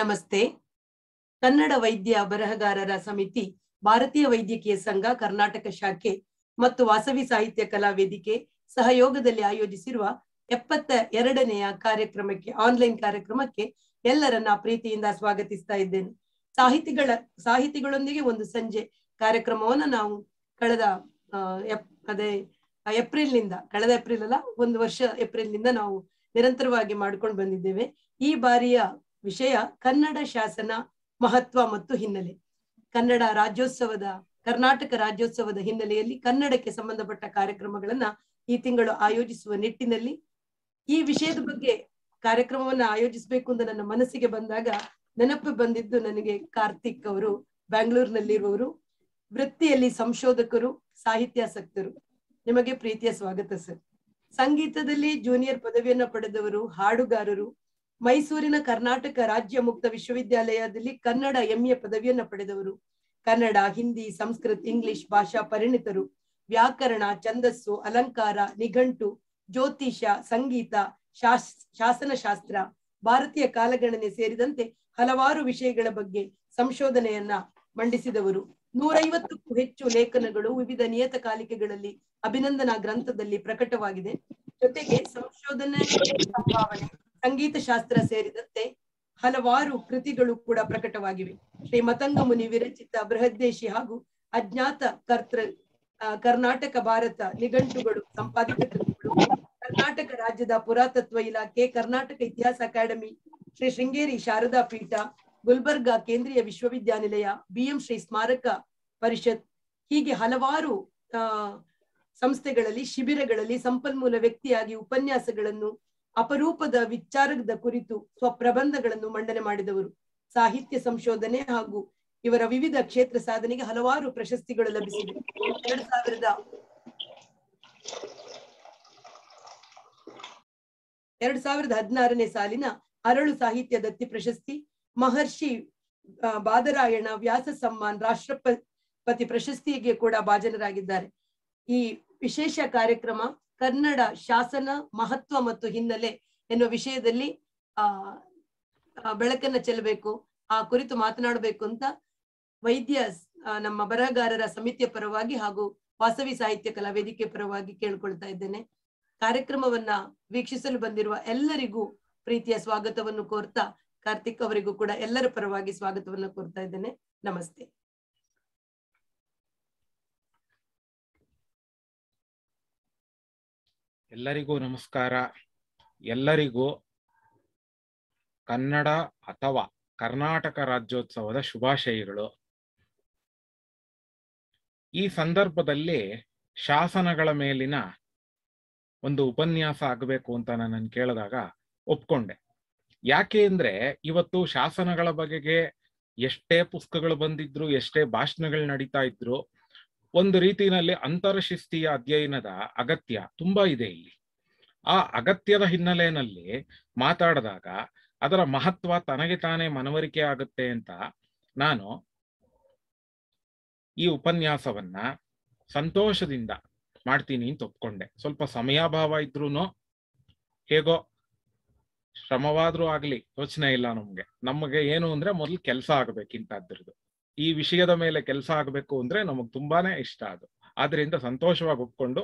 ನಮಸ್ತೆ ಕನ್ನಡ ವೈದ್ಯ ಬರಹಗಾರರ ಸಮಿತಿ ಭಾರತೀಯ ವೈದ್ಯಕೀಯ ಸಂಘ ಕರ್ನಾಟಕ ಶಾಖೆ ಮತ್ತು ವಾಸವಿ ಸಾಹಿತ್ಯ ಕಲಾ ವೇದಿಕೆ ಸಹಯೋಗದಲ್ಲಿ ಆಯೋಜಿಸಿರುವ ಎಪ್ಪತ್ತ ಎರಡನೆಯ ಕಾರ್ಯಕ್ರಮಕ್ಕೆ ಆನ್ಲೈನ್ ಕಾರ್ಯಕ್ರಮಕ್ಕೆ ಎಲ್ಲರನ್ನ ಪ್ರೀತಿಯಿಂದ ಸ್ವಾಗತಿಸ್ತಾ ಇದ್ದೇನೆ ಸಾಹಿತಿಗಳ ಸಾಹಿತಿಗಳೊಂದಿಗೆ ಒಂದು ಸಂಜೆ ಕಾರ್ಯಕ್ರಮವನ್ನು ನಾವು ಕಳೆದ ಅದೇ ನಿಂದ ಕಳೆದ ಏಪ್ರಿಲ್ ಅಲ್ಲ ಒಂದು ವರ್ಷ ನಿಂದ ನಾವು ನಿರಂತರವಾಗಿ ಮಾಡ್ಕೊಂಡು ಬಂದಿದ್ದೇವೆ ಈ ಬಾರಿಯ ವಿಷಯ ಕನ್ನಡ ಶಾಸನ ಮಹತ್ವ ಮತ್ತು ಹಿನ್ನೆಲೆ ಕನ್ನಡ ರಾಜ್ಯೋತ್ಸವದ ಕರ್ನಾಟಕ ರಾಜ್ಯೋತ್ಸವದ ಹಿನ್ನೆಲೆಯಲ್ಲಿ ಕನ್ನಡಕ್ಕೆ ಸಂಬಂಧಪಟ್ಟ ಕಾರ್ಯಕ್ರಮಗಳನ್ನ ಈ ತಿಂಗಳು ಆಯೋಜಿಸುವ ನಿಟ್ಟಿನಲ್ಲಿ ಈ ವಿಷಯದ ಬಗ್ಗೆ ಕಾರ್ಯಕ್ರಮವನ್ನ ಆಯೋಜಿಸಬೇಕು ಅಂತ ನನ್ನ ಮನಸ್ಸಿಗೆ ಬಂದಾಗ ನೆನಪು ಬಂದಿದ್ದು ನನಗೆ ಕಾರ್ತಿಕ್ ಅವರು ಬ್ಯಾಂಗ್ಳೂರ್ನಲ್ಲಿರುವವರು ವೃತ್ತಿಯಲ್ಲಿ ಸಂಶೋಧಕರು ಸಾಹಿತ್ಯಾಸಕ್ತರು ನಿಮಗೆ ಪ್ರೀತಿಯ ಸ್ವಾಗತ ಸರ್ ಸಂಗೀತದಲ್ಲಿ ಜೂನಿಯರ್ ಪದವಿಯನ್ನ ಪಡೆದವರು ಹಾಡುಗಾರರು ಮೈಸೂರಿನ ಕರ್ನಾಟಕ ರಾಜ್ಯ ಮುಕ್ತ ವಿಶ್ವವಿದ್ಯಾಲಯದಲ್ಲಿ ಕನ್ನಡ ಎಂಎ ಪದವಿಯನ್ನ ಪಡೆದವರು ಕನ್ನಡ ಹಿಂದಿ ಸಂಸ್ಕೃತ್ ಇಂಗ್ಲಿಷ್ ಭಾಷಾ ಪರಿಣಿತರು ವ್ಯಾಕರಣ ಛಂದಸ್ಸು ಅಲಂಕಾರ ನಿಘಂಟು ಜ್ಯೋತಿಷ ಸಂಗೀತ ಶಾಸ್ ಶಾಸನಶಾಸ್ತ್ರ ಭಾರತೀಯ ಕಾಲಗಣನೆ ಸೇರಿದಂತೆ ಹಲವಾರು ವಿಷಯಗಳ ಬಗ್ಗೆ ಸಂಶೋಧನೆಯನ್ನ ಮಂಡಿಸಿದವರು ನೂರೈವತ್ತಕ್ಕೂ ಹೆಚ್ಚು ಲೇಖನಗಳು ವಿವಿಧ ನಿಯತಕಾಲಿಕೆಗಳಲ್ಲಿ ಅಭಿನಂದನಾ ಗ್ರಂಥದಲ್ಲಿ ಪ್ರಕಟವಾಗಿದೆ ಜೊತೆಗೆ ಸಂಶೋಧನೆ ಸಂಭಾವನೆ ಸಂಗೀತ ಶಾಸ್ತ್ರ ಸೇರಿದಂತೆ ಹಲವಾರು ಕೃತಿಗಳು ಕೂಡ ಪ್ರಕಟವಾಗಿವೆ ಶ್ರೀ ಮತಂಗ ಮುನಿ ವಿರಚಿತ ಬೃಹದ್ದೇಶಿ ಹಾಗೂ ಅಜ್ಞಾತ ಕರ್ತೃ ಕರ್ನಾಟಕ ಭಾರತ ನಿಘಂಟುಗಳು ಸಂಪಾದಿತ ಕೃತಿಗಳು ಕರ್ನಾಟಕ ರಾಜ್ಯದ ಪುರಾತತ್ವ ಇಲಾಖೆ ಕರ್ನಾಟಕ ಇತಿಹಾಸ ಅಕಾಡೆಮಿ ಶ್ರೀ ಶೃಂಗೇರಿ ಶಾರದಾ ಪೀಠ ಗುಲ್ಬರ್ಗಾ ಕೇಂದ್ರೀಯ ವಿಶ್ವವಿದ್ಯಾನಿಲಯ ಬಿಎಂ ಶ್ರೀ ಸ್ಮಾರಕ ಪರಿಷತ್ ಹೀಗೆ ಹಲವಾರು ಸಂಸ್ಥೆಗಳಲ್ಲಿ ಶಿಬಿರಗಳಲ್ಲಿ ಸಂಪನ್ಮೂಲ ವ್ಯಕ್ತಿಯಾಗಿ ಉಪನ್ಯಾಸಗಳನ್ನು ಅಪರೂಪದ ವಿಚಾರದ ಕುರಿತು ಸ್ವಪ್ರಬಂಧಗಳನ್ನು ಮಂಡನೆ ಮಾಡಿದವರು ಸಾಹಿತ್ಯ ಸಂಶೋಧನೆ ಹಾಗೂ ಇವರ ವಿವಿಧ ಕ್ಷೇತ್ರ ಸಾಧನೆಗೆ ಹಲವಾರು ಪ್ರಶಸ್ತಿಗಳು ಲಭಿಸಿವೆ ಎರಡ್ ಸಾವಿರದ ಎರಡ್ ಸಾವಿರದ ಹದಿನಾರನೇ ಸಾಲಿನ ಅರಳು ಸಾಹಿತ್ಯ ದತ್ತಿ ಪ್ರಶಸ್ತಿ ಮಹರ್ಷಿ ಬಾದರಾಯಣ ವ್ಯಾಸ ಸಮ್ಮಾನ್ ರಾಷ್ಟ್ರಪತಿ ಪ್ರಶಸ್ತಿಗೆ ಕೂಡ ಭಾಜನರಾಗಿದ್ದಾರೆ ಈ ವಿಶೇಷ ಕಾರ್ಯಕ್ರಮ ಕನ್ನಡ ಶಾಸನ ಮಹತ್ವ ಮತ್ತು ಹಿನ್ನೆಲೆ ಎನ್ನುವ ವಿಷಯದಲ್ಲಿ ಆ ಬೆಳಕನ್ನ ಚೆಲ್ಲಬೇಕು ಆ ಕುರಿತು ಮಾತನಾಡಬೇಕು ಅಂತ ವೈದ್ಯ ನಮ್ಮ ಬರಹಗಾರರ ಸಮಿತಿಯ ಪರವಾಗಿ ಹಾಗೂ ವಾಸವಿ ಸಾಹಿತ್ಯ ಕಲಾ ವೇದಿಕೆ ಪರವಾಗಿ ಕೇಳ್ಕೊಳ್ತಾ ಇದ್ದೇನೆ ಕಾರ್ಯಕ್ರಮವನ್ನ ವೀಕ್ಷಿಸಲು ಬಂದಿರುವ ಎಲ್ಲರಿಗೂ ಪ್ರೀತಿಯ ಸ್ವಾಗತವನ್ನು ಕೋರ್ತಾ ಕಾರ್ತಿಕ್ ಅವರಿಗೂ ಕೂಡ ಎಲ್ಲರ ಪರವಾಗಿ ಸ್ವಾಗತವನ್ನು ಕೋರ್ತಾ ಇದ್ದೇನೆ ನಮಸ್ತೆ ಎಲ್ಲರಿಗೂ ನಮಸ್ಕಾರ ಎಲ್ಲರಿಗೂ ಕನ್ನಡ ಅಥವಾ ಕರ್ನಾಟಕ ರಾಜ್ಯೋತ್ಸವದ ಶುಭಾಶಯಗಳು ಈ ಸಂದರ್ಭದಲ್ಲಿ ಶಾಸನಗಳ ಮೇಲಿನ ಒಂದು ಉಪನ್ಯಾಸ ಆಗಬೇಕು ಅಂತ ನಾನು ಕೇಳಿದಾಗ ಒಪ್ಕೊಂಡೆ ಯಾಕೆ ಅಂದ್ರೆ ಇವತ್ತು ಶಾಸನಗಳ ಬಗೆಗೆ ಎಷ್ಟೇ ಪುಸ್ತಕಗಳು ಬಂದಿದ್ರು ಎಷ್ಟೇ ಭಾಷಣಗಳು ನಡೀತಾ ಇದ್ರು ಒಂದು ರೀತಿಯಲ್ಲಿ ಅಂತರಶಿಸ್ತಿಯ ಅಧ್ಯಯನದ ಅಗತ್ಯ ತುಂಬಾ ಇದೆ ಇಲ್ಲಿ ಆ ಅಗತ್ಯದ ಹಿನ್ನೆಲೆಯಲ್ಲಿ ಮಾತಾಡಿದಾಗ ಅದರ ಮಹತ್ವ ತನಗೆ ತಾನೇ ಮನವರಿಕೆ ಆಗುತ್ತೆ ಅಂತ ನಾನು ಈ ಉಪನ್ಯಾಸವನ್ನ ಸಂತೋಷದಿಂದ ಮಾಡ್ತೀನಿ ಅಂತ ಒಪ್ಕೊಂಡೆ ಸ್ವಲ್ಪ ಸಮಯಾಭಾವ ಇದ್ರೂ ಹೇಗೋ ಶ್ರಮವಾದ್ರೂ ಆಗ್ಲಿ ಯೋಚನೆ ಇಲ್ಲ ನಮ್ಗೆ ನಮಗೆ ಏನು ಅಂದ್ರೆ ಮೊದಲು ಕೆಲಸ ಅದ್ರದ್ದು ಈ ವಿಷಯದ ಮೇಲೆ ಕೆಲಸ ಆಗಬೇಕು ಅಂದ್ರೆ ನಮಗ್ ತುಂಬಾನೇ ಇಷ್ಟ ಅದು ಆದ್ರಿಂದ ಸಂತೋಷವಾಗಿ ಒಪ್ಕೊಂಡು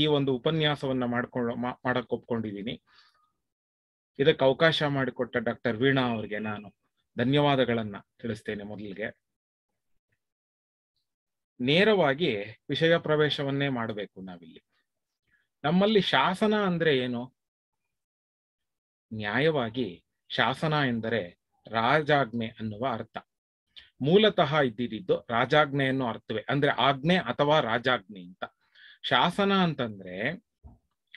ಈ ಒಂದು ಉಪನ್ಯಾಸವನ್ನ ಮಾಡ್ಕೊಂಡು ಮಾಡಕ್ ಒಪ್ಕೊಂಡಿದೀನಿ ಇದಕ್ಕೆ ಅವಕಾಶ ಮಾಡಿಕೊಟ್ಟ ಡಾಕ್ಟರ್ ವೀಣಾ ಅವರಿಗೆ ನಾನು ಧನ್ಯವಾದಗಳನ್ನ ತಿಳಿಸ್ತೇನೆ ಮೊದಲಿಗೆ ನೇರವಾಗಿ ವಿಷಯ ಪ್ರವೇಶವನ್ನೇ ಮಾಡಬೇಕು ನಾವಿಲ್ಲಿ ನಮ್ಮಲ್ಲಿ ಶಾಸನ ಅಂದ್ರೆ ಏನು ನ್ಯಾಯವಾಗಿ ಶಾಸನ ಎಂದರೆ ರಾಜಾಜ್ಞೆ ಅನ್ನುವ ಅರ್ಥ ಮೂಲತಃ ಇದ್ದಿದ್ದು ರಾಜಾಜ್ಞೆ ಅನ್ನೋ ಅರ್ಥವೇ ಅಂದ್ರೆ ಆಜ್ಞೆ ಅಥವಾ ರಾಜಾಜ್ಞೆ ಅಂತ ಶಾಸನ ಅಂತಂದ್ರೆ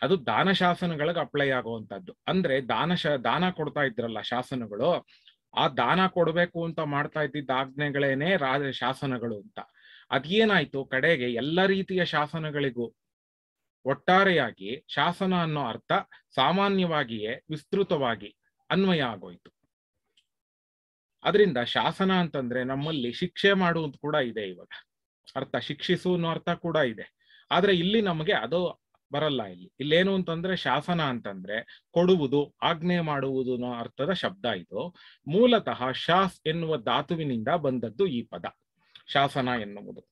ಅದು ದಾನ ಶಾಸನಗಳಿಗೆ ಅಪ್ಲೈ ಆಗುವಂತದ್ದು ಅಂದ್ರೆ ದಾನ ದಾನ ಕೊಡ್ತಾ ಇದ್ರಲ್ಲ ಶಾಸನಗಳು ಆ ದಾನ ಕೊಡ್ಬೇಕು ಅಂತ ಮಾಡ್ತಾ ಇದ್ದಿದ್ದ ಆಜ್ಞೆಗಳೇನೆ ರಾಜ ಶಾಸನಗಳು ಅಂತ ಅದೇನಾಯ್ತು ಕಡೆಗೆ ಎಲ್ಲ ರೀತಿಯ ಶಾಸನಗಳಿಗೂ ಒಟ್ಟಾರೆಯಾಗಿ ಶಾಸನ ಅನ್ನೋ ಅರ್ಥ ಸಾಮಾನ್ಯವಾಗಿಯೇ ವಿಸ್ತೃತವಾಗಿ ಅನ್ವಯ ಆಗೋಯ್ತು ಅದರಿಂದ ಶಾಸನ ಅಂತಂದ್ರೆ ನಮ್ಮಲ್ಲಿ ಶಿಕ್ಷೆ ಮಾಡುವಂತ ಕೂಡ ಇದೆ ಇವಾಗ ಅರ್ಥ ಶಿಕ್ಷಿಸು ಅನ್ನೋ ಅರ್ಥ ಕೂಡ ಇದೆ ಆದ್ರೆ ಇಲ್ಲಿ ನಮಗೆ ಅದು ಬರಲ್ಲ ಇಲ್ಲಿ ಇಲ್ಲೇನು ಅಂತಂದ್ರೆ ಶಾಸನ ಅಂತಂದ್ರೆ ಕೊಡುವುದು ಆಜ್ಞೆ ಮಾಡುವುದು ಅನ್ನೋ ಅರ್ಥದ ಶಬ್ದ ಇದು ಮೂಲತಃ ಶಾಸ್ ಎನ್ನುವ ಧಾತುವಿನಿಂದ ಬಂದದ್ದು ಈ ಪದ ಶಾಸನ ಎನ್ನುವುದು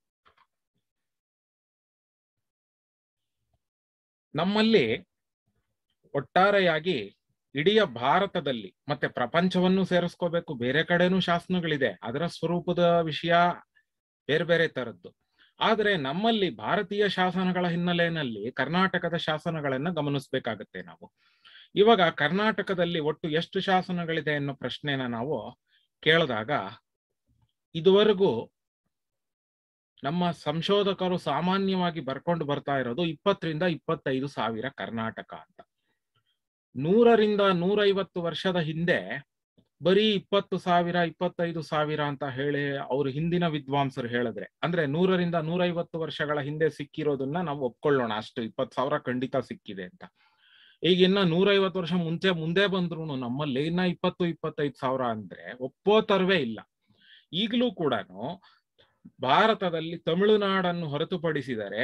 ನಮ್ಮಲ್ಲಿ ಒಟ್ಟಾರೆಯಾಗಿ ಇಡೀ ಭಾರತದಲ್ಲಿ ಮತ್ತೆ ಪ್ರಪಂಚವನ್ನು ಸೇರಿಸ್ಕೋಬೇಕು ಬೇರೆ ಕಡೆನೂ ಶಾಸನಗಳಿದೆ ಅದರ ಸ್ವರೂಪದ ವಿಷಯ ಬೇರೆ ಬೇರೆ ತರದ್ದು ಆದ್ರೆ ನಮ್ಮಲ್ಲಿ ಭಾರತೀಯ ಶಾಸನಗಳ ಹಿನ್ನೆಲೆಯಲ್ಲಿ ಕರ್ನಾಟಕದ ಶಾಸನಗಳನ್ನ ಗಮನಿಸ್ಬೇಕಾಗತ್ತೆ ನಾವು ಇವಾಗ ಕರ್ನಾಟಕದಲ್ಲಿ ಒಟ್ಟು ಎಷ್ಟು ಶಾಸನಗಳಿದೆ ಅನ್ನೋ ಪ್ರಶ್ನೆನ ನಾವು ಕೇಳಿದಾಗ ಇದುವರೆಗೂ ನಮ್ಮ ಸಂಶೋಧಕರು ಸಾಮಾನ್ಯವಾಗಿ ಬರ್ಕೊಂಡು ಬರ್ತಾ ಇರೋದು ಇಪ್ಪತ್ತರಿಂದ ಇಪ್ಪತ್ತೈದು ಸಾವಿರ ಕರ್ನಾಟಕ ಅಂತ ನೂರರಿಂದ ನೂರೈವತ್ತು ವರ್ಷದ ಹಿಂದೆ ಬರೀ ಇಪ್ಪತ್ತು ಸಾವಿರ ಇಪ್ಪತ್ತೈದು ಸಾವಿರ ಅಂತ ಹೇಳಿ ಅವ್ರ ಹಿಂದಿನ ವಿದ್ವಾಂಸರು ಹೇಳಿದ್ರೆ ಅಂದ್ರೆ ನೂರರಿಂದ ನೂರೈವತ್ತು ವರ್ಷಗಳ ಹಿಂದೆ ಸಿಕ್ಕಿರೋದನ್ನ ನಾವು ಒಪ್ಕೊಳ್ಳೋಣ ಅಷ್ಟು ಇಪ್ಪತ್ತು ಸಾವಿರ ಖಂಡಿತ ಸಿಕ್ಕಿದೆ ಅಂತ ಈಗ ಇನ್ನ ನೂರೈವತ್ತು ವರ್ಷ ಮುಂಚೆ ಮುಂದೆ ಬಂದ್ರು ನಮ್ಮಲ್ಲಿ ಇನ್ನ ಇಪ್ಪತ್ತು ಇಪ್ಪತ್ತೈದು ಸಾವಿರ ಅಂದ್ರೆ ಒಪ್ಪೋ ತರವೇ ಇಲ್ಲ ಈಗಲೂ ಕೂಡ ಭಾರತದಲ್ಲಿ ತಮಿಳುನಾಡನ್ನು ಹೊರತುಪಡಿಸಿದರೆ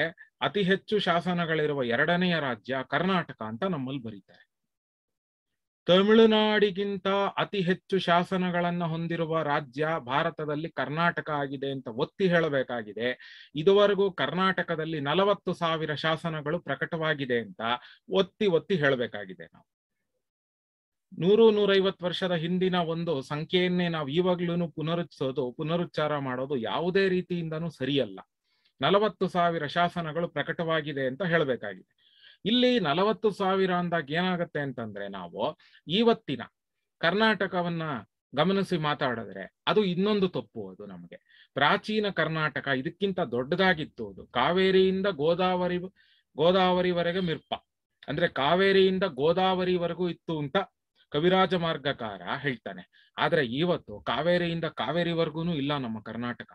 ಅತಿ ಹೆಚ್ಚು ಶಾಸನಗಳಿರುವ ಎರಡನೆಯ ರಾಜ್ಯ ಕರ್ನಾಟಕ ಅಂತ ನಮ್ಮಲ್ಲಿ ಬರೀತಾರೆ ತಮಿಳುನಾಡಿಗಿಂತ ಅತಿ ಹೆಚ್ಚು ಶಾಸನಗಳನ್ನು ಹೊಂದಿರುವ ರಾಜ್ಯ ಭಾರತದಲ್ಲಿ ಕರ್ನಾಟಕ ಆಗಿದೆ ಅಂತ ಒತ್ತಿ ಹೇಳಬೇಕಾಗಿದೆ ಇದುವರೆಗೂ ಕರ್ನಾಟಕದಲ್ಲಿ ನಲವತ್ತು ಸಾವಿರ ಶಾಸನಗಳು ಪ್ರಕಟವಾಗಿದೆ ಅಂತ ಒತ್ತಿ ಒತ್ತಿ ಹೇಳಬೇಕಾಗಿದೆ ನಾವು ನೂರು ನೂರೈವತ್ತು ವರ್ಷದ ಹಿಂದಿನ ಒಂದು ಸಂಖ್ಯೆಯನ್ನೇ ನಾವು ಇವಾಗ್ಲೂ ಪುನರುಚ್ಛೋದು ಪುನರುಚ್ಚಾರ ಮಾಡೋದು ಯಾವುದೇ ರೀತಿಯಿಂದನೂ ಸರಿಯಲ್ಲ ನಲವತ್ತು ಸಾವಿರ ಶಾಸನಗಳು ಪ್ರಕಟವಾಗಿದೆ ಅಂತ ಹೇಳಬೇಕಾಗಿದೆ ಇಲ್ಲಿ ನಲವತ್ತು ಸಾವಿರ ಅಂದಾಗ ಏನಾಗತ್ತೆ ಅಂತಂದ್ರೆ ನಾವು ಇವತ್ತಿನ ಕರ್ನಾಟಕವನ್ನ ಗಮನಿಸಿ ಮಾತಾಡಿದ್ರೆ ಅದು ಇನ್ನೊಂದು ತಪ್ಪು ಅದು ನಮಗೆ ಪ್ರಾಚೀನ ಕರ್ನಾಟಕ ಇದಕ್ಕಿಂತ ದೊಡ್ಡದಾಗಿತ್ತು ಅದು ಕಾವೇರಿಯಿಂದ ಗೋದಾವರಿ ಗೋದಾವರಿವರೆಗೆ ಮಿರ್ಪ ಅಂದ್ರೆ ಕಾವೇರಿಯಿಂದ ಗೋದಾವರಿವರೆಗೂ ಇತ್ತು ಅಂತ ಕವಿರಾಜ ಮಾರ್ಗಕಾರ ಹೇಳ್ತಾನೆ ಆದ್ರೆ ಇವತ್ತು ಕಾವೇರಿಯಿಂದ ಕಾವೇರಿವರೆಗೂ ಇಲ್ಲ ನಮ್ಮ ಕರ್ನಾಟಕ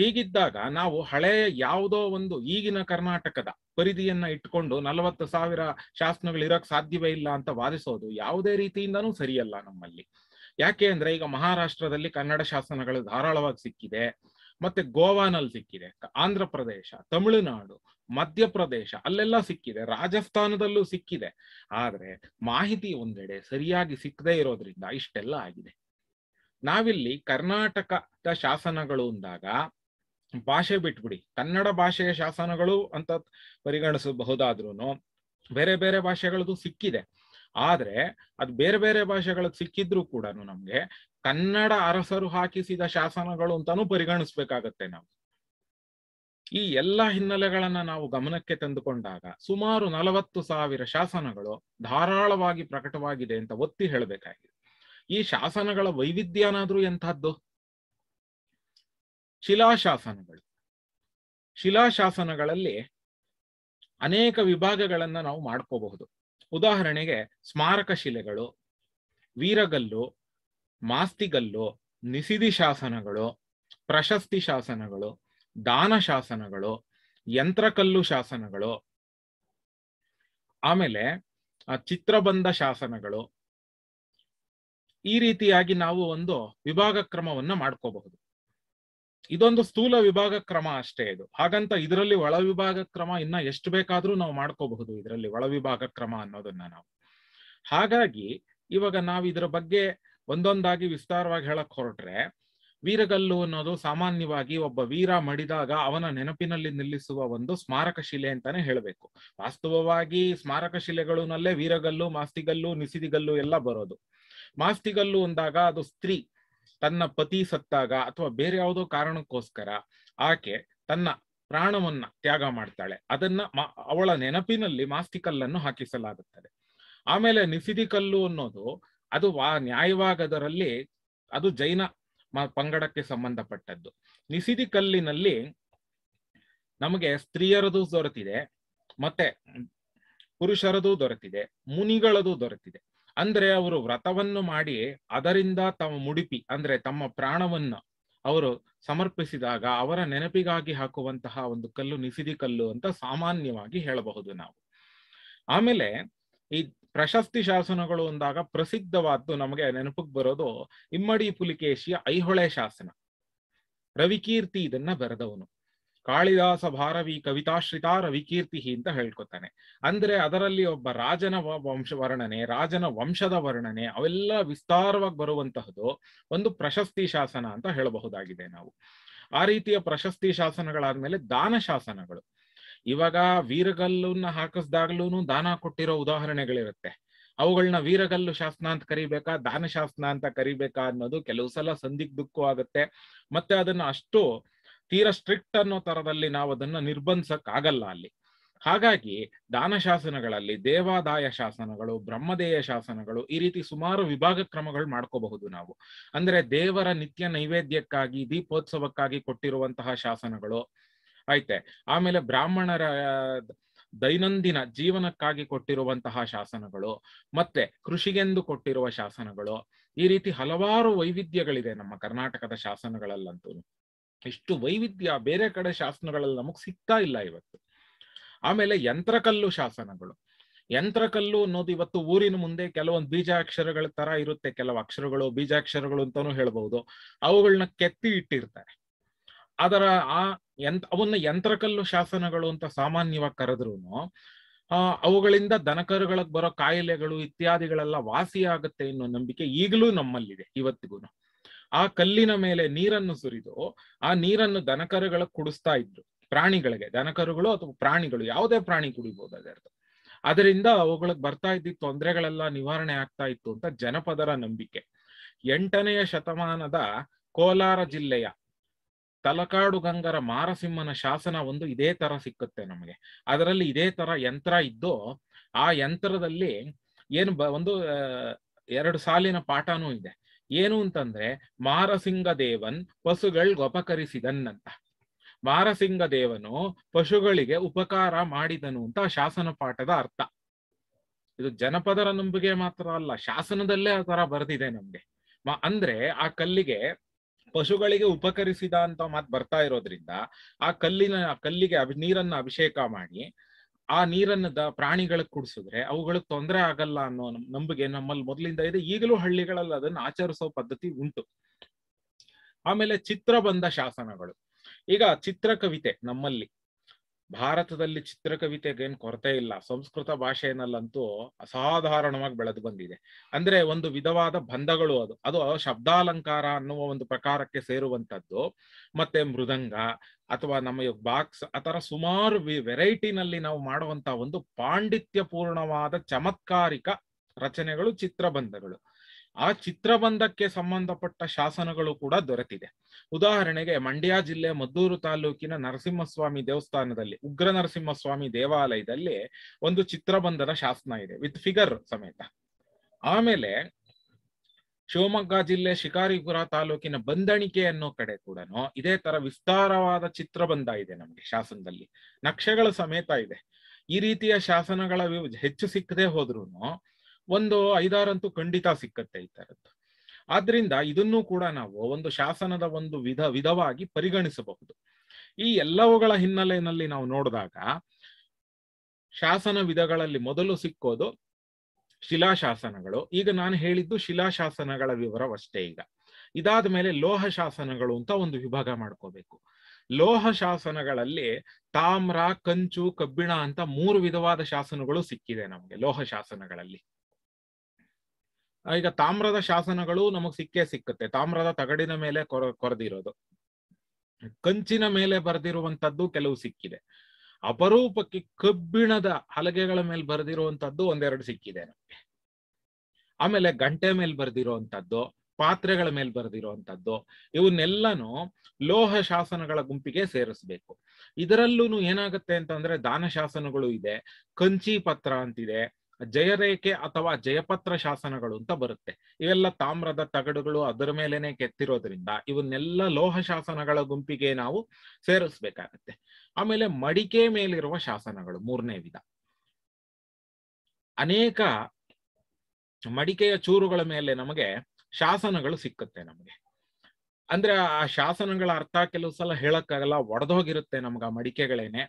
ಹೀಗಿದ್ದಾಗ ನಾವು ಹಳೆಯ ಯಾವುದೋ ಒಂದು ಈಗಿನ ಕರ್ನಾಟಕದ ಪರಿಧಿಯನ್ನ ಇಟ್ಕೊಂಡು ನಲವತ್ತು ಸಾವಿರ ಶಾಸನಗಳು ಇರಕ್ ಸಾಧ್ಯವೇ ಇಲ್ಲ ಅಂತ ವಾದಿಸೋದು ಯಾವುದೇ ರೀತಿಯಿಂದನೂ ಸರಿಯಲ್ಲ ನಮ್ಮಲ್ಲಿ ಯಾಕೆ ಅಂದ್ರೆ ಈಗ ಮಹಾರಾಷ್ಟ್ರದಲ್ಲಿ ಕನ್ನಡ ಶಾಸನಗಳು ಧಾರಾಳವಾಗಿ ಸಿಕ್ಕಿದೆ ಮತ್ತೆ ಗೋವಾನಲ್ಲಿ ಸಿಕ್ಕಿದೆ ಆಂಧ್ರ ಪ್ರದೇಶ ತಮಿಳುನಾಡು ಮಧ್ಯಪ್ರದೇಶ ಅಲ್ಲೆಲ್ಲ ಸಿಕ್ಕಿದೆ ರಾಜಸ್ಥಾನದಲ್ಲೂ ಸಿಕ್ಕಿದೆ ಆದ್ರೆ ಮಾಹಿತಿ ಒಂದೆಡೆ ಸರಿಯಾಗಿ ಸಿಕ್ಕದೆ ಇರೋದ್ರಿಂದ ಇಷ್ಟೆಲ್ಲ ಆಗಿದೆ ನಾವಿಲ್ಲಿ ಕರ್ನಾಟಕದ ಶಾಸನಗಳು ಅಂದಾಗ ಭಾಷೆ ಬಿಟ್ಬಿಡಿ ಕನ್ನಡ ಭಾಷೆಯ ಶಾಸನಗಳು ಅಂತ ಪರಿಗಣಿಸಬಹುದಾದ್ರೂ ಬೇರೆ ಬೇರೆ ಭಾಷೆಗಳದ್ದು ಸಿಕ್ಕಿದೆ ಆದ್ರೆ ಅದು ಬೇರೆ ಬೇರೆ ಭಾಷೆಗಳು ಸಿಕ್ಕಿದ್ರೂ ಕೂಡ ನಮ್ಗೆ ಕನ್ನಡ ಅರಸರು ಹಾಕಿಸಿದ ಶಾಸನಗಳು ಅಂತಾನು ಪರಿಗಣಿಸ್ಬೇಕಾಗತ್ತೆ ನಾವು ಈ ಎಲ್ಲ ಹಿನ್ನೆಲೆಗಳನ್ನ ನಾವು ಗಮನಕ್ಕೆ ತಂದುಕೊಂಡಾಗ ಸುಮಾರು ನಲವತ್ತು ಸಾವಿರ ಶಾಸನಗಳು ಧಾರಾಳವಾಗಿ ಪ್ರಕಟವಾಗಿದೆ ಅಂತ ಒತ್ತಿ ಹೇಳಬೇಕಾಗಿದೆ ಈ ಶಾಸನಗಳ ವೈವಿಧ್ಯನಾದ್ರೂ ಎಂತಹದ್ದು ಶಿಲಾಶಾಸನಗಳು ಶಿಲಾಶಾಸನಗಳಲ್ಲಿ ಅನೇಕ ವಿಭಾಗಗಳನ್ನ ನಾವು ಮಾಡ್ಕೋಬಹುದು ಉದಾಹರಣೆಗೆ ಸ್ಮಾರಕ ಶಿಲೆಗಳು ವೀರಗಲ್ಲು ಮಾಸ್ತಿಗಲ್ಲು ನಿಸಿದಿ ಶಾಸನಗಳು ಪ್ರಶಸ್ತಿ ಶಾಸನಗಳು ದಾನ ಶಾಸನಗಳು ಯಂತ್ರಕಲ್ಲು ಶಾಸನಗಳು ಆಮೇಲೆ ಚಿತ್ರಬಂಧ ಶಾಸನಗಳು ಈ ರೀತಿಯಾಗಿ ನಾವು ಒಂದು ವಿಭಾಗ ಕ್ರಮವನ್ನು ಮಾಡ್ಕೋಬಹುದು ಇದೊಂದು ಸ್ಥೂಲ ವಿಭಾಗ ಕ್ರಮ ಅಷ್ಟೇ ಇದು ಹಾಗಂತ ಇದರಲ್ಲಿ ಒಳ ವಿಭಾಗ ಕ್ರಮ ಇನ್ನ ಎಷ್ಟು ಬೇಕಾದ್ರೂ ನಾವು ಮಾಡ್ಕೋಬಹುದು ಇದರಲ್ಲಿ ಒಳ ವಿಭಾಗ ಕ್ರಮ ಅನ್ನೋದನ್ನ ನಾವು ಹಾಗಾಗಿ ಇವಾಗ ನಾವು ಇದರ ಬಗ್ಗೆ ಒಂದೊಂದಾಗಿ ವಿಸ್ತಾರವಾಗಿ ಹೇಳಕ್ ಹೊರಟ್ರೆ ವೀರಗಲ್ಲು ಅನ್ನೋದು ಸಾಮಾನ್ಯವಾಗಿ ಒಬ್ಬ ವೀರ ಮಡಿದಾಗ ಅವನ ನೆನಪಿನಲ್ಲಿ ನಿಲ್ಲಿಸುವ ಒಂದು ಸ್ಮಾರಕ ಶಿಲೆ ಅಂತಾನೆ ಹೇಳಬೇಕು ವಾಸ್ತವವಾಗಿ ಸ್ಮಾರಕ ಶಿಲೆಗಳನ್ನಲ್ಲೇ ವೀರಗಲ್ಲು ಮಾಸ್ತಿಗಲ್ಲು ನಿಸಿದಿಗಲ್ಲು ಎಲ್ಲ ಬರೋದು ಮಾಸ್ತಿಗಲ್ಲು ಅಂದಾಗ ಅದು ಸ್ತ್ರೀ ತನ್ನ ಪತಿ ಸತ್ತಾಗ ಅಥವಾ ಬೇರೆ ಯಾವುದೋ ಕಾರಣಕ್ಕೋಸ್ಕರ ಆಕೆ ತನ್ನ ಪ್ರಾಣವನ್ನ ತ್ಯಾಗ ಮಾಡ್ತಾಳೆ ಅದನ್ನ ಅವಳ ನೆನಪಿನಲ್ಲಿ ಮಾಸ್ತಿಕಲ್ಲನ್ನು ಹಾಕಿಸಲಾಗುತ್ತದೆ ಆಮೇಲೆ ನಿಸಿದಿ ಕಲ್ಲು ಅನ್ನೋದು ಅದು ವಾ ನ್ಯಾಯವಾಗದರಲ್ಲಿ ಅದು ಜೈನ ಪಂಗಡಕ್ಕೆ ಸಂಬಂಧಪಟ್ಟದ್ದು ನಿಸಿದಿ ಕಲ್ಲಿನಲ್ಲಿ ನಮಗೆ ಸ್ತ್ರೀಯರದು ದೊರೆತಿದೆ ಮತ್ತೆ ಪುರುಷರದು ದೊರೆತಿದೆ ಮುನಿಗಳದು ದೊರೆತಿದೆ ಅಂದ್ರೆ ಅವರು ವ್ರತವನ್ನು ಮಾಡಿ ಅದರಿಂದ ತಮ್ಮ ಮುಡಿಪಿ ಅಂದ್ರೆ ತಮ್ಮ ಪ್ರಾಣವನ್ನ ಅವರು ಸಮರ್ಪಿಸಿದಾಗ ಅವರ ನೆನಪಿಗಾಗಿ ಹಾಕುವಂತಹ ಒಂದು ಕಲ್ಲು ನಿಸಿದಿ ಕಲ್ಲು ಅಂತ ಸಾಮಾನ್ಯವಾಗಿ ಹೇಳಬಹುದು ನಾವು ಆಮೇಲೆ ಈ ಪ್ರಶಸ್ತಿ ಶಾಸನಗಳು ಅಂದಾಗ ಪ್ರಸಿದ್ಧವಾದ್ದು ನಮಗೆ ನೆನಪಿಗೆ ಬರೋದು ಇಮ್ಮಡಿ ಪುಲಿಕೇಶಿಯ ಐಹೊಳೆ ಶಾಸನ ರವಿಕೀರ್ತಿ ಇದನ್ನ ಬರೆದವನು ಕಾಳಿದಾಸ ಭಾರವಿ ಕವಿತಾಶ್ರಿತ ರವಿಕೀರ್ತಿ ಅಂತ ಹೇಳ್ಕೊತಾನೆ ಅಂದ್ರೆ ಅದರಲ್ಲಿ ಒಬ್ಬ ರಾಜನ ವಂಶ ವರ್ಣನೆ ರಾಜನ ವಂಶದ ವರ್ಣನೆ ಅವೆಲ್ಲ ವಿಸ್ತಾರವಾಗಿ ಬರುವಂತಹದ್ದು ಒಂದು ಪ್ರಶಸ್ತಿ ಶಾಸನ ಅಂತ ಹೇಳಬಹುದಾಗಿದೆ ನಾವು ಆ ರೀತಿಯ ಪ್ರಶಸ್ತಿ ಶಾಸನಗಳಾದ್ಮೇಲೆ ದಾನ ಶಾಸನಗಳು ಇವಾಗ ವೀರಗಲ್ಲನ್ನ ಹಾಕಿಸ್ದಾಗ್ಲೂ ದಾನ ಕೊಟ್ಟಿರೋ ಉದಾಹರಣೆಗಳಿರುತ್ತೆ ಅವುಗಳನ್ನ ವೀರಗಲ್ಲು ಶಾಸನ ಅಂತ ಕರಿಬೇಕಾ ದಾನ ಶಾಸನ ಅಂತ ಕರಿಬೇಕಾ ಅನ್ನೋದು ಕೆಲವು ಸಲ ಸಂದಿಗ್ಧಕ್ಕೂ ಆಗುತ್ತೆ ಮತ್ತೆ ಅದನ್ನ ಅಷ್ಟು ತೀರ ಸ್ಟ್ರಿಕ್ಟ್ ಅನ್ನೋ ತರದಲ್ಲಿ ನಾವು ಅದನ್ನ ನಿರ್ಬಂಧಸಕ್ ಆಗಲ್ಲ ಅಲ್ಲಿ ಹಾಗಾಗಿ ದಾನ ಶಾಸನಗಳಲ್ಲಿ ದೇವಾದಾಯ ಶಾಸನಗಳು ಬ್ರಹ್ಮದೇಯ ಶಾಸನಗಳು ಈ ರೀತಿ ಸುಮಾರು ವಿಭಾಗ ಕ್ರಮಗಳು ಮಾಡ್ಕೋಬಹುದು ನಾವು ಅಂದ್ರೆ ದೇವರ ನಿತ್ಯ ನೈವೇದ್ಯಕ್ಕಾಗಿ ದೀಪೋತ್ಸವಕ್ಕಾಗಿ ಕೊಟ್ಟಿರುವಂತಹ ಶಾಸನಗಳು ಆಯ್ತೆ ಆಮೇಲೆ ಬ್ರಾಹ್ಮಣರ ದೈನಂದಿನ ಜೀವನಕ್ಕಾಗಿ ಕೊಟ್ಟಿರುವಂತಹ ಶಾಸನಗಳು ಮತ್ತೆ ಕೃಷಿಗೆಂದು ಕೊಟ್ಟಿರುವ ಶಾಸನಗಳು ಈ ರೀತಿ ಹಲವಾರು ವೈವಿಧ್ಯಗಳಿದೆ ನಮ್ಮ ಕರ್ನಾಟಕದ ಶಾಸನಗಳಲ್ಲಂತೂ ಎಷ್ಟು ವೈವಿಧ್ಯ ಬೇರೆ ಕಡೆ ಶಾಸನಗಳಲ್ಲಿ ನಮಗ್ ಸಿಗ್ತಾ ಇಲ್ಲ ಇವತ್ತು ಆಮೇಲೆ ಯಂತ್ರಕಲ್ಲು ಶಾಸನಗಳು ಯಂತ್ರಕಲ್ಲು ಅನ್ನೋದು ಇವತ್ತು ಊರಿನ ಮುಂದೆ ಕೆಲವೊಂದು ಬೀಜಾಕ್ಷರಗಳ ತರ ಇರುತ್ತೆ ಕೆಲವು ಅಕ್ಷರಗಳು ಬೀಜಾಕ್ಷರಗಳು ಅಂತಾನು ಹೇಳ್ಬಹುದು ಅವುಗಳನ್ನ ಕೆತ್ತಿ ಇಟ್ಟಿರ್ತಾರೆ ಅದರ ಆ ಯಂತ್ ಅವನ್ನ ಯಂತ್ರಕಲ್ಲು ಶಾಸನಗಳು ಅಂತ ಸಾಮಾನ್ಯವಾಗಿ ಕರೆದ್ರು ಆ ಅವುಗಳಿಂದ ದನಕರುಗಳಿಗೆ ಬರೋ ಕಾಯಿಲೆಗಳು ಇತ್ಯಾದಿಗಳೆಲ್ಲ ವಾಸಿ ಆಗುತ್ತೆ ಅನ್ನೋ ನಂಬಿಕೆ ಈಗಲೂ ನಮ್ಮಲ್ಲಿದೆ ಇವತ್ತಿಗೂ ಆ ಕಲ್ಲಿನ ಮೇಲೆ ನೀರನ್ನು ಸುರಿದು ಆ ನೀರನ್ನು ದನಕರುಗಳ ಕುಡಿಸ್ತಾ ಇದ್ರು ಪ್ರಾಣಿಗಳಿಗೆ ದನಕರುಗಳು ಅಥವಾ ಪ್ರಾಣಿಗಳು ಯಾವುದೇ ಪ್ರಾಣಿ ಕುಡಿಬಹುದು ಅದರ್ಥ ಅದರಿಂದ ಅವುಗಳಿಗೆ ಬರ್ತಾ ಇದ್ದಿದ್ದ ತೊಂದರೆಗಳೆಲ್ಲ ನಿವಾರಣೆ ಆಗ್ತಾ ಇತ್ತು ಅಂತ ಜನಪದರ ನಂಬಿಕೆ ಎಂಟನೆಯ ಶತಮಾನದ ಕೋಲಾರ ಜಿಲ್ಲೆಯ ತಲಕಾಡು ಗಂಗರ ಮಾರಸಿಂಹನ ಶಾಸನ ಒಂದು ಇದೇ ತರ ಸಿಕ್ಕುತ್ತೆ ನಮಗೆ ಅದರಲ್ಲಿ ಇದೇ ತರ ಯಂತ್ರ ಇದ್ದು ಆ ಯಂತ್ರದಲ್ಲಿ ಏನು ಬ ಒಂದು ಎರಡು ಸಾಲಿನ ಪಾಠನೂ ಇದೆ ಏನು ಅಂತಂದ್ರೆ ಮಾರಸಿಂಗ ದೇವನ್ ಪಶುಗಳ್ ಉಪಕರಿಸಿದನ್ನಂತ ಅಂತ ಮಾರಸಿಂಗ ದೇವನು ಪಶುಗಳಿಗೆ ಉಪಕಾರ ಮಾಡಿದನು ಅಂತ ಶಾಸನ ಪಾಠದ ಅರ್ಥ ಇದು ಜನಪದರ ನಂಬಿಕೆ ಮಾತ್ರ ಅಲ್ಲ ಶಾಸನದಲ್ಲೇ ಆ ತರ ಬರ್ದಿದೆ ನಮ್ಗೆ ಅಂದ್ರೆ ಆ ಕಲ್ಲಿಗೆ ಪಶುಗಳಿಗೆ ಉಪಕರಿಸಿದ ಅಂತ ಮಾತು ಬರ್ತಾ ಇರೋದ್ರಿಂದ ಆ ಕಲ್ಲಿನ ಕಲ್ಲಿಗೆ ಅಭಿ ನೀರನ್ನ ಅಭಿಷೇಕ ಮಾಡಿ ಆ ನೀರನ್ನು ದ ಪ್ರಾಣಿಗಳಿಗೆ ಕುಡಿಸಿದ್ರೆ ಅವುಗಳಿಗೆ ತೊಂದರೆ ಆಗಲ್ಲ ಅನ್ನೋ ನಂಬಿಕೆ ನಮ್ಮಲ್ಲಿ ಮೊದಲಿಂದ ಇದೆ ಈಗಲೂ ಹಳ್ಳಿಗಳಲ್ಲಿ ಅದನ್ನು ಆಚರಿಸೋ ಪದ್ಧತಿ ಉಂಟು ಆಮೇಲೆ ಚಿತ್ರ ಬಂದ ಶಾಸನಗಳು ಈಗ ಚಿತ್ರ ಕವಿತೆ ನಮ್ಮಲ್ಲಿ ಭಾರತದಲ್ಲಿ ಚಿತ್ರಕವಿತೆಗೇನ್ ಕೊರತೆ ಇಲ್ಲ ಸಂಸ್ಕೃತ ಭಾಷೆನಲ್ಲಂತೂ ಅಸಾಧಾರಣವಾಗಿ ಬೆಳೆದು ಬಂದಿದೆ ಅಂದ್ರೆ ಒಂದು ವಿಧವಾದ ಬಂಧಗಳು ಅದು ಅದು ಶಬ್ದಾಲಂಕಾರ ಅನ್ನುವ ಒಂದು ಪ್ರಕಾರಕ್ಕೆ ಸೇರುವಂತದ್ದು ಮತ್ತೆ ಮೃದಂಗ ಅಥವಾ ನಮ್ಮ ಬಾಕ್ಸ್ ಆತರ ಸುಮಾರು ವೆರೈಟಿನಲ್ಲಿ ನಾವು ಮಾಡುವಂತ ಒಂದು ಪಾಂಡಿತ್ಯಪೂರ್ಣವಾದ ಚಮತ್ಕಾರಿಕ ರಚನೆಗಳು ಚಿತ್ರಬಂಧಗಳು ಆ ಚಿತ್ರಬಂಧಕ್ಕೆ ಸಂಬಂಧಪಟ್ಟ ಶಾಸನಗಳು ಕೂಡ ದೊರೆತಿದೆ ಉದಾಹರಣೆಗೆ ಮಂಡ್ಯ ಜಿಲ್ಲೆ ಮದ್ದೂರು ತಾಲೂಕಿನ ನರಸಿಂಹಸ್ವಾಮಿ ದೇವಸ್ಥಾನದಲ್ಲಿ ಉಗ್ರ ನರಸಿಂಹಸ್ವಾಮಿ ದೇವಾಲಯದಲ್ಲಿ ಒಂದು ಚಿತ್ರಬಂಧದ ಶಾಸನ ಇದೆ ವಿತ್ ಫಿಗರ್ ಸಮೇತ ಆಮೇಲೆ ಶಿವಮೊಗ್ಗ ಜಿಲ್ಲೆ ಶಿಕಾರಿಪುರ ತಾಲೂಕಿನ ಬಂದಣಿಕೆ ಅನ್ನೋ ಕಡೆ ಕೂಡ ಇದೇ ತರ ವಿಸ್ತಾರವಾದ ಚಿತ್ರಬಂಧ ಇದೆ ನಮ್ಗೆ ಶಾಸನದಲ್ಲಿ ನಕ್ಷೆಗಳ ಸಮೇತ ಇದೆ ಈ ರೀತಿಯ ಶಾಸನಗಳ ಹೆಚ್ಚು ಸಿಕ್ಕದೆ ಹೋದ್ರು ಒಂದು ಐದಾರಂತೂ ಖಂಡಿತ ಸಿಕ್ಕತ್ತೆ ಈ ಆದ್ರಿಂದ ಇದನ್ನು ಕೂಡ ನಾವು ಒಂದು ಶಾಸನದ ಒಂದು ವಿಧ ವಿಧವಾಗಿ ಪರಿಗಣಿಸಬಹುದು ಈ ಎಲ್ಲವುಗಳ ಹಿನ್ನೆಲೆಯಲ್ಲಿ ನಾವು ನೋಡಿದಾಗ ಶಾಸನ ವಿಧಗಳಲ್ಲಿ ಮೊದಲು ಸಿಕ್ಕೋದು ಶಿಲಾಶಾಸನಗಳು ಈಗ ನಾನು ಹೇಳಿದ್ದು ಶಿಲಾಶಾಸನಗಳ ವಿವರವಷ್ಟೇ ಈಗ ಇದಾದ ಮೇಲೆ ಲೋಹ ಶಾಸನಗಳು ಅಂತ ಒಂದು ವಿಭಾಗ ಮಾಡ್ಕೋಬೇಕು ಲೋಹ ಶಾಸನಗಳಲ್ಲಿ ತಾಮ್ರ ಕಂಚು ಕಬ್ಬಿಣ ಅಂತ ಮೂರು ವಿಧವಾದ ಶಾಸನಗಳು ಸಿಕ್ಕಿದೆ ನಮಗೆ ಲೋಹ ಶಾಸನಗಳಲ್ಲಿ ಈಗ ತಾಮ್ರದ ಶಾಸನಗಳು ನಮಗ್ ಸಿಕ್ಕೇ ಸಿಕ್ಕುತ್ತೆ ತಾಮ್ರದ ತಗಡಿನ ಮೇಲೆ ಕೊರ ಕೊರೆದಿರೋದು ಕಂಚಿನ ಮೇಲೆ ಬರೆದಿರುವಂತದ್ದು ಕೆಲವು ಸಿಕ್ಕಿದೆ ಅಪರೂಪಕ್ಕೆ ಕಬ್ಬಿಣದ ಹಲಗೆಗಳ ಮೇಲೆ ಬರೆದಿರುವಂತದ್ದು ಒಂದೆರಡು ಸಿಕ್ಕಿದೆ ನಮಗೆ ಆಮೇಲೆ ಗಂಟೆ ಮೇಲೆ ಬರೆದಿರುವಂತದ್ದು ಪಾತ್ರೆಗಳ ಮೇಲೆ ಬರೆದಿರುವಂತದ್ದು ಇವನ್ನೆಲ್ಲನೂ ಲೋಹ ಶಾಸನಗಳ ಗುಂಪಿಗೆ ಸೇರಿಸ್ಬೇಕು ಇದರಲ್ಲೂ ಏನಾಗುತ್ತೆ ಅಂತಂದ್ರೆ ದಾನ ಶಾಸನಗಳು ಇದೆ ಕಂಚಿ ಪತ್ರ ಅಂತಿದೆ ಜಯರೇಖೆ ಅಥವಾ ಜಯಪತ್ರ ಶಾಸನಗಳು ಅಂತ ಬರುತ್ತೆ ಇವೆಲ್ಲ ತಾಮ್ರದ ತಗಡುಗಳು ಅದರ ಮೇಲೆನೆ ಕೆತ್ತಿರೋದ್ರಿಂದ ಇವನ್ನೆಲ್ಲ ಲೋಹ ಶಾಸನಗಳ ಗುಂಪಿಗೆ ನಾವು ಸೇರಿಸ್ಬೇಕಾಗತ್ತೆ ಆಮೇಲೆ ಮಡಿಕೆ ಮೇಲಿರುವ ಶಾಸನಗಳು ಮೂರನೇ ವಿಧ ಅನೇಕ ಮಡಿಕೆಯ ಚೂರುಗಳ ಮೇಲೆ ನಮಗೆ ಶಾಸನಗಳು ಸಿಕ್ಕುತ್ತೆ ನಮಗೆ ಅಂದ್ರೆ ಆ ಶಾಸನಗಳ ಅರ್ಥ ಕೆಲವು ಸಲ ಹೇಳಕ್ಕಾಗಲ್ಲ ಒಡೆದೋಗಿರುತ್ತೆ ನಮ್ಗೆ ಆ ಮಡಿಕೆಗಳೇನೆ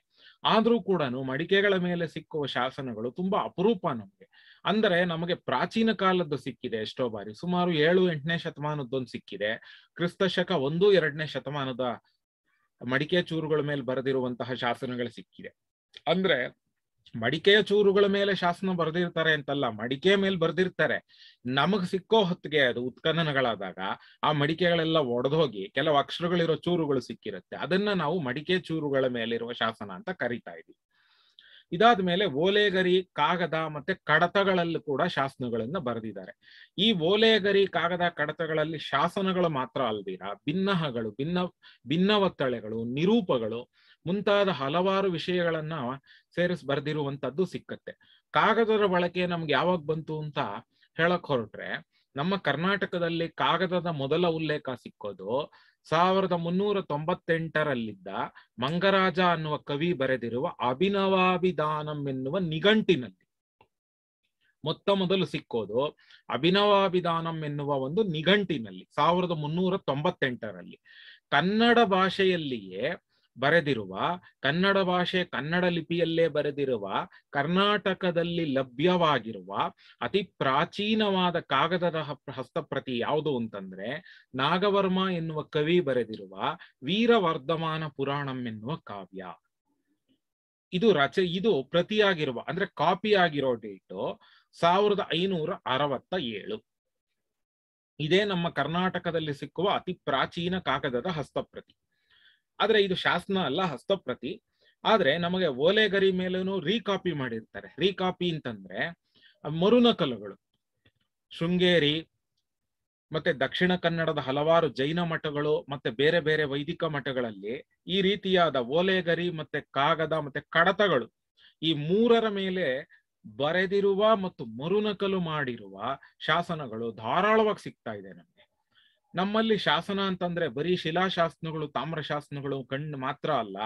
ಆದ್ರೂ ಕೂಡ ಮಡಿಕೆಗಳ ಮೇಲೆ ಸಿಕ್ಕುವ ಶಾಸನಗಳು ತುಂಬಾ ಅಪರೂಪ ನಮ್ಗೆ ಅಂದ್ರೆ ನಮಗೆ ಪ್ರಾಚೀನ ಕಾಲದ್ದು ಸಿಕ್ಕಿದೆ ಎಷ್ಟೋ ಬಾರಿ ಸುಮಾರು ಏಳು ಎಂಟನೇ ಶತಮಾನದ್ದೊಂದು ಸಿಕ್ಕಿದೆ ಕ್ರಿಸ್ತ ಶಕ ಒಂದು ಎರಡನೇ ಶತಮಾನದ ಮಡಿಕೆ ಚೂರುಗಳ ಮೇಲೆ ಬರೆದಿರುವಂತಹ ಶಾಸನಗಳು ಸಿಕ್ಕಿದೆ ಅಂದ್ರೆ ಮಡಿಕೆಯ ಚೂರುಗಳ ಮೇಲೆ ಶಾಸನ ಬರ್ದಿರ್ತಾರೆ ಅಂತಲ್ಲ ಮಡಿಕೆ ಮೇಲೆ ಬರ್ದಿರ್ತಾರೆ ನಮಗ್ ಸಿಕ್ಕೋ ಹೊತ್ತಿಗೆ ಅದು ಉತ್ಖನನಗಳಾದಾಗ ಆ ಮಡಿಕೆಗಳೆಲ್ಲ ಒಡೆದೋಗಿ ಕೆಲವು ಅಕ್ಷರಗಳಿರೋ ಚೂರುಗಳು ಸಿಕ್ಕಿರುತ್ತೆ ಅದನ್ನ ನಾವು ಮಡಿಕೆ ಚೂರುಗಳ ಇರುವ ಶಾಸನ ಅಂತ ಕರಿತಾ ಇದೀವಿ ಇದಾದ ಮೇಲೆ ಓಲೆಗರಿ ಕಾಗದ ಮತ್ತೆ ಕಡತಗಳಲ್ಲೂ ಕೂಡ ಶಾಸನಗಳನ್ನ ಬರೆದಿದ್ದಾರೆ ಈ ಓಲೆಗರಿ ಕಾಗದ ಕಡತಗಳಲ್ಲಿ ಶಾಸನಗಳು ಮಾತ್ರ ಅಲ್ದಿರ ಭಿನ್ನಹಗಳು ಭಿನ್ನ ಭಿನ್ನ ಒತ್ತಳೆಗಳು ನಿರೂಪಗಳು ಮುಂತಾದ ಹಲವಾರು ವಿಷಯಗಳನ್ನ ಸೇರಿಸ್ ಬರ್ದಿರುವಂತದ್ದು ಸಿಕ್ಕತ್ತೆ ಕಾಗದದ ಬಳಕೆ ನಮ್ಗೆ ಯಾವಾಗ ಬಂತು ಅಂತ ಹೇಳಕ್ ಹೊರಟ್ರೆ ನಮ್ಮ ಕರ್ನಾಟಕದಲ್ಲಿ ಕಾಗದದ ಮೊದಲ ಉಲ್ಲೇಖ ಸಿಕ್ಕೋದು ಸಾವಿರದ ಮುನ್ನೂರ ತೊಂಬತ್ತೆಂಟರಲ್ಲಿದ್ದ ಮಂಗರಾಜ ಅನ್ನುವ ಕವಿ ಬರೆದಿರುವ ಅಭಿನವಾಭಿಧಾನಂ ಎನ್ನುವ ನಿಘಂಟಿನಲ್ಲಿ ಮೊತ್ತ ಮೊದಲು ಸಿಕ್ಕೋದು ಅಭಿನವಾಭಿಧಾನಂ ಎನ್ನುವ ಒಂದು ನಿಘಂಟಿನಲ್ಲಿ ಸಾವಿರದ ಮುನ್ನೂರ ತೊಂಬತ್ತೆಂಟರಲ್ಲಿ ಕನ್ನಡ ಭಾಷೆಯಲ್ಲಿಯೇ ಬರೆದಿರುವ ಕನ್ನಡ ಭಾಷೆ ಕನ್ನಡ ಲಿಪಿಯಲ್ಲೇ ಬರೆದಿರುವ ಕರ್ನಾಟಕದಲ್ಲಿ ಲಭ್ಯವಾಗಿರುವ ಅತಿ ಪ್ರಾಚೀನವಾದ ಕಾಗದದ ಹಸ್ತಪ್ರತಿ ಯಾವುದು ಅಂತಂದ್ರೆ ನಾಗವರ್ಮ ಎನ್ನುವ ಕವಿ ಬರೆದಿರುವ ವೀರವರ್ಧಮಾನ ಪುರಾಣಂ ಎನ್ನುವ ಕಾವ್ಯ ಇದು ರಚ ಇದು ಪ್ರತಿಯಾಗಿರುವ ಅಂದ್ರೆ ಕಾಪಿ ಆಗಿರೋ ಡೇಟು ಸಾವಿರದ ಐನೂರ ಅರವತ್ತ ಏಳು ಇದೇ ನಮ್ಮ ಕರ್ನಾಟಕದಲ್ಲಿ ಸಿಕ್ಕುವ ಅತಿ ಪ್ರಾಚೀನ ಕಾಗದದ ಹಸ್ತಪ್ರತಿ ಆದ್ರೆ ಇದು ಶಾಸನ ಅಲ್ಲ ಹಸ್ತಪ್ರತಿ ಆದ್ರೆ ನಮಗೆ ಓಲೆಗರಿ ಮೇಲೂ ರೀಕಾಪಿ ಮಾಡಿರ್ತಾರೆ ರೀಕಾಪಿ ಅಂತಂದ್ರೆ ಮರುನಕಲುಗಳು ಶೃಂಗೇರಿ ಮತ್ತೆ ದಕ್ಷಿಣ ಕನ್ನಡದ ಹಲವಾರು ಜೈನ ಮಠಗಳು ಮತ್ತೆ ಬೇರೆ ಬೇರೆ ವೈದಿಕ ಮಠಗಳಲ್ಲಿ ಈ ರೀತಿಯಾದ ಓಲೆಗರಿ ಮತ್ತೆ ಕಾಗದ ಮತ್ತೆ ಕಡತಗಳು ಈ ಮೂರರ ಮೇಲೆ ಬರೆದಿರುವ ಮತ್ತು ಮರುನಕಲು ಮಾಡಿರುವ ಶಾಸನಗಳು ಧಾರಾಳವಾಗಿ ಸಿಗ್ತಾ ಇದೆ ನಮಗೆ ನಮ್ಮಲ್ಲಿ ಶಾಸನ ಅಂತಂದ್ರೆ ಬರೀ ಶಿಲಾಶಾಸನಗಳು ತಾಮ್ರ ಶಾಸನಗಳು ಕಣ್ಣು ಮಾತ್ರ ಅಲ್ಲ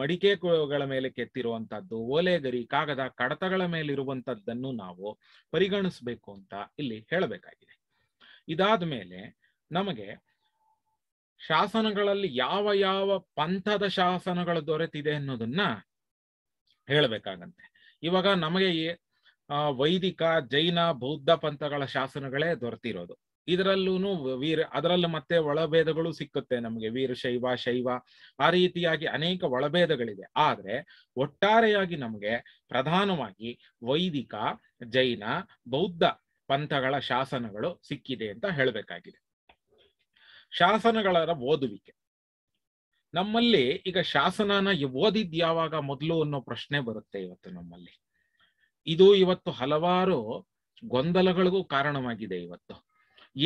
ಮಡಿಕೆಗಳ ಮೇಲೆ ಕೆತ್ತಿರುವಂತಹದ್ದು ಓಲೆಗರಿ ಕಾಗದ ಕಡತಗಳ ಮೇಲಿರುವಂತದ್ದನ್ನು ನಾವು ಪರಿಗಣಿಸಬೇಕು ಅಂತ ಇಲ್ಲಿ ಹೇಳಬೇಕಾಗಿದೆ ಇದಾದ ಮೇಲೆ ನಮಗೆ ಶಾಸನಗಳಲ್ಲಿ ಯಾವ ಯಾವ ಪಂಥದ ಶಾಸನಗಳು ದೊರೆತಿದೆ ಅನ್ನೋದನ್ನ ಹೇಳಬೇಕಾಗಂತೆ ಇವಾಗ ನಮಗೆ ವೈದಿಕ ಜೈನ ಬೌದ್ಧ ಪಂಥಗಳ ಶಾಸನಗಳೇ ದೊರೆತಿರೋದು ಇದರಲ್ಲೂ ವೀರ ಅದರಲ್ಲೂ ಮತ್ತೆ ಒಳಭೇದಗಳು ಸಿಕ್ಕುತ್ತೆ ನಮಗೆ ವೀರ ಶೈವ ಶೈವ ಆ ರೀತಿಯಾಗಿ ಅನೇಕ ಒಳಭೇದಗಳಿದೆ ಆದ್ರೆ ಒಟ್ಟಾರೆಯಾಗಿ ನಮಗೆ ಪ್ರಧಾನವಾಗಿ ವೈದಿಕ ಜೈನ ಬೌದ್ಧ ಪಂಥಗಳ ಶಾಸನಗಳು ಸಿಕ್ಕಿದೆ ಅಂತ ಹೇಳಬೇಕಾಗಿದೆ ಶಾಸನಗಳ ಓದುವಿಕೆ ನಮ್ಮಲ್ಲಿ ಈಗ ಶಾಸನನ ಓದಿದ್ ಯಾವಾಗ ಮೊದಲು ಅನ್ನೋ ಪ್ರಶ್ನೆ ಬರುತ್ತೆ ಇವತ್ತು ನಮ್ಮಲ್ಲಿ ಇದು ಇವತ್ತು ಹಲವಾರು ಗೊಂದಲಗಳಿಗೂ ಕಾರಣವಾಗಿದೆ ಇವತ್ತು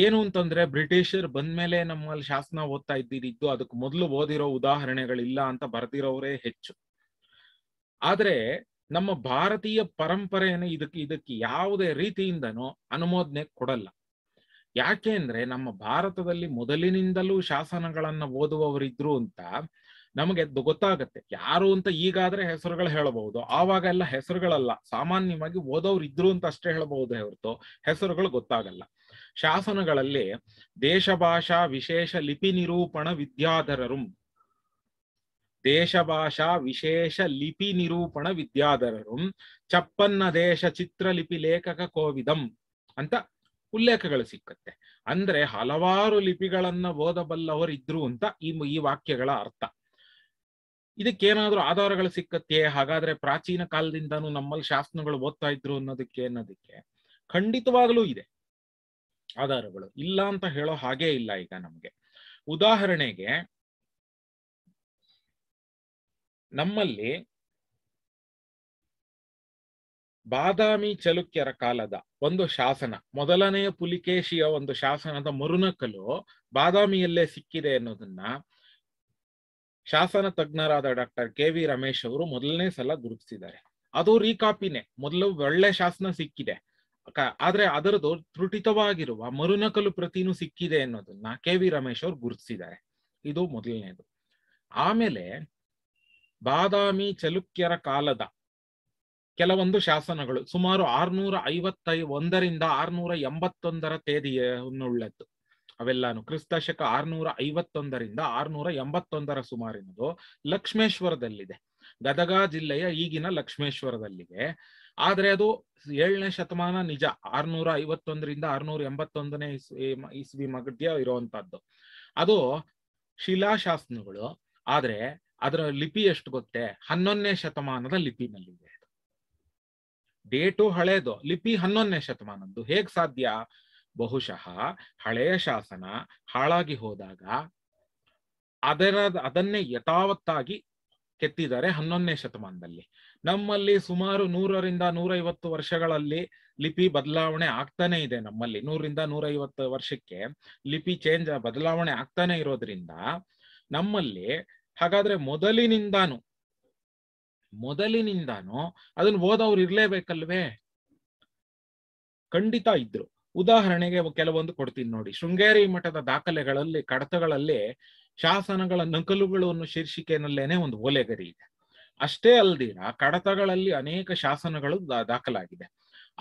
ಏನು ಅಂತಂದ್ರೆ ಬ್ರಿಟಿಷರ್ ಬಂದ್ಮೇಲೆ ನಮ್ಮಲ್ಲಿ ಶಾಸನ ಓದ್ತಾ ಇದ್ದಿದ್ದು ಅದಕ್ಕೆ ಮೊದಲು ಓದಿರೋ ಉದಾಹರಣೆಗಳಿಲ್ಲ ಅಂತ ಬರ್ದಿರೋರೇ ಹೆಚ್ಚು ಆದ್ರೆ ನಮ್ಮ ಭಾರತೀಯ ಪರಂಪರೆಯನ್ನು ಇದಕ್ಕೆ ಇದಕ್ಕೆ ಯಾವುದೇ ರೀತಿಯಿಂದನೂ ಅನುಮೋದನೆ ಕೊಡಲ್ಲ ಯಾಕೆ ಅಂದ್ರೆ ನಮ್ಮ ಭಾರತದಲ್ಲಿ ಮೊದಲಿನಿಂದಲೂ ಶಾಸನಗಳನ್ನ ಓದುವವರಿದ್ರು ಅಂತ ನಮಗೆ ಗೊತ್ತಾಗತ್ತೆ ಯಾರು ಅಂತ ಈಗಾದ್ರೆ ಹೆಸರುಗಳು ಹೇಳಬಹುದು ಆವಾಗ ಎಲ್ಲ ಹೆಸರುಗಳಲ್ಲ ಸಾಮಾನ್ಯವಾಗಿ ಓದೋರು ಇದ್ರು ಅಂತ ಅಷ್ಟೇ ಹೇಳಬಹುದು ಹೊರತು ಹೆಸರುಗಳು ಗೊತ್ತಾಗಲ್ಲ ಶಾಸನಗಳಲ್ಲಿ ದೇಶಭಾಷಾ ವಿಶೇಷ ಲಿಪಿ ನಿರೂಪಣ ವಿದ್ಯಾಧರರು ದೇಶಭಾಷಾ ವಿಶೇಷ ಲಿಪಿ ನಿರೂಪಣ ವಿದ್ಯಾಧರರು ಚಪ್ಪನ್ನ ದೇಶ ಚಿತ್ರಲಿಪಿ ಲೇಖಕ ಕೋವಿದಂ ಅಂತ ಉಲ್ಲೇಖಗಳು ಸಿಕ್ಕತ್ತೆ ಅಂದ್ರೆ ಹಲವಾರು ಲಿಪಿಗಳನ್ನ ಓದಬಲ್ಲವರಿದ್ರು ಅಂತ ಈ ಈ ವಾಕ್ಯಗಳ ಅರ್ಥ ಇದಕ್ಕೇನಾದ್ರೂ ಆಧಾರಗಳು ಸಿಕ್ಕತ್ತೆ ಹಾಗಾದ್ರೆ ಪ್ರಾಚೀನ ಕಾಲದಿಂದನೂ ನಮ್ಮಲ್ಲಿ ಶಾಸನಗಳು ಓದ್ತಾ ಇದ್ರು ಅನ್ನೋದಕ್ಕೆ ಅನ್ನೋದಕ್ಕೆ ಖಂಡಿತವಾಗ್ಲೂ ಇದೆ ಆಧಾರಗಳು ಇಲ್ಲ ಅಂತ ಹೇಳೋ ಹಾಗೇ ಇಲ್ಲ ಈಗ ನಮ್ಗೆ ಉದಾಹರಣೆಗೆ ನಮ್ಮಲ್ಲಿ ಬಾದಾಮಿ ಚಲುಕ್ಯರ ಕಾಲದ ಒಂದು ಶಾಸನ ಮೊದಲನೆಯ ಪುಲಿಕೇಶಿಯ ಒಂದು ಶಾಸನದ ಮರುನಕಲು ಬಾದಾಮಿಯಲ್ಲೇ ಸಿಕ್ಕಿದೆ ಅನ್ನೋದನ್ನ ಶಾಸನ ತಜ್ಞರಾದ ಡಾಕ್ಟರ್ ಕೆ ವಿ ರಮೇಶ್ ಅವರು ಮೊದಲನೇ ಸಲ ಗುರುತಿಸಿದ್ದಾರೆ ಅದು ರೀಕಾಪಿನೇ ಮೊದಲು ಒಳ್ಳೆ ಶಾಸನ ಸಿಕ್ಕಿದೆ ಆದ್ರೆ ಅದರದು ತ್ರುಟಿತವಾಗಿರುವ ಮರುನಕಲು ಪ್ರತಿನೂ ಸಿಕ್ಕಿದೆ ಅನ್ನೋದನ್ನ ಕೆ ವಿ ರಮೇಶ್ ಅವ್ರು ಗುರುತಿಸಿದ್ದಾರೆ ಇದು ಮೊದಲನೇದು ಆಮೇಲೆ ಬಾದಾಮಿ ಚಲುಕ್ಯರ ಕಾಲದ ಕೆಲವೊಂದು ಶಾಸನಗಳು ಸುಮಾರು ಆರ್ನೂರ ಐವತ್ತೈ ಒಂದರಿಂದ ಆರ್ನೂರ ಎಂಬತ್ತೊಂದರ ತೇದಿಯನ್ನುಳ್ಳದ್ದು ಅವೆಲ್ಲಾನು ಕ್ರಿಸ್ತಶಕ ಆರ್ನೂರ ಐವತ್ತೊಂದರಿಂದ ಆರ್ನೂರ ಎಂಬತ್ತೊಂದರ ಸುಮಾರಿನದು ಲಕ್ಷ್ಮೇಶ್ವರದಲ್ಲಿದೆ ಗದಗ ಜಿಲ್ಲೆಯ ಈಗಿನ ಲಕ್ಷ್ಮೇಶ್ವರದಲ್ಲಿದೆ ಆದ್ರೆ ಅದು ಏಳನೇ ಶತಮಾನ ನಿಜ ಆರ್ನೂರ ಐವತ್ತೊಂದರಿಂದ ಆರ್ನೂರ ಎಂಬತ್ತೊಂದನೇ ಇಸ್ವಿ ಮಧ್ಯ ಇರುವಂತಹದ್ದು ಅದು ಶಿಲಾಶಾಸನಗಳು ಆದ್ರೆ ಅದರ ಲಿಪಿ ಎಷ್ಟು ಗೊತ್ತೇ ಹನ್ನೊಂದನೇ ಶತಮಾನದ ಲಿಪಿನಲ್ಲಿದೆ ಡೇಟು ಹಳೇದು ಲಿಪಿ ಹನ್ನೊಂದನೇ ಶತಮಾನದ್ದು ಹೇಗ್ ಸಾಧ್ಯ ಬಹುಶಃ ಹಳೆಯ ಶಾಸನ ಹಾಳಾಗಿ ಹೋದಾಗ ಅದರ ಅದನ್ನೇ ಯಥಾವತ್ತಾಗಿ ಕೆತ್ತಿದ್ದಾರೆ ಹನ್ನೊಂದನೇ ಶತಮಾನದಲ್ಲಿ ನಮ್ಮಲ್ಲಿ ಸುಮಾರು ನೂರರಿಂದ ನೂರೈವತ್ತು ವರ್ಷಗಳಲ್ಲಿ ಲಿಪಿ ಬದಲಾವಣೆ ಆಗ್ತಾನೆ ಇದೆ ನಮ್ಮಲ್ಲಿ ನೂರರಿಂದ ನೂರೈವತ್ತು ವರ್ಷಕ್ಕೆ ಲಿಪಿ ಚೇಂಜ್ ಬದಲಾವಣೆ ಆಗ್ತಾನೆ ಇರೋದ್ರಿಂದ ನಮ್ಮಲ್ಲಿ ಹಾಗಾದ್ರೆ ಮೊದಲಿನಿಂದಾನು ಮೊದಲಿನಿಂದಾನು ಅದನ್ನ ಓದವ್ರು ಇರ್ಲೇಬೇಕಲ್ವೇ ಖಂಡಿತ ಇದ್ರು ಉದಾಹರಣೆಗೆ ಕೆಲವೊಂದು ಕೊಡ್ತೀನಿ ನೋಡಿ ಶೃಂಗೇರಿ ಮಠದ ದಾಖಲೆಗಳಲ್ಲಿ ಕಡತಗಳಲ್ಲಿ ಶಾಸನಗಳ ನಕಲುಗಳನ್ನು ಶೀರ್ಷಿಕೆಯಲ್ಲೇನೆ ಒಂದು ಓಲೆಗರಿ ಇದೆ ಅಷ್ಟೇ ಅಲ್ದಿರ ಕಡತಗಳಲ್ಲಿ ಅನೇಕ ಶಾಸನಗಳು ದಾಖಲಾಗಿದೆ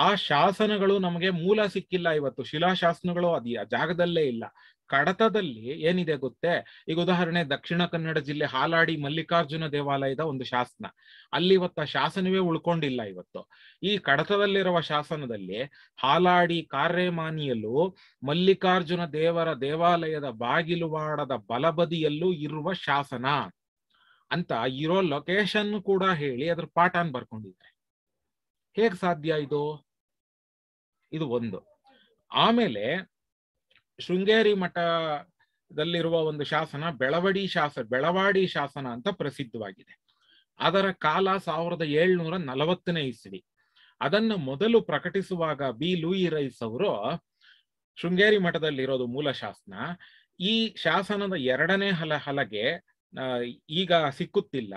ಆ ಶಾಸನಗಳು ನಮಗೆ ಮೂಲ ಸಿಕ್ಕಿಲ್ಲ ಇವತ್ತು ಶಿಲಾಶಾಸನಗಳು ಶಾಸನಗಳು ಜಾಗದಲ್ಲೇ ಇಲ್ಲ ಕಡತದಲ್ಲಿ ಏನಿದೆ ಗೊತ್ತೇ ಈಗ ಉದಾಹರಣೆ ದಕ್ಷಿಣ ಕನ್ನಡ ಜಿಲ್ಲೆ ಹಾಲಾಡಿ ಮಲ್ಲಿಕಾರ್ಜುನ ದೇವಾಲಯದ ಒಂದು ಶಾಸನ ಅಲ್ಲಿ ಇವತ್ತು ಶಾಸನವೇ ಉಳ್ಕೊಂಡಿಲ್ಲ ಇವತ್ತು ಈ ಕಡತದಲ್ಲಿರುವ ಶಾಸನದಲ್ಲಿ ಹಾಲಾಡಿ ಕಾರ್ಯಮಾನಿಯಲ್ಲೂ ಮಲ್ಲಿಕಾರ್ಜುನ ದೇವರ ದೇವಾಲಯದ ಬಾಗಿಲುವಾಡದ ಬಲಬದಿಯಲ್ಲೂ ಇರುವ ಶಾಸನ ಅಂತ ಇರೋ ಲೊಕೇಶನ್ ಕೂಡ ಹೇಳಿ ಅದ್ರ ಪಾಠನ್ ಬರ್ಕೊಂಡಿದ್ದಾರೆ ಹೇಗ್ ಸಾಧ್ಯ ಇದು ಇದು ಒಂದು ಆಮೇಲೆ ಶೃಂಗೇರಿ ಮಠದಲ್ಲಿರುವ ಒಂದು ಶಾಸನ ಬೆಳವಡಿ ಶಾಸ ಬೆಳವಾಡಿ ಶಾಸನ ಅಂತ ಪ್ರಸಿದ್ಧವಾಗಿದೆ ಅದರ ಕಾಲ ಸಾವಿರದ ಏಳ್ನೂರ ನಲವತ್ತನೇ ಇಸ್ವಿ ಅದನ್ನು ಮೊದಲು ಪ್ರಕಟಿಸುವಾಗ ಬಿ ಲೂಯಿ ರೈಸ್ ಅವರು ಶೃಂಗೇರಿ ಮಠದಲ್ಲಿರೋದು ಮೂಲ ಶಾಸನ ಈ ಶಾಸನದ ಎರಡನೇ ಹಲ ಹಲಗೆ ಈಗ ಸಿಕ್ಕುತ್ತಿಲ್ಲ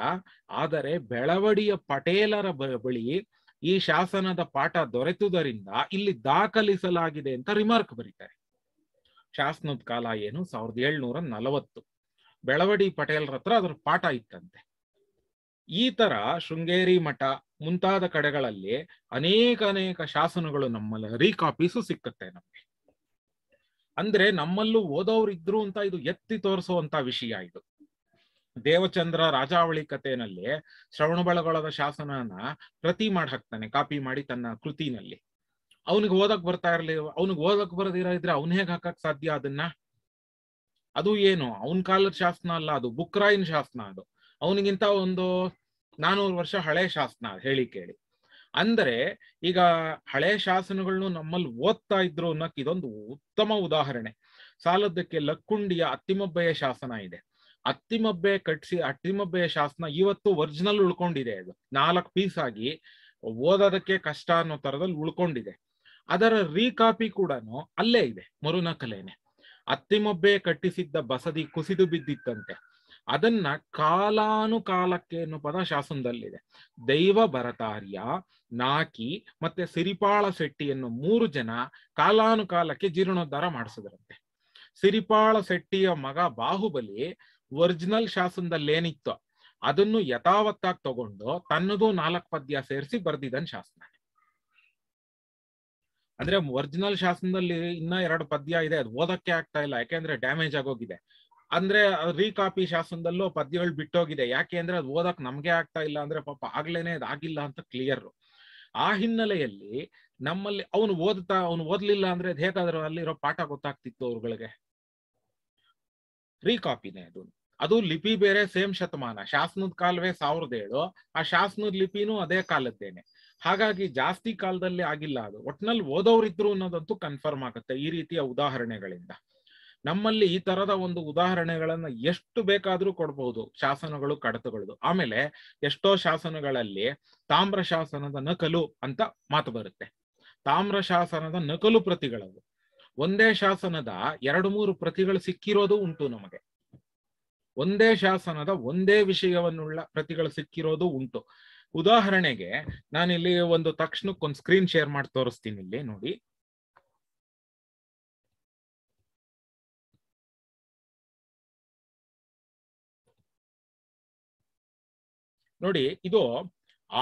ಆದರೆ ಬೆಳವಡಿಯ ಪಟೇಲರ ಬಳಿ ಈ ಶಾಸನದ ಪಾಠ ದೊರೆತುದರಿಂದ ಇಲ್ಲಿ ದಾಖಲಿಸಲಾಗಿದೆ ಅಂತ ರಿಮಾರ್ಕ್ ಬರೀತಾರೆ ಶಾಸನದ ಕಾಲ ಏನು ಸಾವಿರದ ಏಳ್ನೂರ ನಲವತ್ತು ಬೆಳವಡಿ ಪಟೇಲ್ರ ಹತ್ರ ಅದ್ರ ಪಾಠ ಇತ್ತಂತೆ ಈ ತರ ಶೃಂಗೇರಿ ಮಠ ಮುಂತಾದ ಕಡೆಗಳಲ್ಲಿ ಅನೇಕ ಅನೇಕ ಶಾಸನಗಳು ನಮ್ಮಲ್ಲಿ ರೀಕಾಪೀಸು ಸಿಕ್ಕತ್ತೆ ನಮಗೆ ಅಂದ್ರೆ ನಮ್ಮಲ್ಲೂ ಇದ್ರು ಅಂತ ಇದು ಎತ್ತಿ ತೋರಿಸುವಂತ ವಿಷಯ ಇದು ದೇವಚಂದ್ರ ರಾಜಾವಳಿ ಕಥೆನಲ್ಲಿ ಶ್ರವಣಬೆಳಗೊಳದ ಶಾಸನನ ಪ್ರತಿ ಮಾಡಿ ಹಾಕ್ತಾನೆ ಕಾಪಿ ಮಾಡಿ ತನ್ನ ಕೃತಿನಲ್ಲಿ ಅವನಿಗೆ ಓದಕ್ ಬರ್ತಾ ಇರ್ಲಿ ಅವನಿಗೆ ಓದಕ್ ಬರದಿರ ಇದ್ರೆ ಅವ್ನ ಹೇಗ್ ಹಾಕಕ್ ಸಾಧ್ಯ ಅದನ್ನ ಅದು ಏನು ಅವನ್ ಕಾಲದ ಶಾಸನ ಅಲ್ಲ ಅದು ಬುಕ್ರಾಯಿನ್ ಶಾಸನ ಅದು ಅವನಿಗಿಂತ ಒಂದು ನಾನೂರು ವರ್ಷ ಹಳೆ ಶಾಸನ ಹೇಳಿ ಕೇಳಿ ಅಂದರೆ ಈಗ ಹಳೆ ಶಾಸನಗಳನ್ನು ನಮ್ಮಲ್ಲಿ ಓದ್ತಾ ಇದ್ರು ಅನ್ನಕ್ ಇದೊಂದು ಉತ್ತಮ ಉದಾಹರಣೆ ಸಾಲದಕ್ಕೆ ಲಕ್ಕುಂಡಿಯ ಅತ್ತಿಮಬ್ಬೆಯ ಶಾಸನ ಇದೆ ಅತ್ತಿಮಬ್ಬೆ ಕಟ್ಸಿ ಅತ್ತಿಮಬ್ಬೆಯ ಶಾಸನ ಇವತ್ತು ಒರಿಜಿನಲ್ ಉಳ್ಕೊಂಡಿದೆ ಅದು ನಾಲ್ಕು ಪೀಸ್ ಆಗಿ ಓದೋದಕ್ಕೆ ಕಷ್ಟ ಅನ್ನೋ ತರದಲ್ಲಿ ಉಳ್ಕೊಂಡಿದೆ ಅದರ ರೀಕಾಪಿ ಕೂಡ ಅಲ್ಲೇ ಇದೆ ಮರುನಕಲೇನೆ ಅತ್ತಿಮೊಬ್ಬೆ ಕಟ್ಟಿಸಿದ್ದ ಬಸದಿ ಕುಸಿದು ಬಿದ್ದಿತ್ತಂತೆ ಅದನ್ನ ಕಾಲಾನುಕಾಲಕ್ಕೆ ಎನ್ನುವ ಪದ ಶಾಸನದಲ್ಲಿದೆ ದೈವ ಭರತಾರ್ಯ ನಾಕಿ ಮತ್ತೆ ಸಿರಿಪಾಳ ಶೆಟ್ಟಿ ಮೂರು ಜನ ಕಾಲಾನುಕಾಲಕ್ಕೆ ಜೀರ್ಣೋದ್ಧಾರ ಮಾಡಿಸಿದ್ರಂತೆ ಸಿರಿಪಾಳ ಶೆಟ್ಟಿಯ ಮಗ ಬಾಹುಬಲಿ ಒರಿಜಿನಲ್ ಶಾಸನದಲ್ಲಿ ಅದನ್ನು ಯಥಾವತ್ತಾಗಿ ತಗೊಂಡು ತನ್ನದು ನಾಲ್ಕು ಪದ್ಯ ಸೇರಿಸಿ ಬರ್ದಿದ್ದನ್ ಶಾಸನ ಅಂದ್ರೆ ಒರಿಜಿನಲ್ ಶಾಸನದಲ್ಲಿ ಇನ್ನ ಎರಡು ಪದ್ಯ ಇದೆ ಅದು ಓದಕ್ಕೆ ಆಗ್ತಾ ಇಲ್ಲ ಯಾಕೆಂದ್ರೆ ಡ್ಯಾಮೇಜ್ ಆಗೋಗಿದೆ ಅಂದ್ರೆ ರೀಕಾಪಿ ಶಾಸನದಲ್ಲೂ ಪದ್ಯಗಳು ಬಿಟ್ಟೋಗಿದೆ ಯಾಕೆ ಅಂದ್ರೆ ಅದು ಓದಕ್ ನಮ್ಗೆ ಆಗ್ತಾ ಇಲ್ಲ ಅಂದ್ರೆ ಪಾಪ ಆಗ್ಲೇನೆ ಆಗಿಲ್ಲ ಅಂತ ಕ್ಲಿಯರ್ ಆ ಹಿನ್ನೆಲೆಯಲ್ಲಿ ನಮ್ಮಲ್ಲಿ ಅವನು ಓದ್ತಾ ಅವನು ಓದ್ಲಿಲ್ಲ ಅಂದ್ರೆ ಅದು ಹೇಗಾದ್ರೂ ಅಲ್ಲಿರೋ ಪಾಠ ಗೊತ್ತಾಗ್ತಿತ್ತು ಅವ್ರಗಳಿಗೆ ರೀಕಾಪಿನೇ ಅದು ಅದು ಲಿಪಿ ಬೇರೆ ಸೇಮ್ ಶತಮಾನ ಶಾಸನದ ಕಾಲವೇ ಸಾವಿರದ ಏಳು ಆ ಶಾಸನದ ಲಿಪಿನೂ ಅದೇ ಕಾಲದ್ದೇನೆ ಹಾಗಾಗಿ ಜಾಸ್ತಿ ಕಾಲದಲ್ಲಿ ಆಗಿಲ್ಲ ಅದು ಒಟ್ನಲ್ಲಿ ಓದೋರಿದ್ರು ಅನ್ನೋದಂತೂ ಕನ್ಫರ್ಮ್ ಆಗುತ್ತೆ ಈ ರೀತಿಯ ಉದಾಹರಣೆಗಳಿಂದ ನಮ್ಮಲ್ಲಿ ಈ ತರದ ಒಂದು ಉದಾಹರಣೆಗಳನ್ನ ಎಷ್ಟು ಬೇಕಾದ್ರೂ ಕೊಡ್ಬಹುದು ಶಾಸನಗಳು ಕಡತಗಳದು ಆಮೇಲೆ ಎಷ್ಟೋ ಶಾಸನಗಳಲ್ಲಿ ತಾಮ್ರ ಶಾಸನದ ನಕಲು ಅಂತ ಮಾತು ಬರುತ್ತೆ ತಾಮ್ರ ಶಾಸನದ ನಕಲು ಪ್ರತಿಗಳವು ಒಂದೇ ಶಾಸನದ ಎರಡು ಮೂರು ಪ್ರತಿಗಳು ಸಿಕ್ಕಿರೋದು ಉಂಟು ನಮಗೆ ಒಂದೇ ಶಾಸನದ ಒಂದೇ ವಿಷಯವನ್ನುಳ್ಳ ಪ್ರತಿಗಳು ಸಿಕ್ಕಿರೋದು ಉಂಟು ಉದಾಹರಣೆಗೆ ನಾನಿಲ್ಲಿ ಒಂದು ತಕ್ಷಣಕ್ಕೆ ಒಂದು ಸ್ಕ್ರೀನ್ ಶೇರ್ ಮಾಡಿ ತೋರಿಸ್ತೀನಿ ಇಲ್ಲಿ ನೋಡಿ ನೋಡಿ ಇದು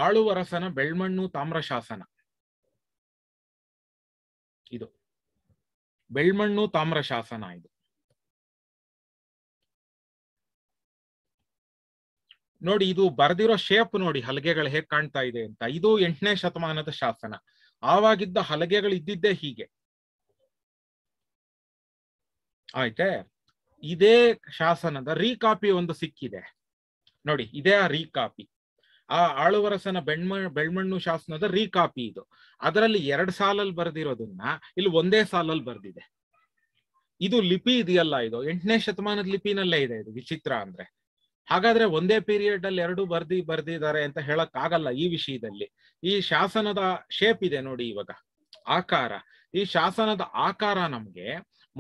ಆಳುವರಸನ ಬೆಳ್ಮಣ್ಣು ತಾಮ್ರ ಶಾಸನ ಇದು ಬೆಳ್ಮಣ್ಣು ತಾಮ್ರ ಶಾಸನ ಇದು ನೋಡಿ ಇದು ಬರೆದಿರೋ ಶೇಪ್ ನೋಡಿ ಹಲಗೆಗಳು ಹೇಗ್ ಕಾಣ್ತಾ ಇದೆ ಅಂತ ಇದು ಎಂಟನೇ ಶತಮಾನದ ಶಾಸನ ಆವಾಗಿದ್ದ ಹಲಗೆಗಳು ಇದ್ದಿದ್ದೇ ಹೀಗೆ ಆಯ್ತೆ ಇದೇ ಶಾಸನದ ರೀಕಾಪಿ ಒಂದು ಸಿಕ್ಕಿದೆ ನೋಡಿ ಇದೇ ಆ ರೀಕಾಪಿ ಆ ಆಳುವರಸನ ಬೆಣ್ಮ ಬೆಳ್ಮಣ್ಣು ಶಾಸನದ ರೀಕಾಪಿ ಇದು ಅದರಲ್ಲಿ ಎರಡ್ ಸಾಲಲ್ಲಿ ಬರೆದಿರೋದನ್ನ ಇಲ್ಲಿ ಒಂದೇ ಸಾಲಲ್ಲಿ ಬರ್ದಿದೆ ಇದು ಲಿಪಿ ಇದೆಯಲ್ಲ ಇದು ಎಂಟನೇ ಶತಮಾನದ ಲಿಪಿನಲ್ಲೇ ಇದೆ ಇದು ವಿಚಿತ್ರ ಅಂದ್ರೆ ಹಾಗಾದ್ರೆ ಒಂದೇ ಪೀರಿಯಡ್ ಅಲ್ಲಿ ಎರಡು ಬರ್ದಿ ಬರ್ದಿದ್ದಾರೆ ಅಂತ ಹೇಳಕ್ ಆಗಲ್ಲ ಈ ವಿಷಯದಲ್ಲಿ ಈ ಶಾಸನದ ಶೇಪ್ ಇದೆ ನೋಡಿ ಇವಾಗ ಆಕಾರ ಈ ಶಾಸನದ ಆಕಾರ ನಮ್ಗೆ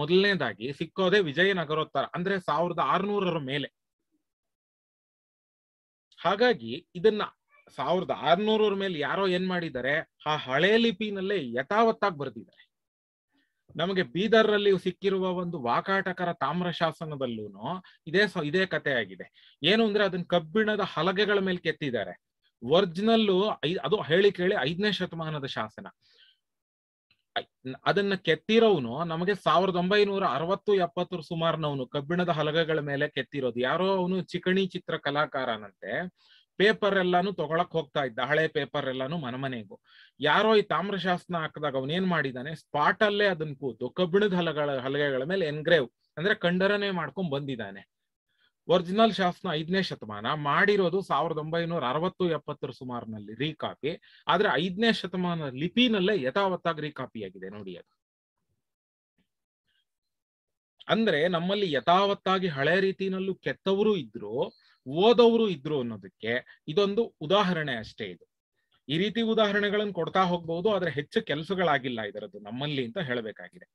ಮೊದಲನೇದಾಗಿ ಸಿಕ್ಕೋದೇ ವಿಜಯನಗರೋತ್ತರ ಅಂದ್ರೆ ಸಾವಿರದ ಆರ್ನೂರರ ಮೇಲೆ ಹಾಗಾಗಿ ಇದನ್ನ ಸಾವಿರದ ಆರ್ನೂರರ ಮೇಲೆ ಯಾರೋ ಏನ್ ಮಾಡಿದ್ದಾರೆ ಆ ಹಳೆ ಲಿಪಿನಲ್ಲೇ ಯಥಾವತ್ತಾಗಿ ಬರ್ದಿದ್ದಾರೆ ನಮಗೆ ಬೀದರ್ ಸಿಕ್ಕಿರುವ ಒಂದು ವಾಕಾಟಕರ ತಾಮ್ರ ಶಾಸನದಲ್ಲೂ ಇದೇ ಇದೇ ಕಥೆಯಾಗಿದೆ ಆಗಿದೆ ಏನು ಅಂದ್ರೆ ಅದನ್ನ ಕಬ್ಬಿಣದ ಹಲಗೆಗಳ ಮೇಲೆ ಕೆತ್ತಿದ್ದಾರೆ ಐ ಅದು ಹೇಳಿ ಕೇಳಿ ಐದನೇ ಶತಮಾನದ ಶಾಸನ ಅದನ್ನ ಕೆತ್ತಿರೋನು ನಮಗೆ ಸಾವಿರದ ಒಂಬೈನೂರ ಅರವತ್ತು ಎಪ್ಪತ್ತರ ಸುಮಾರಿನವನು ಕಬ್ಬಿಣದ ಹಲಗೆಗಳ ಮೇಲೆ ಕೆತ್ತಿರೋದು ಯಾರೋ ಅವನು ಚಿಕಣಿ ಚಿತ್ರ ಕಲಾಕಾರನಂತೆ ಪೇಪರ್ ಎಲ್ಲಾನು ತಗೊಳಕ್ ಹೋಗ್ತಾ ಇದ್ದ ಹಳೆ ಪೇಪರ್ ಎಲ್ಲಾನು ಮನಮನೆಗೂ ಯಾರೋ ಈ ತಾಮ್ರಶಾಸ್ತ್ರ ಹಾಕಿದಾಗ ಅವನೇನ್ ಮಾಡಿದಾನೆ ಸ್ಪಾಟ್ ಅಲ್ಲೇ ಅದನ್ ಕೂತು ಕಬ್ಬಿಣದ ಹಲಗಳ ಹಲಗೆಗಳ ಮೇಲೆ ಎನ್ಗ್ರೇವ್ ಅಂದ್ರೆ ಕಂಡರನೆ ಮಾಡ್ಕೊಂಡ್ ಬಂದಿದ್ದಾನೆ ಒರಿಜಿನಲ್ ಶಾಸನ ಐದನೇ ಶತಮಾನ ಮಾಡಿರೋದು ಸಾವಿರದ ಒಂಬೈನೂರ ಅರವತ್ತು ಎಪ್ಪತ್ತರ ಸುಮಾರಿನಲ್ಲಿ ರೀಕಾಪಿ ಆದ್ರೆ ಐದನೇ ಶತಮಾನ ಲಿಪಿನಲ್ಲೇ ಯಥಾವತ್ತಾಗಿ ರೀಕಾಪಿ ಆಗಿದೆ ನೋಡಿ ಅದು ಅಂದ್ರೆ ನಮ್ಮಲ್ಲಿ ಯಥಾವತ್ತಾಗಿ ಹಳೆ ರೀತಿನಲ್ಲೂ ಕೆತ್ತವರು ಇದ್ರು ಓದವರು ಇದ್ರು ಅನ್ನೋದಕ್ಕೆ ಇದೊಂದು ಉದಾಹರಣೆ ಅಷ್ಟೇ ಇದು ಈ ರೀತಿ ಉದಾಹರಣೆಗಳನ್ನು ಕೊಡ್ತಾ ಹೋಗ್ಬಹುದು ಆದ್ರೆ ಹೆಚ್ಚು ಕೆಲಸಗಳಾಗಿಲ್ಲ ಇದರದ್ದು ನಮ್ಮಲ್ಲಿ ಅಂತ ಹೇಳಬೇಕಾಗಿದೆ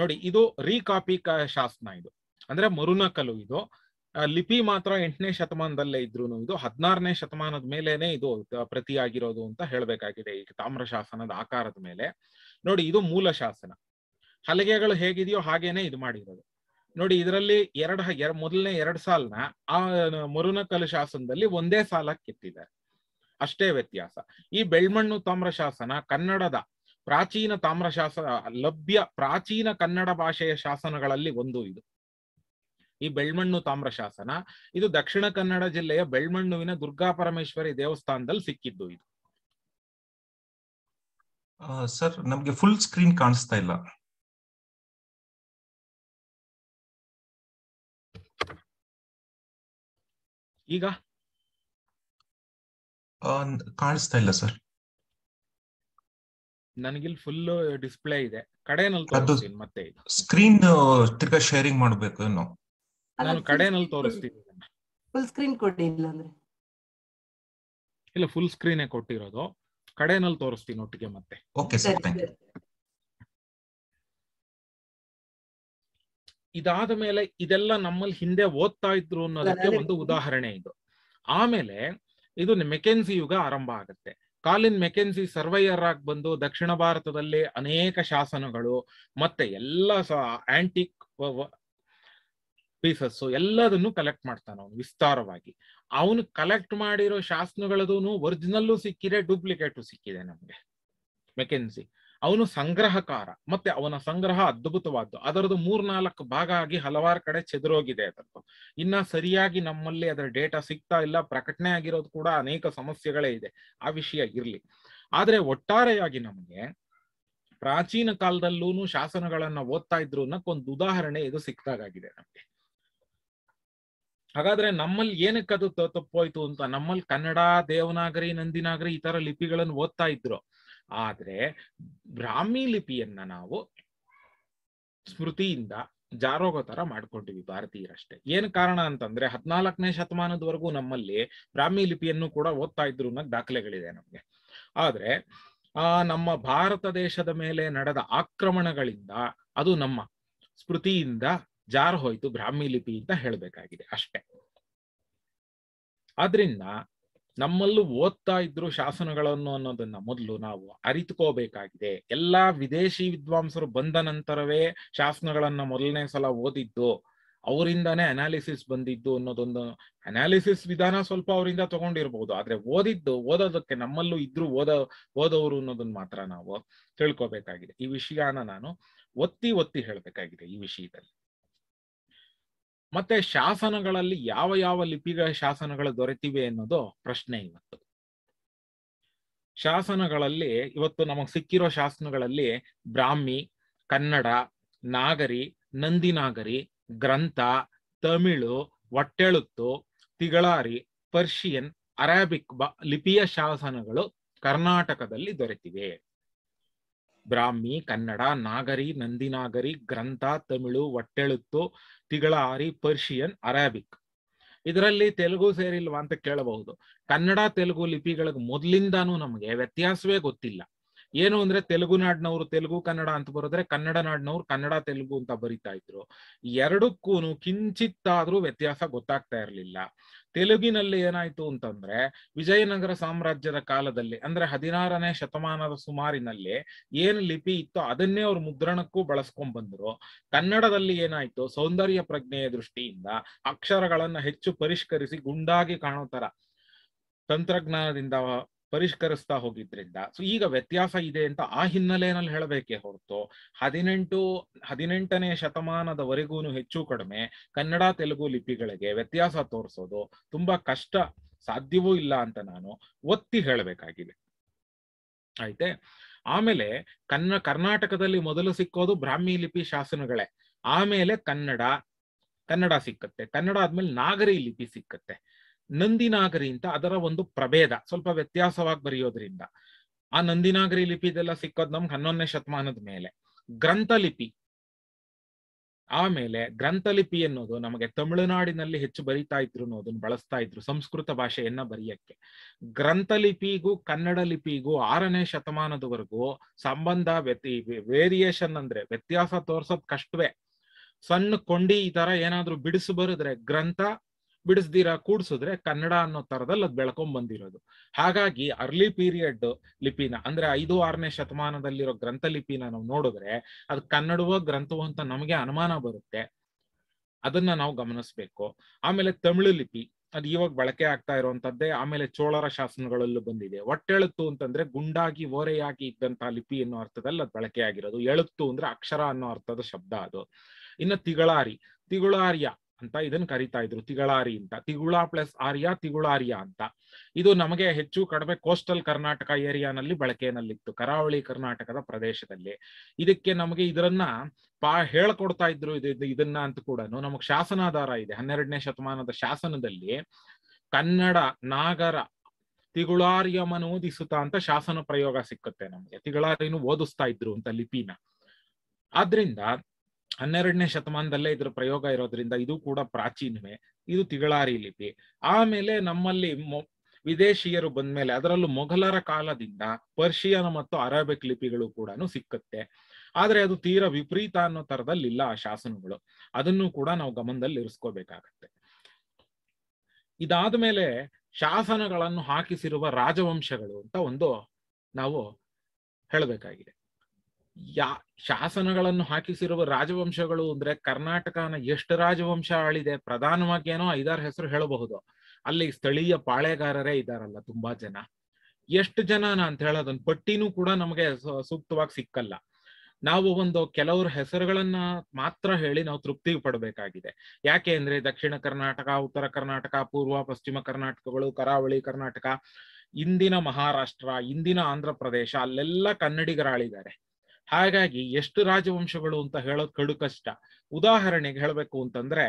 ನೋಡಿ ಇದು ರೀಕಾಪಿ ಶಾಸನ ಇದು ಅಂದ್ರೆ ಮರುನಕಲು ಇದು ಲಿಪಿ ಮಾತ್ರ ಎಂಟನೇ ಶತಮಾನದಲ್ಲೇ ಇದ್ರು ಇದು ಹದಿನಾರನೇ ಶತಮಾನದ ಮೇಲೇನೆ ಇದು ಪ್ರತಿಯಾಗಿರೋದು ಅಂತ ಹೇಳಬೇಕಾಗಿದೆ ಈ ತಾಮ್ರ ಶಾಸನದ ಆಕಾರದ ಮೇಲೆ ನೋಡಿ ಇದು ಮೂಲ ಶಾಸನ ಹಲಗೆಗಳು ಹೇಗಿದೆಯೋ ಹಾಗೇನೆ ಇದು ಮಾಡಿರೋದು ನೋಡಿ ಇದರಲ್ಲಿ ಎರಡ್ ಮೊದಲನೇ ಎರಡ್ ಸಾಲ್ನ ಆ ಮುರುನಕಲ್ ಶಾಸನದಲ್ಲಿ ಒಂದೇ ಸಾಲ ಕೆತ್ತಿದ್ದಾರೆ ಅಷ್ಟೇ ವ್ಯತ್ಯಾಸ ಈ ಬೆಳ್ಮಣ್ಣು ತಾಮ್ರ ಶಾಸನ ಕನ್ನಡದ ಪ್ರಾಚೀನ ತಾಮ್ರ ಲಭ್ಯ ಪ್ರಾಚೀನ ಕನ್ನಡ ಭಾಷೆಯ ಶಾಸನಗಳಲ್ಲಿ ಒಂದು ಇದು ಈ ಬೆಳ್ಮಣ್ಣು ತಾಮ್ರ ಶಾಸನ ಇದು ದಕ್ಷಿಣ ಕನ್ನಡ ಜಿಲ್ಲೆಯ ಬೆಳ್ಮಣ್ಣುವಿನ ದುರ್ಗಾ ಪರಮೇಶ್ವರಿ ದೇವಸ್ಥಾನದಲ್ಲಿ ಸಿಕ್ಕಿದ್ದು ಇದು ಸರ್ ನಮ್ಗೆ ಫುಲ್ ಸ್ಕ್ರೀನ್ ಕಾಣಿಸ್ತಾ ಇಲ್ಲ ಈಗ ಕಾಣಿಸ್ತಾ ಇಲ್ಲ ಸರ್ ನನಗಿಲ್ಲಿ ಫುಲ್ ಡಿಸ್ಪ್ಲೇ ಇದೆ ಕಡೆನಲ್ಲಿ ತೋರಿಸ್ತೀನಿ ಮತ್ತೆ ಸ್ಕ್ರೀನ್ ತಿರ್ಗಾ ಶೇರಿಂಗ್ ಮಾಡಬೇಕು ನಾನು ಕಡೆನಲ್ಲಿ ತೋರಿಸ್ತೀನಿ ಫುಲ್ ಸ್ಕ್ರೀನ್ ಕೊಡಿ ಇಲ್ಲ ಅಂದ್ರೆ ಇಲ್ಲ ಫುಲ್ ಸ್ಕ್ರೀನೇ ಕೊಟ್ಟಿರೋದು ಕಡೆನಲ್ಲಿ ತೋರಿಸ್ತೀನಿ ಒಟ್ಟಿಗೆ ಮತ್ತೆ ಓಕೆ ಸರ್ ಥ್ಯಾಂಕ್ ಯು ಇದಾದ ಮೇಲೆ ಇದೆಲ್ಲ ನಮ್ಮಲ್ಲಿ ಹಿಂದೆ ಓದ್ತಾ ಇದ್ರು ಅನ್ನೋದಕ್ಕೆ ಒಂದು ಉದಾಹರಣೆ ಇದು ಆಮೇಲೆ ಇದು ಮೆಕೆನ್ಸಿ ಯುಗ ಆರಂಭ ಆಗುತ್ತೆ ಕಾಲಿನ್ ಮೆಕೆನ್ಸಿ ಸರ್ವೈಯರ್ ಆಗಿ ಬಂದು ದಕ್ಷಿಣ ಭಾರತದಲ್ಲಿ ಅನೇಕ ಶಾಸನಗಳು ಮತ್ತೆ ಎಲ್ಲ ಆಂಟಿಕ್ ಪೀಸಸ್ ಎಲ್ಲದನ್ನು ಕಲೆಕ್ಟ್ ಮಾಡ್ತಾನ ಅವನು ವಿಸ್ತಾರವಾಗಿ ಅವನು ಕಲೆಕ್ಟ್ ಮಾಡಿರೋ ಶಾಸನಗಳದೂ ಒರಿಜಿನಲ್ಲು ಸಿಕ್ಕಿದೆ ಡೂಪ್ಲಿಕೇಟು ಸಿಕ್ಕಿದೆ ನಮ್ಗೆ ಮೆಕೆನ್ಸಿ ಅವನು ಸಂಗ್ರಹಕಾರ ಮತ್ತೆ ಅವನ ಸಂಗ್ರಹ ಅದ್ಭುತವಾದ್ದು ಅದರದ್ದು ಮೂರ್ನಾಲ್ಕು ಭಾಗ ಆಗಿ ಹಲವಾರು ಕಡೆ ಚದುರೋಗಿದೆ ಅದರದ್ದು ಇನ್ನ ಸರಿಯಾಗಿ ನಮ್ಮಲ್ಲಿ ಅದರ ಡೇಟಾ ಸಿಗ್ತಾ ಇಲ್ಲ ಪ್ರಕಟಣೆ ಆಗಿರೋದು ಕೂಡ ಅನೇಕ ಸಮಸ್ಯೆಗಳೇ ಇದೆ ಆ ವಿಷಯ ಇರ್ಲಿ ಆದ್ರೆ ಒಟ್ಟಾರೆಯಾಗಿ ನಮಗೆ ಪ್ರಾಚೀನ ಕಾಲದಲ್ಲೂ ಶಾಸನಗಳನ್ನ ಓದ್ತಾ ಇದ್ರು ಅನ್ನಕ್ಕೊಂದು ಉದಾಹರಣೆ ಇದು ಸಿಕ್ತಾಗಾಗಿದೆ ನಮ್ಗೆ ಹಾಗಾದ್ರೆ ನಮ್ಮಲ್ಲಿ ಏನಕ್ಕೆ ಅದು ತಪ್ಪೋಯ್ತು ಅಂತ ನಮ್ಮಲ್ಲಿ ಕನ್ನಡ ದೇವನಾಗರಿ ನಂದಿನಾಗರಿ ಈ ತರ ಲಿಪಿಗಳನ್ನು ಓದ್ತಾ ಇದ್ರು ಆದ್ರೆ ಬ್ರಾಹ್ಮಿ ಲಿಪಿಯನ್ನ ನಾವು ಸ್ಮೃತಿಯಿಂದ ಜಾರೋಗೋ ತರ ಮಾಡ್ಕೊಂಡಿವಿ ಭಾರತೀಯರಷ್ಟೇ ಏನ್ ಕಾರಣ ಅಂತಂದ್ರೆ ಹದಿನಾಲ್ಕನೇ ಶತಮಾನದವರೆಗೂ ನಮ್ಮಲ್ಲಿ ಬ್ರಾಹ್ಮಿ ಲಿಪಿಯನ್ನು ಕೂಡ ಓದ್ತಾ ಇದ್ರು ಅನ್ನೋ ದಾಖಲೆಗಳಿದೆ ನಮ್ಗೆ ಆದ್ರೆ ಆ ನಮ್ಮ ಭಾರತ ದೇಶದ ಮೇಲೆ ನಡೆದ ಆಕ್ರಮಣಗಳಿಂದ ಅದು ನಮ್ಮ ಸ್ಮೃತಿಯಿಂದ ಜಾರು ಹೋಯ್ತು ಬ್ರಾಹ್ಮಿ ಲಿಪಿ ಅಂತ ಹೇಳ್ಬೇಕಾಗಿದೆ ಅಷ್ಟೇ ಆದ್ರಿಂದ ನಮ್ಮಲ್ಲೂ ಓದ್ತಾ ಇದ್ರು ಶಾಸನಗಳನ್ನು ಅನ್ನೋದನ್ನ ಮೊದಲು ನಾವು ಅರಿತುಕೋಬೇಕಾಗಿದೆ ಎಲ್ಲಾ ವಿದೇಶಿ ವಿದ್ವಾಂಸರು ಬಂದ ನಂತರವೇ ಶಾಸನಗಳನ್ನ ಮೊದಲನೇ ಸಲ ಓದಿದ್ದು ಅವರಿಂದಾನೇ ಅನಾಲಿಸಿಸ್ ಬಂದಿದ್ದು ಅನ್ನೋದೊಂದು ಅನಾಲಿಸಿಸ್ ವಿಧಾನ ಸ್ವಲ್ಪ ಅವರಿಂದ ತಗೊಂಡಿರ್ಬಹುದು ಆದ್ರೆ ಓದಿದ್ದು ಓದೋದಕ್ಕೆ ನಮ್ಮಲ್ಲೂ ಇದ್ರು ಓದ ಓದೋರು ಅನ್ನೋದನ್ನ ಮಾತ್ರ ನಾವು ತಿಳ್ಕೊಬೇಕಾಗಿದೆ ಈ ವಿಷಯನ ನಾನು ಒತ್ತಿ ಒತ್ತಿ ಹೇಳ್ಬೇಕಾಗಿದೆ ಈ ವಿಷಯದಲ್ಲಿ ಮತ್ತೆ ಶಾಸನಗಳಲ್ಲಿ ಯಾವ ಯಾವ ಲಿಪಿಗಳ ಶಾಸನಗಳು ದೊರೆತಿವೆ ಅನ್ನೋದು ಪ್ರಶ್ನೆ ಇವತ್ತು ಶಾಸನಗಳಲ್ಲಿ ಇವತ್ತು ನಮಗ್ ಸಿಕ್ಕಿರೋ ಶಾಸನಗಳಲ್ಲಿ ಬ್ರಾಹ್ಮಿ ಕನ್ನಡ ನಾಗರಿ ನಂದಿನಾಗರಿ ಗ್ರಂಥ ತಮಿಳು ಒಟ್ಟೆಳುತ್ತು ತಿಗಳಾರಿ ಪರ್ಷಿಯನ್ ಅರಾಬಿಕ್ ಬ ಲಿಪಿಯ ಶಾಸನಗಳು ಕರ್ನಾಟಕದಲ್ಲಿ ದೊರೆತಿವೆ ಬ್ರಾಹ್ಮಿ ಕನ್ನಡ ನಾಗರಿ ನಂದಿನಾಗರಿ ಗ್ರಂಥ ತಮಿಳು ಒಟ್ಟೆಳುತ್ತು ತಿಗಳಾರಿ ಪರ್ಷಿಯನ್ ಅರಾಬಿಕ್ ಇದರಲ್ಲಿ ತೆಲುಗು ಸೇರಿಲ್ವಾ ಅಂತ ಕೇಳಬಹುದು ಕನ್ನಡ ತೆಲುಗು ಲಿಪಿಗಳಿಗೆ ಮೊದಲಿಂದಾನು ನಮಗೆ ವ್ಯತ್ಯಾಸವೇ ಗೊತ್ತಿಲ್ಲ ಏನು ಅಂದ್ರೆ ತೆಲುಗು ನಾಡಿನವರು ತೆಲುಗು ಕನ್ನಡ ಅಂತ ಬರೆದ್ರೆ ಕನ್ನಡ ನಾಡಿನವ್ರು ಕನ್ನಡ ತೆಲುಗು ಅಂತ ಬರಿತಾ ಇದ್ರು ಎರಡಕ್ಕೂ ಕಿಂಚಿತ್ತಾದ್ರೂ ವ್ಯತ್ಯಾಸ ಗೊತ್ತಾಗ್ತಾ ಇರಲಿಲ್ಲ ತೆಲುಗಿನಲ್ಲಿ ಏನಾಯ್ತು ಅಂತಂದ್ರೆ ವಿಜಯನಗರ ಸಾಮ್ರಾಜ್ಯದ ಕಾಲದಲ್ಲಿ ಅಂದ್ರೆ ಹದಿನಾರನೇ ಶತಮಾನದ ಸುಮಾರಿನಲ್ಲಿ ಏನ್ ಲಿಪಿ ಇತ್ತೋ ಅದನ್ನೇ ಅವ್ರು ಮುದ್ರಣಕ್ಕೂ ಬಳಸ್ಕೊಂಡ್ ಬಂದ್ರು ಕನ್ನಡದಲ್ಲಿ ಏನಾಯ್ತು ಸೌಂದರ್ಯ ಪ್ರಜ್ಞೆಯ ದೃಷ್ಟಿಯಿಂದ ಅಕ್ಷರಗಳನ್ನ ಹೆಚ್ಚು ಪರಿಷ್ಕರಿಸಿ ಗುಂಡಾಗಿ ಕಾಣೋ ತರ ತಂತ್ರಜ್ಞಾನದಿಂದ ಪರಿಷ್ಕರಿಸ್ತಾ ಹೋಗಿದ್ರಿಂದ ಸೊ ಈಗ ವ್ಯತ್ಯಾಸ ಇದೆ ಅಂತ ಆ ಹಿನ್ನೆಲೆಯಲ್ಲಿ ಹೇಳಬೇಕೆ ಹೊರತು ಹದಿನೆಂಟು ಹದಿನೆಂಟನೇ ಶತಮಾನದವರೆಗೂ ಹೆಚ್ಚು ಕಡಿಮೆ ಕನ್ನಡ ತೆಲುಗು ಲಿಪಿಗಳಿಗೆ ವ್ಯತ್ಯಾಸ ತೋರಿಸೋದು ತುಂಬಾ ಕಷ್ಟ ಸಾಧ್ಯವೂ ಇಲ್ಲ ಅಂತ ನಾನು ಒತ್ತಿ ಹೇಳಬೇಕಾಗಿದೆ ಆಯ್ತೆ ಆಮೇಲೆ ಕನ್ನ ಕರ್ನಾಟಕದಲ್ಲಿ ಮೊದಲು ಸಿಕ್ಕೋದು ಬ್ರಾಹ್ಮಿ ಲಿಪಿ ಶಾಸನಗಳೇ ಆಮೇಲೆ ಕನ್ನಡ ಕನ್ನಡ ಸಿಕ್ಕತ್ತೆ ಕನ್ನಡ ಆದ್ಮೇಲೆ ನಾಗರಿ ಲಿಪಿ ಸಿಕ್ಕತ್ತೆ ನಂದಿನಾಗರಿ ಅಂತ ಅದರ ಒಂದು ಪ್ರಭೇದ ಸ್ವಲ್ಪ ವ್ಯತ್ಯಾಸವಾಗಿ ಬರೆಯೋದ್ರಿಂದ ಆ ನಂದಿನಾಗರಿ ಲಿಪಿದೆಲ್ಲ ಸಿಕ್ಕೋದು ನಮ್ಗೆ ಹನ್ನೊಂದನೇ ಶತಮಾನದ ಮೇಲೆ ಗ್ರಂಥಲಿಪಿ ಆಮೇಲೆ ಗ್ರಂಥಲಿಪಿ ಅನ್ನೋದು ನಮಗೆ ತಮಿಳುನಾಡಿನಲ್ಲಿ ಹೆಚ್ಚು ಬರಿತಾ ಇದ್ರು ಅನ್ನೋದನ್ನ ಬಳಸ್ತಾ ಇದ್ರು ಸಂಸ್ಕೃತ ಭಾಷೆಯನ್ನ ಬರೆಯಕ್ಕೆ ಗ್ರಂಥಲಿಪಿಗೂ ಕನ್ನಡ ಲಿಪಿಗೂ ಆರನೇ ಶತಮಾನದವರೆಗೂ ಸಂಬಂಧ ವ್ಯತಿ ವೇರಿಯೇಷನ್ ಅಂದ್ರೆ ವ್ಯತ್ಯಾಸ ತೋರ್ಸೋದ್ ಕಷ್ಟವೇ ಸಣ್ಣ ಕೊಂಡಿ ಈ ತರ ಏನಾದ್ರೂ ಬಿಡಿಸು ಬರೆದ್ರೆ ಗ್ರಂಥ ಬಿಡಿಸ್ದಿರಾ ಕೂಡ್ಸುದ್ರೆ ಕನ್ನಡ ಅನ್ನೋ ತರದಲ್ಲಿ ಅದು ಬೆಳ್ಕೊಂಡ್ ಬಂದಿರೋದು ಹಾಗಾಗಿ ಅರ್ಲಿ ಪೀರಿಯಡ್ ಲಿಪಿನ ಅಂದ್ರೆ ಐದು ಆರನೇ ಶತಮಾನದಲ್ಲಿರೋ ಗ್ರಂಥ ಲಿಪಿನ ನಾವು ನೋಡಿದ್ರೆ ಅದು ಕನ್ನಡವ ಗ್ರಂಥವೋ ಅಂತ ನಮಗೆ ಅನುಮಾನ ಬರುತ್ತೆ ಅದನ್ನ ನಾವು ಗಮನಿಸ್ಬೇಕು ಆಮೇಲೆ ತಮಿಳು ಲಿಪಿ ಅದು ಇವಾಗ ಬಳಕೆ ಆಗ್ತಾ ಇರುವಂತದ್ದೇ ಆಮೇಲೆ ಚೋಳರ ಶಾಸನಗಳಲ್ಲೂ ಬಂದಿದೆ ಒಟ್ಟೆಳುತ್ತು ಅಂತಂದ್ರೆ ಗುಂಡಾಗಿ ಓರೆಯಾಗಿ ಇದ್ದಂತಹ ಲಿಪಿ ಅನ್ನೋ ಅರ್ಥದಲ್ಲಿ ಅದು ಬಳಕೆ ಆಗಿರೋದು ಎಳುತ್ತು ಅಂದ್ರೆ ಅಕ್ಷರ ಅನ್ನೋ ಅರ್ಥದ ಶಬ್ದ ಅದು ಇನ್ನು ತಿಗಳಾರಿ ತಿಗುಳಾರ್ಯ ಅಂತ ಇದನ್ನ ಕರಿತಾ ಇದ್ರು ತಿಗಳಾರಿ ಅಂತ ತಿಗುಳ ಪ್ಲಸ್ ಆರ್ಯ ತಿಗುಳಾರ್ಯ ಅಂತ ಇದು ನಮಗೆ ಹೆಚ್ಚು ಕಡಿಮೆ ಕೋಸ್ಟಲ್ ಕರ್ನಾಟಕ ಏರಿಯಾನಲ್ಲಿ ಬಳಕೆಯಲ್ಲಿತ್ತು ಕರಾವಳಿ ಕರ್ನಾಟಕದ ಪ್ರದೇಶದಲ್ಲಿ ಇದಕ್ಕೆ ನಮಗೆ ಇದರನ್ನ ಪಾ ಹೇಳ್ಕೊಡ್ತಾ ಇದ್ರು ಇದನ್ನ ಅಂತ ಕೂಡ ನಮಗ್ ಶಾಸನಾಧಾರ ಇದೆ ಹನ್ನೆರಡನೇ ಶತಮಾನದ ಶಾಸನದಲ್ಲಿ ಕನ್ನಡ ನಾಗರ ಓದಿಸುತ್ತ ಅಂತ ಶಾಸನ ಪ್ರಯೋಗ ಸಿಕ್ಕುತ್ತೆ ನಮ್ಗೆ ತಿಗಳಾರಿನೂ ಓದಿಸ್ತಾ ಇದ್ರು ಅಂತ ಲಿಪಿನ ಆದ್ರಿಂದ ಹನ್ನೆರಡನೇ ಶತಮಾನದಲ್ಲೇ ಇದ್ರ ಪ್ರಯೋಗ ಇರೋದ್ರಿಂದ ಇದು ಕೂಡ ಪ್ರಾಚೀನವೇ ಇದು ತಿಗಳಾರಿ ಲಿಪಿ ಆಮೇಲೆ ನಮ್ಮಲ್ಲಿ ವಿದೇಶಿಯರು ಬಂದ ಮೇಲೆ ಅದರಲ್ಲೂ ಮೊಘಲರ ಕಾಲದಿಂದ ಪರ್ಷಿಯನ್ ಮತ್ತು ಅರಾಬಿಕ್ ಲಿಪಿಗಳು ಕೂಡ ಸಿಕ್ಕುತ್ತೆ ಆದ್ರೆ ಅದು ತೀರ ವಿಪರೀತ ಅನ್ನೋ ತರದಲ್ಲಿಲ್ಲ ಇಲ್ಲ ಆ ಶಾಸನಗಳು ಅದನ್ನು ಕೂಡ ನಾವು ಗಮನದಲ್ಲಿ ಇರಿಸ್ಕೋಬೇಕಾಗತ್ತೆ ಇದಾದ ಮೇಲೆ ಶಾಸನಗಳನ್ನು ಹಾಕಿಸಿರುವ ರಾಜವಂಶಗಳು ಅಂತ ಒಂದು ನಾವು ಹೇಳಬೇಕಾಗಿದೆ ಯಾ ಶಾಸನಗಳನ್ನು ಹಾಕಿಸಿರುವ ರಾಜವಂಶಗಳು ಅಂದ್ರೆ ಕರ್ನಾಟಕನ ಎಷ್ಟು ರಾಜವಂಶ ಆಳಿದೆ ಪ್ರಧಾನವಾಗಿ ಏನೋ ಐದಾರು ಹೆಸರು ಹೇಳಬಹುದು ಅಲ್ಲಿ ಸ್ಥಳೀಯ ಪಾಳೆಗಾರರೇ ಇದಾರಲ್ಲ ತುಂಬಾ ಜನ ಎಷ್ಟು ಜನನ ಅಂತ ಹೇಳೋದೊಂದು ಪಟ್ಟಿನೂ ಕೂಡ ನಮಗೆ ಸೂಕ್ತವಾಗಿ ಸಿಕ್ಕಲ್ಲ ನಾವು ಒಂದು ಕೆಲವರು ಹೆಸರುಗಳನ್ನ ಮಾತ್ರ ಹೇಳಿ ನಾವು ತೃಪ್ತಿ ಪಡಬೇಕಾಗಿದೆ ಯಾಕೆ ಅಂದ್ರೆ ದಕ್ಷಿಣ ಕರ್ನಾಟಕ ಉತ್ತರ ಕರ್ನಾಟಕ ಪೂರ್ವ ಪಶ್ಚಿಮ ಕರ್ನಾಟಕಗಳು ಕರಾವಳಿ ಕರ್ನಾಟಕ ಇಂದಿನ ಮಹಾರಾಷ್ಟ್ರ ಇಂದಿನ ಆಂಧ್ರ ಪ್ರದೇಶ ಅಲ್ಲೆಲ್ಲ ಕನ್ನಡಿಗರಾಳಿದ್ದಾರೆ ಹಾಗಾಗಿ ಎಷ್ಟು ರಾಜವಂಶಗಳು ಅಂತ ಹೇಳೋದು ಕಡು ಕಷ್ಟ ಉದಾಹರಣೆಗೆ ಹೇಳಬೇಕು ಅಂತಂದ್ರೆ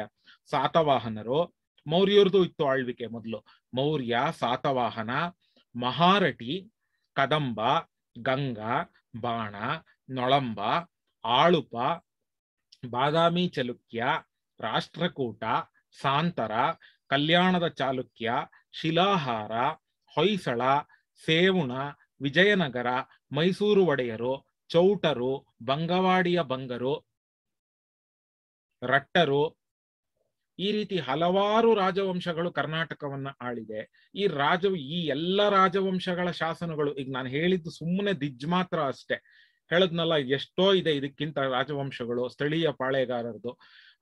ಸಾತವಾಹನರು ಮೌರ್ಯರದು ಇತ್ತು ಆಳ್ವಿಕೆ ಮೊದಲು ಮೌರ್ಯ ಸಾತವಾಹನ ಮಹಾರಟಿ ಕದಂಬ ಗಂಗಾ ಬಾಣ ನೊಳಂಬ ಆಳುಪ ಬಾದಾಮಿ ಚಲುಕ್ಯ ರಾಷ್ಟ್ರಕೂಟ ಸಾಂತರ ಕಲ್ಯಾಣದ ಚಾಲುಕ್ಯ ಶಿಲಾಹಾರ ಹೊಯ್ಸಳ ಸೇವುಣ ವಿಜಯನಗರ ಮೈಸೂರು ಒಡೆಯರು ಚೌಟರು ಬಂಗವಾಡಿಯ ಬಂಗರು ರಟ್ಟರು ಈ ರೀತಿ ಹಲವಾರು ರಾಜವಂಶಗಳು ಕರ್ನಾಟಕವನ್ನ ಆಳಿದೆ ಈ ರಾಜ ಈ ಎಲ್ಲ ರಾಜವಂಶಗಳ ಶಾಸನಗಳು ಈಗ ನಾನು ಹೇಳಿದ್ದು ಸುಮ್ಮನೆ ದಿಜ್ ಮಾತ್ರ ಅಷ್ಟೇ ಹೇಳದ್ನಲ್ಲ ಎಷ್ಟೋ ಇದೆ ಇದಕ್ಕಿಂತ ರಾಜವಂಶಗಳು ಸ್ಥಳೀಯ ಪಾಳೆಗಾರರದು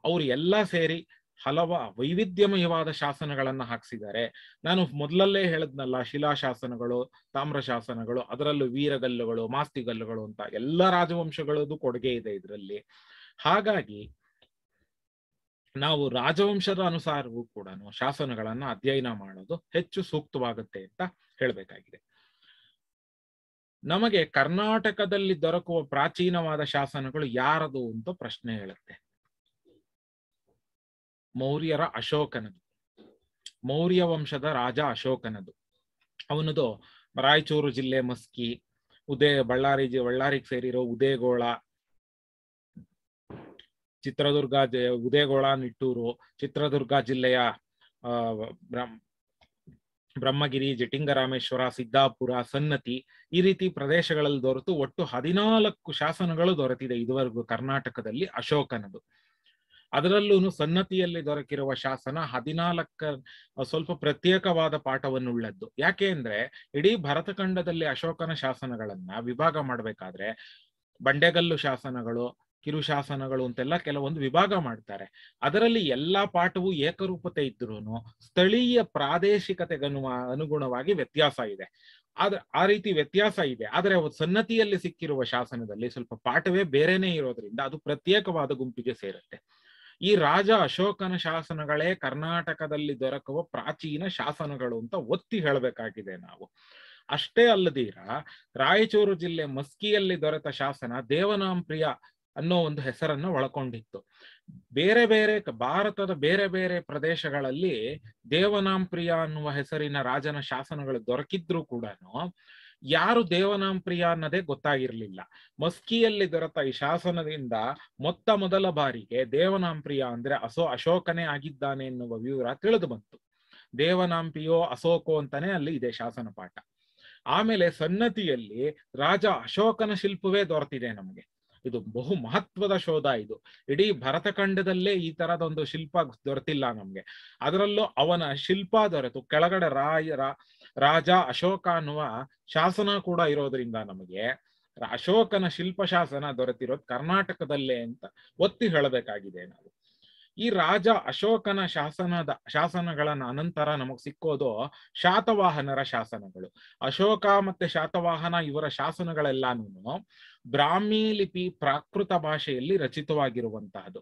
ಅವ್ರು ಎಲ್ಲ ಸೇರಿ ಹಲವ ವೈವಿಧ್ಯಮಯವಾದ ಶಾಸನಗಳನ್ನ ಹಾಕ್ಸಿದ್ದಾರೆ ನಾನು ಮೊದಲಲ್ಲೇ ಹೇಳದ್ನಲ್ಲ ಶಿಲಾ ಶಾಸನಗಳು ತಾಮ್ರ ಶಾಸನಗಳು ಅದರಲ್ಲೂ ವೀರಗಲ್ಲುಗಳು ಮಾಸ್ತಿಗಲ್ಲುಗಳು ಅಂತ ಎಲ್ಲ ರಾಜವಂಶಗಳದು ಕೊಡುಗೆ ಇದೆ ಇದರಲ್ಲಿ ಹಾಗಾಗಿ ನಾವು ರಾಜವಂಶದ ಅನುಸಾರವೂ ಕೂಡ ಶಾಸನಗಳನ್ನ ಅಧ್ಯಯನ ಮಾಡೋದು ಹೆಚ್ಚು ಸೂಕ್ತವಾಗುತ್ತೆ ಅಂತ ಹೇಳಬೇಕಾಗಿದೆ ನಮಗೆ ಕರ್ನಾಟಕದಲ್ಲಿ ದೊರಕುವ ಪ್ರಾಚೀನವಾದ ಶಾಸನಗಳು ಯಾರದು ಅಂತ ಪ್ರಶ್ನೆ ಹೇಳುತ್ತೆ ಮೌರ್ಯರ ಅಶೋಕನದು ಮೌರ್ಯ ವಂಶದ ರಾಜ ಅಶೋಕನದು ಅವನದು ರಾಯಚೂರು ಜಿಲ್ಲೆ ಮಸ್ಕಿ ಉದಯ ಬಳ್ಳಾರಿ ಜಿ ಬಳ್ಳಾರಿಗೆ ಸೇರಿರೋ ಉದಯಗೋಳ ಚಿತ್ರದುರ್ಗ ಉದಯಗೋಳ ನಿಟ್ಟೂರು ಚಿತ್ರದುರ್ಗ ಜಿಲ್ಲೆಯ ಬ್ರಹ್ಮಗಿರಿ ಜಟಿಂಗರಾಮೇಶ್ವರ ಸಿದ್ದಾಪುರ ಸನ್ನತಿ ಈ ರೀತಿ ಪ್ರದೇಶಗಳಲ್ಲಿ ದೊರೆತು ಒಟ್ಟು ಹದಿನಾಲ್ಕು ಶಾಸನಗಳು ದೊರೆತಿದೆ ಇದುವರೆಗೂ ಕರ್ನಾಟಕದಲ್ಲಿ ಅಶೋಕನದು ಅದರಲ್ಲೂ ಸನ್ನತಿಯಲ್ಲಿ ದೊರಕಿರುವ ಶಾಸನ ಹದಿನಾಲ್ಕ ಸ್ವಲ್ಪ ಪ್ರತ್ಯೇಕವಾದ ಪಾಠವನ್ನುಳ್ಳದ್ದು ಯಾಕೆ ಅಂದ್ರೆ ಇಡೀ ಭರತಖಂಡದಲ್ಲಿ ಅಶೋಕನ ಶಾಸನಗಳನ್ನ ವಿಭಾಗ ಮಾಡ್ಬೇಕಾದ್ರೆ ಬಂಡೆಗಲ್ಲು ಶಾಸನಗಳು ಕಿರು ಶಾಸನಗಳು ಅಂತೆಲ್ಲ ಕೆಲವೊಂದು ವಿಭಾಗ ಮಾಡ್ತಾರೆ ಅದರಲ್ಲಿ ಎಲ್ಲಾ ಪಾಠವು ಏಕರೂಪತೆ ಇದ್ರೂ ಸ್ಥಳೀಯ ಪ್ರಾದೇಶಿಕತೆಗನು ಅನುಗುಣವಾಗಿ ವ್ಯತ್ಯಾಸ ಇದೆ ಆದ್ರೆ ಆ ರೀತಿ ವ್ಯತ್ಯಾಸ ಇದೆ ಆದರೆ ಸನ್ನತಿಯಲ್ಲಿ ಸಿಕ್ಕಿರುವ ಶಾಸನದಲ್ಲಿ ಸ್ವಲ್ಪ ಪಾಠವೇ ಬೇರೆನೇ ಇರೋದ್ರಿಂದ ಅದು ಪ್ರತ್ಯೇಕವಾದ ಗುಂಪಿಗೆ ಸೇರುತ್ತೆ ಈ ರಾಜ ಅಶೋಕನ ಶಾಸನಗಳೇ ಕರ್ನಾಟಕದಲ್ಲಿ ದೊರಕುವ ಪ್ರಾಚೀನ ಶಾಸನಗಳು ಅಂತ ಒತ್ತಿ ಹೇಳಬೇಕಾಗಿದೆ ನಾವು ಅಷ್ಟೇ ಅಲ್ಲದೀರ ರಾಯಚೂರು ಜಿಲ್ಲೆ ಮಸ್ಕಿಯಲ್ಲಿ ದೊರೆತ ಶಾಸನ ಪ್ರಿಯ ಅನ್ನೋ ಒಂದು ಹೆಸರನ್ನ ಒಳಕೊಂಡಿತ್ತು ಬೇರೆ ಬೇರೆ ಭಾರತದ ಬೇರೆ ಬೇರೆ ಪ್ರದೇಶಗಳಲ್ಲಿ ದೇವನಾಂಪ್ರಿಯ ಅನ್ನುವ ಹೆಸರಿನ ರಾಜನ ಶಾಸನಗಳು ದೊರಕಿದ್ರು ಕೂಡ ಯಾರು ದೇವನಾಂಪ್ರಿಯ ಅನ್ನೋದೇ ಗೊತ್ತಾಗಿರ್ಲಿಲ್ಲ ಮಸ್ಕಿಯಲ್ಲಿ ದೊರೆತ ಈ ಶಾಸನದಿಂದ ಮೊತ್ತ ಮೊದಲ ಬಾರಿಗೆ ದೇವನಾಂಪ್ರಿಯ ಅಂದ್ರೆ ಅಸೋ ಅಶೋಕನೇ ಆಗಿದ್ದಾನೆ ಎನ್ನುವ ವಿವರ ತಿಳಿದು ಬಂತು ದೇವನಾಂಪಿಯೋ ಅಶೋಕೋ ಅಂತಾನೆ ಅಲ್ಲಿ ಇದೆ ಶಾಸನ ಪಾಠ ಆಮೇಲೆ ಸನ್ನತಿಯಲ್ಲಿ ರಾಜ ಅಶೋಕನ ಶಿಲ್ಪವೇ ದೊರೆತಿದೆ ನಮಗೆ ಇದು ಬಹು ಮಹತ್ವದ ಶೋಧ ಇದು ಇಡೀ ಭರತಖಂಡದಲ್ಲೇ ಈ ತರದ ಒಂದು ಶಿಲ್ಪ ದೊರೆತಿಲ್ಲ ನಮ್ಗೆ ಅದರಲ್ಲೂ ಅವನ ಶಿಲ್ಪ ದೊರೆತು ಕೆಳಗಡೆ ರಾಯರ ರಾಜ ಅಶೋಕ ಅನ್ನುವ ಶಾಸನ ಕೂಡ ಇರೋದ್ರಿಂದ ನಮಗೆ ಅಶೋಕನ ಶಿಲ್ಪ ಶಾಸನ ದೊರೆತಿರೋದು ಕರ್ನಾಟಕದಲ್ಲೇ ಅಂತ ಒತ್ತಿ ಹೇಳಬೇಕಾಗಿದೆ ನಾವು ಈ ರಾಜ ಅಶೋಕನ ಶಾಸನದ ಶಾಸನಗಳ ಅನಂತರ ನಮಗ್ ಸಿಕ್ಕೋದು ಶಾತವಾಹನರ ಶಾಸನಗಳು ಅಶೋಕ ಮತ್ತೆ ಶಾತವಾಹನ ಇವರ ಶಾಸನಗಳೆಲ್ಲಾನು ಬ್ರಾಹ್ಮಿ ಲಿಪಿ ಪ್ರಾಕೃತ ಭಾಷೆಯಲ್ಲಿ ರಚಿತವಾಗಿರುವಂತಹದ್ದು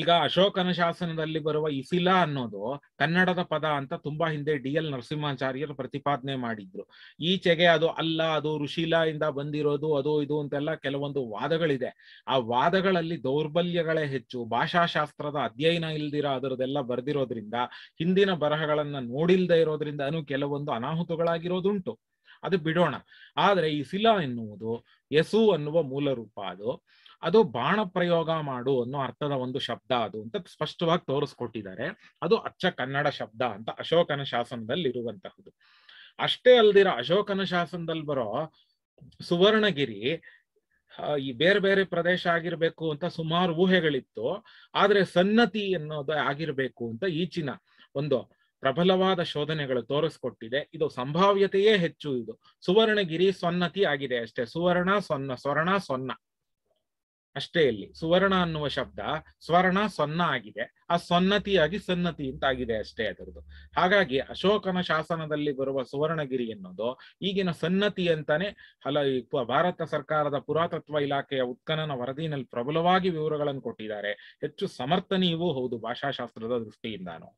ಈಗ ಅಶೋಕನ ಶಾಸನದಲ್ಲಿ ಬರುವ ಇಸಿಲಾ ಅನ್ನೋದು ಕನ್ನಡದ ಪದ ಅಂತ ತುಂಬಾ ಹಿಂದೆ ಡಿ ಎಲ್ ನರಸಿಂಹಾಚಾರ್ಯರು ಪ್ರತಿಪಾದನೆ ಮಾಡಿದ್ರು ಈಚೆಗೆ ಅದು ಅಲ್ಲ ಅದು ಋಷಿಲ ಇಂದ ಬಂದಿರೋದು ಅದು ಇದು ಅಂತೆಲ್ಲ ಕೆಲವೊಂದು ವಾದಗಳಿದೆ ಆ ವಾದಗಳಲ್ಲಿ ದೌರ್ಬಲ್ಯಗಳೇ ಹೆಚ್ಚು ಭಾಷಾಶಾಸ್ತ್ರದ ಅಧ್ಯಯನ ಇಲ್ದಿರ ಅದರದೆಲ್ಲ ಬರ್ದಿರೋದ್ರಿಂದ ಹಿಂದಿನ ಬರಹಗಳನ್ನ ನೋಡಿಲ್ದೇ ಇರೋದ್ರಿಂದನೂ ಕೆಲವೊಂದು ಅನಾಹುತಗಳಾಗಿರೋದುಂಟು ಅದು ಬಿಡೋಣ ಆದ್ರೆ ಈ ಶಿಲಾ ಎನ್ನುವುದು ಯಸು ಅನ್ನುವ ಮೂಲ ರೂಪ ಅದು ಅದು ಬಾಣ ಪ್ರಯೋಗ ಮಾಡು ಅನ್ನೋ ಅರ್ಥದ ಒಂದು ಶಬ್ದ ಅದು ಅಂತ ಸ್ಪಷ್ಟವಾಗಿ ತೋರಿಸ್ಕೊಟ್ಟಿದ್ದಾರೆ ಅದು ಅಚ್ಚ ಕನ್ನಡ ಶಬ್ದ ಅಂತ ಅಶೋಕನ ಶಾಸನದಲ್ಲಿ ಇರುವಂತಹದ್ದು ಅಷ್ಟೇ ಅಲ್ದಿರೋ ಅಶೋಕನ ಶಾಸನದಲ್ಲಿ ಬರೋ ಸುವರ್ಣಗಿರಿ ಈ ಬೇರೆ ಬೇರೆ ಪ್ರದೇಶ ಆಗಿರ್ಬೇಕು ಅಂತ ಸುಮಾರು ಊಹೆಗಳಿತ್ತು ಆದ್ರೆ ಸನ್ನತಿ ಅನ್ನೋದು ಆಗಿರ್ಬೇಕು ಅಂತ ಈಚಿನ ಒಂದು ಪ್ರಬಲವಾದ ಶೋಧನೆಗಳು ತೋರಿಸ್ಕೊಟ್ಟಿದೆ ಇದು ಸಂಭಾವ್ಯತೆಯೇ ಹೆಚ್ಚು ಇದು ಸುವರ್ಣಗಿರಿ ಸೊನ್ನತಿ ಆಗಿದೆ ಅಷ್ಟೇ ಸುವರ್ಣ ಸೊನ್ನ ಸ್ವರ್ಣ ಸೊನ್ನ ಅಷ್ಟೇ ಇಲ್ಲಿ ಸುವರ್ಣ ಅನ್ನುವ ಶಬ್ದ ಸ್ವರ್ಣ ಸೊನ್ನ ಆಗಿದೆ ಆ ಸೊನ್ನತಿಯಾಗಿ ಸನ್ನತಿ ಅಂತ ಆಗಿದೆ ಅಷ್ಟೇ ಅದರದು ಹಾಗಾಗಿ ಅಶೋಕನ ಶಾಸನದಲ್ಲಿ ಬರುವ ಸುವರ್ಣಗಿರಿ ಎನ್ನುವುದು ಈಗಿನ ಸನ್ನತಿ ಅಂತಾನೆ ಹಲ ಭಾರತ ಸರ್ಕಾರದ ಪುರಾತತ್ವ ಇಲಾಖೆಯ ಉತ್ಖನನ ವರದಿನಲ್ಲಿ ಪ್ರಬಲವಾಗಿ ವಿವರಗಳನ್ನು ಕೊಟ್ಟಿದ್ದಾರೆ ಹೆಚ್ಚು ಸಮರ್ಥನೀಯವೂ ಹೌದು ಭಾಷಾಶಾಸ್ತ್ರದ ದೃಷ್ಟಿಯಿಂದಾನು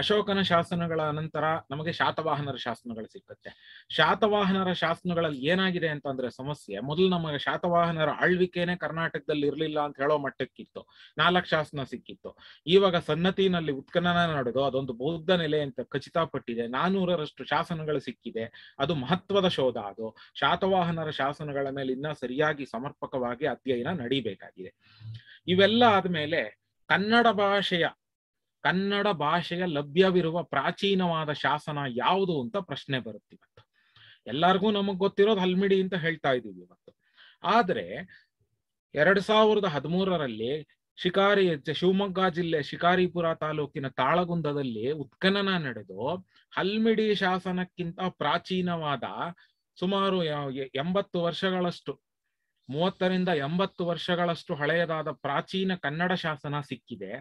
ಅಶೋಕನ ಶಾಸನಗಳ ನಂತರ ನಮಗೆ ಶಾತವಾಹನರ ಶಾಸನಗಳು ಸಿಕ್ಕುತ್ತೆ ಶಾತವಾಹನರ ಶಾಸನಗಳಲ್ಲಿ ಏನಾಗಿದೆ ಅಂತಂದ್ರೆ ಸಮಸ್ಯೆ ಮೊದಲು ನಮಗೆ ಶಾತವಾಹನರ ಆಳ್ವಿಕೆನೆ ಕರ್ನಾಟಕದಲ್ಲಿ ಇರಲಿಲ್ಲ ಅಂತ ಹೇಳೋ ಮಟ್ಟಕ್ಕಿತ್ತು ನಾಲ್ಕು ಶಾಸನ ಸಿಕ್ಕಿತ್ತು ಇವಾಗ ಸನ್ನತಿನಲ್ಲಿ ಉತ್ಖನನ ನಡೆದು ಅದೊಂದು ಬೌದ್ಧ ನೆಲೆ ಅಂತ ಖಚಿತಪಟ್ಟಿದೆ ನಾನೂರರಷ್ಟು ಶಾಸನಗಳು ಸಿಕ್ಕಿದೆ ಅದು ಮಹತ್ವದ ಶೋಧ ಅದು ಶಾತವಾಹನರ ಶಾಸನಗಳ ಮೇಲೆ ಇನ್ನ ಸರಿಯಾಗಿ ಸಮರ್ಪಕವಾಗಿ ಅಧ್ಯಯನ ನಡೀಬೇಕಾಗಿದೆ ಇವೆಲ್ಲ ಆದ್ಮೇಲೆ ಕನ್ನಡ ಭಾಷೆಯ ಕನ್ನಡ ಭಾಷೆಯ ಲಭ್ಯವಿರುವ ಪ್ರಾಚೀನವಾದ ಶಾಸನ ಯಾವುದು ಅಂತ ಪ್ರಶ್ನೆ ಬರುತ್ತೆ ಇವತ್ತು ಎಲ್ಲರಿಗೂ ನಮಗ್ ಗೊತ್ತಿರೋದು ಹಲ್ಮಿಡಿ ಅಂತ ಹೇಳ್ತಾ ಇದೀವಿ ಇವತ್ತು ಆದ್ರೆ ಎರಡ್ ಸಾವಿರದ ಹದಿಮೂರರಲ್ಲಿ ಶಿಕಾರಿ ಶಿವಮೊಗ್ಗ ಜಿಲ್ಲೆ ಶಿಕಾರಿಪುರ ತಾಲೂಕಿನ ತಾಳಗುಂದದಲ್ಲಿ ಉತ್ಖನನ ನಡೆದು ಹಲ್ಮಿಡಿ ಶಾಸನಕ್ಕಿಂತ ಪ್ರಾಚೀನವಾದ ಸುಮಾರು ಎಂಬತ್ತು ವರ್ಷಗಳಷ್ಟು ಮೂವತ್ತರಿಂದ ಎಂಬತ್ತು ವರ್ಷಗಳಷ್ಟು ಹಳೆಯದಾದ ಪ್ರಾಚೀನ ಕನ್ನಡ ಶಾಸನ ಸಿಕ್ಕಿದೆ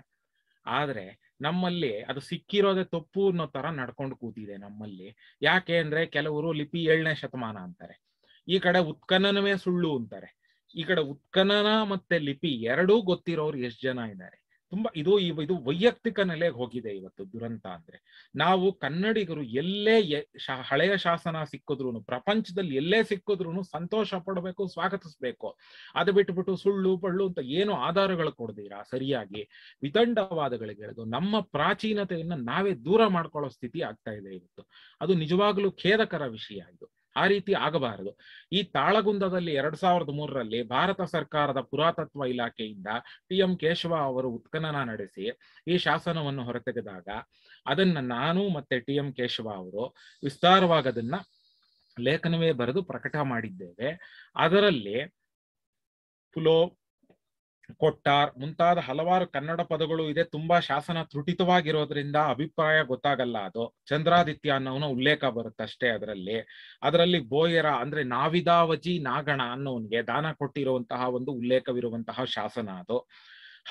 ಆದರೆ ನಮ್ಮಲ್ಲಿ ಅದು ಸಿಕ್ಕಿರೋದೇ ತಪ್ಪು ಅನ್ನೋ ತರ ನಡ್ಕೊಂಡು ಕೂತಿದೆ ನಮ್ಮಲ್ಲಿ ಯಾಕೆ ಅಂದ್ರೆ ಕೆಲವರು ಲಿಪಿ ಏಳನೇ ಶತಮಾನ ಅಂತಾರೆ ಈ ಕಡೆ ಉತ್ಖನನವೇ ಸುಳ್ಳು ಅಂತಾರೆ ಈ ಕಡೆ ಉತ್ಖನನ ಮತ್ತೆ ಲಿಪಿ ಎರಡೂ ಗೊತ್ತಿರೋರು ಎಷ್ಟು ಜನ ಇದ್ದಾರೆ ತುಂಬಾ ಇದು ಇದು ವೈಯಕ್ತಿಕ ನೆಲೆಗೆ ಹೋಗಿದೆ ಇವತ್ತು ದುರಂತ ಅಂದ್ರೆ ನಾವು ಕನ್ನಡಿಗರು ಎಲ್ಲೇ ಹಳೆಯ ಶಾಸನ ಸಿಕ್ಕಿದ್ರು ಪ್ರಪಂಚದಲ್ಲಿ ಎಲ್ಲೇ ಸಿಕ್ಕಿದ್ರು ಸಂತೋಷ ಪಡಬೇಕು ಸ್ವಾಗತಿಸ್ಬೇಕು ಅದು ಬಿಟ್ಟುಬಿಟ್ಟು ಸುಳ್ಳು ಪಳ್ಳು ಅಂತ ಏನು ಆಧಾರಗಳು ಕೊಡ್ದಿರಾ ಸರಿಯಾಗಿ ವಿತಂಡವಾದಗಳಿಗೆ ನಮ್ಮ ಪ್ರಾಚೀನತೆಯನ್ನ ನಾವೇ ದೂರ ಮಾಡ್ಕೊಳ್ಳೋ ಸ್ಥಿತಿ ಆಗ್ತಾ ಇದೆ ಇವತ್ತು ಅದು ನಿಜವಾಗ್ಲೂ ಖೇದಕರ ವಿಷಯ ಇದು ಆ ರೀತಿ ಆಗಬಾರದು ಈ ತಾಳಗುಂದದಲ್ಲಿ ಎರಡ್ ಸಾವಿರದ ಮೂರರಲ್ಲಿ ಭಾರತ ಸರ್ಕಾರದ ಪುರಾತತ್ವ ಇಲಾಖೆಯಿಂದ ಟಿ ಎಂ ಕೇಶವ ಅವರು ಉತ್ಖನನ ನಡೆಸಿ ಈ ಶಾಸನವನ್ನು ಹೊರತೆಗೆದಾಗ ಅದನ್ನ ನಾನು ಮತ್ತೆ ಟಿ ಎಂ ಕೇಶವ ಅವರು ವಿಸ್ತಾರವಾಗಿ ಅದನ್ನ ಲೇಖನವೇ ಬರೆದು ಪ್ರಕಟ ಮಾಡಿದ್ದೇವೆ ಅದರಲ್ಲಿ ಪುಲೋ ಕೊಟ್ಟಾರ್ ಮುಂತಾದ ಹಲವಾರು ಕನ್ನಡ ಪದಗಳು ಇದೆ ತುಂಬಾ ಶಾಸನ ತ್ರುಟಿತವಾಗಿರೋದ್ರಿಂದ ಅಭಿಪ್ರಾಯ ಗೊತ್ತಾಗಲ್ಲ ಅದು ಚಂದ್ರಾದಿತ್ಯ ಅನ್ನೋನ ಉಲ್ಲೇಖ ಬರುತ್ತಷ್ಟೇ ಅದರಲ್ಲಿ ಅದರಲ್ಲಿ ಬೋಯರ ಅಂದ್ರೆ ನಾವಿದಾವಜಿ ನಾಗಣ ಅನ್ನೋನ್ಗೆ ದಾನ ಕೊಟ್ಟಿರುವಂತಹ ಒಂದು ಉಲ್ಲೇಖವಿರುವಂತಹ ಶಾಸನ ಅದು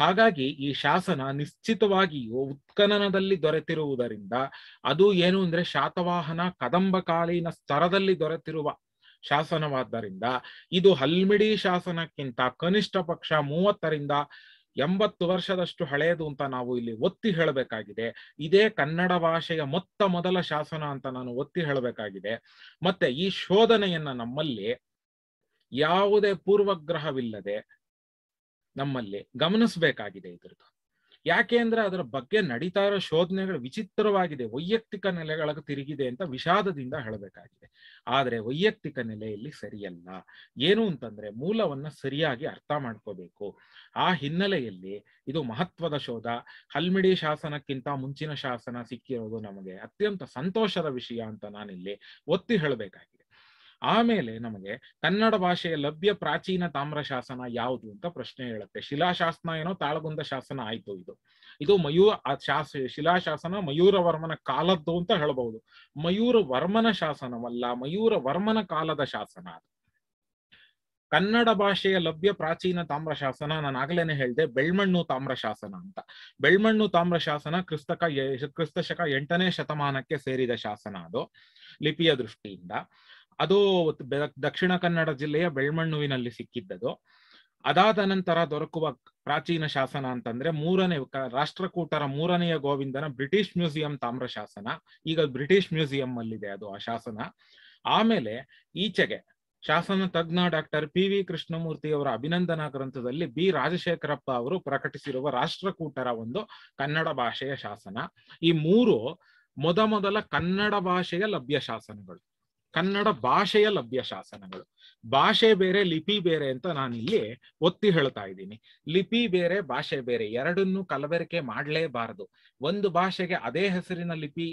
ಹಾಗಾಗಿ ಈ ಶಾಸನ ನಿಶ್ಚಿತವಾಗಿಯೂ ಉತ್ಖನನದಲ್ಲಿ ದೊರೆತಿರುವುದರಿಂದ ಅದು ಏನು ಅಂದ್ರೆ ಶಾತವಾಹನ ಕದಂಬ ಸ್ತರದಲ್ಲಿ ದೊರೆತಿರುವ ಶಾಸನವಾದ್ದರಿಂದ ಇದು ಹಲ್ಮಿಡಿ ಶಾಸನಕ್ಕಿಂತ ಕನಿಷ್ಠ ಪಕ್ಷ ಮೂವತ್ತರಿಂದ ಎಂಬತ್ತು ವರ್ಷದಷ್ಟು ಹಳೆಯದು ಅಂತ ನಾವು ಇಲ್ಲಿ ಒತ್ತಿ ಹೇಳಬೇಕಾಗಿದೆ ಇದೇ ಕನ್ನಡ ಭಾಷೆಯ ಮೊತ್ತ ಮೊದಲ ಶಾಸನ ಅಂತ ನಾನು ಒತ್ತಿ ಹೇಳಬೇಕಾಗಿದೆ ಮತ್ತೆ ಈ ಶೋಧನೆಯನ್ನ ನಮ್ಮಲ್ಲಿ ಯಾವುದೇ ಪೂರ್ವಗ್ರಹವಿಲ್ಲದೆ ನಮ್ಮಲ್ಲಿ ಗಮನಿಸಬೇಕಾಗಿದೆ ಇದರದ್ದು ಯಾಕೆ ಅಂದ್ರೆ ಅದರ ಬಗ್ಗೆ ನಡೀತಾ ಇರೋ ಶೋಧನೆಗಳು ವಿಚಿತ್ರವಾಗಿದೆ ವೈಯಕ್ತಿಕ ನೆಲೆಗಳಿಗೆ ತಿರುಗಿದೆ ಅಂತ ವಿಷಾದದಿಂದ ಹೇಳಬೇಕಾಗಿದೆ ಆದ್ರೆ ವೈಯಕ್ತಿಕ ನೆಲೆಯಲ್ಲಿ ಸರಿಯಲ್ಲ ಏನು ಅಂತಂದ್ರೆ ಮೂಲವನ್ನ ಸರಿಯಾಗಿ ಅರ್ಥ ಮಾಡ್ಕೋಬೇಕು ಆ ಹಿನ್ನೆಲೆಯಲ್ಲಿ ಇದು ಮಹತ್ವದ ಶೋಧ ಹಲ್ಮಿಡಿ ಶಾಸನಕ್ಕಿಂತ ಮುಂಚಿನ ಶಾಸನ ಸಿಕ್ಕಿರೋದು ನಮಗೆ ಅತ್ಯಂತ ಸಂತೋಷದ ವಿಷಯ ಅಂತ ನಾನಿಲ್ಲಿ ಒತ್ತಿ ಹೇಳಬೇಕಾಗಿದೆ ಆಮೇಲೆ ನಮಗೆ ಕನ್ನಡ ಭಾಷೆಯ ಲಭ್ಯ ಪ್ರಾಚೀನ ತಾಮ್ರ ಶಾಸನ ಯಾವುದು ಅಂತ ಪ್ರಶ್ನೆ ಹೇಳುತ್ತೆ ಶಿಲಾಶಾಸನ ಏನೋ ತಾಳಗುಂದ ಶಾಸನ ಆಯ್ತು ಇದು ಇದು ಮಯೂರ ಶಾಸ ಶಿಲಾಶಾಸನ ಮಯೂರವರ್ಮನ ಕಾಲದ್ದು ಅಂತ ಹೇಳಬಹುದು ಮಯೂರ ವರ್ಮನ ಶಾಸನವಲ್ಲ ಮಯೂರ ವರ್ಮನ ಕಾಲದ ಶಾಸನ ಅದು ಕನ್ನಡ ಭಾಷೆಯ ಲಭ್ಯ ಪ್ರಾಚೀನ ತಾಮ್ರ ಶಾಸನ ನಾನು ಆಗ್ಲೇನೆ ಹೇಳಿದೆ ಬೆಳ್ಮಣ್ಣು ತಾಮ್ರ ಶಾಸನ ಅಂತ ಬೆಳ್ಮಣ್ಣು ತಾಮ್ರ ಶಾಸನ ಕ್ರಿಸ್ತಕ ಕ್ರಿಸ್ತಶಕ ಎಂಟನೇ ಶತಮಾನಕ್ಕೆ ಸೇರಿದ ಶಾಸನ ಅದು ಲಿಪಿಯ ದೃಷ್ಟಿಯಿಂದ ಅದು ದಕ್ಷಿಣ ಕನ್ನಡ ಜಿಲ್ಲೆಯ ಬೆಳ್ಮಣ್ಣುವಿನಲ್ಲಿ ಸಿಕ್ಕಿದ್ದದು ಅದಾದ ನಂತರ ದೊರಕುವ ಪ್ರಾಚೀನ ಶಾಸನ ಅಂತಂದ್ರೆ ಮೂರನೇ ರಾಷ್ಟ್ರಕೂಟರ ಮೂರನೆಯ ಗೋವಿಂದನ ಬ್ರಿಟಿಷ್ ಮ್ಯೂಸಿಯಂ ತಾಮ್ರ ಶಾಸನ ಈಗ ಬ್ರಿಟಿಷ್ ಮ್ಯೂಸಿಯಂ ಅಲ್ಲಿದೆ ಅದು ಆ ಶಾಸನ ಆಮೇಲೆ ಈಚೆಗೆ ಶಾಸನ ತಜ್ಞ ಡಾಕ್ಟರ್ ಪಿ ವಿ ಕೃಷ್ಣಮೂರ್ತಿ ಅವರ ಅಭಿನಂದನಾ ಗ್ರಂಥದಲ್ಲಿ ಬಿ ರಾಜಶೇಖರಪ್ಪ ಅವರು ಪ್ರಕಟಿಸಿರುವ ರಾಷ್ಟ್ರಕೂಟರ ಒಂದು ಕನ್ನಡ ಭಾಷೆಯ ಶಾಸನ ಈ ಮೂರು ಮೊದಮೊದಲ ಕನ್ನಡ ಭಾಷೆಯ ಲಭ್ಯ ಶಾಸನಗಳು ಕನ್ನಡ ಭಾಷೆಯ ಲಭ್ಯ ಶಾಸನಗಳು ಭಾಷೆ ಬೇರೆ ಲಿಪಿ ಬೇರೆ ಅಂತ ಇಲ್ಲಿ ಒತ್ತಿ ಹೇಳ್ತಾ ಇದ್ದೀನಿ ಲಿಪಿ ಬೇರೆ ಭಾಷೆ ಬೇರೆ ಎರಡನ್ನೂ ಕಲಬೆರಕೆ ಮಾಡಲೇಬಾರದು ಒಂದು ಭಾಷೆಗೆ ಅದೇ ಹೆಸರಿನ ಲಿಪಿ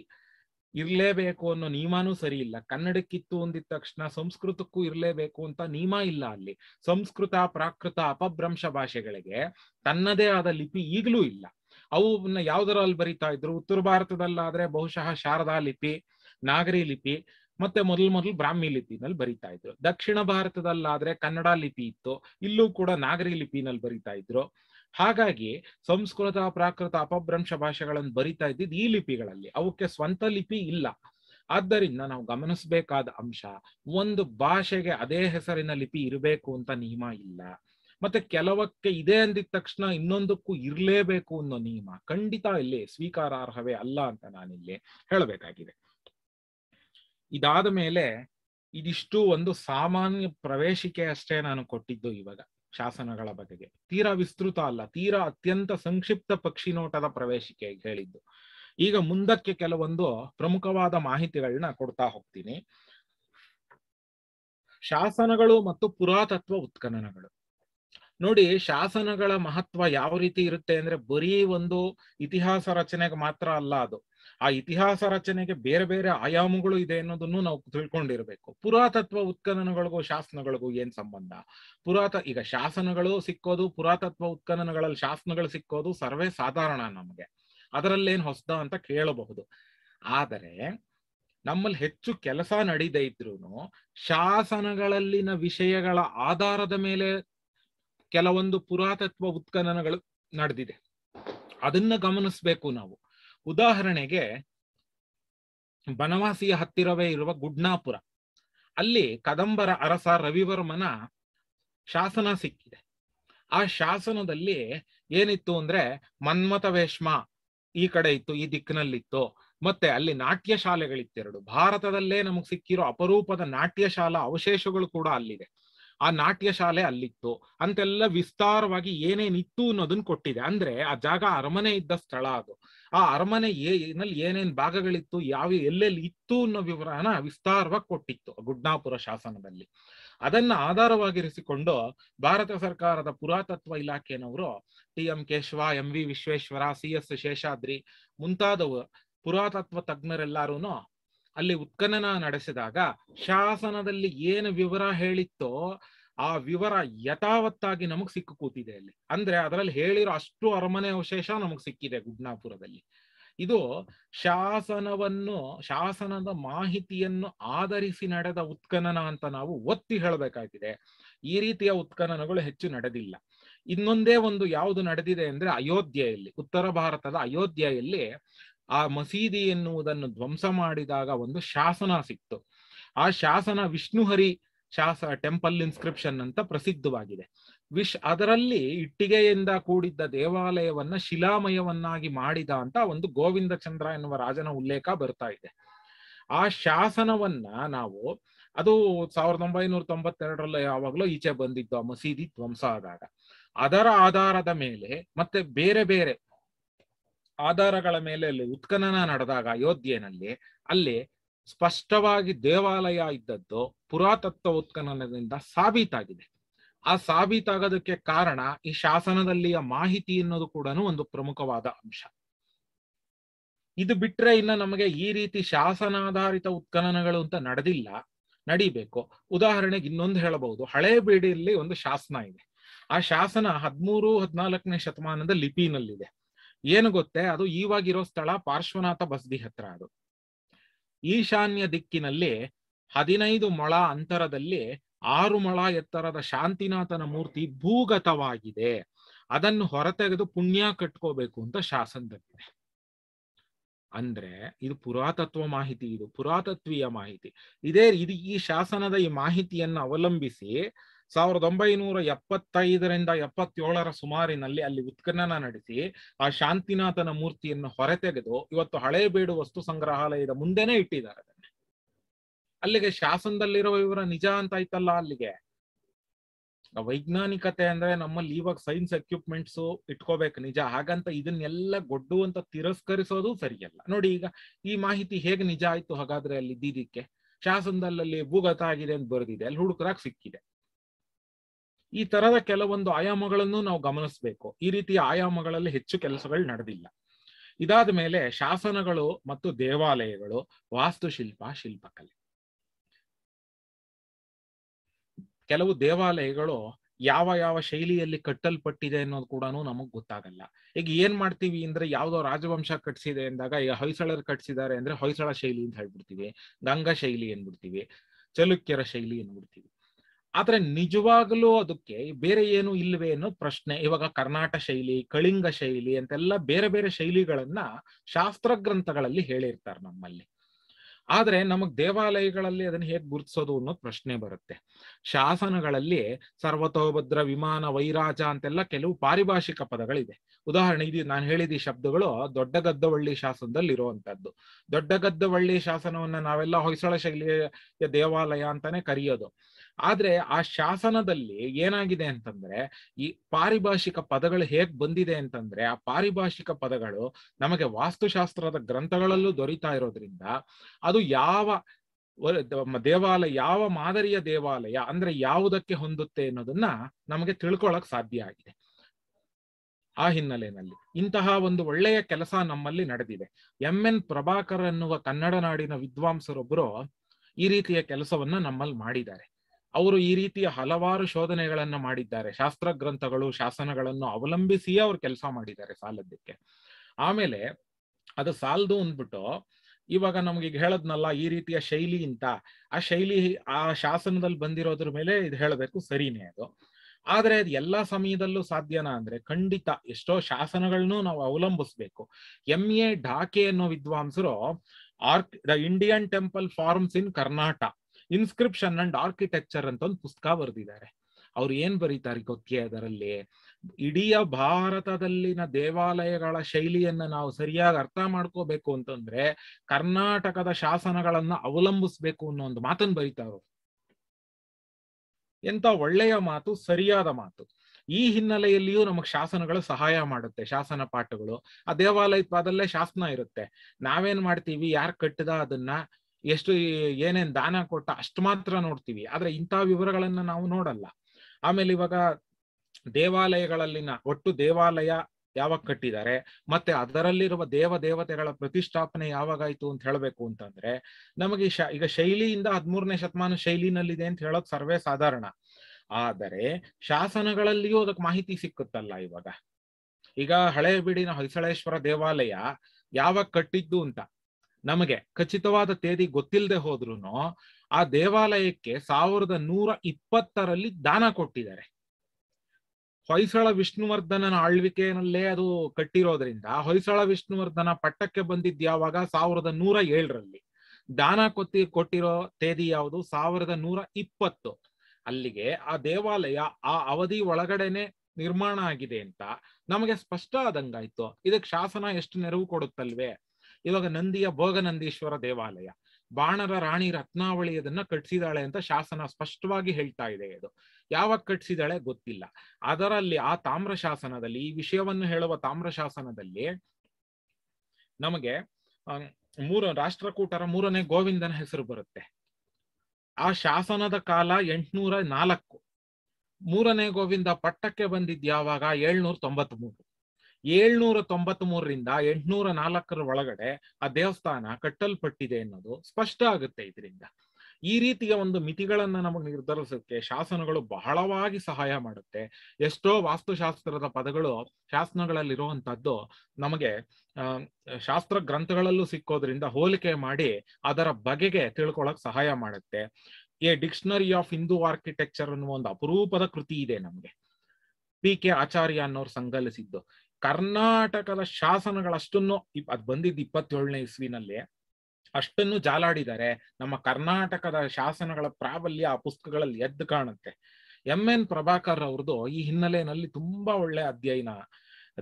ಇರ್ಲೇಬೇಕು ಅನ್ನೋ ನಿಯಮಾನೂ ಸರಿ ಇಲ್ಲ ಕನ್ನಡಕ್ಕಿತ್ತು ಅಂದಿದ ತಕ್ಷಣ ಸಂಸ್ಕೃತಕ್ಕೂ ಇರ್ಲೇಬೇಕು ಅಂತ ನಿಯಮ ಇಲ್ಲ ಅಲ್ಲಿ ಸಂಸ್ಕೃತ ಪ್ರಾಕೃತ ಅಪಭ್ರಂಶ ಭಾಷೆಗಳಿಗೆ ತನ್ನದೇ ಆದ ಲಿಪಿ ಈಗಲೂ ಇಲ್ಲ ಅವು ಯಾವ್ದರಲ್ಲಿ ಬರಿತಾ ಇದ್ರು ಉತ್ತರ ಭಾರತದಲ್ಲಾದ್ರೆ ಬಹುಶಃ ಶಾರದಾ ಲಿಪಿ ನಾಗರಿ ಲಿಪಿ ಮತ್ತೆ ಮೊದಲು ಮೊದಲು ಬ್ರಾಹ್ಮಿ ಲಿಪಿನಲ್ಲಿ ಬರಿತಾ ಇದ್ರು ದಕ್ಷಿಣ ಭಾರತದಲ್ಲಾದ್ರೆ ಕನ್ನಡ ಲಿಪಿ ಇತ್ತು ಇಲ್ಲೂ ಕೂಡ ನಾಗರಿ ಲಿಪಿನಲ್ಲಿ ಬರಿತಾ ಇದ್ರು ಹಾಗಾಗಿ ಸಂಸ್ಕೃತ ಪ್ರಾಕೃತ ಅಪಭ್ರಂಶ ಭಾಷೆಗಳನ್ನು ಬರಿತಾ ಇದ್ದಿದ್ದು ಈ ಲಿಪಿಗಳಲ್ಲಿ ಅವಕ್ಕೆ ಸ್ವಂತ ಲಿಪಿ ಇಲ್ಲ ಆದ್ದರಿಂದ ನಾವು ಗಮನಿಸಬೇಕಾದ ಅಂಶ ಒಂದು ಭಾಷೆಗೆ ಅದೇ ಹೆಸರಿನ ಲಿಪಿ ಇರಬೇಕು ಅಂತ ನಿಯಮ ಇಲ್ಲ ಮತ್ತೆ ಕೆಲವಕ್ಕೆ ಇದೆ ಅಂದಿದ ತಕ್ಷಣ ಇನ್ನೊಂದಕ್ಕೂ ಇರಲೇಬೇಕು ಅನ್ನೋ ನಿಯಮ ಖಂಡಿತ ಇಲ್ಲಿ ಸ್ವೀಕಾರಾರ್ಹವೇ ಅಲ್ಲ ಅಂತ ನಾನಿಲ್ಲಿ ಹೇಳಬೇಕಾಗಿದೆ ಇದಾದ ಮೇಲೆ ಇದಿಷ್ಟು ಒಂದು ಸಾಮಾನ್ಯ ಪ್ರವೇಶಿಕೆ ಅಷ್ಟೇ ನಾನು ಕೊಟ್ಟಿದ್ದು ಇವಾಗ ಶಾಸನಗಳ ಬಗೆಗೆ ತೀರಾ ವಿಸ್ತೃತ ಅಲ್ಲ ತೀರಾ ಅತ್ಯಂತ ಸಂಕ್ಷಿಪ್ತ ಪಕ್ಷಿ ನೋಟದ ಪ್ರವೇಶಿಕೆ ಹೇಳಿದ್ದು ಈಗ ಮುಂದಕ್ಕೆ ಕೆಲವೊಂದು ಪ್ರಮುಖವಾದ ಮಾಹಿತಿಗಳನ್ನ ಕೊಡ್ತಾ ಹೋಗ್ತೀನಿ ಶಾಸನಗಳು ಮತ್ತು ಪುರಾತತ್ವ ಉತ್ಖನನಗಳು ನೋಡಿ ಶಾಸನಗಳ ಮಹತ್ವ ಯಾವ ರೀತಿ ಇರುತ್ತೆ ಅಂದ್ರೆ ಬರೀ ಒಂದು ಇತಿಹಾಸ ರಚನೆಗೆ ಮಾತ್ರ ಅಲ್ಲ ಅದು ಆ ಇತಿಹಾಸ ರಚನೆಗೆ ಬೇರೆ ಬೇರೆ ಆಯಾಮಗಳು ಇದೆ ಅನ್ನೋದನ್ನು ನಾವು ತಿಳ್ಕೊಂಡಿರ್ಬೇಕು ಪುರಾತತ್ವ ಉತ್ಖನನಗಳಿಗೂ ಶಾಸನಗಳಿಗೂ ಏನ್ ಸಂಬಂಧ ಪುರಾತ ಈಗ ಶಾಸನಗಳು ಸಿಕ್ಕೋದು ಪುರಾತತ್ವ ಉತ್ಖನನಗಳಲ್ಲಿ ಶಾಸನಗಳು ಸಿಕ್ಕೋದು ಸರ್ವೇ ಸಾಧಾರಣ ನಮಗೆ ಅದರಲ್ಲೇನ್ ಹೊಸದ ಅಂತ ಕೇಳಬಹುದು ಆದರೆ ನಮ್ಮಲ್ಲಿ ಹೆಚ್ಚು ಕೆಲಸ ನಡೀದೇ ಇದ್ರು ಶಾಸನಗಳಲ್ಲಿನ ವಿಷಯಗಳ ಆಧಾರದ ಮೇಲೆ ಕೆಲವೊಂದು ಪುರಾತತ್ವ ಉತ್ಖನನಗಳು ನಡೆದಿದೆ ಅದನ್ನ ಗಮನಿಸ್ಬೇಕು ನಾವು ಉದಾಹರಣೆಗೆ ಬನವಾಸಿಯ ಹತ್ತಿರವೇ ಇರುವ ಗುಡ್ನಾಪುರ ಅಲ್ಲಿ ಕದಂಬರ ಅರಸ ರವಿವರ್ಮನ ಶಾಸನ ಸಿಕ್ಕಿದೆ ಆ ಶಾಸನದಲ್ಲಿ ಏನಿತ್ತು ಅಂದ್ರೆ ಮನ್ಮಥ ವೇಶ್ಮ ಈ ಕಡೆ ಇತ್ತು ಈ ದಿಕ್ಕಿನಲ್ಲಿತ್ತು ಮತ್ತೆ ಅಲ್ಲಿ ನಾಟ್ಯ ಶಾಲೆಗಳಿತ್ತೆರಡು ಭಾರತದಲ್ಲೇ ನಮಗ್ ಸಿಕ್ಕಿರೋ ಅಪರೂಪದ ನಾಟ್ಯ ಶಾಲಾ ಅವಶೇಷಗಳು ಕೂಡ ಅಲ್ಲಿದೆ ಆ ನಾಟ್ಯ ಶಾಲೆ ಅಲ್ಲಿತ್ತು ಅಂತೆಲ್ಲ ವಿಸ್ತಾರವಾಗಿ ಏನೇನಿತ್ತು ಅನ್ನೋದನ್ನ ಕೊಟ್ಟಿದೆ ಅಂದ್ರೆ ಆ ಜಾಗ ಅರಮನೆ ಇದ್ದ ಸ್ಥಳ ಅದು ಆ ಅರಮನೆ ಏನಲ್ಲಿ ಏನೇನ್ ಭಾಗಗಳಿತ್ತು ಯಾವ ಎಲ್ಲೆಲ್ಲಿ ಇತ್ತು ಅನ್ನೋ ವಿವರನ ವಿಸ್ತಾರವಾಗಿ ಕೊಟ್ಟಿತ್ತು ಗುಡ್ನಾಪುರ ಶಾಸನದಲ್ಲಿ ಅದನ್ನ ಆಧಾರವಾಗಿರಿಸಿಕೊಂಡು ಭಾರತ ಸರ್ಕಾರದ ಪುರಾತತ್ವ ಇಲಾಖೆನವರು T M Keshava M V Visvesvara C S Seshadri ಮುಂತಾದವು ಪುರಾತತ್ವ ತಜ್ಞರೆಲ್ಲರೂ ಅಲ್ಲಿ ಉತ್ಖನನ ನಡೆಸಿದಾಗ ಶಾಸನದಲ್ಲಿ ಏನು ವಿವರ ಹೇಳಿತ್ತೋ ಆ ವಿವರ ಯಥಾವತ್ತಾಗಿ ನಮಗ್ ಸಿಕ್ಕ ಕೂತಿದೆ ಅಲ್ಲಿ ಅಂದ್ರೆ ಅದರಲ್ಲಿ ಹೇಳಿರೋ ಅಷ್ಟು ಅರಮನೆ ಅವಶೇಷ ನಮಗ್ ಸಿಕ್ಕಿದೆ ಗುಡ್ನಾಪುರದಲ್ಲಿ ಇದು ಶಾಸನವನ್ನು ಶಾಸನದ ಮಾಹಿತಿಯನ್ನು ಆಧರಿಸಿ ನಡೆದ ಉತ್ಖನನ ಅಂತ ನಾವು ಒತ್ತಿ ಹೇಳಬೇಕಾಗಿದೆ ಈ ರೀತಿಯ ಉತ್ಖನನಗಳು ಹೆಚ್ಚು ನಡೆದಿಲ್ಲ ಇನ್ನೊಂದೇ ಒಂದು ಯಾವುದು ನಡೆದಿದೆ ಅಂದ್ರೆ ಅಯೋಧ್ಯೆಯಲ್ಲಿ ಉತ್ತರ ಭಾರತದ ಅಯೋಧ್ಯೆಯಲ್ಲಿ ಆ ಮಸೀದಿ ಎನ್ನುವುದನ್ನು ಧ್ವಂಸ ಮಾಡಿದಾಗ ಒಂದು ಶಾಸನ ಸಿಕ್ತು ಆ ಶಾಸನ ವಿಷ್ಣುಹರಿ ಶಾಸ ಟೆಂಪಲ್ ಇನ್ಸ್ಕ್ರಿಪ್ಷನ್ ಅಂತ ಪ್ರಸಿದ್ಧವಾಗಿದೆ ವಿಶ್ ಅದರಲ್ಲಿ ಇಟ್ಟಿಗೆಯಿಂದ ಕೂಡಿದ್ದ ದೇವಾಲಯವನ್ನ ಶಿಲಾಮಯವನ್ನಾಗಿ ಮಾಡಿದ ಅಂತ ಒಂದು ಗೋವಿಂದ ಚಂದ್ರ ಎನ್ನುವ ರಾಜನ ಉಲ್ಲೇಖ ಬರ್ತಾ ಇದೆ ಆ ಶಾಸನವನ್ನ ನಾವು ಅದು ಸಾವಿರದ ಒಂಬೈನೂರ ತೊಂಬತ್ತೆರಡರಲ್ಲಿ ಯಾವಾಗಲೂ ಈಚೆ ಬಂದಿದ್ದು ಆ ಮಸೀದಿ ಧ್ವಂಸ ಆದಾಗ ಅದರ ಆಧಾರದ ಮೇಲೆ ಮತ್ತೆ ಬೇರೆ ಬೇರೆ ಆಧಾರಗಳ ಮೇಲೆ ಅಲ್ಲಿ ಉತ್ಖನನ ನಡೆದಾಗ ಅಯೋಧ್ಯೆನಲ್ಲಿ ಅಲ್ಲಿ ಸ್ಪಷ್ಟವಾಗಿ ದೇವಾಲಯ ಇದ್ದದ್ದು ಪುರಾತತ್ವ ಉತ್ಖನನದಿಂದ ಸಾಬೀತಾಗಿದೆ ಆ ಸಾಬೀತಾಗೋದಕ್ಕೆ ಕಾರಣ ಈ ಶಾಸನದಲ್ಲಿಯ ಮಾಹಿತಿ ಎನ್ನುವುದು ಕೂಡ ಒಂದು ಪ್ರಮುಖವಾದ ಅಂಶ ಇದು ಬಿಟ್ರೆ ಇನ್ನ ನಮಗೆ ಈ ರೀತಿ ಶಾಸನಾಧಾರಿತ ಉತ್ಖನನಗಳು ಅಂತ ನಡೆದಿಲ್ಲ ನಡಿಬೇಕು ಉದಾಹರಣೆಗೆ ಇನ್ನೊಂದು ಹೇಳಬಹುದು ಹಳೆ ಬೀಡಿಯಲ್ಲಿ ಒಂದು ಶಾಸನ ಇದೆ ಆ ಶಾಸನ ಹದಿಮೂರು ಹದಿನಾಲ್ಕನೇ ಶತಮಾನದ ಲಿಪಿನಲ್ಲಿದೆ ಏನು ಗೊತ್ತೇ ಅದು ಈವಾಗಿರೋ ಸ್ಥಳ ಪಾರ್ಶ್ವನಾಥ ಬಸದಿ ಹತ್ರ ಅದು ಈಶಾನ್ಯ ದಿಕ್ಕಿನಲ್ಲಿ ಹದಿನೈದು ಮೊಳ ಅಂತರದಲ್ಲಿ ಆರು ಮೊಳ ಎತ್ತರದ ಶಾಂತಿನಾಥನ ಮೂರ್ತಿ ಭೂಗತವಾಗಿದೆ ಅದನ್ನು ಹೊರತೆಗೆದು ಪುಣ್ಯ ಕಟ್ಕೋಬೇಕು ಅಂತ ಶಾಸನದಲ್ಲಿದೆ ಅಂದ್ರೆ ಇದು ಪುರಾತತ್ವ ಮಾಹಿತಿ ಇದು ಪುರಾತತ್ವೀಯ ಮಾಹಿತಿ ಇದೇ ಇದು ಈ ಶಾಸನದ ಈ ಮಾಹಿತಿಯನ್ನು ಅವಲಂಬಿಸಿ ಸಾವಿರದ ಒಂಬೈನೂರ ಎಪ್ಪತ್ತೈದರಿಂದ ಎಪ್ಪತ್ತೇಳರ ಸುಮಾರಿನಲ್ಲಿ ಅಲ್ಲಿ ಉತ್ಖನನ ನಡೆಸಿ ಆ ಶಾಂತಿನಾಥನ ಮೂರ್ತಿಯನ್ನು ಹೊರತೆಗೆದು ಇವತ್ತು ಹಳೇಬೀಡು ವಸ್ತು ಸಂಗ್ರಹಾಲಯದ ಮುಂದೆನೆ ಇಟ್ಟಿದ್ದಾರೆ ಅದನ್ನೇ ಅಲ್ಲಿಗೆ ಶಾಸನದಲ್ಲಿರುವ ಇವರ ನಿಜ ಅಂತ ಆಯ್ತಲ್ಲ ಅಲ್ಲಿಗೆ ವೈಜ್ಞಾನಿಕತೆ ಅಂದ್ರೆ ನಮ್ಮಲ್ಲಿ ಇವಾಗ ಸೈನ್ಸ್ ಎಕ್ವಿಪ್ಮೆಂಟ್ಸ್ ಇಟ್ಕೋಬೇಕು ನಿಜ ಹಾಗಂತ ಇದನ್ನೆಲ್ಲ ಗೊಡ್ಡು ಅಂತ ತಿರಸ್ಕರಿಸೋದು ಸರಿಯಲ್ಲ ನೋಡಿ ಈಗ ಈ ಮಾಹಿತಿ ಹೇಗೆ ನಿಜ ಆಯ್ತು ಹಾಗಾದ್ರೆ ಅಲ್ಲಿ ದೀದಿಕ್ಕೆ ಶಾಸನದಲ್ಲಿ ಭೂಗತ ಆಗಿದೆ ಅಂತ ಬರೆದಿದೆ ಅಲ್ಲಿ ಹುಡುಕರಾಗಿ ಸಿಕ್ಕಿದೆ ಈ ತರದ ಕೆಲವೊಂದು ಆಯಾಮಗಳನ್ನು ನಾವು ಗಮನಿಸಬೇಕು ಈ ರೀತಿಯ ಆಯಾಮಗಳಲ್ಲಿ ಹೆಚ್ಚು ಕೆಲಸಗಳು ನಡೆದಿಲ್ಲ ಇದಾದ ಮೇಲೆ ಶಾಸನಗಳು ಮತ್ತು ದೇವಾಲಯಗಳು ವಾಸ್ತುಶಿಲ್ಪ ಶಿಲ್ಪಕಲೆ ಕೆಲವು ದೇವಾಲಯಗಳು ಯಾವ ಯಾವ ಶೈಲಿಯಲ್ಲಿ ಕಟ್ಟಲ್ಪಟ್ಟಿದೆ ಅನ್ನೋದು ಕೂಡ ನಮಗ್ ಗೊತ್ತಾಗಲ್ಲ ಈಗ ಏನ್ ಮಾಡ್ತೀವಿ ಅಂದ್ರೆ ಯಾವ್ದೋ ರಾಜವಂಶ ಕಟ್ಸಿದೆ ಅಂದಾಗ ಈಗ ಹೊಯ್ಸಳರು ಕಟ್ಸಿದ್ದಾರೆ ಅಂದ್ರೆ ಹೊಯ್ಸಳ ಶೈಲಿ ಅಂತ ಹೇಳ್ಬಿಡ್ತೀವಿ ಗಂಗಾ ಶೈಲಿ ಅಂದ್ಬಿಡ್ತೀವಿ ಚಲುಕ್ಯರ ಶೈಲಿ ಅಂದ್ಬಿಡ್ತೀವಿ ಆದ್ರೆ ನಿಜವಾಗಲೂ ಅದಕ್ಕೆ ಬೇರೆ ಏನು ಇಲ್ವೇ ಅನ್ನೋ ಪ್ರಶ್ನೆ ಇವಾಗ ಕರ್ನಾಟಕ ಶೈಲಿ ಕಳಿಂಗ ಶೈಲಿ ಅಂತೆಲ್ಲ ಬೇರೆ ಬೇರೆ ಶೈಲಿಗಳನ್ನ ಶಾಸ್ತ್ರ ಗ್ರಂಥಗಳಲ್ಲಿ ಹೇಳಿರ್ತಾರೆ ನಮ್ಮಲ್ಲಿ ಆದ್ರೆ ನಮಗ್ ದೇವಾಲಯಗಳಲ್ಲಿ ಅದನ್ನ ಹೇಗ್ ಗುರುತಿಸೋದು ಅನ್ನೋ ಪ್ರಶ್ನೆ ಬರುತ್ತೆ ಶಾಸನಗಳಲ್ಲಿ ಸರ್ವತೋಭದ್ರ ವಿಮಾನ ವೈರಾಜ ಅಂತೆಲ್ಲ ಕೆಲವು ಪಾರಿಭಾಷಿಕ ಪದಗಳಿದೆ ಉದಾಹರಣೆ ಇದು ನಾನು ಹೇಳಿದ ಈ ಶಬ್ದಗಳು ಗದ್ದವಳ್ಳಿ ಶಾಸನದಲ್ಲಿ ಇರುವಂತದ್ದು ಗದ್ದವಳ್ಳಿ ಶಾಸನವನ್ನ ನಾವೆಲ್ಲ ಹೊಯ್ಸಳ ಶೈಲಿಯ ದೇವಾಲಯ ಅಂತಾನೆ ಕರೆಯೋದು ಆದ್ರೆ ಆ ಶಾಸನದಲ್ಲಿ ಏನಾಗಿದೆ ಅಂತಂದ್ರೆ ಈ ಪಾರಿಭಾಷಿಕ ಪದಗಳು ಹೇಗ್ ಬಂದಿದೆ ಅಂತಂದ್ರೆ ಆ ಪಾರಿಭಾಷಿಕ ಪದಗಳು ನಮಗೆ ವಾಸ್ತುಶಾಸ್ತ್ರದ ಗ್ರಂಥಗಳಲ್ಲೂ ದೊರೀತಾ ಇರೋದ್ರಿಂದ ಅದು ಯಾವ ದೇವಾಲಯ ಯಾವ ಮಾದರಿಯ ದೇವಾಲಯ ಅಂದ್ರೆ ಯಾವುದಕ್ಕೆ ಹೊಂದುತ್ತೆ ಅನ್ನೋದನ್ನ ನಮಗೆ ತಿಳ್ಕೊಳಕ್ ಸಾಧ್ಯ ಆಗಿದೆ ಆ ಹಿನ್ನೆಲೆಯಲ್ಲಿ ಇಂತಹ ಒಂದು ಒಳ್ಳೆಯ ಕೆಲಸ ನಮ್ಮಲ್ಲಿ ನಡೆದಿದೆ ಎಂ ಎನ್ ಪ್ರಭಾಕರ್ ಅನ್ನುವ ಕನ್ನಡ ನಾಡಿನ ವಿದ್ವಾಂಸರೊಬ್ಬರು ಈ ರೀತಿಯ ಕೆಲಸವನ್ನ ನಮ್ಮಲ್ಲಿ ಮಾಡಿದ್ದಾರೆ ಅವರು ಈ ರೀತಿಯ ಹಲವಾರು ಶೋಧನೆಗಳನ್ನ ಮಾಡಿದ್ದಾರೆ ಶಾಸ್ತ್ರ ಗ್ರಂಥಗಳು ಶಾಸನಗಳನ್ನು ಅವಲಂಬಿಸಿಯೇ ಅವ್ರು ಕೆಲಸ ಮಾಡಿದ್ದಾರೆ ಸಾಲದ್ದಕ್ಕೆ ಆಮೇಲೆ ಅದು ಸಾಲದು ಅಂದ್ಬಿಟ್ಟು ಇವಾಗ ನಮ್ಗೆ ಈಗ ಹೇಳದ್ನಲ್ಲ ಈ ರೀತಿಯ ಶೈಲಿ ಇಂತ ಆ ಶೈಲಿ ಆ ಶಾಸನದಲ್ಲಿ ಬಂದಿರೋದ್ರ ಮೇಲೆ ಇದು ಹೇಳಬೇಕು ಸರಿನೇ ಅದು ಆದ್ರೆ ಅದು ಎಲ್ಲಾ ಸಮಯದಲ್ಲೂ ಸಾಧ್ಯನಾ ಅಂದ್ರೆ ಖಂಡಿತ ಎಷ್ಟೋ ಶಾಸನಗಳನ್ನೂ ನಾವು ಅವಲಂಬಿಸ್ಬೇಕು ಎಂ ಎ ಢಾಕೆ ಅನ್ನೋ ವಿದ್ವಾಂಸರು ಆರ್ಕ್ the Indian temple forms in Karnataka inscription and architecture ಅಂತ ಒಂದು ಪುಸ್ತಕ ಬರೆದಿದ್ದಾರೆ ಅವ್ರು ಏನ್ ಬರೀತಾರೆ ಗೊತ್ತೇ ಅದರಲ್ಲಿ ಇಡೀ ಭಾರತದಲ್ಲಿನ ದೇವಾಲಯಗಳ ಶೈಲಿಯನ್ನ ನಾವು ಸರಿಯಾಗಿ ಅರ್ಥ ಮಾಡ್ಕೋಬೇಕು ಅಂತಂದ್ರೆ ಕರ್ನಾಟಕದ ಶಾಸನಗಳನ್ನ ಅವಲಂಬಿಸ್ಬೇಕು ಅನ್ನೋ ಒಂದು ಮಾತನ್ನು ಬರೀತಾರ ಎಂತ ಒಳ್ಳೆಯ ಮಾತು ಸರಿಯಾದ ಮಾತು ಈ ಹಿನ್ನೆಲೆಯಲ್ಲಿಯೂ ನಮಗೆ ಶಾಸನಗಳು ಸಹಾಯ ಮಾಡುತ್ತೆ ಶಾಸನ ಪಾಠಗಳು ಆ ದೇವಾಲಯದಲ್ಲೇ ಶಾಸನ ಇರುತ್ತೆ ನಾವೇನ್ ಮಾಡ್ತೀವಿ ಯಾರ್ ಕಟ್ಟದ ಅದನ್ನ ಎಷ್ಟು ಏನೇನ್ ದಾನ ಕೊಟ್ಟ ಅಷ್ಟು ಮಾತ್ರ ನೋಡ್ತೀವಿ ಆದ್ರೆ ಇಂತಹ ವಿವರಗಳನ್ನ ನಾವು ನೋಡಲ್ಲ ಆಮೇಲೆ ಇವಾಗ ದೇವಾಲಯಗಳಲ್ಲಿನ ಒಟ್ಟು ದೇವಾಲಯ ಯಾವಾಗ ಕಟ್ಟಿದ್ದಾರೆ ಮತ್ತೆ ಅದರಲ್ಲಿರುವ ದೇವ ದೇವತೆಗಳ ಪ್ರತಿಷ್ಠಾಪನೆ ಯಾವಾಗಾಯ್ತು ಅಂತ ಹೇಳ್ಬೇಕು ಅಂತಂದ್ರೆ ನಮಗೆ ಶ ಈಗ ಶೈಲಿಯಿಂದ ಹದ್ಮೂರನೇ ಶತಮಾನ ಶೈಲಿನಲ್ಲಿದೆ ಅಂತ ಹೇಳೋದು ಸರ್ವೇ ಸಾಧಾರಣ ಆದರೆ ಶಾಸನಗಳಲ್ಲಿಯೂ ಅದಕ್ಕೆ ಮಾಹಿತಿ ಸಿಕ್ಕುತ್ತಲ್ಲ ಇವಾಗ ಈಗ ಹಳೆ ಬಿಡಿನ ಹೊಯ್ಸಳೇಶ್ವರ ದೇವಾಲಯ ಯಾವಾಗ ಕಟ್ಟಿದ್ದು ಅಂತ ನಮಗೆ ಖಚಿತವಾದ ತೇದಿ ಗೊತ್ತಿಲ್ಲದೆ ಹೋದ್ರು ಆ ದೇವಾಲಯಕ್ಕೆ ಸಾವಿರದ ನೂರ ಇಪ್ಪತ್ತರಲ್ಲಿ ದಾನ ಕೊಟ್ಟಿದ್ದಾರೆ ಹೊಯ್ಸಳ ವಿಷ್ಣುವರ್ಧನನ ಆಳ್ವಿಕೆಯಲ್ಲೇ ಅದು ಕಟ್ಟಿರೋದ್ರಿಂದ ಹೊಯ್ಸಳ ವಿಷ್ಣುವರ್ಧನ ಪಟ್ಟಕ್ಕೆ ಬಂದಿದ್ದ ಯಾವಾಗ ಸಾವಿರದ ನೂರ ಏಳರಲ್ಲಿ ದಾನ ಕೊತ್ತಿ ಕೊಟ್ಟಿರೋ ತೇದಿ ಯಾವುದು ಸಾವಿರದ ನೂರ ಇಪ್ಪತ್ತು ಅಲ್ಲಿಗೆ ಆ ದೇವಾಲಯ ಆ ಅವಧಿ ಒಳಗಡೆನೆ ನಿರ್ಮಾಣ ಆಗಿದೆ ಅಂತ ನಮಗೆ ಸ್ಪಷ್ಟ ಆದಂಗಾಯ್ತು ಇದಕ್ಕೆ ಶಾಸನ ಎಷ್ಟು ನೆರವು ಕೊಡುತ್ತಲ್ವೇ ಇವಾಗ ನಂದಿಯ ಭೋಗನಂದೀಶ್ವರ ದೇವಾಲಯ ಬಾಣರ ರಾಣಿ ರತ್ನಾವಳಿ ಅದನ್ನ ಕಟ್ಸಿದಾಳೆ ಅಂತ ಶಾಸನ ಸ್ಪಷ್ಟವಾಗಿ ಹೇಳ್ತಾ ಇದೆ ಇದು ಯಾವಾಗ ಕಟ್ಸಿದಾಳೆ ಗೊತ್ತಿಲ್ಲ ಅದರಲ್ಲಿ ಆ ತಾಮ್ರ ಶಾಸನದಲ್ಲಿ ಈ ವಿಷಯವನ್ನು ಹೇಳುವ ತಾಮ್ರ ಶಾಸನದಲ್ಲಿ ನಮಗೆ ಮೂರು ರಾಷ್ಟ್ರಕೂಟರ ಮೂರನೇ ಗೋವಿಂದನ ಹೆಸರು ಬರುತ್ತೆ ಆ ಶಾಸನದ ಕಾಲ ಎಂಟ್ನೂರ ನಾಲ್ಕು ಮೂರನೇ ಗೋವಿಂದ ಪಟ್ಟಕ್ಕೆ ಬಂದಿದ್ಯಾವಾಗ ಯಾವಾಗ ಏಳ್ನೂರ ತೊಂಬತ್ಮೂರು ಏಳ್ನೂರ ತೊಂಬತ್ ಮೂರರಿಂದ ಎಂಟ್ನೂರ ನಾಲ್ಕರ ಒಳಗಡೆ ಆ ದೇವಸ್ಥಾನ ಕಟ್ಟಲ್ಪಟ್ಟಿದೆ ಅನ್ನೋದು ಸ್ಪಷ್ಟ ಆಗುತ್ತೆ ಇದರಿಂದ ಈ ರೀತಿಯ ಒಂದು ಮಿತಿಗಳನ್ನ ನಮಗೆ ನಿರ್ಧರಿಸಕ್ಕೆ ಶಾಸನಗಳು ಬಹಳವಾಗಿ ಸಹಾಯ ಮಾಡುತ್ತೆ ಎಷ್ಟೋ ವಾಸ್ತುಶಾಸ್ತ್ರದ ಪದಗಳು ಶಾಸನಗಳಲ್ಲಿರುವಂತದ್ದು ನಮಗೆ ಶಾಸ್ತ್ರ ಗ್ರಂಥಗಳಲ್ಲೂ ಸಿಕ್ಕೋದ್ರಿಂದ ಹೋಲಿಕೆ ಮಾಡಿ ಅದರ ಬಗೆಗೆ ತಿಳ್ಕೊಳಕ್ ಸಹಾಯ ಮಾಡುತ್ತೆ a dictionary of Hindu architecture ಅನ್ನುವ ಒಂದು ಅಪರೂಪದ ಕೃತಿ ಇದೆ ನಮಗೆ ಪಿ ಕೆ ಆಚಾರ್ಯ ಅನ್ನೋರು ಸಂಗಲಿಸಿದ್ದು ಕರ್ನಾಟಕದ ಶಾಸನಗಳಷ್ಟನ್ನು ಅದ್ ಬಂದಿದ್ದು ಇಪ್ಪತ್ತೇಳನೇ ಇಸ್ವಿನಲ್ಲಿ ಅಷ್ಟನ್ನು ಜಾಲಾಡಿದ್ದಾರೆ ನಮ್ಮ ಕರ್ನಾಟಕದ ಶಾಸನಗಳ ಪ್ರಾಬಲ್ಯ ಆ ಪುಸ್ತಕಗಳಲ್ಲಿ ಎದ್ದು ಕಾಣುತ್ತೆ ಎಂ ಎನ್ ಪ್ರಭಾಕರ್ ಅವ್ರದ್ದು ಈ ಹಿನ್ನೆಲೆಯಲ್ಲಿ ತುಂಬಾ ಒಳ್ಳೆ ಅಧ್ಯಯನ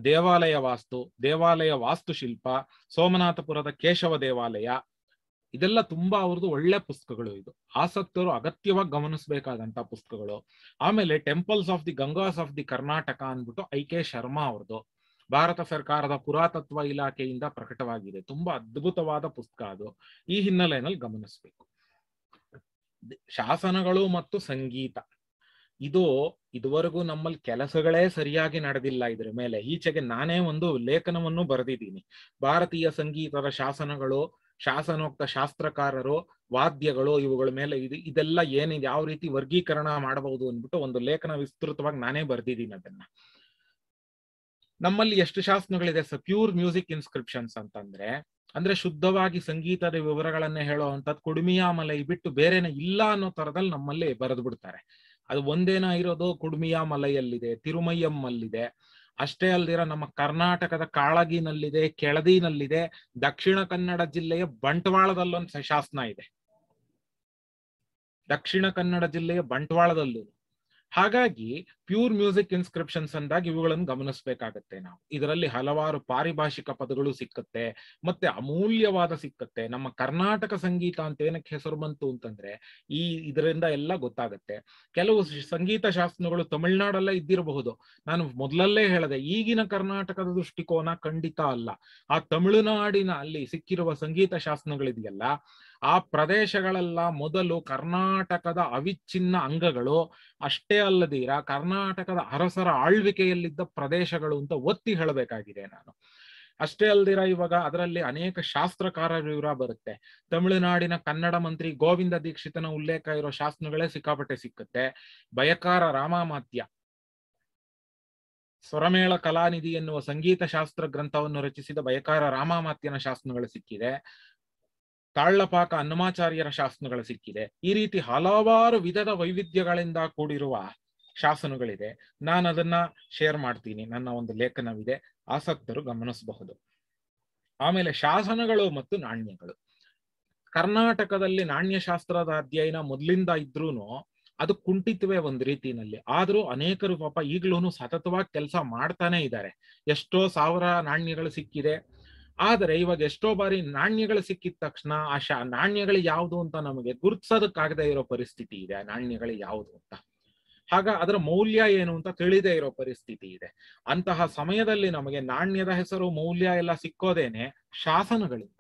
ದೇವಾಲಯ ವಾಸ್ತು ದೇವಾಲಯ ವಾಸ್ತುಶಿಲ್ಪ ಸೋಮನಾಥಪುರದ ಕೇಶವ ದೇವಾಲಯ ಇದೆಲ್ಲ ತುಂಬಾ ಅವ್ರದ್ದು ಒಳ್ಳೆ ಪುಸ್ತಕಗಳು ಇದು ಆಸಕ್ತರು ಅಗತ್ಯವಾಗಿ ಗಮನಿಸಬೇಕಾದಂತ ಪುಸ್ತಕಗಳು ಆಮೇಲೆ temples of the Gangas of the Karnataka ಅಂದ್ಬಿಟ್ಟು ಐ ಕೆ ಶರ್ಮಾ ಅವ್ರದ್ದು ಭಾರತ ಸರ್ಕಾರದ ಪುರಾತತ್ವ ಇಲಾಖೆಯಿಂದ ಪ್ರಕಟವಾಗಿದೆ ತುಂಬಾ ಅದ್ಭುತವಾದ ಪುಸ್ತಕ ಅದು ಈ ಹಿನ್ನೆಲೆಯಲ್ಲಿ ಗಮನಿಸಬೇಕು ಶಾಸನಗಳು ಮತ್ತು ಸಂಗೀತ ಇದು ಇದುವರೆಗೂ ನಮ್ಮಲ್ಲಿ ಕೆಲಸಗಳೇ ಸರಿಯಾಗಿ ನಡೆದಿಲ್ಲ ಇದ್ರ ಮೇಲೆ ಈಚೆಗೆ ನಾನೇ ಒಂದು ಲೇಖನವನ್ನು ಬರೆದಿದ್ದೀನಿ ಭಾರತೀಯ ಸಂಗೀತದ ಶಾಸನಗಳು ಶಾಸನೋಕ್ತ ಶಾಸ್ತ್ರಕಾರರು ವಾದ್ಯಗಳು ಇವುಗಳ ಮೇಲೆ ಇದು ಇದೆಲ್ಲ ಏನಿದೆ ಯಾವ ರೀತಿ ವರ್ಗೀಕರಣ ಮಾಡಬಹುದು ಅಂದ್ಬಿಟ್ಟು ಒಂದು ಲೇಖನ ವಿಸ್ತೃತವಾಗಿ ನಾನೇ ಬರೆದಿದ್ದೀನಿ ಅದನ್ನ ನಮ್ಮಲ್ಲಿ ಎಷ್ಟು ಶಾಸನಗಳಿದೆ ಸ ಪ್ಯೂರ್ ಮ್ಯೂಸಿಕ್ ಇನ್ಸ್ಕ್ರಿಪ್ಷನ್ಸ್ ಅಂತಂದ್ರೆ ಅಂದ್ರೆ ಶುದ್ಧವಾಗಿ ಸಂಗೀತದ ವಿವರಗಳನ್ನೇ ಹೇಳುವಂಥದ್ದು ಕುಡುಮಿಯಾಮಲೈ ಬಿಟ್ಟು ಬೇರೆನ ಇಲ್ಲ ಅನ್ನೋ ತರದಲ್ಲಿ ನಮ್ಮಲ್ಲಿ ಬರೆದು ಬಿಡ್ತಾರೆ ಅದು ಒಂದೇನ ಇರೋದು ಕುಡುಮಿಯಾಮಲೈಯಲ್ಲಿದೆ ತಿರುಮಯ್ಯಮ್ಮಲ್ಲಿದೆ ಅಷ್ಟೇ ಅಲ್ದಿರೋ ನಮ್ಮ ಕರ್ನಾಟಕದ ಕಾಳಗಿನಲ್ಲಿದೆ ಕೆಳದಿನಲ್ಲಿದೆ ದಕ್ಷಿಣ ಕನ್ನಡ ಜಿಲ್ಲೆಯ ಬಂಟ್ವಾಳದಲ್ಲೊಂದು ಶಾಸನ ಇದೆ ದಕ್ಷಿಣ ಕನ್ನಡ ಜಿಲ್ಲೆಯ ಬಂಟ್ವಾಳದಲ್ಲೂ ಹಾಗಾಗಿ ಪ್ಯೂರ್ ಮ್ಯೂಸಿಕ್ ಇನ್ಸ್ಕ್ರಿಪ್ಷನ್ಸ್ ಅಂದಾಗ ಇವುಗಳನ್ನು ಗಮನಿಸಬೇಕಾಗತ್ತೆ ನಾವು ಇದರಲ್ಲಿ ಹಲವಾರು ಪಾರಿಭಾಷಿಕ ಪದಗಳು ಸಿಕ್ಕತ್ತೆ ಮತ್ತೆ ಅಮೂಲ್ಯವಾದ ಸಿಕ್ಕತ್ತೆ ನಮ್ಮ ಕರ್ನಾಟಕ ಸಂಗೀತ ಅಂತ ಏನಕ್ಕೆ ಹೆಸರು ಬಂತು ಅಂತಂದ್ರೆ ಈ ಇದರಿಂದ ಎಲ್ಲ ಗೊತ್ತಾಗತ್ತೆ ಕೆಲವು ಸಂಗೀತ ಶಾಸ್ತ್ರಗಳು ತಮಿಳ್ನಾಡಲ್ಲ ಇದ್ದಿರಬಹುದು ನಾನು ಮೊದಲಲ್ಲೇ ಹೇಳಿದೆ ಈಗಿನ ಕರ್ನಾಟಕದ ದೃಷ್ಟಿಕೋನ ಖಂಡಿತ ಅಲ್ಲ ಆ ತಮಿಳುನಾಡಿನ ಅಲ್ಲಿ ಸಿಕ್ಕಿರುವ ಸಂಗೀತ ಶಾಸ್ತ್ರಗಳಿದೆಯಲ್ಲ ಆ ಪ್ರದೇಶಗಳೆಲ್ಲ ಮೊದಲು ಕರ್ನಾಟಕದ ಅವಿಚ್ಛಿನ್ನ ಅಂಗಗಳು ಅಷ್ಟೇ ಅಲ್ಲದಿರ ಕರ್ನಾಟಕದ ಅರಸರ ಆಳ್ವಿಕೆಯಲ್ಲಿದ್ದ ಪ್ರದೇಶಗಳು ಅಂತ ಒತ್ತಿ ಹೇಳಬೇಕಾಗಿದೆ ನಾನು ಅಷ್ಟೇ ಅಲ್ದಿರ ಇವಾಗ ಅದರಲ್ಲಿ ಅನೇಕ ಶಾಸ್ತ್ರಕಾರ ವಿವರ ಬರುತ್ತೆ ತಮಿಳುನಾಡಿನ ಕನ್ನಡ ಮಂತ್ರಿ ಗೋವಿಂದ ದೀಕ್ಷಿತನ ಉಲ್ಲೇಖ ಇರೋ ಶಾಸನಗಳೇ ಸಿಕ್ಕಾಪಟ್ಟೆ ಸಿಕ್ಕುತ್ತೆ ಬಯಕಾರ ರಾಮಾಮಾತ್ಯ ಸ್ವರಮೇಳ ಕಲಾನಿಧಿ ಎನ್ನುವ ಸಂಗೀತ ಶಾಸ್ತ್ರ ಗ್ರಂಥವನ್ನು ರಚಿಸಿದ ಬಯಕಾರ ರಾಮಾಮಾತ್ಯನ ಶಾಸ್ತ್ರಗಳು ಸಿಕ್ಕಿದೆ ತಾಳ್ಳಪಾಕ ಹನುಮಾಚಾರ್ಯರ ಶಾಸನಗಳು ಸಿಕ್ಕಿದೆ ಈ ರೀತಿ ಹಲವಾರು ವಿಧದ ವೈವಿಧ್ಯಗಳಿಂದ ಕೂಡಿರುವ ಶಾಸನಗಳಿದೆ ನಾನು ಅದನ್ನ ಶೇರ್ ಮಾಡ್ತೀನಿ ನನ್ನ ಒಂದು ಲೇಖನವಿದೆ ಆಸಕ್ತರು ಗಮನಿಸಬಹುದು ಆಮೇಲೆ ಶಾಸನಗಳು ಮತ್ತು ನಾಣ್ಯಗಳು ಕರ್ನಾಟಕದಲ್ಲಿ ನಾಣ್ಯ ಶಾಸ್ತ್ರದ ಅಧ್ಯಯನ ಮೊದಲಿಂದ ಇದ್ರೂ ಅದು ಕುಂಠಿತವೇ ಒಂದು ರೀತಿಯಲ್ಲಿ ಆದರೂ ಅನೇಕರು ಪಾಪ ಈಗಲೂ ಸತತವಾಗಿ ಕೆಲಸ ಮಾಡ್ತಾನೆ ಇದ್ದಾರೆ ಎಷ್ಟೋ ಸಾವಿರ ನಾಣ್ಯಗಳು ಸಿಕ್ಕಿದೆ ಆದರೆ ಇವಾಗ ಎಷ್ಟೋ ಬಾರಿ ನಾಣ್ಯಗಳು ಸಿಕ್ಕಿದ ತಕ್ಷಣ ಆ ಶ ನಾಣ್ಯಗಳು ಯಾವುದು ಅಂತ ನಮಗೆ ಗುರುತಿಸೋದಕ್ಕಾಗದೇ ಇರೋ ಪರಿಸ್ಥಿತಿ ಇದೆ ಆ ನಾಣ್ಯಗಳು ಯಾವುದು ಅಂತ ಹಾಗ ಅದರ ಮೌಲ್ಯ ಏನು ಅಂತ ತಿಳಿದೇ ಇರೋ ಪರಿಸ್ಥಿತಿ ಇದೆ ಅಂತಹ ಸಮಯದಲ್ಲಿ ನಮಗೆ ನಾಣ್ಯದ ಹೆಸರು ಮೌಲ್ಯ ಎಲ್ಲ ಸಿಕ್ಕೋದೇನೆ ಶಾಸನಗಳಿಂದ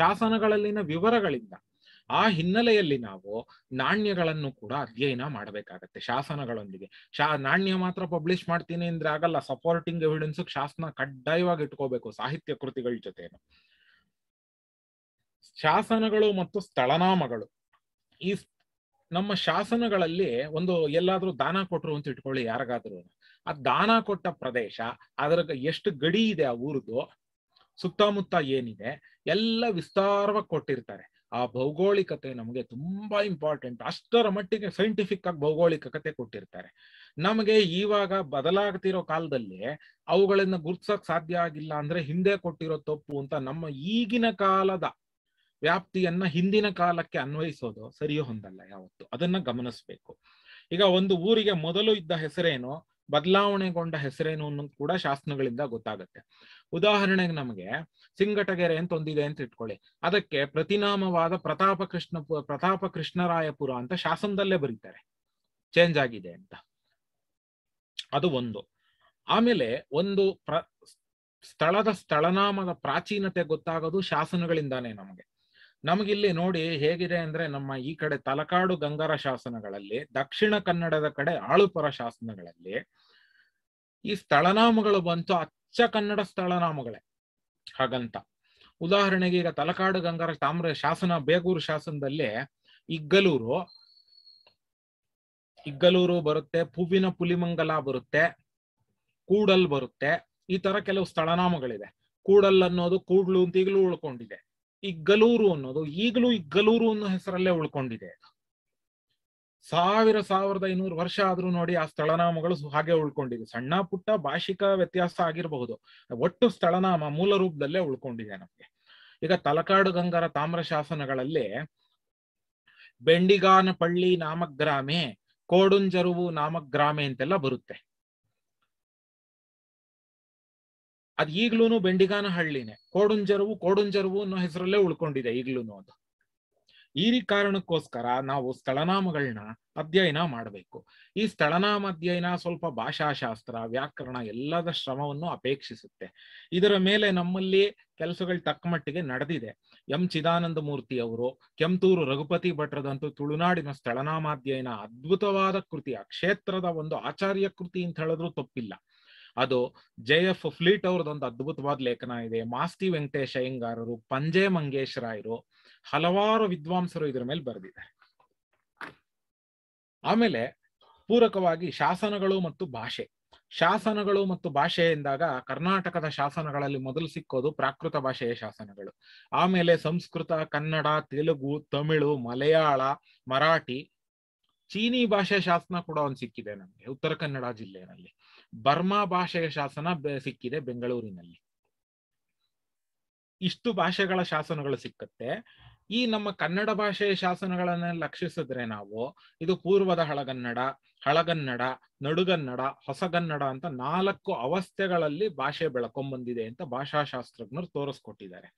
ಶಾಸನಗಳಲ್ಲಿನ ವಿವರಗಳಿಂದ ಆ ಹಿನ್ನೆಲೆಯಲ್ಲಿ ನಾವು ನಾಣ್ಯಗಳನ್ನು ಕೂಡ ಅಧ್ಯಯನ ಮಾಡಬೇಕಾಗತ್ತೆ ಶಾಸನಗಳೊಂದಿಗೆ ಶಾ ನಾಣ್ಯ ಮಾತ್ರ ಪಬ್ಲಿಷ್ ಮಾಡ್ತೀನಿ ಅಂದ್ರೆ ಆಗಲ್ಲ ಸಪೋರ್ಟಿಂಗ್ ಎವಿಡೆನ್ಸ್ ಶಾಸನ ಕಡ್ಡಾಯವಾಗಿ ಇಟ್ಕೋಬೇಕು ಸಾಹಿತ್ಯ ಕೃತಿಗಳ ಜೊತೆನು ಶಾಸನಗಳು ಮತ್ತು ಸ್ಥಳನಾಮಗಳು ಈ ನಮ್ಮ ಶಾಸನಗಳಲ್ಲಿ ಒಂದು ಎಲ್ಲಾದ್ರೂ ದಾನ ಕೊಟ್ರು ಅಂತ ಇಟ್ಕೊಳ್ಳಿ ಯಾರಿಗಾದ್ರೂ ಆ ದಾನ ಕೊಟ್ಟ ಪ್ರದೇಶ ಅದರ ಎಷ್ಟು ಗಡಿ ಇದೆ ಆ ಊರದು ಸುತ್ತಮುತ್ತ ಏನಿದೆ ಎಲ್ಲ ವಿಸ್ತಾರವಾಗಿ ಕೊಟ್ಟಿರ್ತಾರೆ ಆ ಭೌಗೋಳಿಕತೆ ನಮಗೆ ತುಂಬಾ ಇಂಪಾರ್ಟೆಂಟ್ ಅಷ್ಟರ ಮಟ್ಟಿಗೆ ಸೈಂಟಿಫಿಕ್ ಆಗಿ ಭೌಗೋಳಿಕ ಕತೆ ಕೊಟ್ಟಿರ್ತಾರೆ ನಮಗೆ ಇವಾಗ ಬದಲಾಗ್ತಿರೋ ಕಾಲದಲ್ಲಿ ಅವುಗಳನ್ನ ಗುರ್ತಿಸಕ್ ಸಾಧ್ಯ ಆಗಿಲ್ಲ ಅಂದ್ರೆ ಹಿಂದೆ ಕೊಟ್ಟಿರೋ ತಪ್ಪು ಅಂತ ನಮ್ಮ ಈಗಿನ ಕಾಲದ ವ್ಯಾಪ್ತಿಯನ್ನ ಹಿಂದಿನ ಕಾಲಕ್ಕೆ ಅನ್ವಯಿಸೋದು ಸರಿಯೋ ಹೊಂದಲ್ಲ ಯಾವತ್ತು ಅದನ್ನ ಗಮನಿಸ್ಬೇಕು ಈಗ ಒಂದು ಊರಿಗೆ ಮೊದಲು ಇದ್ದ ಹೆಸರೇನು ಬದಲಾವಣೆಗೊಂಡ ಹೆಸರೇನು ಅನ್ನೋದು ಕೂಡ ಶಾಸನಗಳಿಂದ ಗೊತ್ತಾಗುತ್ತೆ ಉದಾಹರಣೆಗೆ ನಮಗೆ ಸಿಂಗಟಗೆರೆ ಅಂತ ಒಂದಿದೆ ಅಂತ ಇಟ್ಕೊಳ್ಳಿ ಅದಕ್ಕೆ ಪ್ರತಿನಾಮವಾದ ಪ್ರತಾಪ ಕೃಷ್ಣ ಪ್ರತಾಪ ಕೃಷ್ಣರಾಯಪುರ ಅಂತ ಶಾಸನದಲ್ಲೇ ಬರೀತಾರೆ ಚೇಂಜ್ ಆಗಿದೆ ಅಂತ ಅದು ಒಂದು ಆಮೇಲೆ ಒಂದು ಪ್ರ ಸ್ಥಳದ ಸ್ಥಳನಾಮದ ಪ್ರಾಚೀನತೆ ಗೊತ್ತಾಗೋದು ಶಾಸನಗಳಿಂದಾನೇ ನಮಗೆ ನಮಗಿಲ್ಲಿ ನೋಡಿ ಹೇಗಿದೆ ಅಂದ್ರೆ ನಮ್ಮ ಈ ಕಡೆ ತಲಕಾಡು ಗಂಗರ ಶಾಸನಗಳಲ್ಲಿ ದಕ್ಷಿಣ ಕನ್ನಡದ ಕಡೆ ಆಳುಪರ ಶಾಸನಗಳಲ್ಲಿ ಈ ಸ್ಥಳನಾಮಗಳು ಬಂತು ಅಚ್ಚ ಕನ್ನಡ ಸ್ಥಳನಾಮಗಳೇ ಹಾಗಂತ ಉದಾಹರಣೆಗೆ ಈಗ ತಲಕಾಡು ಗಂಗರ ತಾಮ್ರ ಶಾಸನ ಬೇಗೂರು ಶಾಸನದಲ್ಲಿ ಇಗ್ಗಲೂರು ಇಗ್ಗಲೂರು ಬರುತ್ತೆ ಪೂವಿನ ಪುಲಿಮಂಗಲ ಬರುತ್ತೆ ಕೂಡಲ್ ಬರುತ್ತೆ ಈ ತರ ಕೆಲವು ಸ್ಥಳನಾಮಗಳಿದೆ ಕೂಡಲ್ ಅನ್ನೋದು ಕೂಡ್ಲು ಅಂತ ಈಗಲೂ ಉಳ್ಕೊಂಡಿದೆ ಇಗ್ಗಲೂರು ಅನ್ನೋದು ಈಗಲೂ ಇಗ್ಗಲೂರು ಅನ್ನೋ ಹೆಸರಲ್ಲೇ ಉಳ್ಕೊಂಡಿದೆ ಸಾವಿರ ಸಾವಿರದ ಐನೂರು ವರ್ಷ ಆದ್ರೂ ನೋಡಿ ಆ ಸ್ಥಳನಾಮಗಳು ಹಾಗೆ ಉಳ್ಕೊಂಡಿದೆ ಸಣ್ಣ ಪುಟ್ಟ ಭಾಷಿಕ ವ್ಯತ್ಯಾಸ ಆಗಿರಬಹುದು ಒಟ್ಟು ಸ್ಥಳನಾಮ ಮೂಲ ರೂಪದಲ್ಲೇ ಉಳ್ಕೊಂಡಿದೆ ನಮ್ಗೆ ಈಗ ತಲಕಾಡು ಗಂಗರ ತಾಮ್ರ ಶಾಸನಗಳಲ್ಲಿ ಬೆಂಡಿಗಾನ ಪಳ್ಳಿ ನಾಮಗ್ರಾಮೆ ಕೋಡುಂಜರುವು ನಾಮಗ್ರಾಮೆ ಅಂತೆಲ್ಲ ಬರುತ್ತೆ ಅದ್ ಈಗ್ಲೂನು ಬೆಂಡಿಗಾನ ಹಳ್ಳಿನೇ ಕೋಡುಂಜರುವು ಕೋಡುಂಜರುವು ಅನ್ನೋ ಹೆಸರಲ್ಲೇ ಉಳ್ಕೊಂಡಿದೆ ಈಗ್ಲೂನು ಅದು ಈ ರೀ ಕಾರಣಕ್ಕೋಸ್ಕರ ನಾವು ಸ್ಥಳನಾಮಗಳನ್ನ ಅಧ್ಯಯನ ಮಾಡಬೇಕು ಈ ಸ್ಥಳನಾಮ ಅಧ್ಯಯನ ಸ್ವಲ್ಪ ಭಾಷಾಶಾಸ್ತ್ರ ವ್ಯಾಕರಣ ಎಲ್ಲದ ಶ್ರಮವನ್ನು ಅಪೇಕ್ಷಿಸುತ್ತೆ ಇದರ ಮೇಲೆ ನಮ್ಮಲ್ಲಿ ಕೆಲಸಗಳು ತಕ್ಕಮಟ್ಟಿಗೆ ನಡೆದಿದೆ ಎಂ ಚಿದಾನಂದ ಮೂರ್ತಿ ಅವರು ಕೆಂತೂರು ರಘುಪತಿ ಭಟ್ರದಂತೂ ತುಳುನಾಡಿನ ಸ್ಥಳನಾಮಾಧ್ಯಯನ ಅದ್ಭುತವಾದ ಕೃತಿ ಆ ಕ್ಷೇತ್ರದ ಒಂದು ಆಚಾರ್ಯ ಕೃತಿ ಅಂತ ಹೇಳಿದ್ರು ತಪ್ಪಿಲ್ಲ ಅದು ಜೆ ಎಫ್ ಫ್ಲೀಟ್ ಅವ್ರದ್ದೊಂದು ಅದ್ಭುತವಾದ ಲೇಖನ ಇದೆ ಮಾಸ್ತಿ ವೆಂಕಟೇಶ್ ಅಯ್ಯಂಗಾರರು ಪಂಜೆ ಮಂಗೇಶ್ ರಾಯರು ಹಲವಾರು ವಿದ್ವಾಂಸರು ಇದರ ಮೇಲೆ ಬರೆದಿದ್ದಾರೆ ಆಮೇಲೆ ಪೂರಕವಾಗಿ ಶಾಸನಗಳು ಮತ್ತು ಭಾಷೆ ಶಾಸನಗಳು ಮತ್ತು ಭಾಷೆ ಎಂದಾಗ ಕರ್ನಾಟಕದ ಶಾಸನಗಳಲ್ಲಿ ಮೊದಲು ಸಿಕ್ಕೋದು ಪ್ರಾಕೃತ ಭಾಷೆಯ ಶಾಸನಗಳು ಆಮೇಲೆ ಸಂಸ್ಕೃತ ಕನ್ನಡ ತೆಲುಗು ತಮಿಳು ಮಲಯಾಳ ಮರಾಠಿ ಚೀನಿ ಭಾಷೆಯ ಶಾಸನ ಕೂಡ ಒಂದು ಸಿಕ್ಕಿದೆ ನಮಗೆ ಉತ್ತರ ಕನ್ನಡ ಜಿಲ್ಲೆಯಲ್ಲಿ ಬರ್ಮಾ ಭಾಷೆಯ ಶಾಸನ ಸಿಕ್ಕಿದೆ ಬೆಂಗಳೂರಿನಲ್ಲಿ ಇಷ್ಟು ಭಾಷೆಗಳ ಶಾಸನಗಳು ಸಿಕ್ಕತ್ತೆ ಈ ನಮ್ಮ ಕನ್ನಡ ಭಾಷೆಯ ಶಾಸನಗಳನ್ನ ಲಕ್ಷಿಸಿದ್ರೆ ನಾವು ಇದು ಪೂರ್ವದ ಹಳಗನ್ನಡ ಹಳಗನ್ನಡ ನಡುಗನ್ನಡ ಹೊಸಗನ್ನಡ ಅಂತ ನಾಲ್ಕು ಅವಸ್ಥೆಗಳಲ್ಲಿ ಭಾಷೆ ಬಂದಿದೆ ಅಂತ ಭಾಷಾಶಾಸ್ತ್ರಜ್ಞರು ತೋರಿಸ್ಕೊಟ್ಟಿದ್ದಾರೆ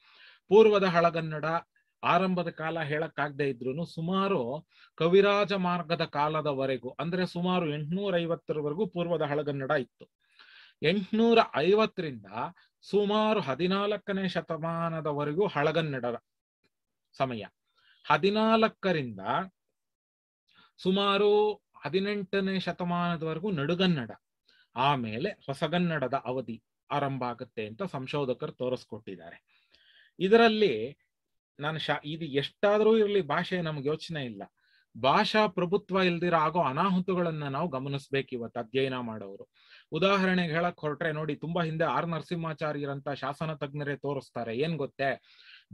ಪೂರ್ವದ ಹಳಗನ್ನಡ ಆರಂಭದ ಕಾಲ ಹೇಳಕ್ಕಾಗದೆ ಇದ್ರು ಸುಮಾರು ಕವಿರಾಜ ಮಾರ್ಗದ ಕಾಲದವರೆಗೂ ಅಂದ್ರೆ ಸುಮಾರು ಎಂಟುನೂರ ಐವತ್ತರವರೆಗೂ ಪೂರ್ವದ ಹಳಗನ್ನಡ ಇತ್ತು ಎಂಟ್ನೂರ ಐವತ್ತರಿಂದ ಸುಮಾರು ಹದಿನಾಲ್ಕನೇ ಶತಮಾನದವರೆಗೂ ಹಳಗನ್ನಡ ಸಮಯ ಹದಿನಾಲ್ಕರಿಂದ ಸುಮಾರು ಹದಿನೆಂಟನೇ ಶತಮಾನದವರೆಗೂ ನಡುಗನ್ನಡ ಆಮೇಲೆ ಹೊಸಗನ್ನಡದ ಅವಧಿ ಆರಂಭ ಆಗುತ್ತೆ ಅಂತ ಸಂಶೋಧಕರು ತೋರಿಸ್ಕೊಟ್ಟಿದ್ದಾರೆ ಇದರಲ್ಲಿ ನಾನು ಶಾ ಇದು ಎಷ್ಟಾದರೂ ಇರಲಿ ಭಾಷೆ ನಮ್ಗೆ ಯೋಚನೆ ಇಲ್ಲ ಭಾಷಾ ಪ್ರಭುತ್ವ ಇಲ್ದಿರೋ ಆಗೋ ಅನಾಹುತಗಳನ್ನ ನಾವು ಗಮನಿಸ್ಬೇಕು ಇವತ್ತು ಅಧ್ಯಯನ ಮಾಡೋರು ಉದಾಹರಣೆಗೆ ಹೇಳಕ್ ಹೊರಟ್ರೆ ನೋಡಿ ತುಂಬಾ ಹಿಂದೆ ಆರ್ ನರಸಿಂಹಾಚಾರ್ಯರಂತ ಶಾಸನ ತಜ್ಞರೇ ತೋರಿಸ್ತಾರೆ ಏನ್ ಗೊತ್ತೇ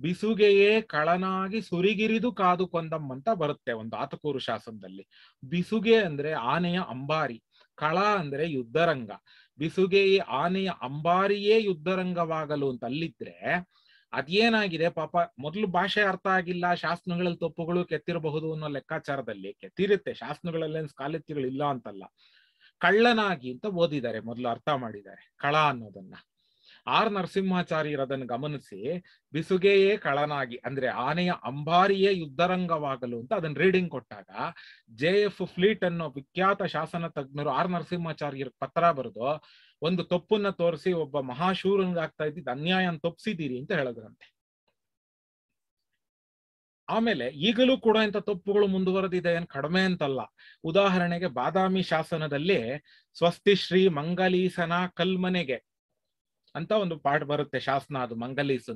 ಬಿಸುಗೆಯೇ ಕಳನಾಗಿ ಸುರಿಗಿರಿದು ಕಾದು ಅಂತ ಬರುತ್ತೆ ಒಂದು ಆತಕೂರು ಶಾಸನದಲ್ಲಿ ಬಿಸುಗೆ ಅಂದ್ರೆ ಆನೆಯ ಅಂಬಾರಿ ಕಳ ಅಂದ್ರೆ ಯುದ್ಧರಂಗ ಬಿಸುಗೆ ಆನೆಯ ಅಂಬಾರಿಯೇ ಯುದ್ಧರಂಗವಾಗಲು ಅಂತ ಅಲ್ಲಿದ್ರೆ ಅದೇನಾಗಿದೆ ಪಾಪ ಮೊದಲು ಭಾಷೆ ಅರ್ಥ ಆಗಿಲ್ಲ ಶಾಸನಗಳಲ್ಲಿ ತಪ್ಪುಗಳು ಕೆತ್ತಿರಬಹುದು ಅನ್ನೋ ಲೆಕ್ಕಾಚಾರದಲ್ಲಿ ಕೆತ್ತಿರುತ್ತೆ ಶಾಸನಗಳಲ್ಲೇನು ಸ್ಕಾಲಿತ್ಯಗಳು ಇಲ್ಲ ಅಂತಲ್ಲ ಕಳ್ಳನಾಗಿ ಅಂತ ಓದಿದ್ದಾರೆ ಮೊದಲು ಅರ್ಥ ಮಾಡಿದ್ದಾರೆ ಕಳ ಅನ್ನೋದನ್ನ ಆರ್ ನರಸಿಂಹಾಚಾರ್ಯರದನ್ನು ಗಮನಿಸಿ ಬಿಸುಗೆಯೇ ಕಳನಾಗಿ ಅಂದ್ರೆ ಆನೆಯ ಅಂಬಾರಿಯೇ ಯುದ್ಧರಂಗವಾಗಲು ಅಂತ ಅದನ್ನ ರೀಡಿಂಗ್ ಕೊಟ್ಟಾಗ ಜೆ ಎಫ್ ಫ್ಲೀಟ್ ಅನ್ನೋ ವಿಖ್ಯಾತ ಶಾಸನ ತಜ್ಞರು ಆರ್ ನರಸಿಂಹಾಚಾರ್ಯರ ಪತ್ರ ಬರೆದು ಒಂದು ತಪ್ಪನ್ನ ತೋರಿಸಿ ಒಬ್ಬ ಮಹಾಶೂರನ್ಗಾಗ್ತಾ ಇದ್ದಿದ್ದು ಅನ್ಯಾಯ ತಪ್ಪಿಸಿದ್ದೀರಿ ಅಂತ ಹೇಳದ್ರಂತೆ ಆಮೇಲೆ ಈಗಲೂ ಕೂಡ ಇಂಥ ತಪ್ಪುಗಳು ಮುಂದುವರೆದಿದೆ ಏನ್ ಕಡಿಮೆ ಅಂತಲ್ಲ ಉದಾಹರಣೆಗೆ ಬಾದಾಮಿ ಶಾಸನದಲ್ಲಿ ಸ್ವಸ್ತಿಶ್ರೀ ಶ್ರೀ ಮಂಗಲೀಸನ ಕಲ್ಮನೆಗೆ ಅಂತ ಒಂದು ಪಾಠ ಬರುತ್ತೆ ಶಾಸನ ಅದು ಮಂಗಲೀಸ್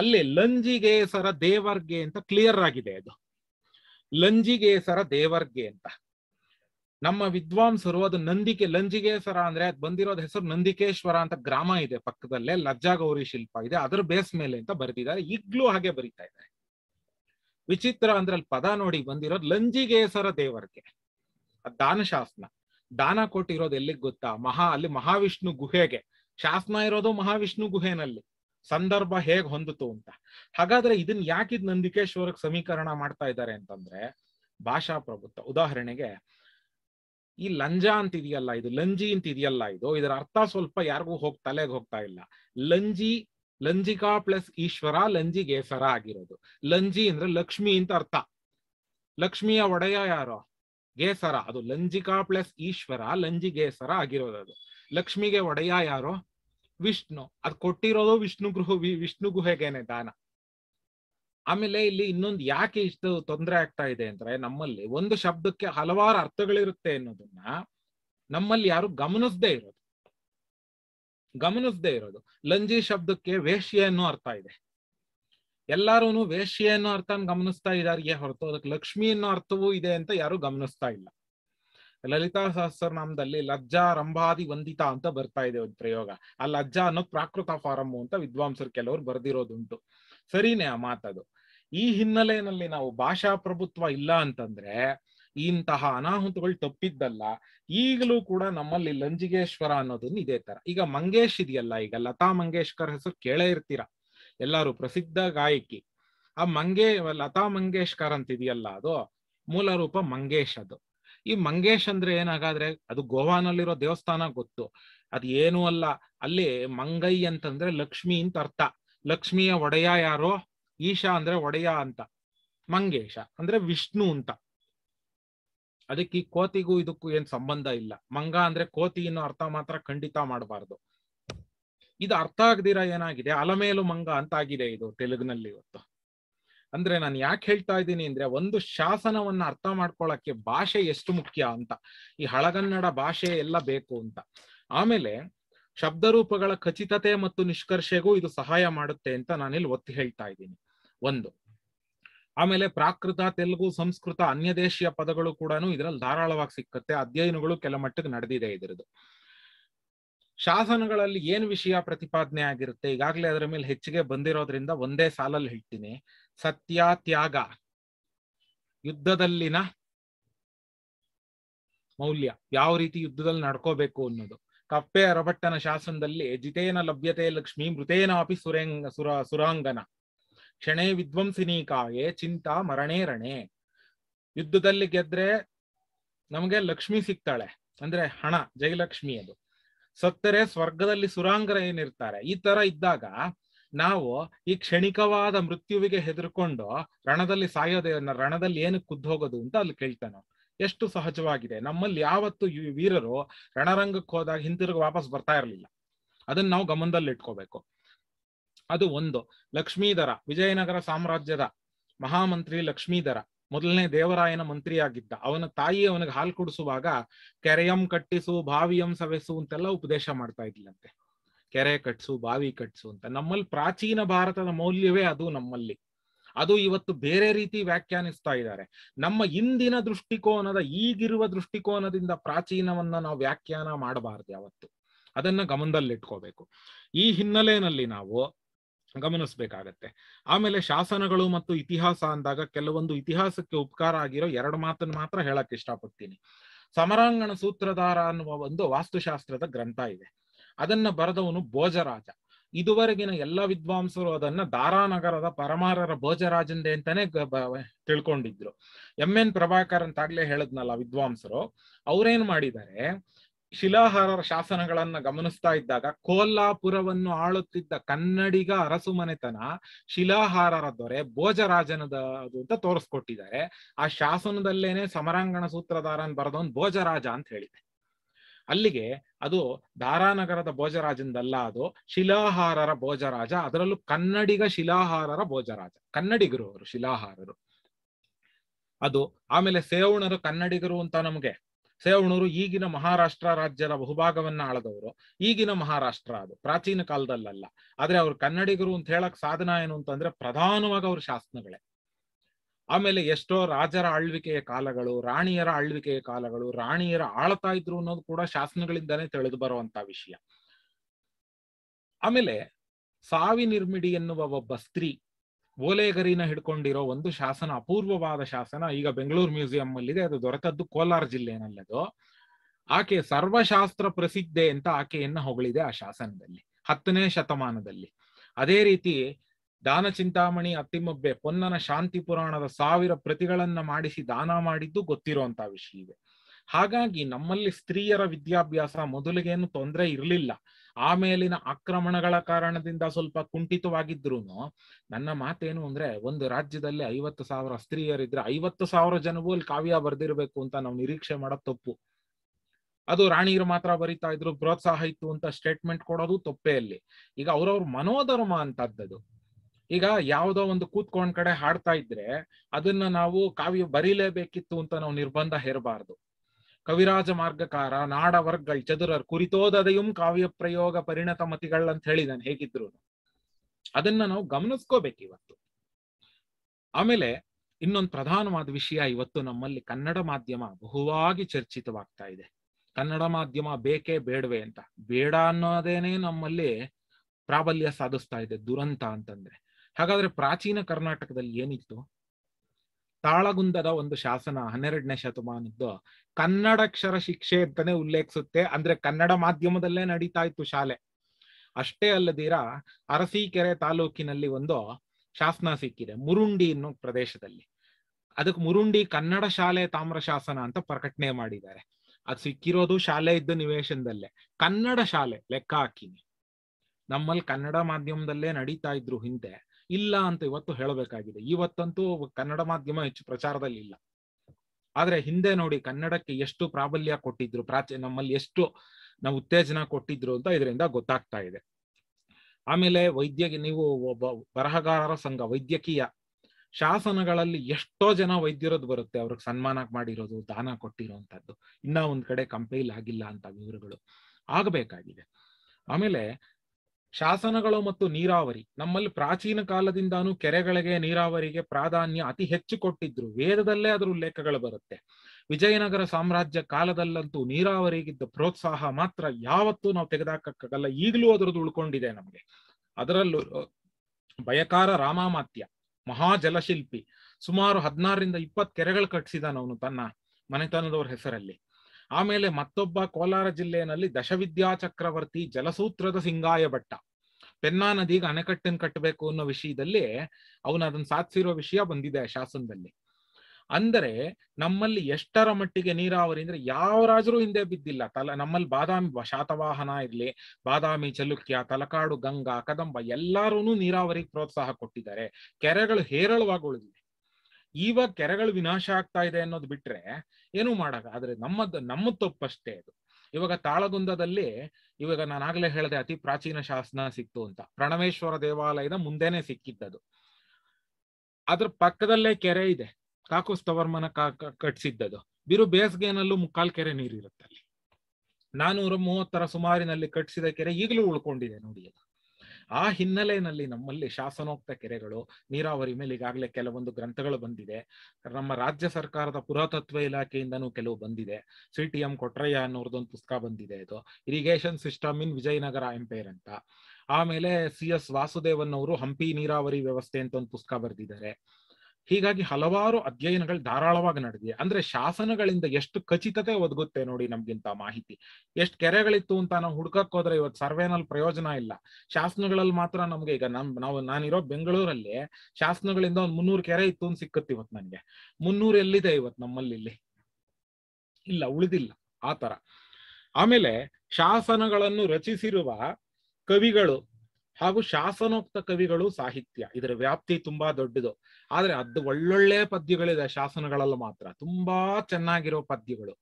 ಅಲ್ಲಿ ಲಂಜಿಗೇಸರ ದೇವರ್ಗೆ ಅಂತ ಕ್ಲಿಯರ್ ಆಗಿದೆ ಅದು ಲಂಜಿಗೇಸರ ದೇವರ್ಗೆ ಅಂತ ನಮ್ಮ ವಿದ್ವಾಂಸರು ಅದು ನಂದಿಕೆ ಸರ ಅಂದ್ರೆ ಅದು ಬಂದಿರೋದು ಹೆಸರು ನಂದಿಕೇಶ್ವರ ಅಂತ ಗ್ರಾಮ ಇದೆ ಪಕ್ಕದಲ್ಲೇ ಲಜ್ಜಾಗೌರಿ ಶಿಲ್ಪ ಇದೆ ಅದರ ಬೇಸ್ ಮೇಲೆ ಅಂತ ಬರೆದಿದ್ದಾರೆ ಈಗ್ಲೂ ಹಾಗೆ ಬರೀತಾ ಇದೆ ವಿಚಿತ್ರ ಅಂದ್ರೆ ಅಲ್ಲಿ ಪದ ನೋಡಿ ಬಂದಿರೋದು ಲಂಜಿಗೇಸರ ದೇವರ್ಗೆ ದಾನಶಾಸ್ತ್ರ ದಾನ ಕೊಟ್ಟಿರೋದು ಎಲ್ಲಿಗ್ ಗೊತ್ತಾ ಮಹಾ ಅಲ್ಲಿ ಮಹಾವಿಷ್ಣು ಗುಹೆಗೆ ಶಾಸನ ಇರೋದು ಮಹಾವಿಷ್ಣು ಗುಹೆನಲ್ಲಿ ಸಂದರ್ಭ ಹೇಗ್ ಹೊಂದಿತು ಅಂತ ಹಾಗಾದ್ರೆ ಇದನ್ ಯಾಕಿದ್ ನಂದಿಕೇಶ್ವರಕ್ ಸಮೀಕರಣ ಮಾಡ್ತಾ ಇದ್ದಾರೆ ಅಂತಂದ್ರೆ ಭಾಷಾ ಪ್ರಭುತ್ವ ಉದಾಹರಣೆಗೆ ಈ ಲಂಜ ಅಂತ ಇದೆಯಲ್ಲ ಇದು ಲಂಜಿ ಅಂತ ಇದೆಯಲ್ಲ ಇದು ಇದರ ಅರ್ಥ ಸ್ವಲ್ಪ ಯಾರಿಗೂ ಹೋಗ್ ತಲೆಗೆ ಹೋಗ್ತಾ ಇಲ್ಲ ಲಂಜಿ ಲಂಜಿಕಾ ಪ್ಲಸ್ ಈಶ್ವರ ಲಂಜಿಗೇಸರ ಆಗಿರೋದು ಲಂಜಿ ಅಂದ್ರೆ ಲಕ್ಷ್ಮಿ ಅಂತ ಅರ್ಥ ಲಕ್ಷ್ಮಿಯ ಒಡೆಯ ಯಾರೋ ಗೇಸರ ಅದು ಲಂಜಿಕಾ ಪ್ಲಸ್ ಈಶ್ವರ ಗೇಸರ ಆಗಿರೋದು ಅದು ಲಕ್ಷ್ಮಿಗೆ ಒಡೆಯ ಯಾರೋ ವಿಷ್ಣು ಅದ್ ಕೊಟ್ಟಿರೋದು ವಿಷ್ಣು ಗೃಹ ವಿಷ್ಣು ಗುಹೆಗೇನೆ ದಾನ ಆಮೇಲೆ ಇಲ್ಲಿ ಇನ್ನೊಂದು ಯಾಕೆ ಇಷ್ಟು ತೊಂದರೆ ಆಗ್ತಾ ಇದೆ ಅಂದ್ರೆ ನಮ್ಮಲ್ಲಿ ಒಂದು ಶಬ್ದಕ್ಕೆ ಹಲವಾರು ಅರ್ಥಗಳಿರುತ್ತೆ ಅನ್ನೋದನ್ನ ನಮ್ಮಲ್ಲಿ ಯಾರು ಗಮನಿಸದೇ ಇರೋದು ಗಮನಿಸದೇ ಇರೋದು ಲಂಜಿ ಶಬ್ದಕ್ಕೆ ವೇಷ್ಯ ಅನ್ನೋ ಅರ್ಥ ಇದೆ ಎಲ್ಲಾರು ವೇಷ್ಯ ಅನ್ನೋ ಅರ್ಥ ಗಮನಿಸ್ತಾ ಇದಾರಿಗೆ ಹೊರತು ಅದಕ್ಕೆ ಲಕ್ಷ್ಮಿ ಅನ್ನೋ ಅರ್ಥವೂ ಇದೆ ಅಂತ ಯಾರು ಗಮನಿಸ್ತಾ ಇಲ್ಲ ಲಲಿತಾ ಸಹಸ್ರನಾಮದಲ್ಲಿ ಲಜ್ಜಾ ರಂಭಾದಿ ವಂದಿತಾ ಅಂತ ಬರ್ತಾ ಇದೆ ಒಂದು ಪ್ರಯೋಗ ಆ ಲಜ್ಜಾ ಅನ್ನೋದು ಪ್ರಾಕೃತ ಫಾರಂ ಅಂತ ವಿದ್ವಾಂಸರು ಕೆಲವರು ಬರೆದಿರೋದುಂಟು ಸರಿನೇ ಆ ಮಾತದು ಈ ಹಿನ್ನೆಲೆಯಲ್ಲಿ ನಾವು ಭಾಷಾ ಪ್ರಭುತ್ವ ಇಲ್ಲ ಅಂತಂದ್ರೆ ಇಂತಹ ಅನಾಹುತಗಳು ತಪ್ಪಿದ್ದಲ್ಲ ಈಗಲೂ ಕೂಡ ನಮ್ಮಲ್ಲಿ ಲಂಜಿಗೇಶ್ವರ ಅನ್ನೋದನ್ನ ಇದೇ ತರ ಈಗ ಮಂಗೇಶ್ ಇದೆಯಲ್ಲ ಈಗ ಲತಾ ಮಂಗೇಶ್ಕರ್ ಹೆಸರು ಕೇಳೇ ಇರ್ತೀರ ಎಲ್ಲಾರು ಪ್ರಸಿದ್ಧ ಗಾಯಕಿ ಆ ಮಂಗೇ ಲತಾ ಮಂಗೇಶ್ಕರ್ ಅಂತ ಇದೆಯಲ್ಲ ಅದು ಮೂಲ ರೂಪ ಮಂಗೇಶ್ ಅದು ಈ ಮಂಗೇಶ್ ಅಂದ್ರೆ ಏನಾಗಾದ್ರೆ ಅದು ಗೋವಾನಲ್ಲಿರೋ ದೇವಸ್ಥಾನ ಗೊತ್ತು ಅದ್ ಏನೂ ಅಲ್ಲ ಅಲ್ಲಿ ಮಂಗೈ ಅಂತಂದ್ರೆ ಲಕ್ಷ್ಮಿ ಅಂತ ಅರ್ಥ ಲಕ್ಷ್ಮಿಯ ಒಡೆಯ ಯಾರೋ ಈಶಾ ಅಂದ್ರೆ ಒಡೆಯ ಅಂತ ಮಂಗೇಶ ಅಂದ್ರೆ ವಿಷ್ಣು ಅಂತ ಅದಕ್ಕೆ ಈ ಕೋತಿಗೂ ಇದಕ್ಕೂ ಏನ್ ಸಂಬಂಧ ಇಲ್ಲ ಮಂಗ ಅಂದ್ರೆ ಕೋತಿ ಅನ್ನೋ ಅರ್ಥ ಮಾತ್ರ ಖಂಡಿತ ಮಾಡಬಾರ್ದು ಇದು ಅರ್ಥ ಆಗದಿರ ಏನಾಗಿದೆ ಅಲಮೇಲು ಮಂಗ ಅಂತ ಆಗಿದೆ ಇದು ತೆಲುಗಿನಲ್ಲಿ ಇವತ್ತು ಅಂದ್ರೆ ನಾನು ಯಾಕೆ ಹೇಳ್ತಾ ಇದ್ದೀನಿ ಅಂದ್ರೆ ಒಂದು ಶಾಸನವನ್ನ ಅರ್ಥ ಮಾಡ್ಕೊಳಕ್ಕೆ ಭಾಷೆ ಎಷ್ಟು ಮುಖ್ಯ ಅಂತ ಈ ಹಳಗನ್ನಡ ಭಾಷೆ ಎಲ್ಲ ಬೇಕು ಅಂತ ಆಮೇಲೆ ಶಬ್ದರೂಪಗಳ ಖಚಿತತೆ ಮತ್ತು ನಿಷ್ಕರ್ಷೆಗೂ ಇದು ಸಹಾಯ ಮಾಡುತ್ತೆ ಅಂತ ನಾನಿಲ್ಲಿ ಒತ್ತಿ ಹೇಳ್ತಾ ಇದ್ದೀನಿ ಒಂದು ಆಮೇಲೆ ಪ್ರಾಕೃತ ತೆಲುಗು ಸಂಸ್ಕೃತ ಅನ್ಯ ದೇಶೀಯ ಪದಗಳು ಕೂಡ ಇದರಲ್ಲಿ ಧಾರಾಳವಾಗಿ ಸಿಕ್ಕುತ್ತೆ ಅಧ್ಯಯನಗಳು ಕೆಲ ಮಟ್ಟಿಗೆ ನಡೆದಿದೆ ಇದರದು ಶಾಸನಗಳಲ್ಲಿ ಏನ್ ವಿಷಯ ಪ್ರತಿಪಾದನೆ ಆಗಿರುತ್ತೆ ಈಗಾಗಲೇ ಅದರ ಮೇಲೆ ಹೆಚ್ಚಿಗೆ ಬಂದಿರೋದ್ರಿಂದ ಒಂದೇ ಸಾಲಲ್ಲಿ ಹೇಳ್ತೀನಿ ತ್ಯಾಗ ಯುದ್ಧದಲ್ಲಿನ ಮೌಲ್ಯ ಯಾವ ರೀತಿ ಯುದ್ಧದಲ್ಲಿ ನಡ್ಕೋಬೇಕು ಅನ್ನೋದು ಕಪ್ಪೆ ಅರಭಟ್ಟನ ಶಾಸನದಲ್ಲಿ ಜಿತೇನ ಲಭ್ಯತೆ ಲಕ್ಷ್ಮೀ ಮೃತೇನಾಪಿ ಸುರೇಂಗ ಸುರ ಸುರಾಂಗನ ಕ್ಷಣೇ ವಿಧ್ವಂಸಿನಿ ಕಾಯೆ ಚಿಂತಾ ಮರಣೇ ಯುದ್ಧದಲ್ಲಿ ಗೆದ್ರೆ ನಮಗೆ ಲಕ್ಷ್ಮಿ ಸಿಗ್ತಾಳೆ ಅಂದ್ರೆ ಹಣ ಜಯಲಕ್ಷ್ಮಿ ಅದು ಸತ್ತರೆ ಸ್ವರ್ಗದಲ್ಲಿ ಸುರಾಂಗರ ಏನಿರ್ತಾರೆ ಈ ತರ ಇದ್ದಾಗ ನಾವು ಈ ಕ್ಷಣಿಕವಾದ ಮೃತ್ಯುವಿಗೆ ಹೆದರ್ಕೊಂಡು ರಣದಲ್ಲಿ ಸಾಯೋದೇ ರಣದಲ್ಲಿ ಏನು ಕುದ್ದೋಗೋದು ಅಂತ ಅಲ್ಲಿ ಕೇಳ್ತಾನೆ ಎಷ್ಟು ಸಹಜವಾಗಿದೆ ನಮ್ಮಲ್ಲಿ ಯಾವತ್ತು ವೀರರು ರಣರಂಗಕ್ಕೆ ಹೋದಾಗ ಹಿಂತಿರುಗ ವಾಪಸ್ ಬರ್ತಾ ಇರಲಿಲ್ಲ ಅದನ್ನ ನಾವು ಗಮನದಲ್ಲಿ ಇಟ್ಕೋಬೇಕು ಅದು ಒಂದು ಲಕ್ಷ್ಮೀಧರ ವಿಜಯನಗರ ಸಾಮ್ರಾಜ್ಯದ ಮಹಾಮಂತ್ರಿ ಲಕ್ಷ್ಮೀಧರ ಮೊದಲನೇ ದೇವರಾಯನ ಮಂತ್ರಿಯಾಗಿದ್ದ ಅವನ ತಾಯಿ ಅವನಿಗೆ ಹಾಲು ಕುಡಿಸುವಾಗ ಕೆರೆಯಂ ಕಟ್ಟಿಸು ಬಾವಿಯಂ ಸವೆಸು ಅಂತೆಲ್ಲ ಉಪದೇಶ ಮಾಡ್ತಾ ಇದ್ಲಂತೆ ಕೆರೆ ಕಟ್ಸು ಬಾವಿ ಕಟ್ಸು ಅಂತ ನಮ್ಮಲ್ಲಿ ಪ್ರಾಚೀನ ಭಾರತದ ಮೌಲ್ಯವೇ ಅದು ನಮ್ಮಲ್ಲಿ ಅದು ಇವತ್ತು ಬೇರೆ ರೀತಿ ವ್ಯಾಖ್ಯಾನಿಸ್ತಾ ಇದ್ದಾರೆ ನಮ್ಮ ಇಂದಿನ ದೃಷ್ಟಿಕೋನದ ಈಗಿರುವ ದೃಷ್ಟಿಕೋನದಿಂದ ಪ್ರಾಚೀನವನ್ನ ನಾವು ವ್ಯಾಖ್ಯಾನ ಮಾಡಬಾರ್ದು ಯಾವತ್ತು ಅದನ್ನ ಗಮನದಲ್ಲಿಟ್ಕೋಬೇಕು ಈ ಹಿನ್ನೆಲೆಯಲ್ಲಿ ನಾವು ಗಮನಿಸ್ಬೇಕಾಗತ್ತೆ ಆಮೇಲೆ ಶಾಸನಗಳು ಮತ್ತು ಇತಿಹಾಸ ಅಂದಾಗ ಕೆಲವೊಂದು ಇತಿಹಾಸಕ್ಕೆ ಉಪಕಾರ ಆಗಿರೋ ಎರಡು ಮಾತನ್ನು ಮಾತ್ರ ಹೇಳಕ್ ಇಷ್ಟಪಡ್ತೀನಿ ಸಮರಾಂಗಣ ಸೂತ್ರಧಾರ ಅನ್ನುವ ಒಂದು ವಾಸ್ತುಶಾಸ್ತ್ರದ ಗ್ರಂಥ ಇದೆ ಅದನ್ನ ಬರೆದವನು ಭೋಜರಾಜ ಇದುವರೆಗಿನ ಎಲ್ಲ ವಿದ್ವಾಂಸರು ಅದನ್ನ ದಾರಾನಗರದ ಪರಮಾರರ ಭೋಜರಾಜಂದೆ ಅಂತಾನೆ ತಿಳ್ಕೊಂಡಿದ್ರು ಎಂ ಎನ್ ಪ್ರಭಾಕರ್ ಅಂತಾಗ್ಲೇ ಹೇಳದ್ನಲ್ಲ ವಿದ್ವಾಂಸರು ಅವ್ರೇನ್ ಮಾಡಿದ್ದಾರೆ ಶಿಲಾಹಾರರ ಶಾಸನಗಳನ್ನ ಗಮನಿಸ್ತಾ ಇದ್ದಾಗ ಕೋಲ್ಲಾಪುರವನ್ನು ಆಳುತ್ತಿದ್ದ ಕನ್ನಡಿಗ ಅರಸುಮನೆತನ ಶಿಲಾಹಾರರ ದೊರೆ ಭೋಜರಾಜನದ ಅದು ಅಂತ ತೋರಿಸ್ಕೊಟ್ಟಿದ್ದಾರೆ ಆ ಶಾಸನದಲ್ಲೇನೆ ಸಮರಾಂಗಣ ಸೂತ್ರಧಾರನ್ ಬರೆದವನ್ ಭೋಜರಾಜ ಅಂತ ಹೇಳಿದೆ ಅಲ್ಲಿಗೆ ಅದು ಧಾರಾನಗರದ ಭೋಜರಾಜಂದಲ್ಲ ಅದು ಶಿಲಾಹಾರರ ಭೋಜರಾಜ ಅದರಲ್ಲೂ ಕನ್ನಡಿಗ ಶಿಲಾಹಾರರ ಭೋಜರಾಜ ಕನ್ನಡಿಗರು ಅವರು ಶಿಲಾಹಾರರು ಅದು ಆಮೇಲೆ ಸೇವಣರು ಕನ್ನಡಿಗರು ಅಂತ ನಮ್ಗೆ ಸೇವಣರು ಈಗಿನ ಮಹಾರಾಷ್ಟ್ರ ರಾಜ್ಯದ ಬಹುಭಾಗವನ್ನ ಆಳದವರು ಈಗಿನ ಮಹಾರಾಷ್ಟ್ರ ಅದು ಪ್ರಾಚೀನ ಕಾಲದಲ್ಲಲ್ಲ ಆದ್ರೆ ಅವ್ರು ಕನ್ನಡಿಗರು ಅಂತ ಹೇಳಕ್ ಸಾಧನ ಏನು ಅಂತಂದ್ರೆ ಪ್ರಧಾನವಾಗಿ ಅವ್ರ ಶಾಸನಗಳೇ ಆಮೇಲೆ ಎಷ್ಟೋ ರಾಜರ ಆಳ್ವಿಕೆಯ ಕಾಲಗಳು ರಾಣಿಯರ ಆಳ್ವಿಕೆಯ ಕಾಲಗಳು ರಾಣಿಯರ ಆಳ್ತಾ ಇದ್ರು ಅನ್ನೋದು ಕೂಡ ಶಾಸನಗಳಿಂದಾನೇ ತಿಳಿದು ಬರುವಂತ ವಿಷಯ ಆಮೇಲೆ ಸಾವಿ ನಿರ್ಮಿಡಿ ಎನ್ನುವ ಒಬ್ಬ ಸ್ತ್ರೀ ಓಲೆಗರಿನ ಹಿಡ್ಕೊಂಡಿರೋ ಒಂದು ಶಾಸನ ಅಪೂರ್ವವಾದ ಶಾಸನ ಈಗ ಬೆಂಗಳೂರು ಮ್ಯೂಸಿಯಂ ಅಲ್ಲಿ ಇದೆ ಅದು ದೊರೆತದ್ದು ಕೋಲಾರ ಅದು ಆಕೆ ಸರ್ವಶಾಸ್ತ್ರ ಪ್ರಸಿದ್ಧೆ ಅಂತ ಆಕೆಯನ್ನ ಹೊಗಳಿದೆ ಆ ಶಾಸನದಲ್ಲಿ ಹತ್ತನೇ ಶತಮಾನದಲ್ಲಿ ಅದೇ ರೀತಿ ದಾನ ಚಿಂತಾಮಣಿ ಅತ್ತಿಮಬ್ಬೆ ಪೊನ್ನನ ಶಾಂತಿ ಪುರಾಣದ ಸಾವಿರ ಪ್ರತಿಗಳನ್ನ ಮಾಡಿಸಿ ದಾನ ಮಾಡಿದ್ದು ಗೊತ್ತಿರುವಂತ ವಿಷಯ ಇದೆ ಹಾಗಾಗಿ ನಮ್ಮಲ್ಲಿ ಸ್ತ್ರೀಯರ ವಿದ್ಯಾಭ್ಯಾಸ ಮೊದಲಿಗೇನು ತೊಂದರೆ ಇರಲಿಲ್ಲ ಆಮೇಲಿನ ಆಕ್ರಮಣಗಳ ಕಾರಣದಿಂದ ಸ್ವಲ್ಪ ಕುಂಠಿತವಾಗಿದ್ರು ನನ್ನ ಮಾತೇನು ಅಂದ್ರೆ ಒಂದು ರಾಜ್ಯದಲ್ಲಿ ಐವತ್ತು ಸಾವಿರ ಸ್ತ್ರೀಯರಿದ್ರೆ ಐವತ್ತು ಸಾವಿರ ಜನವೂ ಅಲ್ಲಿ ಕಾವ್ಯ ಬರ್ದಿರಬೇಕು ಅಂತ ನಾವು ನಿರೀಕ್ಷೆ ಮಾಡೋದು ತಪ್ಪು ಅದು ರಾಣಿಯರು ಮಾತ್ರ ಬರಿತಾ ಇದ್ರು ಪ್ರೋತ್ಸಾಹ ಇತ್ತು ಅಂತ ಸ್ಟೇಟ್ಮೆಂಟ್ ಕೊಡೋದು ತಪ್ಪೇ ಈಗ ಅವ್ರವ್ರ ಮನೋಧರ್ಮ ಅಂತದ್ದು ಈಗ ಯಾವ್ದೋ ಒಂದು ಕೂತ್ಕೊಂಡ್ ಕಡೆ ಹಾಡ್ತಾ ಇದ್ರೆ ಅದನ್ನ ನಾವು ಕಾವ್ಯ ಬರೀಲೇಬೇಕಿತ್ತು ಅಂತ ನಾವು ನಿರ್ಬಂಧ ಹೇರಬಾರ್ದು ಕವಿರಾಜ ಮಾರ್ಗಕಾರ ನಾಡ ವರ್ಗಗಳ್ ಚದುರರ್ ಕುರಿತೋದದೆಯೂ ಕಾವ್ಯ ಪ್ರಯೋಗ ಪರಿಣತ ಮತಿಗಳ್ ಅಂತ ಹೇಳಿದಾನೆ ಹೇಗಿದ್ರು ಅದನ್ನ ನಾವು ಗಮನಿಸ್ಕೋಬೇಕು ಇವತ್ತು ಆಮೇಲೆ ಇನ್ನೊಂದು ಪ್ರಧಾನವಾದ ವಿಷಯ ಇವತ್ತು ನಮ್ಮಲ್ಲಿ ಕನ್ನಡ ಮಾಧ್ಯಮ ಬಹುವಾಗಿ ಚರ್ಚಿತವಾಗ್ತಾ ಇದೆ ಕನ್ನಡ ಮಾಧ್ಯಮ ಬೇಕೇ ಬೇಡವೆ ಅಂತ ಬೇಡ ಅನ್ನೋದೇನೆ ನಮ್ಮಲ್ಲಿ ಪ್ರಾಬಲ್ಯ ಸಾಧಿಸ್ತಾ ಇದೆ ದುರಂತ ಅಂತಂದ್ರೆ ಹಾಗಾದ್ರೆ ಪ್ರಾಚೀನ ಕರ್ನಾಟಕದಲ್ಲಿ ಏನಿತ್ತು ತಾಳಗುಂದದ ಒಂದು ಶಾಸನ ಹನ್ನೆರಡನೇ ಶತಮಾನದ್ದು ಕನ್ನಡಕ್ಷರ ಶಿಕ್ಷೆ ಅಂತಾನೆ ಉಲ್ಲೇಖಿಸುತ್ತೆ ಅಂದ್ರೆ ಕನ್ನಡ ಮಾಧ್ಯಮದಲ್ಲೇ ನಡೀತಾ ಇತ್ತು ಶಾಲೆ ಅಷ್ಟೇ ಅಲ್ಲದಿರ ಅರಸೀಕೆರೆ ತಾಲೂಕಿನಲ್ಲಿ ಒಂದು ಶಾಸನ ಸಿಕ್ಕಿದೆ ಮುರುಂಡಿ ಅನ್ನೋ ಪ್ರದೇಶದಲ್ಲಿ ಅದಕ್ಕೆ ಮುರುಂಡಿ ಕನ್ನಡ ಶಾಲೆ ತಾಮ್ರ ಶಾಸನ ಅಂತ ಪ್ರಕಟಣೆ ಮಾಡಿದ್ದಾರೆ ಅದು ಸಿಕ್ಕಿರೋದು ಶಾಲೆ ಇದ್ದ ನಿವೇಶನದಲ್ಲೇ ಕನ್ನಡ ಶಾಲೆ ಲೆಕ್ಕ ಹಾಕಿನಿ ನಮ್ಮಲ್ಲಿ ಕನ್ನಡ ಮಾಧ್ಯಮದಲ್ಲೇ ನಡೀತಾ ಇದ್ರು ಹಿಂದೆ ಇಲ್ಲ ಅಂತ ಇವತ್ತು ಹೇಳಬೇಕಾಗಿದೆ ಇವತ್ತಂತೂ ಕನ್ನಡ ಮಾಧ್ಯಮ ಹೆಚ್ಚು ಪ್ರಚಾರದಲ್ಲಿ ಇಲ್ಲ ಆದ್ರೆ ಹಿಂದೆ ನೋಡಿ ಕನ್ನಡಕ್ಕೆ ಎಷ್ಟು ಪ್ರಾಬಲ್ಯ ಕೊಟ್ಟಿದ್ರು ಪ್ರಾಚ ನಮ್ಮಲ್ಲಿ ಎಷ್ಟು ನಾವು ಉತ್ತೇಜನ ಕೊಟ್ಟಿದ್ರು ಅಂತ ಇದರಿಂದ ಗೊತ್ತಾಗ್ತಾ ಇದೆ ಆಮೇಲೆ ವೈದ್ಯ ನೀವು ಒಬ್ಬ ಬರಹಗಾರರ ಸಂಘ ವೈದ್ಯಕೀಯ ಶಾಸನಗಳಲ್ಲಿ ಎಷ್ಟೋ ಜನ ವೈದ್ಯರದ್ದು ಬರುತ್ತೆ ಅವ್ರಿಗೆ ಸನ್ಮಾನ ಮಾಡಿರೋದು ದಾನ ಕೊಟ್ಟಿರೋಂಥದ್ದು ಇನ್ನ ಒಂದ್ ಕಡೆ ಕಂಪೈಲ್ ಆಗಿಲ್ಲ ಅಂತ ವಿವರಗಳು ಆಗಬೇಕಾಗಿದೆ ಆಮೇಲೆ ಶಾಸನಗಳು ಮತ್ತು ನೀರಾವರಿ ನಮ್ಮಲ್ಲಿ ಪ್ರಾಚೀನ ಕಾಲದಿಂದಾನು ಕೆರೆಗಳಿಗೆ ನೀರಾವರಿಗೆ ಪ್ರಾಧಾನ್ಯ ಅತಿ ಹೆಚ್ಚು ಕೊಟ್ಟಿದ್ರು ವೇದದಲ್ಲೇ ಅದರ ಉಲ್ಲೇಖಗಳು ಬರುತ್ತೆ ವಿಜಯನಗರ ಸಾಮ್ರಾಜ್ಯ ಕಾಲದಲ್ಲಂತೂ ನೀರಾವರಿಗಿದ್ದ ಪ್ರೋತ್ಸಾಹ ಮಾತ್ರ ಯಾವತ್ತೂ ನಾವು ತೆಗೆದಾಕಕ್ಕಾಗಲ್ಲ ಈಗಲೂ ಅದರದ್ದು ಉಳ್ಕೊಂಡಿದೆ ನಮಗೆ ಅದರಲ್ಲೂ ಬಯಕಾರ ರಾಮಾಮಾತ್ಯ ಮಹಾಜಲಶಿಲ್ಪಿ ಸುಮಾರು ಹದಿನಾರರಿಂದ ಇಪ್ಪತ್ತು ಕೆರೆಗಳು ಕಟ್ಟಿಸಿದಾನ ಅವನು ತನ್ನ ಮನೆತನದವರ ಹೆಸರಲ್ಲಿ ಆಮೇಲೆ ಮತ್ತೊಬ್ಬ ಕೋಲಾರ ಜಿಲ್ಲೆಯಲ್ಲಿ ದಶವಿದ್ಯಾ ಚಕ್ರವರ್ತಿ ಜಲಸೂತ್ರದ ಸಿಂಗಾಯ ಭಟ್ಟ ಪೆನ್ನಾ ನದಿಗೆ ಅಣೆಕಟ್ಟನ್ನು ಕಟ್ಟಬೇಕು ಅನ್ನೋ ವಿಷಯದಲ್ಲಿ ಅವನು ಅದನ್ನು ಸಾಧಿಸಿರುವ ವಿಷಯ ಬಂದಿದೆ ಶಾಸನದಲ್ಲಿ ಅಂದರೆ ನಮ್ಮಲ್ಲಿ ಎಷ್ಟರ ಮಟ್ಟಿಗೆ ನೀರಾವರಿ ಅಂದ್ರೆ ಯಾವ ರಾಜರು ಹಿಂದೆ ಬಿದ್ದಿಲ್ಲ ತಲ ನಮ್ಮಲ್ಲಿ ಬಾದಾಮಿ ಶಾತವಾಹನ ಇರ್ಲಿ ಬಾದಾಮಿ ಚಲುಕ್ಯ ತಲಕಾಡು ಗಂಗಾ ಕದಂಬ ಎಲ್ಲರೂ ನೀರಾವರಿಗೆ ಪ್ರೋತ್ಸಾಹ ಕೊಟ್ಟಿದ್ದಾರೆ ಕೆರೆಗಳು ಹೇರಳವಾಗಿ ಉಳಿದಿವೆ ಇವಾಗ ಕೆರೆಗಳು ವಿನಾಶ ಆಗ್ತಾ ಇದೆ ಅನ್ನೋದು ಬಿಟ್ರೆ ಏನು ಮಾಡಕ ಆದ್ರೆ ನಮ್ಮದ್ ನಮ್ಮ ತಪ್ಪಷ್ಟೇ ಅದು ಇವಾಗ ತಾಳಗುಂದದಲ್ಲಿ ಇವಾಗ ಆಗ್ಲೇ ಹೇಳಿದೆ ಅತಿ ಪ್ರಾಚೀನ ಶಾಸನ ಸಿಕ್ತು ಅಂತ ಪ್ರಣವೇಶ್ವರ ದೇವಾಲಯದ ಮುಂದೆನೆ ಸಿಕ್ಕಿದ್ದದು ಅದ್ರ ಪಕ್ಕದಲ್ಲೇ ಕೆರೆ ಇದೆ ಕಾಕುಸ್ತವರ್ಮನ ಕಾ ಕಟ್ಸಿದ್ದದು ಬಿರು ಬೇಸಿಗೆನಲ್ಲೂ ಮುಕ್ಕಾಲ್ ಕೆರೆ ನೀರಿರುತ್ತೆ ಅಲ್ಲಿ ನಾನೂರ ಮೂವತ್ತರ ಸುಮಾರಿನಲ್ಲಿ ಕಟ್ಸಿದ ಕೆರೆ ಈಗಲೂ ಉಳ್ಕೊಂಡಿದೆ ನೋಡಿ ಅದು ಆ ಹಿನ್ನೆಲೆಯಲ್ಲಿ ನಮ್ಮಲ್ಲಿ ಶಾಸನೋಕ್ತ ಕೆರೆಗಳು ನೀರಾವರಿ ಮೇಲೆ ಈಗಾಗಲೇ ಕೆಲವೊಂದು ಗ್ರಂಥಗಳು ಬಂದಿದೆ ನಮ್ಮ ರಾಜ್ಯ ಸರ್ಕಾರದ ಪುರಾತತ್ವ ಇಲಾಖೆಯಿಂದನೂ ಕೆಲವು ಬಂದಿದೆ ಸಿ ಟಿ ಎಂ ಕೊಟ್ರಯ್ಯ ಅನ್ನೋರ್ದೊಂದು ಪುಸ್ತಕ ಬಂದಿದೆ ಇದು irrigation system in Vijayanagara empire ಅಂತ ಆಮೇಲೆ ಸಿ ಎಸ್ ವಾಸುದೇವನ್ ಅವರು ಹಂಪಿ ನೀರಾವರಿ ವ್ಯವಸ್ಥೆ ಅಂತ ಒಂದು ಪುಸ್ತಕ ಬರೆದಿದ್ದಾರೆ ಹೀಗಾಗಿ ಹಲವಾರು ಅಧ್ಯಯನಗಳು ಧಾರಾಳವಾಗಿ ನಡೆದಿದೆ ಅಂದ್ರೆ ಶಾಸನಗಳಿಂದ ಎಷ್ಟು ಖಚಿತತೆ ಒದಗುತ್ತೆ ನೋಡಿ ನಮ್ಗಿಂತ ಮಾಹಿತಿ ಎಷ್ಟು ಕೆರೆಗಳಿತ್ತು ಅಂತ ನಾವು ಹುಡ್ಕಕ್ ಹೋದ್ರೆ ಇವತ್ತು ಸರ್ವೇನಲ್ಲಿ ಪ್ರಯೋಜನ ಇಲ್ಲ ಶಾಸನಗಳಲ್ಲಿ ಮಾತ್ರ ನಮ್ಗೆ ಈಗ ನಮ್ ನಾವು ನಾನಿರೋ ಬೆಂಗಳೂರಲ್ಲಿ ಶಾಸನಗಳಿಂದ ಒಂದ್ ಮುನ್ನೂರು ಕೆರೆ ಇತ್ತು ಅಂತ ಸಿಕ್ಕತ್ತೆ ಇವತ್ತು ನನ್ಗೆ ಮುನ್ನೂರು ಎಲ್ಲಿದೆ ಇವತ್ತು ನಮ್ಮಲ್ಲಿ ಇಲ್ಲಿ ಇಲ್ಲ ಉಳಿದಿಲ್ಲ ಆತರ ಆಮೇಲೆ ಶಾಸನಗಳನ್ನು ರಚಿಸಿರುವ ಕವಿಗಳು ಹಾಗೂ ಶಾಸನೋಕ್ತ ಕವಿಗಳು ಸಾಹಿತ್ಯ ಇದರ ವ್ಯಾಪ್ತಿ ತುಂಬಾ ದೊಡ್ಡದು ಆದ್ರೆ ಅದು ಒಳ್ಳೊಳ್ಳೆ ಪದ್ಯಗಳಿದೆ ಶಾಸನಗಳಲ್ಲಿ ಮಾತ್ರ ತುಂಬಾ ಚೆನ್ನಾಗಿರೋ ಪದ್ಯಗಳು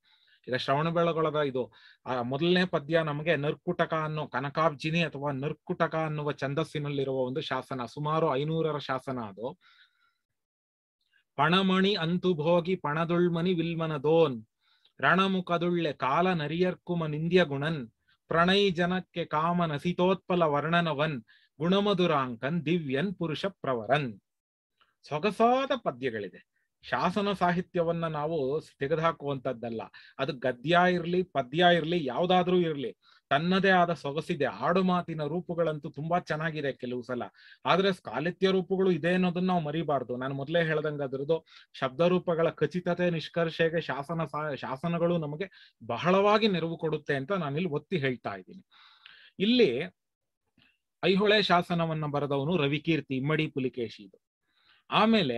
ಈಗ ಶ್ರವಣ ಬೆಳಗೊಳದ ಇದು ಆ ಮೊದಲನೇ ಪದ್ಯ ನಮಗೆ ನರ್ಕುಟಕ ಅನ್ನೋ ಕನಕಾಬ್ಜಿನಿ ಅಥವಾ ನರ್ಕುಟಕ ಅನ್ನುವ ಛಂದಸ್ಸಿನಲ್ಲಿರುವ ಒಂದು ಶಾಸನ ಸುಮಾರು ಐನೂರರ ಶಾಸನ ಅದು ಪಣಮಣಿ ಅಂತು ಭೋಗಿ ಪಣದುಳ್ಮನಿ ವಿಲ್ಮನದೋನ್ ರಣಮುಖದುಳ್ಳೆ ಕಾಲ ನರಿಯರ್ಕುಮ ನಿಂದ್ಯ ಗುಣನ್ ಪ್ರಣಯ್ ಜನಕ್ಕೆ ಕಾಮನ ಸಿತೋತ್ಪಲ ವರ್ಣನವನ್ ಗುಣಮಧುರಾಂಕನ್ ದಿವ್ಯನ್ ಪುರುಷ ಪ್ರವರನ್ ಸೊಗಸಾದ ಪದ್ಯಗಳಿದೆ ಶಾಸನ ಸಾಹಿತ್ಯವನ್ನ ನಾವು ತೆಗೆದುಹಾಕುವಂತದ್ದಲ್ಲ ಅದು ಗದ್ಯ ಇರ್ಲಿ ಪದ್ಯ ಇರ್ಲಿ ಯಾವ್ದಾದ್ರೂ ಇರ್ಲಿ ತನ್ನದೇ ಆದ ಸೊಗಸಿದೆ ಆಡು ಮಾತಿನ ರೂಪುಗಳಂತೂ ತುಂಬಾ ಚೆನ್ನಾಗಿದೆ ಕೆಲವು ಸಲ ಆದ್ರೆ ಸ್ಕಾಲಿತ್ಯ ರೂಪಗಳು ಇದೆ ಅನ್ನೋದನ್ನ ನಾವು ಮರಿಬಾರ್ದು ನಾನು ಮೊದಲೇ ಹೇಳದಂಗ ಅದರದು ಶಬ್ದ ರೂಪಗಳ ಖಚಿತತೆ ನಿಷ್ಕರ್ಷೆಗೆ ಶಾಸನ ಶಾಸನಗಳು ನಮಗೆ ಬಹಳವಾಗಿ ನೆರವು ಕೊಡುತ್ತೆ ಅಂತ ನಾನಿಲ್ಲಿ ಒತ್ತಿ ಹೇಳ್ತಾ ಇದ್ದೀನಿ ಇಲ್ಲಿ ಐಹೊಳೆ ಶಾಸನವನ್ನ ಬರೆದವನು ರವಿಕೀರ್ತಿ ಇಮ್ಮಡಿ ಪುಲಿಕೇಶಿ ಇದು ಆಮೇಲೆ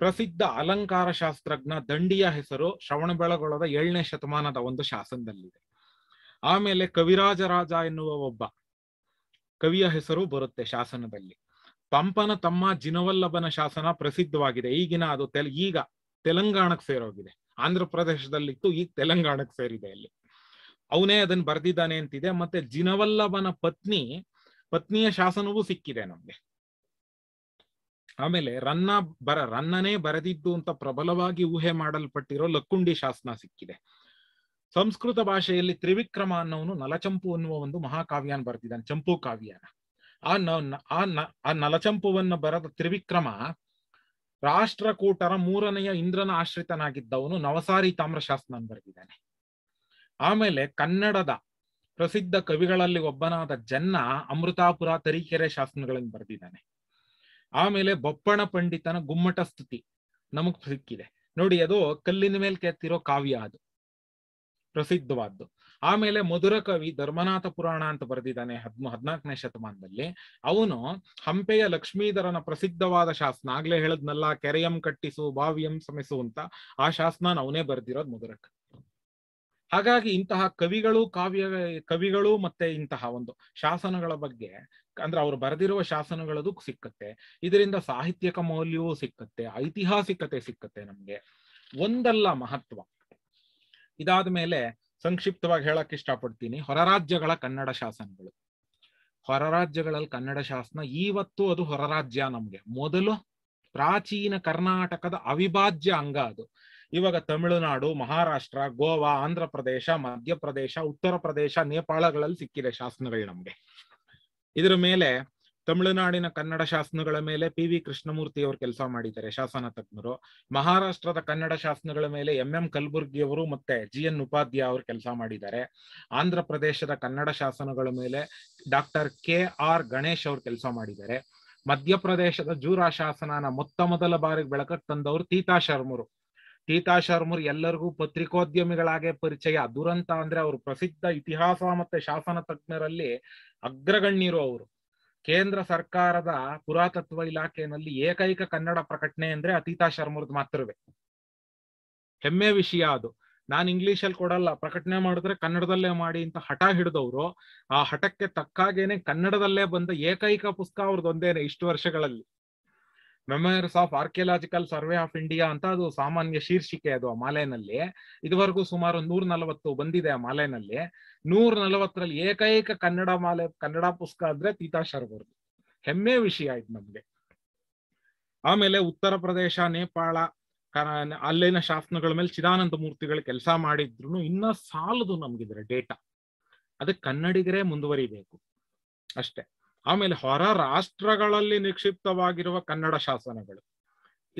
ಪ್ರಸಿದ್ಧ ಅಲಂಕಾರ ಶಾಸ್ತ್ರಜ್ಞ ದಂಡಿಯ ಹೆಸರು ಶ್ರವಣಬೆಳಗೊಳದ ಏಳನೇ ಶತಮಾನದ ಒಂದು ಶಾಸನದಲ್ಲಿದೆ ಆಮೇಲೆ ಕವಿರಾಜರಾಜ ಎನ್ನುವ ಒಬ್ಬ ಕವಿಯ ಹೆಸರು ಬರುತ್ತೆ ಶಾಸನದಲ್ಲಿ ಪಂಪನ ತಮ್ಮ ಜಿನವಲ್ಲಭನ ಶಾಸನ ಪ್ರಸಿದ್ಧವಾಗಿದೆ ಈಗಿನ ಅದು ತೆಲ್ ಈಗ ತೆಲಂಗಾಣಕ್ಕೆ ಸೇರೋಗಿದೆ ಆಂಧ್ರ ಪ್ರದೇಶದಲ್ಲಿತ್ತು ಈಗ ತೆಲಂಗಾಣಕ್ಕೆ ಸೇರಿದೆ ಅಲ್ಲಿ ಅವನೇ ಅದನ್ನ ಬರೆದಿದ್ದಾನೆ ಅಂತಿದೆ ಮತ್ತೆ ಜಿನವಲ್ಲಭನ ಪತ್ನಿ ಪತ್ನಿಯ ಶಾಸನವೂ ಸಿಕ್ಕಿದೆ ನಮ್ಗೆ ಆಮೇಲೆ ರನ್ನ ಬರ ರನ್ನನೇ ಬರೆದಿದ್ದು ಅಂತ ಪ್ರಬಲವಾಗಿ ಊಹೆ ಮಾಡಲ್ಪಟ್ಟಿರೋ ಲಕ್ಕುಂಡಿ ಶಾಸನ ಸಿಕ್ಕಿದೆ ಸಂಸ್ಕೃತ ಭಾಷೆಯಲ್ಲಿ ತ್ರಿವಿಕ್ರಮ ಅನ್ನೋನು ನಲಚಂಪು ಅನ್ನುವ ಒಂದು ಮಹಾಕಾವ್ಯನ ಬರೆದಿದ್ದಾನೆ ಚಂಪು ಕಾವ್ಯನ ಆ ಆ ನಲಚಂಪುವನ್ನು ಬರೆದ ತ್ರಿವಿಕ್ರಮ ರಾಷ್ಟ್ರಕೂಟರ ಮೂರನೆಯ ಇಂದ್ರನ ಆಶ್ರಿತನಾಗಿದ್ದವನು ನವಸಾರಿ ತಾಮ್ರಶಾಸ್ತ್ರನ ಬರೆದಿದ್ದಾನೆ ಆಮೇಲೆ ಕನ್ನಡದ ಪ್ರಸಿದ್ಧ ಕವಿಗಳಲ್ಲಿ ಒಬ್ಬನಾದ ಜನ್ನ ಅಮೃತಾಪುರ ತರೀಕೆರೆ ಶಾಸ್ತ್ರಗಳನ್ನು ಬರೆದಿದ್ದಾನೆ ಆಮೇಲೆ ಬೊಪ್ಪಣ ಪಂಡಿತನ ಗುಮ್ಮಟ ಸ್ತುತಿ ನಮಗ್ ಸಿಕ್ಕಿದೆ ನೋಡಿ ಅದು ಕಲ್ಲಿನ ಮೇಲೆ ಕೆತ್ತಿರೋ ಕಾವ್ಯ ಅದು ಪ್ರಸಿದ್ಧವಾದ್ದು ಆಮೇಲೆ ಮಧುರ ಕವಿ ಧರ್ಮನಾಥ ಪುರಾಣ ಅಂತ ಬರೆದಿದ್ದಾನೆ ಹದ್ಮ ಹದ್ನಾಲ್ಕನೇ ಶತಮಾನದಲ್ಲಿ ಅವನು ಹಂಪೆಯ ಲಕ್ಷ್ಮೀಧರನ ಪ್ರಸಿದ್ಧವಾದ ಶಾಸನ ಆಗ್ಲೇ ಹೇಳದ್ನಲ್ಲ ಕೆರೆಯಂ ಕಟ್ಟಿಸು ಬಾವಿಯಂ ಸಮಿಸು ಅಂತ ಆ ಶಾಸನ ಅವನೇ ಬರೆದಿರೋದು ಮಧುರಕ ಹಾಗಾಗಿ ಇಂತಹ ಕವಿಗಳು ಕಾವ್ಯ ಕವಿಗಳು ಮತ್ತೆ ಇಂತಹ ಒಂದು ಶಾಸನಗಳ ಬಗ್ಗೆ ಅಂದ್ರೆ ಅವ್ರು ಬರೆದಿರುವ ಶಾಸನಗಳದು ಸಿಕ್ಕತ್ತೆ ಇದರಿಂದ ಸಾಹಿತ್ಯಕ ಮೌಲ್ಯವೂ ಸಿಕ್ಕತ್ತೆ ಐತಿಹಾಸಿಕತೆ ಸಿಕ್ಕತ್ತೆ ನಮ್ಗೆ ಒಂದಲ್ಲ ಮಹತ್ವ ಇದಾದ ಮೇಲೆ ಸಂಕ್ಷಿಪ್ತವಾಗಿ ಹೇಳಕ್ ಇಷ್ಟಪಡ್ತೀನಿ ಹೊರ ರಾಜ್ಯಗಳ ಕನ್ನಡ ಶಾಸನಗಳು ಹೊರ ರಾಜ್ಯಗಳಲ್ಲಿ ಕನ್ನಡ ಶಾಸನ ಇವತ್ತು ಅದು ಹೊರ ರಾಜ್ಯ ನಮ್ಗೆ ಮೊದಲು ಪ್ರಾಚೀನ ಕರ್ನಾಟಕದ ಅವಿಭಾಜ್ಯ ಅಂಗ ಅದು ಇವಾಗ ತಮಿಳುನಾಡು ಮಹಾರಾಷ್ಟ್ರ ಗೋವಾ ಆಂಧ್ರ ಪ್ರದೇಶ ಮಧ್ಯಪ್ರದೇಶ ಉತ್ತರ ಪ್ರದೇಶ ನೇಪಾಳಗಳಲ್ಲಿ ಸಿಕ್ಕಿದೆ ಶಾಸನಗಳು ನಮ್ಗೆ ಇದ್ರ ಮೇಲೆ ತಮಿಳುನಾಡಿನ ಕನ್ನಡ ಶಾಸನಗಳ ಮೇಲೆ ಪಿ ವಿ ಕೃಷ್ಣಮೂರ್ತಿ ಅವರು ಕೆಲಸ ಮಾಡಿದ್ದಾರೆ ಶಾಸನ ತಜ್ಞರು ಮಹಾರಾಷ್ಟ್ರದ ಕನ್ನಡ ಶಾಸನಗಳ ಮೇಲೆ ಎಂ ಎಂ ಕಲಬುರ್ಗಿಯವರು ಮತ್ತೆ ಜಿ ಎನ್ ಉಪಾಧ್ಯಾಯ ಅವರು ಕೆಲಸ ಮಾಡಿದ್ದಾರೆ ಆಂಧ್ರ ಪ್ರದೇಶದ ಕನ್ನಡ ಶಾಸನಗಳ ಮೇಲೆ ಡಾಕ್ಟರ್ ಕೆ ಆರ್ ಗಣೇಶ್ ಅವರು ಕೆಲಸ ಮಾಡಿದ್ದಾರೆ ಮಧ್ಯಪ್ರದೇಶದ ಜೂರಾ ಶಾಸನನ ಮೊತ್ತ ಮೊದಲ ಬಾರಿಗೆ ಬೆಳಕಕ್ಕೆ ತಂದವರು ತೀತಾ ಶರ್ಮರು ತೀತಾ ಶರ್ಮರು ಎಲ್ಲರಿಗೂ ಪತ್ರಿಕೋದ್ಯಮಿಗಳಾಗೆ ಪರಿಚಯ ದುರಂತ ಅಂದ್ರೆ ಅವರು ಪ್ರಸಿದ್ಧ ಇತಿಹಾಸ ಮತ್ತೆ ಶಾಸನ ತಜ್ಞರಲ್ಲಿ ಅಗ್ರಗಣ್ಯರು ಅವರು ಕೇಂದ್ರ ಸರ್ಕಾರದ ಪುರಾತತ್ವ ಇಲಾಖೆಯಲ್ಲಿ ಏಕೈಕ ಕನ್ನಡ ಪ್ರಕಟಣೆ ಅಂದ್ರೆ ಅತೀತಾ ಶರ್ಮರದ್ ಮಾತ್ರವೇ ಹೆಮ್ಮೆ ವಿಷಯ ಅದು ನಾನು ಅಲ್ಲಿ ಕೊಡಲ್ಲ ಪ್ರಕಟಣೆ ಮಾಡಿದ್ರೆ ಕನ್ನಡದಲ್ಲೇ ಮಾಡಿ ಅಂತ ಹಠ ಹಿಡಿದವರು ಆ ಹಠಕ್ಕೆ ತಕ್ಕಾಗೇನೆ ಕನ್ನಡದಲ್ಲೇ ಬಂದ ಏಕೈಕ ಪುಸ್ತಕ ಒಂದೇನೆ ಇಷ್ಟು ವರ್ಷಗಳಲ್ಲಿ memories of archaeological survey of India ಅಂತ ಅದು ಸಾಮಾನ್ಯ ಶೀರ್ಷಿಕೆ ಅದು ಆ ಮಾಲೆನಲ್ಲಿ ಇದುವರೆಗೂ ಸುಮಾರು ನೂರ ನಲವತ್ತು ಬಂದಿದೆ ಆ ಮಾಲೆನಲ್ಲಿ ನೂರ ನಲವತ್ತರಲ್ಲಿ ಏಕೈಕ ಕನ್ನಡ ಮಾಲೆ ಕನ್ನಡ ಪುಸ್ತಕ ಅಂದ್ರೆ ತೀತಾಶರ್ವರ್ದು ಹೆಮ್ಮೆ ವಿಷಯ ಆಯ್ತು ನಮ್ಗೆ ಆಮೇಲೆ ಉತ್ತರ ಪ್ರದೇಶ ನೇಪಾಳ ಅಲ್ಲಿನ ಶಾಸನಗಳ ಮೇಲೆ ಚಿದಾನಂದ ಮೂರ್ತಿಗಳು ಕೆಲಸ ಮಾಡಿದ್ರು ಇನ್ನ ಸಾಲದು ನಮ್ಗಿದ್ರೆ ಡೇಟಾ ಅದಕ್ಕೆ ಕನ್ನಡಿಗರೇ ಮುಂದುವರಿಬೇಕು ಅಷ್ಟೇ ಆಮೇಲೆ ಹೊರ ರಾಷ್ಟ್ರಗಳಲ್ಲಿ ನಿಕ್ಷಿಪ್ತವಾಗಿರುವ ಕನ್ನಡ ಶಾಸನಗಳು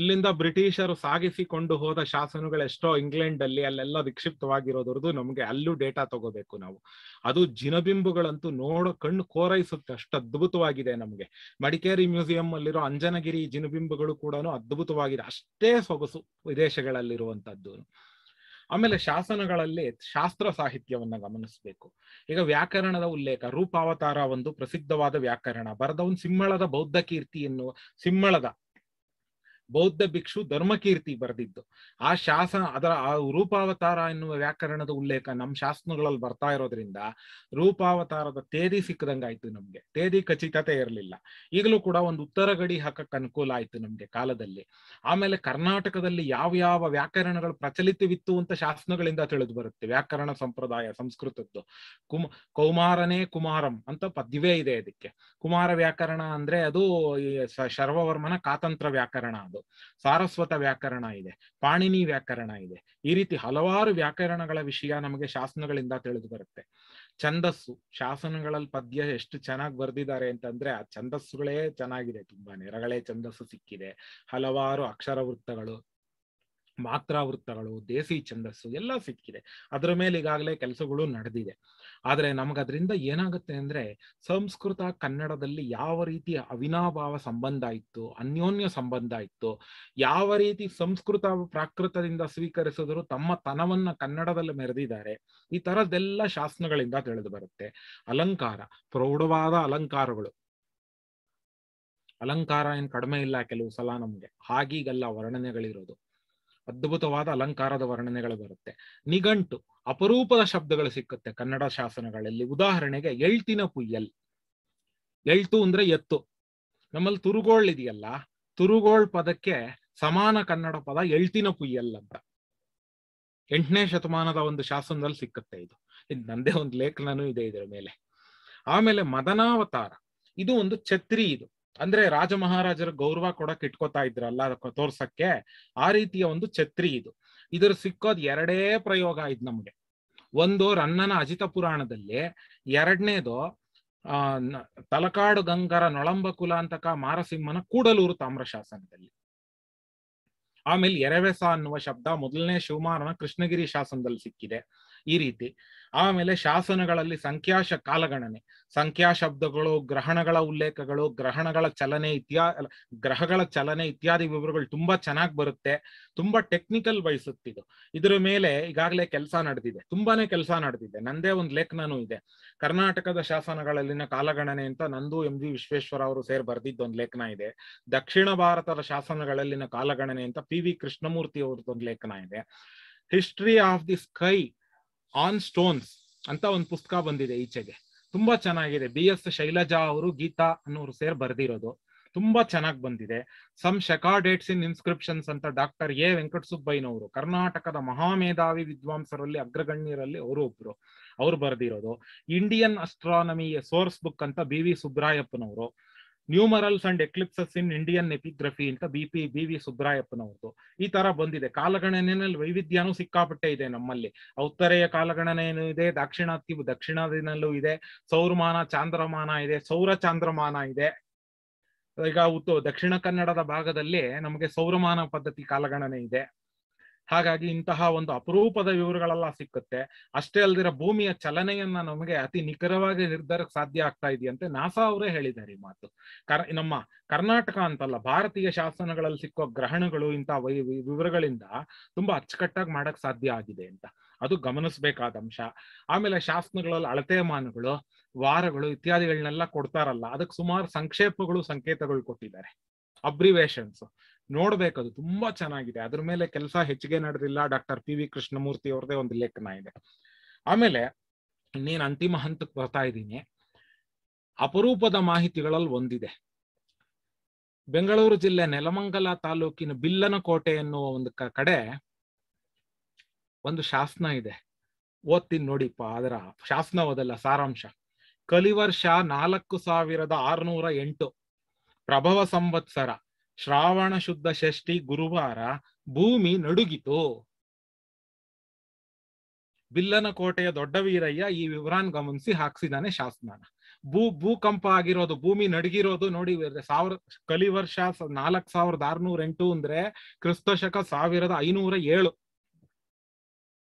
ಇಲ್ಲಿಂದ ಬ್ರಿಟಿಷರು ಸಾಗಿಸಿಕೊಂಡು ಹೋದ ಎಷ್ಟೋ ಇಂಗ್ಲೆಂಡ್ ಅಲ್ಲಿ ಅಲ್ಲೆಲ್ಲ ವಿಕ್ಷಿಪ್ತವಾಗಿರೋದ್ರದ್ದು ನಮ್ಗೆ ಅಲ್ಲೂ ಡೇಟಾ ತಗೋಬೇಕು ನಾವು ಅದು ಜಿನಬಿಂಬುಗಳಂತೂ ನೋಡ ಕಣ್ಣು ಕೋರೈಸುತ್ತೆ ಅಷ್ಟು ಅದ್ಭುತವಾಗಿದೆ ನಮ್ಗೆ ಮಡಿಕೇರಿ ಮ್ಯೂಸಿಯಂ ಅಲ್ಲಿರೋ ಅಂಜನಗಿರಿ ಜಿನಬಿಂಬುಗಳು ಕೂಡ ಅದ್ಭುತವಾಗಿದೆ ಅಷ್ಟೇ ಸೊಗಸು ವಿದೇಶಗಳಲ್ಲಿರುವಂತದ್ದು ಆಮೇಲೆ ಶಾಸನಗಳಲ್ಲಿ ಶಾಸ್ತ್ರ ಸಾಹಿತ್ಯವನ್ನ ಗಮನಿಸಬೇಕು ಈಗ ವ್ಯಾಕರಣದ ಉಲ್ಲೇಖ ರೂಪಾವತಾರ ಒಂದು ಪ್ರಸಿದ್ಧವಾದ ವ್ಯಾಕರಣ ಬರೆದವನ್ ಸಿಂಹಳದ ಬೌದ್ಧ ಕೀರ್ತಿ ಎನ್ನುವ ಸಿಂಹಳದ ಬೌದ್ಧ ಭಿಕ್ಷು ಧರ್ಮಕೀರ್ತಿ ಬರೆದಿದ್ದು ಆ ಶಾಸನ ಅದರ ಆ ರೂಪಾವತಾರ ಎನ್ನುವ ವ್ಯಾಕರಣದ ಉಲ್ಲೇಖ ನಮ್ಮ ಶಾಸನಗಳಲ್ಲಿ ಬರ್ತಾ ಇರೋದ್ರಿಂದ ರೂಪಾವತಾರದ ತೇದಿ ಸಿಕ್ಕದಂಗಾಯ್ತು ನಮ್ಗೆ ತೇದಿ ಖಚಿತತೆ ಇರಲಿಲ್ಲ ಈಗಲೂ ಕೂಡ ಒಂದು ಉತ್ತರ ಗಡಿ ಹಾಕಕ್ ಅನುಕೂಲ ಆಯ್ತು ನಮ್ಗೆ ಕಾಲದಲ್ಲಿ ಆಮೇಲೆ ಕರ್ನಾಟಕದಲ್ಲಿ ಯಾವ ಯಾವ ವ್ಯಾಕರಣಗಳು ಪ್ರಚಲಿತವಿತ್ತು ಅಂತ ಶಾಸನಗಳಿಂದ ತಿಳಿದು ಬರುತ್ತೆ ವ್ಯಾಕರಣ ಸಂಪ್ರದಾಯ ಸಂಸ್ಕೃತದ್ದು ಕುಮ ಕೌಮಾರನೇ ಕುಮಾರಂ ಅಂತ ಪದ್ಯವೇ ಇದೆ ಅದಕ್ಕೆ ಕುಮಾರ ವ್ಯಾಕರಣ ಅಂದ್ರೆ ಅದು ಶರ್ವವರ್ಮನ ಕಾತಂತ್ರ ವ್ಯಾಕರಣ ಸಾರಸ್ವತ ವ್ಯಾಕರಣ ಇದೆ ಪಾಣಿನಿ ವ್ಯಾಕರಣ ಇದೆ ಈ ರೀತಿ ಹಲವಾರು ವ್ಯಾಕರಣಗಳ ವಿಷಯ ನಮಗೆ ಶಾಸನಗಳಿಂದ ತಿಳಿದು ಬರುತ್ತೆ ಛಂದಸ್ಸು ಶಾಸನಗಳಲ್ಲಿ ಪದ್ಯ ಎಷ್ಟು ಚೆನ್ನಾಗಿ ಬರೆದಿದ್ದಾರೆ ಅಂತಂದ್ರೆ ಆ ಛಂದಸ್ಸುಗಳೇ ಚೆನ್ನಾಗಿದೆ ತುಂಬಾ ರಗಳೇ ಛಂದಸ್ಸು ಸಿಕ್ಕಿದೆ ಹಲವಾರು ಅಕ್ಷರ ವೃತ್ತಗಳು ವೃತ್ತಗಳು ದೇಸಿ ಛಂದಸ್ಸು ಎಲ್ಲ ಸಿಕ್ಕಿದೆ ಅದರ ಮೇಲೆ ಈಗಾಗಲೇ ಕೆಲಸಗಳು ನಡೆದಿದೆ ಆದರೆ ನಮಗದ್ರಿಂದ ಏನಾಗುತ್ತೆ ಅಂದ್ರೆ ಸಂಸ್ಕೃತ ಕನ್ನಡದಲ್ಲಿ ಯಾವ ರೀತಿ ಅವಿನಾಭಾವ ಸಂಬಂಧ ಇತ್ತು ಅನ್ಯೋನ್ಯ ಸಂಬಂಧ ಇತ್ತು ಯಾವ ರೀತಿ ಸಂಸ್ಕೃತ ಪ್ರಾಕೃತದಿಂದ ಸ್ವೀಕರಿಸಿದ್ರು ತಮ್ಮ ತನವನ್ನ ಕನ್ನಡದಲ್ಲಿ ಮೆರೆದಿದ್ದಾರೆ ಈ ತರದೆಲ್ಲ ಶಾಸನಗಳಿಂದ ತಿಳಿದು ಬರುತ್ತೆ ಅಲಂಕಾರ ಪ್ರೌಢವಾದ ಅಲಂಕಾರಗಳು ಅಲಂಕಾರ ಏನ್ ಕಡಿಮೆ ಇಲ್ಲ ಕೆಲವು ಸಲ ನಮ್ಗೆ ಹಾಗೀಗೆಲ್ಲ ವರ್ಣನೆಗಳಿರೋದು ಅದ್ಭುತವಾದ ಅಲಂಕಾರದ ವರ್ಣನೆಗಳು ಬರುತ್ತೆ ನಿಘಂಟು ಅಪರೂಪದ ಶಬ್ದಗಳು ಸಿಕ್ಕುತ್ತೆ ಕನ್ನಡ ಶಾಸನಗಳಲ್ಲಿ ಉದಾಹರಣೆಗೆ ಎಳ್ತಿನ ಪುಯ್ಯಲ್ ಎಳ್ತು ಅಂದ್ರೆ ಎತ್ತು ನಮ್ಮಲ್ಲಿ ತುರುಗೋಳ್ ಇದೆಯಲ್ಲ ತುರುಗೋಳ್ ಪದಕ್ಕೆ ಸಮಾನ ಕನ್ನಡ ಪದ ಎಳ್ತಿನ ಪುಯ್ಯಲ್ ಅಂತ ಎಂಟನೇ ಶತಮಾನದ ಒಂದು ಶಾಸನದಲ್ಲಿ ಸಿಕ್ಕುತ್ತೆ ಇದು ಇದು ನಂದೇ ಒಂದು ಲೇಖನನೂ ಇದೆ ಇದರ ಮೇಲೆ ಆಮೇಲೆ ಮದನಾವತಾರ ಇದು ಒಂದು ಛತ್ರಿ ಇದು ಅಂದ್ರೆ ರಾಜ ಮಹಾರಾಜರ ಗೌರವ ಕೊಡಕ್ ಇಟ್ಕೋತಾ ಇದ್ರಲ್ಲ ತೋರ್ಸಕ್ಕೆ ಆ ರೀತಿಯ ಒಂದು ಛತ್ರಿ ಇದು ಇದ್ರ ಸಿಕ್ಕೋದ್ ಎರಡೇ ಪ್ರಯೋಗ ಆಯ್ತು ನಮ್ಗೆ ಒಂದು ರನ್ನನ ಅಜಿತ ಪುರಾಣದಲ್ಲಿ ಎರಡನೇದು ಆ ತಲಕಾಡು ಗಂಗರ ನೊಳಂಬ ಕುಲಾಂತಕ ಮಾರಸಿಂಹನ ಕೂಡಲೂರು ತಾಮ್ರಶಾಸನದಲ್ಲಿ ಆಮೇಲೆ ಎರೆವೆಸ ಅನ್ನುವ ಶಬ್ದ ಮೊದಲನೇ ಶಿವಮಾರನ ಕೃಷ್ಣಗಿರಿ ಶಾಸನದಲ್ಲಿ ಸಿಕ್ಕಿದೆ ಈ ರೀತಿ ಆಮೇಲೆ ಶಾಸನಗಳಲ್ಲಿ ಸಂಖ್ಯಾಶ ಕಾಲಗಣನೆ ಸಂಖ್ಯಾ ಶಬ್ದಗಳು ಗ್ರಹಣಗಳ ಉಲ್ಲೇಖಗಳು ಗ್ರಹಣಗಳ ಚಲನೆ ಇತ್ಯಾ ಗ್ರಹಗಳ ಚಲನೆ ಇತ್ಯಾದಿ ವಿವರಗಳು ತುಂಬಾ ಚೆನ್ನಾಗಿ ಬರುತ್ತೆ ತುಂಬಾ ಟೆಕ್ನಿಕಲ್ ಬಯಸುತ್ತಿದ್ದು ಇದರ ಮೇಲೆ ಈಗಾಗಲೇ ಕೆಲಸ ನಡೆದಿದೆ ತುಂಬಾನೇ ಕೆಲಸ ನಡೆದಿದೆ ನಂದೇ ಒಂದು ಲೇಖನೂ ಇದೆ ಕರ್ನಾಟಕದ ಶಾಸನಗಳಲ್ಲಿನ ಕಾಲಗಣನೆ ಅಂತ ನಂದು ಎಂ ಜಿ ವಿಶ್ವೇಶ್ವರ ಅವರು ಸೇರಿ ಒಂದು ಲೇಖನ ಇದೆ ದಕ್ಷಿಣ ಭಾರತದ ಶಾಸನಗಳಲ್ಲಿನ ಕಾಲಗಣನೆ ಅಂತ ಪಿ ವಿ ಕೃಷ್ಣಮೂರ್ತಿ ಅವ್ರದ್ದೊಂದು ಲೇಖನ ಇದೆ history of the sky on stones ಅಂತ ಒಂದು ಪುಸ್ತಕ ಬಂದಿದೆ ಈಚೆಗೆ ತುಂಬಾ ಚೆನ್ನಾಗಿದೆ ಬಿ ಎಸ್ ಶೈಲಜಾ ಅವರು ಗೀತಾ ಅನ್ನೋರು ಸೇರ್ ಬರ್ದಿರೋದು ತುಂಬಾ ಚೆನ್ನಾಗಿ ಬಂದಿದೆ ಸಮ್ ಡೇಟ್ಸ್ ಇನ್ ಇನ್ಸ್ಕ್ರಿಪ್ಷನ್ಸ್ ಅಂತ ಡಾಕ್ಟರ್ ಎ ವೆಂಕಟ ಸುಬ್ಬಯ್ಯನವರು ಕರ್ನಾಟಕದ ಮಹಾಮೇಧಾವಿ ವಿದ್ವಾಂಸರಲ್ಲಿ ಅಗ್ರಗಣ್ಯರಲ್ಲಿ ಅವರು ಒಬ್ರು ಅವ್ರು ಬರ್ದಿರೋದು ಇಂಡಿಯನ್ ಅಸ್ಟ್ರಾನಮಿಯ ಸೋರ್ಸ್ ಬುಕ್ ಅಂತ ಬಿ ವಿ ಸುಬ್ರಾಯಪ್ಪನವರು numerals and eclipses in Indian epigraphy ಅಂತ ಬಿ ಪಿ ಬಿ ವಿ ಸುಬ್ರಾಯಪ್ಪನವ್ರದ್ದು ಈ ತರ ಬಂದಿದೆ ಕಾಲಗಣನೆಯಲ್ಲಿ ವೈವಿಧ್ಯನೂ ಸಿಕ್ಕಾಪಟ್ಟೆ ಇದೆ ನಮ್ಮಲ್ಲಿ ಉತ್ತರೆಯ ಕಾಲಗಣನೆಯೂ ಇದೆ ದಕ್ಷಿಣ ದಕ್ಷಿಣದಿನಲ್ಲೂ ಇದೆ ಸೌರಮಾನ ಚಾಂದ್ರಮಾನ ಇದೆ ಸೌರ ಚಾಂದ್ರಮಾನ ಇದೆ ಈಗ ಉತ್ತು ದಕ್ಷಿಣ ಕನ್ನಡದ ಭಾಗದಲ್ಲಿ ನಮಗೆ ಸೌರಮಾನ ಪದ್ಧತಿ ಕಾಲಗಣನೆ ಇದೆ ಹಾಗಾಗಿ ಇಂತಹ ಒಂದು ಅಪರೂಪದ ವಿವರಗಳೆಲ್ಲ ಸಿಕ್ಕುತ್ತೆ ಅಷ್ಟೇ ಅಲ್ದಿರ ಭೂಮಿಯ ಚಲನೆಯನ್ನ ನಮಗೆ ಅತಿ ನಿಖರವಾಗಿ ನಿರ್ಧಾರಕ್ಕೆ ಸಾಧ್ಯ ಆಗ್ತಾ ಇದೆಯಂತೆ ನಾಸಾ ಅವರೇ ಹೇಳಿದ್ದಾರೆ ಈ ಮಾತು ಕರ್ ನಮ್ಮ ಕರ್ನಾಟಕ ಅಂತಲ್ಲ ಭಾರತೀಯ ಶಾಸನಗಳಲ್ಲಿ ಸಿಕ್ಕೋ ಗ್ರಹಣಗಳು ಇಂತಹ ವೈ ವಿವರಗಳಿಂದ ತುಂಬಾ ಅಚ್ಚುಕಟ್ಟಾಗಿ ಮಾಡಕ್ ಸಾಧ್ಯ ಆಗಿದೆ ಅಂತ ಅದು ಗಮನಿಸಬೇಕಾದ ಅಂಶ ಆಮೇಲೆ ಶಾಸನಗಳಲ್ಲಿ ಅಳತೆ ಮಾನಗಳು ವಾರಗಳು ಇತ್ಯಾದಿಗಳನ್ನೆಲ್ಲ ಕೊಡ್ತಾರಲ್ಲ ಅದಕ್ಕೆ ಸುಮಾರು ಸಂಕ್ಷೇಪಗಳು ಸಂಕೇತಗಳು ಕೊಟ್ಟಿದ್ದಾರೆ ಅಬ್ರಿವೇಷನ್ಸ್ ನೋಡ್ಬೇಕದು ತುಂಬಾ ಚೆನ್ನಾಗಿದೆ ಅದ್ರ ಮೇಲೆ ಕೆಲಸ ಹೆಚ್ಚಿಗೆ ನಡೆದಿಲ್ಲ ಡಾಕ್ಟರ್ ಪಿ ವಿ ಕೃಷ್ಣಮೂರ್ತಿ ಅವ್ರದೇ ಒಂದು ಲೇಖನ ಇದೆ ಆಮೇಲೆ ನೀನ್ ಅಂತಿಮ ಹಂತಕ್ಕೆ ಬರ್ತಾ ಇದ್ದೀನಿ ಅಪರೂಪದ ಮಾಹಿತಿಗಳಲ್ಲಿ ಒಂದಿದೆ ಬೆಂಗಳೂರು ಜಿಲ್ಲೆ ನೆಲಮಂಗಲ ತಾಲೂಕಿನ ಬಿಲ್ಲನಕೋಟೆ ಎನ್ನುವ ಒಂದು ಕಡೆ ಒಂದು ಶಾಸನ ಇದೆ ಓದ್ತೀನಿ ನೋಡಿಪ್ಪ ಅದರ ಶಾಸನ ಓದಲ್ಲ ಸಾರಾಂಶ ಕಲಿವರ್ಷ ನಾಲ್ಕು ಸಾವಿರದ ಆರ್ನೂರ ಎಂಟು ಪ್ರಭವ ಸಂವತ್ಸರ ಶ್ರಾವಣ ಶುದ್ಧ ಷಷ್ಠಿ ಗುರುವಾರ ಭೂಮಿ ನಡುಗಿತು ಬಿಲ್ಲನ ಕೋಟೆಯ ದೊಡ್ಡ ವೀರಯ್ಯ ಈ ವಿವರಾನ್ ಗಮನಿಸಿ ಹಾಕ್ಸಿದಾನೆ ಶಾಸನ ಭೂ ಭೂಕಂಪ ಆಗಿರೋದು ಭೂಮಿ ನಡಗಿರೋದು ನೋಡಿ ಸಾವಿರ ಕಲಿ ವರ್ಷ ನಾಲ್ಕ್ ಸಾವಿರದ ಆರ್ನೂರ ಎಂಟು ಅಂದ್ರೆ ಕ್ರಿಸ್ತಶಕ ಸಾವಿರದ ಐನೂರ ಏಳು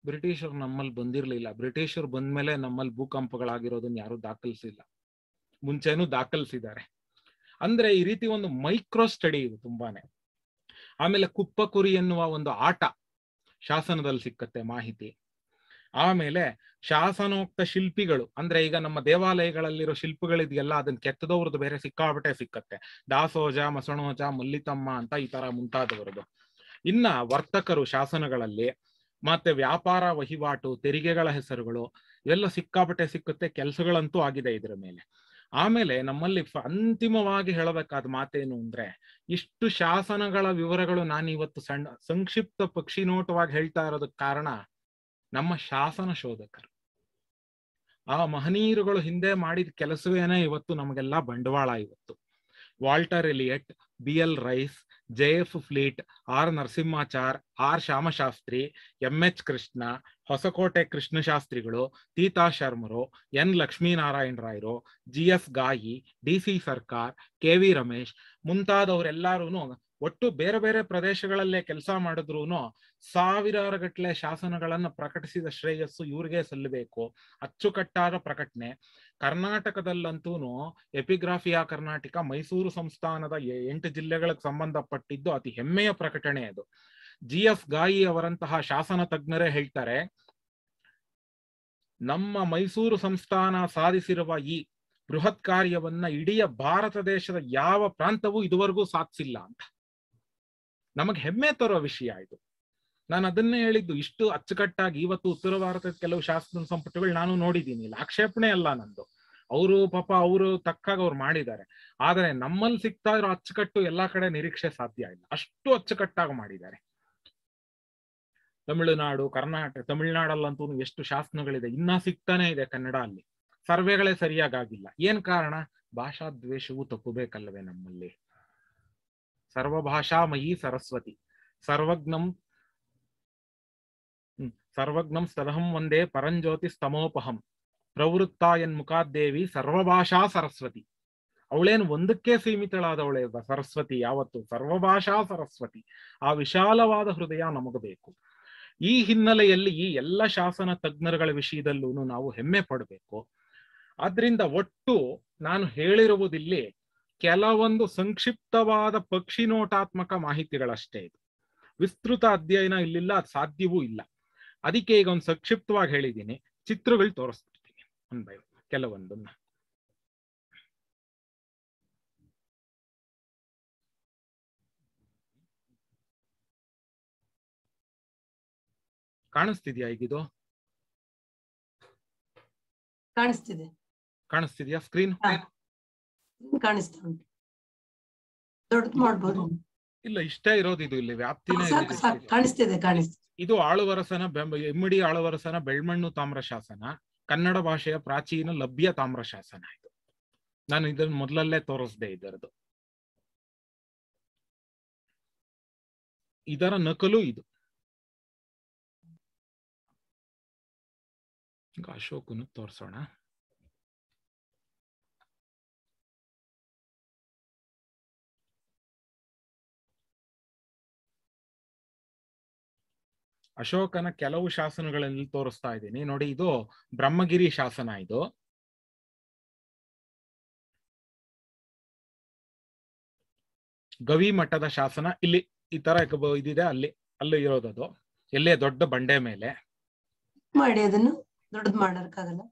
ಬ್ರಿಟಿಷರು ನಮ್ಮಲ್ಲಿ ಬಂದಿರ್ಲಿಲ್ಲ ಬ್ರಿಟಿಷರು ಬಂದ್ಮೇಲೆ ನಮ್ಮಲ್ಲಿ ಭೂಕಂಪಗಳಾಗಿರೋದನ್ನ ಯಾರು ದಾಖಲಿಸಿಲ್ಲ ಮುಂಚೆನೂ ದಾಖಲಿಸಿದ್ದಾರೆ ಅಂದ್ರೆ ಈ ರೀತಿ ಒಂದು ಮೈಕ್ರೋ ಸ್ಟಡಿ ಇದು ತುಂಬಾನೇ ಆಮೇಲೆ ಕುಪ್ಪ ಕುರಿ ಎನ್ನುವ ಒಂದು ಆಟ ಶಾಸನದಲ್ಲಿ ಸಿಕ್ಕತ್ತೆ ಮಾಹಿತಿ ಆಮೇಲೆ ಶಾಸನೋಕ್ತ ಶಿಲ್ಪಿಗಳು ಅಂದ್ರೆ ಈಗ ನಮ್ಮ ದೇವಾಲಯಗಳಲ್ಲಿರೋ ಶಿಲ್ಪಗಳಿದೆಯಲ್ಲ ಅದನ್ನ ಕೆತ್ತದವ್ರದ್ದು ಬೇರೆ ಸಿಕ್ಕಾಪಟ್ಟೆ ಸಿಕ್ಕತ್ತೆ ದಾಸೋಜ ಮಸಣೋಜ ಮುಲ್ಲಿತಮ್ಮ ಅಂತ ಈ ತರ ಮುಂತಾದವರದು ಇನ್ನ ವರ್ತಕರು ಶಾಸನಗಳಲ್ಲಿ ಮತ್ತೆ ವ್ಯಾಪಾರ ವಹಿವಾಟು ತೆರಿಗೆಗಳ ಹೆಸರುಗಳು ಇವೆಲ್ಲ ಸಿಕ್ಕಾಪಟ್ಟೆ ಸಿಕ್ಕುತ್ತೆ ಕೆಲಸಗಳಂತೂ ಆಗಿದೆ ಇದರ ಮೇಲೆ ಆಮೇಲೆ ನಮ್ಮಲ್ಲಿ ಅಂತಿಮವಾಗಿ ಹೇಳಬೇಕಾದ ಮಾತೇನು ಅಂದ್ರೆ ಇಷ್ಟು ಶಾಸನಗಳ ವಿವರಗಳು ನಾನು ಇವತ್ತು ಸಣ್ಣ ಸಂಕ್ಷಿಪ್ತ ನೋಟವಾಗಿ ಹೇಳ್ತಾ ಇರೋದಕ್ಕೆ ಕಾರಣ ನಮ್ಮ ಶಾಸನ ಶೋಧಕರು ಆ ಮಹನೀಯರುಗಳು ಹಿಂದೆ ಮಾಡಿದ ಕೆಲಸವೇನೆ ಇವತ್ತು ನಮಗೆಲ್ಲ ಬಂಡವಾಳ ಇವತ್ತು Walter Elliot B L Rice J F Fleet R Narasimhachar R Shamasastry M H Krishna Hosakote Krishna ಶಾಸ್ತ್ರಿಗಳು ತೀತಾ ಶರ್ಮರು ಎನ್ ಲಕ್ಷ್ಮೀನಾರಾಯಣ ರಾಯರು G S Gai D C Sircar K V Ramesh ಮುಂತಾದವರೆಲ್ಲರೂ ಒಟ್ಟು ಬೇರೆ ಬೇರೆ ಪ್ರದೇಶಗಳಲ್ಲೇ ಕೆಲಸ ಮಾಡಿದ್ರು ಸಾವಿರಾರು ಗಟ್ಟಲೆ ಶಾಸನಗಳನ್ನ ಪ್ರಕಟಿಸಿದ ಶ್ರೇಯಸ್ಸು ಇವ್ರಿಗೆ ಸಲ್ಲಬೇಕು ಅಚ್ಚುಕಟ್ಟಾದ ಪ್ರಕಟಣೆ ಕರ್ನಾಟಕದಲ್ಲಂತೂ ಎಪಿಗ್ರಾಫಿಯಾ ಕರ್ನಾಟಕ ಮೈಸೂರು ಸಂಸ್ಥಾನದ ಎಂಟು ಜಿಲ್ಲೆಗಳಿಗೆ ಸಂಬಂಧಪಟ್ಟಿದ್ದು ಅತಿ ಹೆಮ್ಮೆಯ ಪ್ರಕಟಣೆ ಅದು ಜಿ ಎಸ್ ಗಾಯಿ ಅವರಂತಹ ಶಾಸನ ತಜ್ಞರೇ ಹೇಳ್ತಾರೆ ನಮ್ಮ ಮೈಸೂರು ಸಂಸ್ಥಾನ ಸಾಧಿಸಿರುವ ಈ ಬೃಹತ್ ಕಾರ್ಯವನ್ನ ಇಡೀ ಭಾರತ ದೇಶದ ಯಾವ ಪ್ರಾಂತವೂ ಇದುವರೆಗೂ ಸಾಧಿಸಿಲ್ಲ ಅಂತ ನಮಗೆ ಹೆಮ್ಮೆ ತರುವ ವಿಷಯ ಇದು ನಾನು ಅದನ್ನೇ ಹೇಳಿದ್ದು ಇಷ್ಟು ಅಚ್ಚುಕಟ್ಟಾಗಿ ಇವತ್ತು ಉತ್ತರ ಭಾರತದ ಕೆಲವು ಶಾಸನ ಸಂಪುಟಗಳು ನಾನು ನೋಡಿದ್ದೀನಿ ಇಲ್ಲ ಆಕ್ಷೇಪಣೆ ಅಲ್ಲ ನಂದು ಅವರು ಪಾಪ ಅವರು ತಕ್ಕಾಗ ಅವ್ರು ಮಾಡಿದ್ದಾರೆ ಆದರೆ ನಮ್ಮಲ್ಲಿ ಸಿಗ್ತಾ ಇರೋ ಅಚ್ಚುಕಟ್ಟು ಎಲ್ಲಾ ಕಡೆ ನಿರೀಕ್ಷೆ ಸಾಧ್ಯ ಇಲ್ಲ ಅಷ್ಟು ಅಚ್ಚುಕಟ್ಟಾಗಿ ಮಾಡಿದ್ದಾರೆ ತಮಿಳುನಾಡು ಕರ್ನಾಟಕ ತಮಿಳುನಾಡಲ್ಲಂತೂ ಎಷ್ಟು ಶಾಸನಗಳಿದೆ ಇನ್ನ ಸಿಗ್ತಾನೆ ಇದೆ ಕನ್ನಡ ಅಲ್ಲಿ ಸರ್ವೆಗಳೇ ಸರಿಯಾಗಿಲ್ಲ ಏನ್ ಕಾರಣ ಭಾಷಾ ದ್ವೇಷವು ತಪ್ಪಬೇಕಲ್ವೇ ನಮ್ಮಲ್ಲಿ ಸರ್ವಭಾಷಾಮಯಿ ಸರಸ್ವತಿ ಸರ್ವಜ್ಞಂ ಸರ್ವಜ್ಞಂ ವಂದೇ ಒಂದೇ ಸ್ತಮೋಪಹಂ ಪ್ರವೃತ್ತ ಮುಖಾದೇವಿ ಸರ್ವಭಾಷಾ ಸರಸ್ವತಿ ಅವಳೇನು ಒಂದಕ್ಕೆ ಸೀಮಿತಳಾದವಳೆ ಸರಸ್ವತಿ ಯಾವತ್ತು ಸರ್ವಭಾಷಾ ಸರಸ್ವತಿ ಆ ವಿಶಾಲವಾದ ಹೃದಯ ನಮಗಬೇಕು ಬೇಕು ಈ ಹಿನ್ನೆಲೆಯಲ್ಲಿ ಈ ಎಲ್ಲ ಶಾಸನ ತಜ್ಞರುಗಳ ವಿಷಯದಲ್ಲೂ ನಾವು ಹೆಮ್ಮೆ ಪಡಬೇಕು ಆದ್ರಿಂದ ಒಟ್ಟು ನಾನು ಹೇಳಿರುವುದಿಲ್ಲಿ ಕೆಲವೊಂದು ಸಂಕ್ಷಿಪ್ತವಾದ ಪಕ್ಷಿ ನೋಟಾತ್ಮಕ ಮಾಹಿತಿಗಳಷ್ಟೇ ಇದು ವಿಸ್ತೃತ ಅಧ್ಯಯನ ಇಲ್ಲಿಲ್ಲ ಅದು ಸಾಧ್ಯವೂ ಇಲ್ಲ ಅದಕ್ಕೆ ಈಗ ಒಂದು ಸಂಕ್ಷಿಪ್ತವಾಗಿ ಹೇಳಿದ್ದೀನಿ ಚಿತ್ರಗಳು ತೋರಿಸ್ತೀನಿ ಕೆಲವೊಂದು ಬೈ ಕೆಲವೊಂದನ್ನ ಕಾಣಿಸ್ತಿದ್ಯಾ ಈಗಿದು ಕಾಣಿಸ್ತಿದೆ ಕಾಣಿಸ್ತಿದ್ಯಾ ಸ್ಕ್ರೀನ್ ಕಾಣಿಸ್ತಾ ಉಂಟು ಇಲ್ಲ ಇಷ್ಟೇ ಇರೋದು ಇದು ಇಲ್ಲಿ ವ್ಯಾಪ್ತಿನೇ ಕಾಣಿಸ್ತಿದೆ ಕಾಣಿಸ್ತಿದೆ ಇದು ಆಳುವರಸನ ಇಮ್ಮಡಿ ಆಳುವರಸನ ಬೆಳ್ಮಣ್ಣು ತಾಮ್ರ ಶಾಸನ ಕನ್ನಡ ಭಾಷೆಯ ಪ್ರಾಚೀನ ಲಭ್ಯ ತಾಮ್ರ ಶಾಸನ ಇದು ನಾನು ಇದನ್ನ ಮೊದಲಲ್ಲೇ ತೋರಿಸ್ದೆ ಇದರದು ಇದರ ನಕಲು ಇದು ಅಶೋಕನು ತೋರಿಸೋಣ ಅಶೋಕನ ಕೆಲವು ಶಾಸನಗಳಲ್ಲಿ ತೋರಿಸ್ತಾ ಇದ್ದೀನಿ ನೋಡಿ ಇದು ಬ್ರಹ್ಮಗಿರಿ ಶಾಸನ ಇದು ಗವಿ ಮಠದ ಶಾಸನ ಇಲ್ಲಿ ಈ ತರ ಇದಿದೆ ಅಲ್ಲಿ ಅಲ್ಲಿ ಇರೋದದು ಎಲ್ಲೇ ದೊಡ್ಡ ಬಂಡೆ ಮೇಲೆ ಮಾಡಿ ಅದನ್ನು ದೊಡ್ಡದ್ ಮಾಡೋಕ್ಕಾಗಲ್ಲ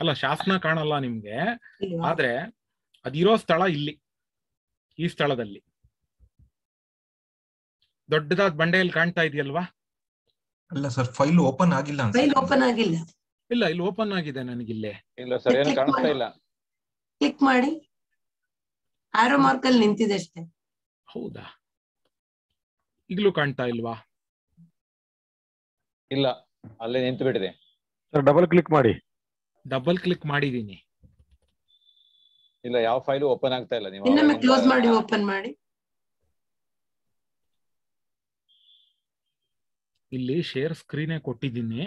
ಅಲ್ಲ ಶಾಸನ ಕಾಣಲ್ಲ ನಿಮ್ಗೆ ಆದ್ರೆ ಅದಿರೋ ಸ್ಥಳ ಇಲ್ಲಿ ಈ ಸ್ಥಳದಲ್ಲಿ ದೊಡ್ಡದಾದ ಬಂಡೆಯಲ್ಲಿ ಕಾಣ್ತಾ ಇದೆಯಲ್ವಾ ಅಲ್ಲ ಸರ್ ಫೈಲ್ ಓಪನ್ ಆಗಿಲ್ಲ ಫೈಲ್ ಓಪನ್ ಆಗಿಲ್ಲ ಇಲ್ಲ ಇಲ್ಲಿ ಓಪನ್ ಆಗಿದೆ ಇಲ್ಲೇ ಇಲ್ಲ ಸರ್ ಏನು ಕಾಣ್ತಾ ಇಲ್ಲ ಕ್ಲಿಕ್ ಮಾಡಿ ಆರೋ ಮಾರ್ಕ್ ಅಲ್ಲಿ ನಿಂತಿದೆ ಅಷ್ಟೇ ಹೌದಾ ಈಗಲೂ ಕಾಣ್ತಾ ಇಲ್ವಾ ಇಲ್ಲ ಅಲ್ಲಿ ನಿಂತು ಬಿಟ್ಟಿದೆ ಸರ್ ಡಬಲ್ ಕ್ಲಿಕ್ ಮಾಡಿ ಡಬಲ್ ಕ್ಲಿಕ್ ಮಾಡಿದೀನಿ ಇಲ್ಲ ಯಾವ ಫೈಲ್ ಓಪನ್ ಆಗ್ತಾ ಇಲ್ಲ ನೀವು ಕ್ಲೋಸ್ ಮಾಡಿ ಓಪನ್ ಮಾಡಿ ಇಲ್ಲಿ ಶೇರ್ ಸ್ಕ್ರೀನೇ ಕೊಟ್ಟಿದ್ದೀನಿ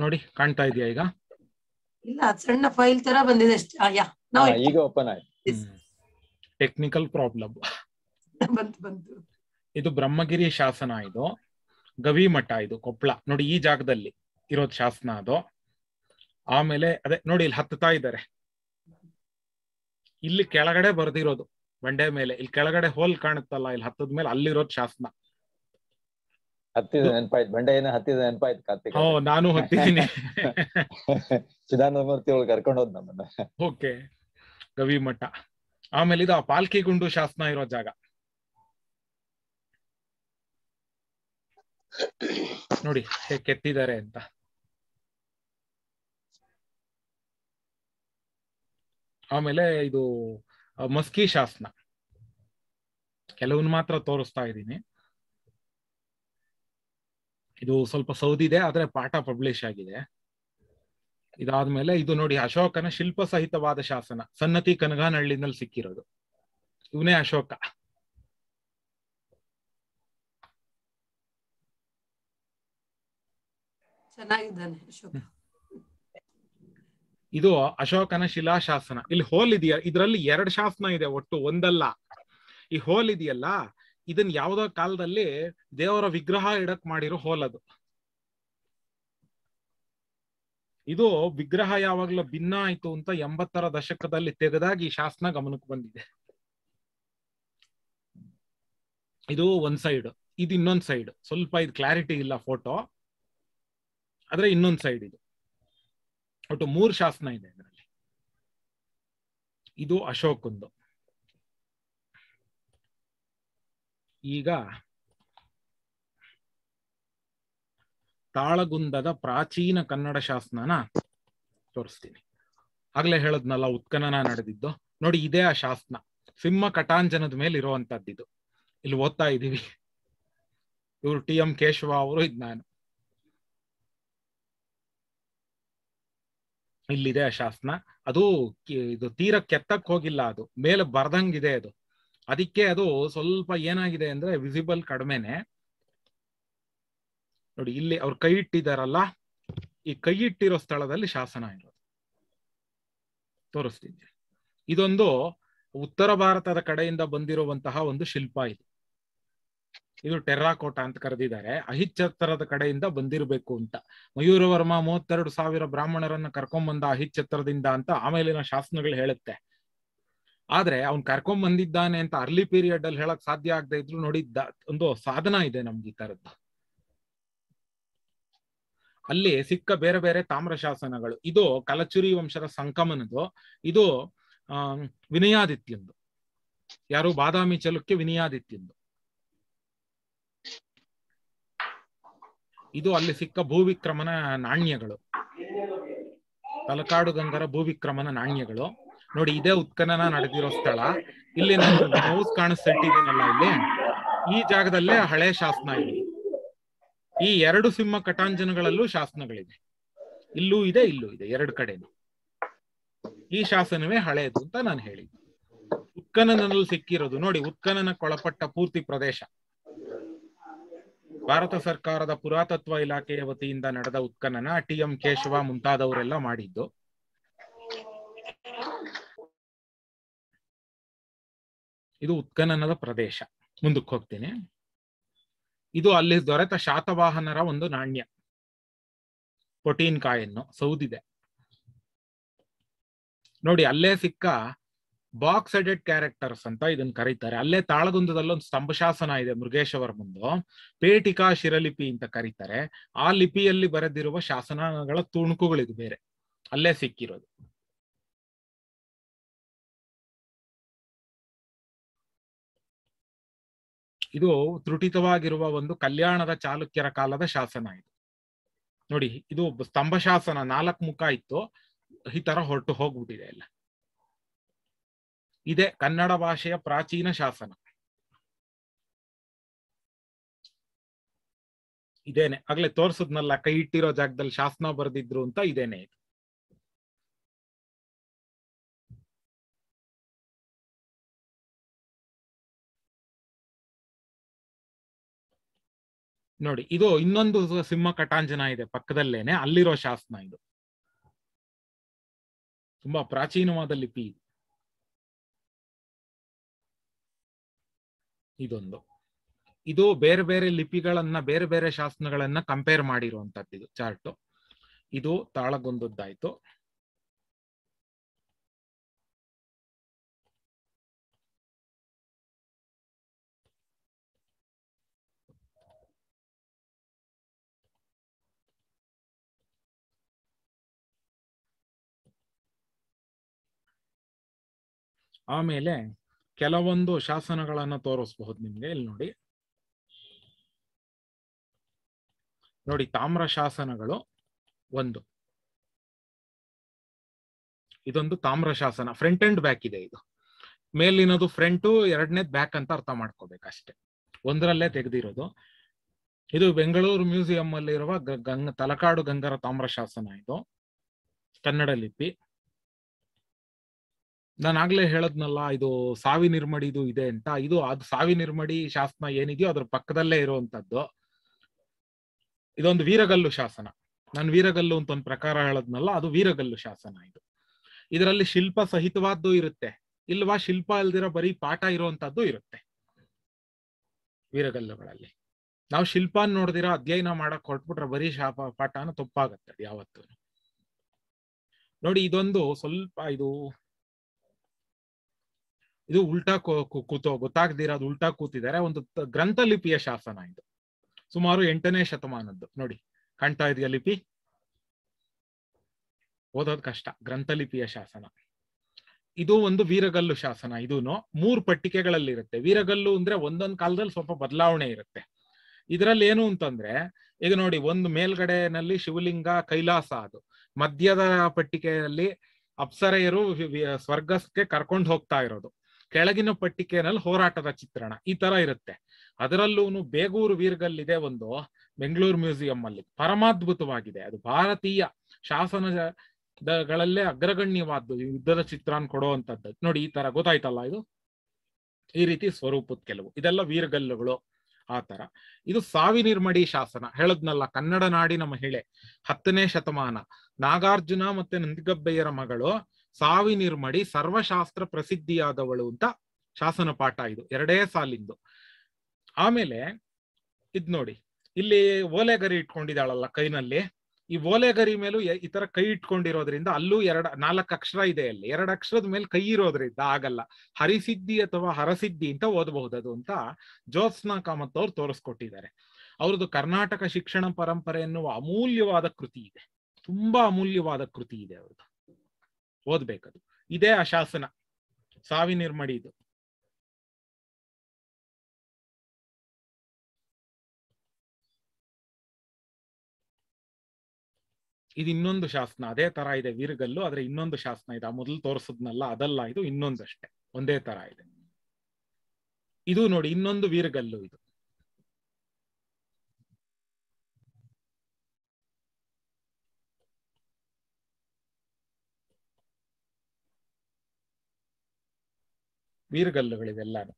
ನೋಡಿ ಕಾಣ್ತಾ ಇದೆಯಾ ಈಗ ಇಲ್ಲ ಸಣ್ಣ ಫೈಲ್ ತರ ಬಂದಿದೆ ಈಗ ಓಪನ್ ಆಯ್ತು ಟೆಕ್ನಿಕಲ್ ಪ್ರಾಬ್ಲಮ್ ಇದು ಬ್ರಹ್ಮಗಿರಿ ಶಾಸನ ಇದು ಗವಿ ಮಠ ಇದು ಕೊಪ್ಪಳ ನೋಡಿ ಈ ಜಾಗದಲ್ಲಿ ಇರೋದ್ ಶಾಸನ ಅದು ಆಮೇಲೆ ಅದೇ ನೋಡಿ ಇಲ್ಲಿ ಹತ್ತುತ್ತಾ ಇದ್ದಾರೆ ಇಲ್ಲಿ ಕೆಳಗಡೆ ಬರ್ದಿರೋದು ಬಂಡೆ ಮೇಲೆ ಇಲ್ಲಿ ಕೆಳಗಡೆ ಹೋಲ್ ಕಾಣುತ್ತಲ್ಲ ಇಲ್ಲಿ ಹತ್ತದ ಮೇಲೆ ಅಲ್ಲಿರೋದ್ ಶಾಸನ ಹತ್ತಿದ ನೆನಪಾಯ್ತು ಬಂಡೆಯನ್ನ ಹತ್ತಿದ ನೆನಪಾಯ್ತು ಕಾರ್ತಿಕ್ ನಾನು ಹತ್ತಿದ್ದೀನಿ ಚಿದಾನಂದಮೂರ್ತಿ ಒಳಗೆ ಕರ್ಕೊಂಡು ಹೋದ್ ನಮ್ಮನ್ನ ಓಕೆ ಮಠ ಆಮೇಲೆ ಇದು ಪಾಲ್ಕಿ ಗುಂಡು ಶಾಸನ ಇರೋ ಜಾಗ ನೋಡಿ ಕೆತ್ತಿದ್ದಾರೆ ಅಂತ ಆಮೇಲೆ ಇದು ಮಸ್ಕಿ ಶಾಸನ ಕೆಲವನ್ನ ಮಾತ್ರ ತೋರಿಸ್ತಾ ಇದ್ದೀನಿ ಇದು ಸ್ವಲ್ಪ ಸೌದಿದೆ ಆದ್ರೆ ಪಾಠ ಪಬ್ಲಿಷ್ ಆಗಿದೆ ಇದಾದ್ಮೇಲೆ ಇದು ನೋಡಿ ಅಶೋಕನ ಶಿಲ್ಪ ಸಹಿತವಾದ ಶಾಸನ ಸನ್ನತಿ ಕನಗಾನಹಳ್ಳಿನಲ್ಲಿ ಸಿಕ್ಕಿರೋದು ಇವನೇ ಅಶೋಕ ಅಶೋಕ ಇದು ಅಶೋಕನ ಶಿಲಾಶಾಸನ ಇಲ್ಲಿ ಹೋಲ್ ಇದೆಯಾ ಇದರಲ್ಲಿ ಎರಡು ಶಾಸನ ಇದೆ ಒಟ್ಟು ಒಂದಲ್ಲ ಈ ಹೋಲ್ ಇದೆಯಲ್ಲ ಇದನ್ ಯಾವ್ದೋ ಕಾಲದಲ್ಲಿ ದೇವರ ವಿಗ್ರಹ ಇಡಕ್ ಮಾಡಿರೋ ಅದು ಇದು ವಿಗ್ರಹ ಯಾವಾಗ್ಲೂ ಭಿನ್ನ ಆಯ್ತು ಅಂತ ಎಂಬತ್ತರ ದಶಕದಲ್ಲಿ ತೆಗೆದಾಗಿ ಶಾಸನ ಗಮನಕ್ಕೆ ಬಂದಿದೆ ಇದು ಒಂದ್ ಸೈಡ್ ಇದು ಇನ್ನೊಂದ್ ಸೈಡ್ ಸ್ವಲ್ಪ ಇದು ಕ್ಲಾರಿಟಿ ಇಲ್ಲ ಫೋಟೋ ಆದ್ರೆ ಇನ್ನೊಂದ್ ಸೈಡ್ ಇದು ಒಟ್ಟು ಮೂರ್ ಶಾಸನ ಇದೆ ಇದರಲ್ಲಿ ಇದು ಅಶೋಕಂದು ಈಗ ತಾಳಗುಂದದ ಪ್ರಾಚೀನ ಕನ್ನಡ ಶಾಸನನ ತೋರಿಸ್ತೀನಿ ಆಗ್ಲೇ ಹೇಳದ್ನಲ್ಲ ಉತ್ಖನನ ನಡೆದಿದ್ದು ನೋಡಿ ಇದೇ ಆ ಶಾಸನ ಸಿಂಹ ಕಟಾಂಜನದ ಮೇಲೆ ಇರುವಂತದ್ದಿದು ಇಲ್ಲಿ ಓದ್ತಾ ಇದ್ದೀವಿ ಇವರು ಟಿ ಎಂ ಕೇಶವ ಅವರು ಇದ್ ನಾನು ಇಲ್ಲಿದೆ ಆ ಶಾಸನ ಅದು ಇದು ತೀರ ಕೆತ್ತಕ್ ಹೋಗಿಲ್ಲ ಅದು ಮೇಲೆ ಬರ್ದಂಗಿದೆ ಅದು ಅದಕ್ಕೆ ಅದು ಸ್ವಲ್ಪ ಏನಾಗಿದೆ ಅಂದ್ರೆ ವಿಸಿಬಲ್ ಕಡಿಮೆನೆ ನೋಡಿ ಇಲ್ಲಿ ಅವ್ರು ಕೈ ಇಟ್ಟಿದಾರಲ್ಲ ಈ ಕೈ ಇಟ್ಟಿರೋ ಸ್ಥಳದಲ್ಲಿ ಶಾಸನ ಇರೋದು ತೋರಿಸ್ತೀನಿ ಇದೊಂದು ಉತ್ತರ ಭಾರತದ ಕಡೆಯಿಂದ ಬಂದಿರುವಂತಹ ಒಂದು ಶಿಲ್ಪ ಇದು ಇದು ಟೆರ್ರಾಕೋಟ ಅಂತ ಕರೆದಿದ್ದಾರೆ ಅಹಿಚ್ಛತ್ರದ ಕಡೆಯಿಂದ ಬಂದಿರಬೇಕು ಅಂತ ಮಯೂರವರ್ಮ ಮೂವತ್ತೆರಡು ಸಾವಿರ ಬ್ರಾಹ್ಮಣರನ್ನ ಬಂದ ಅಹಿಚ್ಛತ್ರದಿಂದ ಅಂತ ಆಮೇಲಿನ ಶಾಸನಗಳು ಹೇಳುತ್ತೆ ಆದ್ರೆ ಅವ್ನ್ ಕರ್ಕೊಂಡ್ ಬಂದಿದ್ದಾನೆ ಅಂತ ಅರ್ಲಿ ಪೀರಿಯಡ್ ಅಲ್ಲಿ ಹೇಳಕ್ ಸಾಧ್ಯ ಆಗದೆ ಇದ್ರು ನೋಡಿ ಒಂದು ಸಾಧನ ಇದೆ ನಮ್ಗೆ ಈ ತರದ್ದು ಅಲ್ಲಿ ಸಿಕ್ಕ ಬೇರೆ ಬೇರೆ ತಾಮ್ರ ಶಾಸನಗಳು ಇದು ಕಲಚುರಿ ವಂಶದ ಸಂಕಮನದು ಇದು ಆ ವಿನಯಾದಿತ್ಯಂದು ಯಾರು ಬಾದಾಮಿ ಚಲುಕ್ಕೆ ವಿನಯಾದಿತ್ಯಂದು ಇದು ಅಲ್ಲಿ ಸಿಕ್ಕ ಭೂವಿಕ್ರಮನ ನಾಣ್ಯಗಳು ತಲಕಾಡು ಗಂಗರ ಭೂವಿಕ್ರಮನ ನಾಣ್ಯಗಳು ನೋಡಿ ಇದೇ ಉತ್ಖನನ ನಡೆದಿರೋ ಸ್ಥಳ ಇಲ್ಲಿ ನಾನು ಮೌಸ್ ಕಾಣಿಸ್ತಿದ್ದೀನಲ್ಲ ಇಲ್ಲಿ ಈ ಜಾಗದಲ್ಲೇ ಹಳೆ ಶಾಸನ ಇದೆ ಈ ಎರಡು ಸಿಂಹ ಕಟಾಂಜನಗಳಲ್ಲೂ ಶಾಸನಗಳಿದೆ ಇಲ್ಲೂ ಇದೆ ಇಲ್ಲೂ ಇದೆ ಎರಡು ಕಡೆನು ಈ ಶಾಸನವೇ ಹಳೆಯದು ಅಂತ ನಾನು ಹೇಳಿದ್ದೆ ಉತ್ಖನನಲ್ಲಿ ಸಿಕ್ಕಿರೋದು ನೋಡಿ ಉತ್ಖನನಕ್ಕೊಳಪಟ್ಟ ಪೂರ್ತಿ ಪ್ರದೇಶ ಭಾರತ ಸರ್ಕಾರದ ಪುರಾತತ್ವ ಇಲಾಖೆಯ ವತಿಯಿಂದ ನಡೆದ ಉತ್ಖನನ ಟಿ ಎಂ ಕೇಶವ ಮುಂತಾದವರೆಲ್ಲ ಮಾಡಿದ್ದು ಇದು ಉತ್ಖನನದ ಪ್ರದೇಶ ಮುಂದಕ್ಕೆ ಹೋಗ್ತೀನಿ ಇದು ಅಲ್ಲಿ ದೊರೆತ ಶಾತವಾಹನರ ಒಂದು ನಾಣ್ಯ ಕಾಯನ್ನು ಸೌದಿದೆ ನೋಡಿ ಅಲ್ಲೇ ಸಿಕ್ಕ ಬಾಕ್ಸ್ ಎಡೆಡ್ ಕ್ಯಾರೆಕ್ಟರ್ಸ್ ಅಂತ ಇದನ್ನ ಕರೀತಾರೆ ಅಲ್ಲೇ ತಾಳಗುಂದದಲ್ಲೊಂದು ಸ್ತಂಭಶಾಸನ ಇದೆ ಮೃಗೇಶವರ ಮುಂದೆ ಪೇಟಿಕಾ ಶಿರಲಿಪಿ ಅಂತ ಕರೀತಾರೆ ಆ ಲಿಪಿಯಲ್ಲಿ ಬರೆದಿರುವ ಶಾಸನಗಳ ತುಣುಕುಗಳಿದು ಬೇರೆ ಅಲ್ಲೇ ಸಿಕ್ಕಿರೋದು ಇದು ತ್ರುಟಿತವಾಗಿರುವ ಒಂದು ಕಲ್ಯಾಣದ ಚಾಲುಕ್ಯರ ಕಾಲದ ಶಾಸನ ಇದು ನೋಡಿ ಇದು ಸ್ತಂಭ ಶಾಸನ ನಾಲ್ಕು ಮುಖ ಇತ್ತು ಈ ತರ ಹೊರಟು ಹೋಗ್ಬಿಟ್ಟಿದೆ ಎಲ್ಲ ಇದೆ ಕನ್ನಡ ಭಾಷೆಯ ಪ್ರಾಚೀನ ಶಾಸನ ಇದೇನೆ ಆಗ್ಲೇ ತೋರ್ಸದ್ನಲ್ಲ ಕೈ ಇಟ್ಟಿರೋ ಜಾಗದಲ್ಲಿ ಶಾಸನ ಬರೆದಿದ್ರು ಅಂತ ಇದೇನೆ ಇದು ನೋಡಿ ಇದು ಇನ್ನೊಂದು ಸಿಂಹ ಕಟಾಂಜನ ಇದೆ ಪಕ್ಕದಲ್ಲೇನೆ ಅಲ್ಲಿರೋ ಶಾಸನ ಇದು ತುಂಬಾ ಪ್ರಾಚೀನವಾದ ಲಿಪಿ ಇದೊಂದು ಇದು ಬೇರೆ ಬೇರೆ ಲಿಪಿಗಳನ್ನ ಬೇರೆ ಬೇರೆ ಶಾಸನಗಳನ್ನ ಕಂಪೇರ್ ಮಾಡಿರುವಂತದ್ದು ಇದು ಚಾರ್ಟ್ ಇದು ತಾಳಗೊಂದದ್ದಾಯ್ತು ಆಮೇಲೆ ಕೆಲವೊಂದು ಶಾಸನಗಳನ್ನು ತೋರಿಸಬಹುದು ನಿಮ್ಗೆ ಇಲ್ಲಿ ನೋಡಿ ನೋಡಿ ತಾಮ್ರ ಶಾಸನಗಳು ಒಂದು ಇದೊಂದು ತಾಮ್ರ ಶಾಸನ ಫ್ರಂಟ್ ಅಂಡ್ ಬ್ಯಾಕ್ ಇದೆ ಇದು ಮೇಲಿನದು ಫ್ರಂಟು ಎರಡನೇದು ಬ್ಯಾಕ್ ಅಂತ ಅರ್ಥ ಅಷ್ಟೇ ಒಂದರಲ್ಲೇ ತೆಗೆದಿರೋದು ಇದು ಬೆಂಗಳೂರು ಮ್ಯೂಸಿಯಂ ಅಲ್ಲಿರುವ ಗಂಗ ತಲಕಾಡು ಗಂಗರ ತಾಮ್ರ ಶಾಸನ ಇದು ಕನ್ನಡ ಲಿಪಿ ನಾನು ಆಗ್ಲೇ ಹೇಳದ್ನಲ್ಲ ಇದು ಸಾವಿ ಇದು ಇದೆ ಅಂತ ಇದು ಅದು ಸಾವಿ ನಿರ್ಮಡಿ ಶಾಸನ ಏನಿದೆಯೋ ಅದ್ರ ಪಕ್ಕದಲ್ಲೇ ಇರುವಂತದ್ದು ಇದೊಂದು ವೀರಗಲ್ಲು ಶಾಸನ ನಾನು ವೀರಗಲ್ಲು ಅಂತ ಒಂದು ಪ್ರಕಾರ ಹೇಳದ್ನಲ್ಲ ಅದು ವೀರಗಲ್ಲು ಶಾಸನ ಇದು ಇದರಲ್ಲಿ ಶಿಲ್ಪ ಸಹಿತವಾದ್ದು ಇರುತ್ತೆ ಇಲ್ವಾ ಶಿಲ್ಪ ಅಲ್ದಿರ ಬರೀ ಪಾಠ ಇರುವಂತದ್ದು ಇರುತ್ತೆ ವೀರಗಲ್ಲುಗಳಲ್ಲಿ ನಾವು ಶಿಲ್ಪ ನೋಡಿದಿರ ಅಧ್ಯಯನ ಮಾಡಕ್ ಹೊರಟ್ಬಿಟ್ರೆ ಬರೀ ಶಾಪ ಪಾಠನ ತಪ್ಪಾಗತ್ತೆ ಯಾವತ್ತೂ ನೋಡಿ ಇದೊಂದು ಸ್ವಲ್ಪ ಇದು ಇದು ಉಲ್ಟಾ ಕೂತೋ ಗೊತ್ತಾಗದಿರ ಅದು ಉಲ್ಟಾ ಕೂತಿದ್ದಾರೆ ಒಂದು ಗ್ರಂಥ ಲಿಪಿಯ ಶಾಸನ ಇದು ಸುಮಾರು ಎಂಟನೇ ಶತಮಾನದ್ದು ನೋಡಿ ಕಾಣ್ತಾ ಇದೆಯಾ ಲಿಪಿ ಓದೋದ್ ಕಷ್ಟ ಗ್ರಂಥ ಲಿಪಿಯ ಶಾಸನ ಇದು ಒಂದು ವೀರಗಲ್ಲು ಶಾಸನ ಇದೂನು ಮೂರು ಪಟ್ಟಿಕೆಗಳಲ್ಲಿ ಇರುತ್ತೆ ವೀರಗಲ್ಲು ಅಂದ್ರೆ ಒಂದೊಂದ್ ಕಾಲದಲ್ಲಿ ಸ್ವಲ್ಪ ಬದಲಾವಣೆ ಇರುತ್ತೆ ಇದರಲ್ಲಿ ಏನು ಅಂತಂದ್ರೆ ಈಗ ನೋಡಿ ಒಂದು ಮೇಲ್ಗಡೆನಲ್ಲಿ ಶಿವಲಿಂಗ ಕೈಲಾಸ ಅದು ಮಧ್ಯದ ಪಟ್ಟಿಕೆಯಲ್ಲಿ ಅಪ್ಸರೆಯರು ಸ್ವರ್ಗಕ್ಕೆ ಕರ್ಕೊಂಡು ಹೋಗ್ತಾ ಇರೋದು ಕೆಳಗಿನ ಪಟ್ಟಿಕೆನಲ್ಲಿ ಹೋರಾಟದ ಚಿತ್ರಣ ಈ ತರ ಇರುತ್ತೆ ಅದರಲ್ಲೂ ಬೇಗೂರು ವೀರ್ಗಲ್ಲಿದೆ ಒಂದು ಬೆಂಗಳೂರು ಮ್ಯೂಸಿಯಂ ಅಲ್ಲಿ ಪರಮಾದ್ಭುತವಾಗಿದೆ ಅದು ಭಾರತೀಯ ಶಾಸನ ಗಳಲ್ಲೇ ಅಗ್ರಗಣ್ಯವಾದ್ದು ಯುದ್ಧದ ಚಿತ್ರನ ಕೊಡುವಂತದ್ದು ನೋಡಿ ಈ ತರ ಗೊತ್ತಾಯ್ತಲ್ಲ ಇದು ಈ ರೀತಿ ಸ್ವರೂಪದ ಕೆಲವು ಇದೆಲ್ಲ ವೀರಗಲ್ಲುಗಳು ಆ ತರ ಇದು ಸಾವಿನಿರ್ಮಡಿ ಶಾಸನ ಹೇಳದ್ನಲ್ಲ ಕನ್ನಡ ನಾಡಿನ ಮಹಿಳೆ ಹತ್ತನೇ ಶತಮಾನ ನಾಗಾರ್ಜುನ ಮತ್ತೆ ನಂದಿಗಬ್ಬಯ್ಯರ ಮಗಳು ಸಾವಿನಿರ್ಮಡಿ ಸರ್ವಶಾಸ್ತ್ರ ಪ್ರಸಿದ್ಧಿಯಾದವಳು ಅಂತ ಶಾಸನ ಪಾಠ ಇದು ಎರಡೇ ಸಾಲಿಂದು ಆಮೇಲೆ ಇದ್ ನೋಡಿ ಇಲ್ಲಿ ಓಲೆಗರಿ ಇಟ್ಕೊಂಡಿದ್ದಾಳಲ್ಲ ಕೈನಲ್ಲಿ ಈ ಓಲೆಗರಿ ಮೇಲೂ ಈ ತರ ಕೈ ಇಟ್ಕೊಂಡಿರೋದ್ರಿಂದ ಅಲ್ಲೂ ಎರಡ ನಾಲ್ಕು ಅಕ್ಷರ ಇದೆ ಅಲ್ಲಿ ಎರಡು ಅಕ್ಷರದ ಮೇಲೆ ಕೈ ಇರೋದ್ರಿಂದ ಆಗಲ್ಲ ಹರಿಸಿದ್ಧಿ ಅಥವಾ ಹರಸಿದ್ಧಿ ಅಂತ ಅದು ಅಂತ ಜ್ಯೋತ್ಸ್ನಾ ಕಾಮತ್ ಅವ್ರು ತೋರಿಸ್ಕೊಟ್ಟಿದ್ದಾರೆ ಅವ್ರದ್ದು ಕರ್ನಾಟಕ ಶಿಕ್ಷಣ ಪರಂಪರೆ ಎನ್ನುವ ಅಮೂಲ್ಯವಾದ ಕೃತಿ ಇದೆ ತುಂಬಾ ಅಮೂಲ್ಯವಾದ ಕೃತಿ ಇದೆ ಅವ್ರದ್ದು ಓದ್ಬೇಕದು ಇದೇ ಆ ಶಾಸನ ಸಾವಿನಿರ್ಮಡಿ ಇದು ಇದು ಇನ್ನೊಂದು ಶಾಸನ ಅದೇ ತರ ಇದೆ ವೀರಗಲ್ಲು ಆದ್ರೆ ಇನ್ನೊಂದು ಶಾಸನ ಇದೆ ಆ ಮೊದಲು ತೋರಿಸದ್ನಲ್ಲ ಅದಲ್ಲ ಇದು ಇನ್ನೊಂದಷ್ಟೇ ಒಂದೇ ತರ ಇದೆ ಇದು ನೋಡಿ ಇನ್ನೊಂದು ವೀರಗಲ್ಲು ಇದು ಮೀರುಗಲ್ಲುಗಳಿವೆಲ್ಲಾನು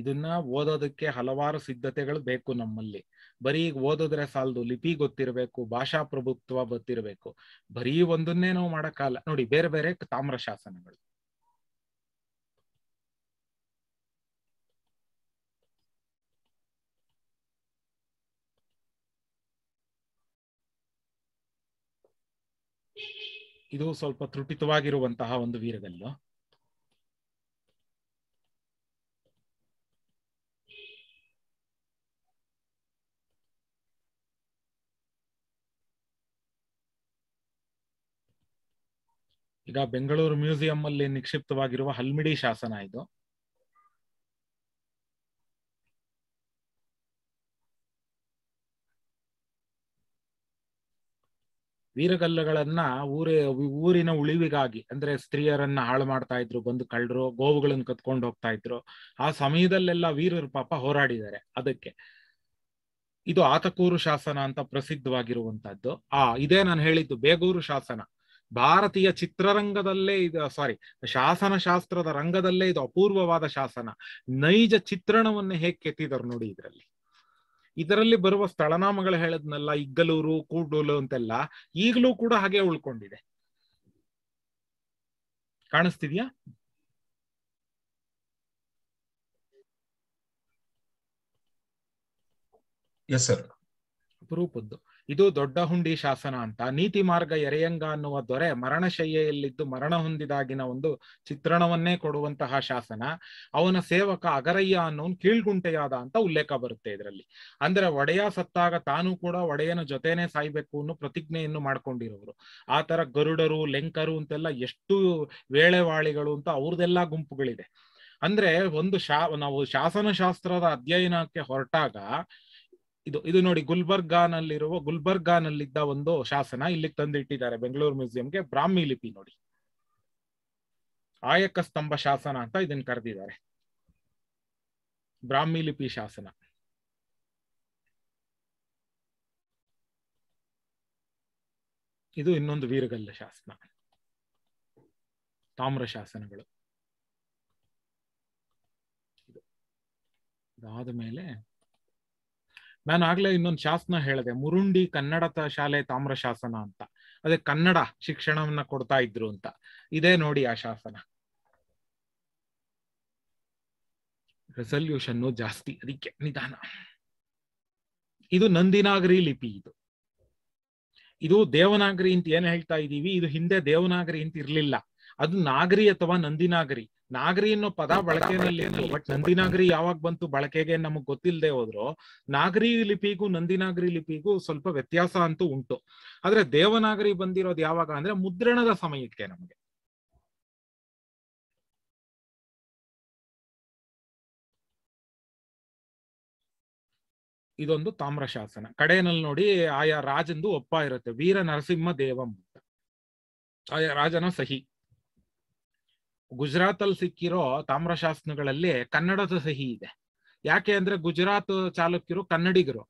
ಇದನ್ನ ಓದೋದಕ್ಕೆ ಹಲವಾರು ಸಿದ್ಧತೆಗಳು ಬೇಕು ನಮ್ಮಲ್ಲಿ ಬರೀ ಓದಿದ್ರೆ ಸಾಲದು ಲಿಪಿ ಗೊತ್ತಿರಬೇಕು ಭಾಷಾ ಪ್ರಭುತ್ವ ಗೊತ್ತಿರಬೇಕು ಬರೀ ಒಂದನ್ನೇ ನಾವು ಮಾಡಕ್ಕಲ್ಲ ನೋಡಿ ಬೇರೆ ಬೇರೆ ತಾಮ್ರ ಶಾಸನಗಳು ಇದು ಸ್ವಲ್ಪ ತ್ರುಟಿತವಾಗಿರುವಂತಹ ಒಂದು ವೀರಗಲ್ಲು ಈಗ ಬೆಂಗಳೂರು ಮ್ಯೂಸಿಯಂ ಅಲ್ಲಿ ನಿಕ್ಷಿಪ್ತವಾಗಿರುವ ಹಲ್ಮಿಡಿ ಶಾಸನ ಇದು ವೀರಗಲ್ಲಗಳನ್ನ ಊರೇ ಊರಿನ ಉಳಿವಿಗಾಗಿ ಅಂದ್ರೆ ಸ್ತ್ರೀಯರನ್ನ ಹಾಳು ಮಾಡ್ತಾ ಇದ್ರು ಬಂದು ಕಳ್ಳರು ಗೋವುಗಳನ್ನ ಕತ್ಕೊಂಡು ಹೋಗ್ತಾ ಇದ್ರು ಆ ಸಮಯದಲ್ಲೆಲ್ಲ ವೀರರು ಪಾಪ ಹೋರಾಡಿದ್ದಾರೆ ಅದಕ್ಕೆ ಇದು ಆತಕೂರು ಶಾಸನ ಅಂತ ಪ್ರಸಿದ್ಧವಾಗಿರುವಂತಹದ್ದು ಆ ಇದೇ ನಾನು ಹೇಳಿದ್ದು ಬೇಗೂರು ಶಾಸನ ಭಾರತೀಯ ಚಿತ್ರರಂಗದಲ್ಲೇ ಇದು ಸಾರಿ ಶಾಸನ ಶಾಸ್ತ್ರದ ರಂಗದಲ್ಲೇ ಇದು ಅಪೂರ್ವವಾದ ಶಾಸನ ನೈಜ ಚಿತ್ರಣವನ್ನು ಹೇಗೆ ಕೆತ್ತಿದರು ನೋಡಿ ಇದರಲ್ಲಿ ಇದರಲ್ಲಿ ಬರುವ ಸ್ಥಳನಾಮಗಳು ಹೇಳದ್ನಲ್ಲ ಇಗ್ಗಲೂರು ಕೂಡೋಲು ಅಂತೆಲ್ಲ ಈಗಲೂ ಕೂಡ ಹಾಗೆ ಉಳ್ಕೊಂಡಿದೆ ಕಾಣಿಸ್ತಿದ್ಯಾ ಎಸ್ ಸರ್ ಅಪರೂಪದ್ದು ಇದು ದೊಡ್ಡ ಹುಂಡಿ ಶಾಸನ ಅಂತ ನೀತಿ ಮಾರ್ಗ ಎರೆಯಂಗ ಅನ್ನುವ ದೊರೆ ಮರಣಶಯ್ಯೆಯಲ್ಲಿದ್ದು ಮರಣ ಹೊಂದಿದಾಗಿನ ಒಂದು ಚಿತ್ರಣವನ್ನೇ ಕೊಡುವಂತಹ ಶಾಸನ ಅವನ ಸೇವಕ ಅಗರಯ್ಯ ಅನ್ನೋನ್ ಕೀಳ್ಗುಂಟೆಯಾದ ಅಂತ ಉಲ್ಲೇಖ ಬರುತ್ತೆ ಇದರಲ್ಲಿ ಅಂದ್ರೆ ಒಡೆಯ ಸತ್ತಾಗ ತಾನು ಕೂಡ ಒಡೆಯನ ಜೊತೆನೆ ಸಾಯ್ಬೇಕು ಅನ್ನೋ ಪ್ರತಿಜ್ಞೆಯನ್ನು ಮಾಡ್ಕೊಂಡಿರೋರು ಆತರ ಗರುಡರು ಲೆಂಕರು ಅಂತೆಲ್ಲ ಎಷ್ಟು ವೇಳೆವಾಳಿಗಳು ಅಂತ ಅವ್ರದೆಲ್ಲಾ ಗುಂಪುಗಳಿದೆ ಅಂದ್ರೆ ಒಂದು ಶಾ ನಾವು ಶಾಸನ ಶಾಸ್ತ್ರದ ಅಧ್ಯಯನಕ್ಕೆ ಹೊರಟಾಗ ಇದು ಇದು ನೋಡಿ ಗುಲ್ಬರ್ಗಾನಲ್ಲಿರುವ ಗುಲ್ಬರ್ಗಾನಲ್ಲಿದ್ದ ಒಂದು ಶಾಸನ ಇಲ್ಲಿಗೆ ತಂದಿಟ್ಟಿದ್ದಾರೆ ಬೆಂಗಳೂರು ಮ್ಯೂಸಿಯಂಗೆ ಬ್ರಾಹ್ಮಿ ಲಿಪಿ ನೋಡಿ ಆಯಕ ಸ್ತಂಭ ಶಾಸನ ಅಂತ ಇದನ್ನ ಕರೆದಿದ್ದಾರೆ ಬ್ರಾಹ್ಮಿ ಲಿಪಿ ಶಾಸನ ಇದು ಇನ್ನೊಂದು ವೀರಗಲ್ಲ ಶಾಸನ ತಾಮ್ರ ಶಾಸನಗಳು ಇದಾದ ಮೇಲೆ ನಾನು ಆಗ್ಲೇ ಇನ್ನೊಂದು ಶಾಸನ ಹೇಳಿದೆ ಮುರುಂಡಿ ಕನ್ನಡ ಶಾಲೆ ತಾಮ್ರ ಶಾಸನ ಅಂತ ಅದೇ ಕನ್ನಡ ಶಿಕ್ಷಣವನ್ನ ಕೊಡ್ತಾ ಇದ್ರು ಅಂತ ಇದೇ ನೋಡಿ ಆ ಶಾಸನ ರೆಸಲ್ಯೂಷನ್ ಜಾಸ್ತಿ ಅದಕ್ಕೆ ನಿಧಾನ ಇದು ನಂದಿನಾಗರಿ ಲಿಪಿ ಇದು ಇದು ದೇವನಾಗರಿ ಅಂತ ಏನ್ ಹೇಳ್ತಾ ಇದ್ದೀವಿ ಇದು ಹಿಂದೆ ದೇವನಾಗರಿ ಅಂತ ಇರ್ಲಿಲ್ಲ ಅದು ನಾಗರಿ ಅಥವಾ ನಂದಿನಾಗರಿ ನಾಗರಿ ಅನ್ನೋ ಪದ ಬಳಕೆನಲ್ಲಿ ಬಟ್ ನಂದಿನಾಗರಿ ಯಾವಾಗ ಬಂತು ಬಳಕೆಗೆ ನಮಗ್ ಗೊತ್ತಿಲ್ಲದೆ ಹೋದ್ರು ನಾಗರಿ ಲಿಪಿಗೂ ನಂದಿನಾಗರಿ ಲಿಪಿಗೂ ಸ್ವಲ್ಪ ವ್ಯತ್ಯಾಸ ಅಂತೂ ಉಂಟು ಆದ್ರೆ ದೇವನಾಗರಿ ಬಂದಿರೋದು ಯಾವಾಗ ಅಂದ್ರೆ ಮುದ್ರಣದ ಸಮಯಕ್ಕೆ ನಮಗೆ ಇದೊಂದು ತಾಮ್ರ ಶಾಸನ ಕಡೆಯಲ್ಲಿ ನೋಡಿ ಆಯಾ ರಾಜಂದು ಒಪ್ಪ ಇರುತ್ತೆ ವೀರ ನರಸಿಂಹ ದೇವಂ ಆಯಾ ರಾಜನ ಸಹಿ ಗುಜರಾತ್ ಅಲ್ಲಿ ಸಿಕ್ಕಿರೋ ತಾಮ್ರ ಕನ್ನಡದ ಸಹಿ ಇದೆ ಯಾಕೆ ಅಂದ್ರೆ ಗುಜರಾತ್ ಚಾಲುಕ್ಯರು ಕನ್ನಡಿಗರು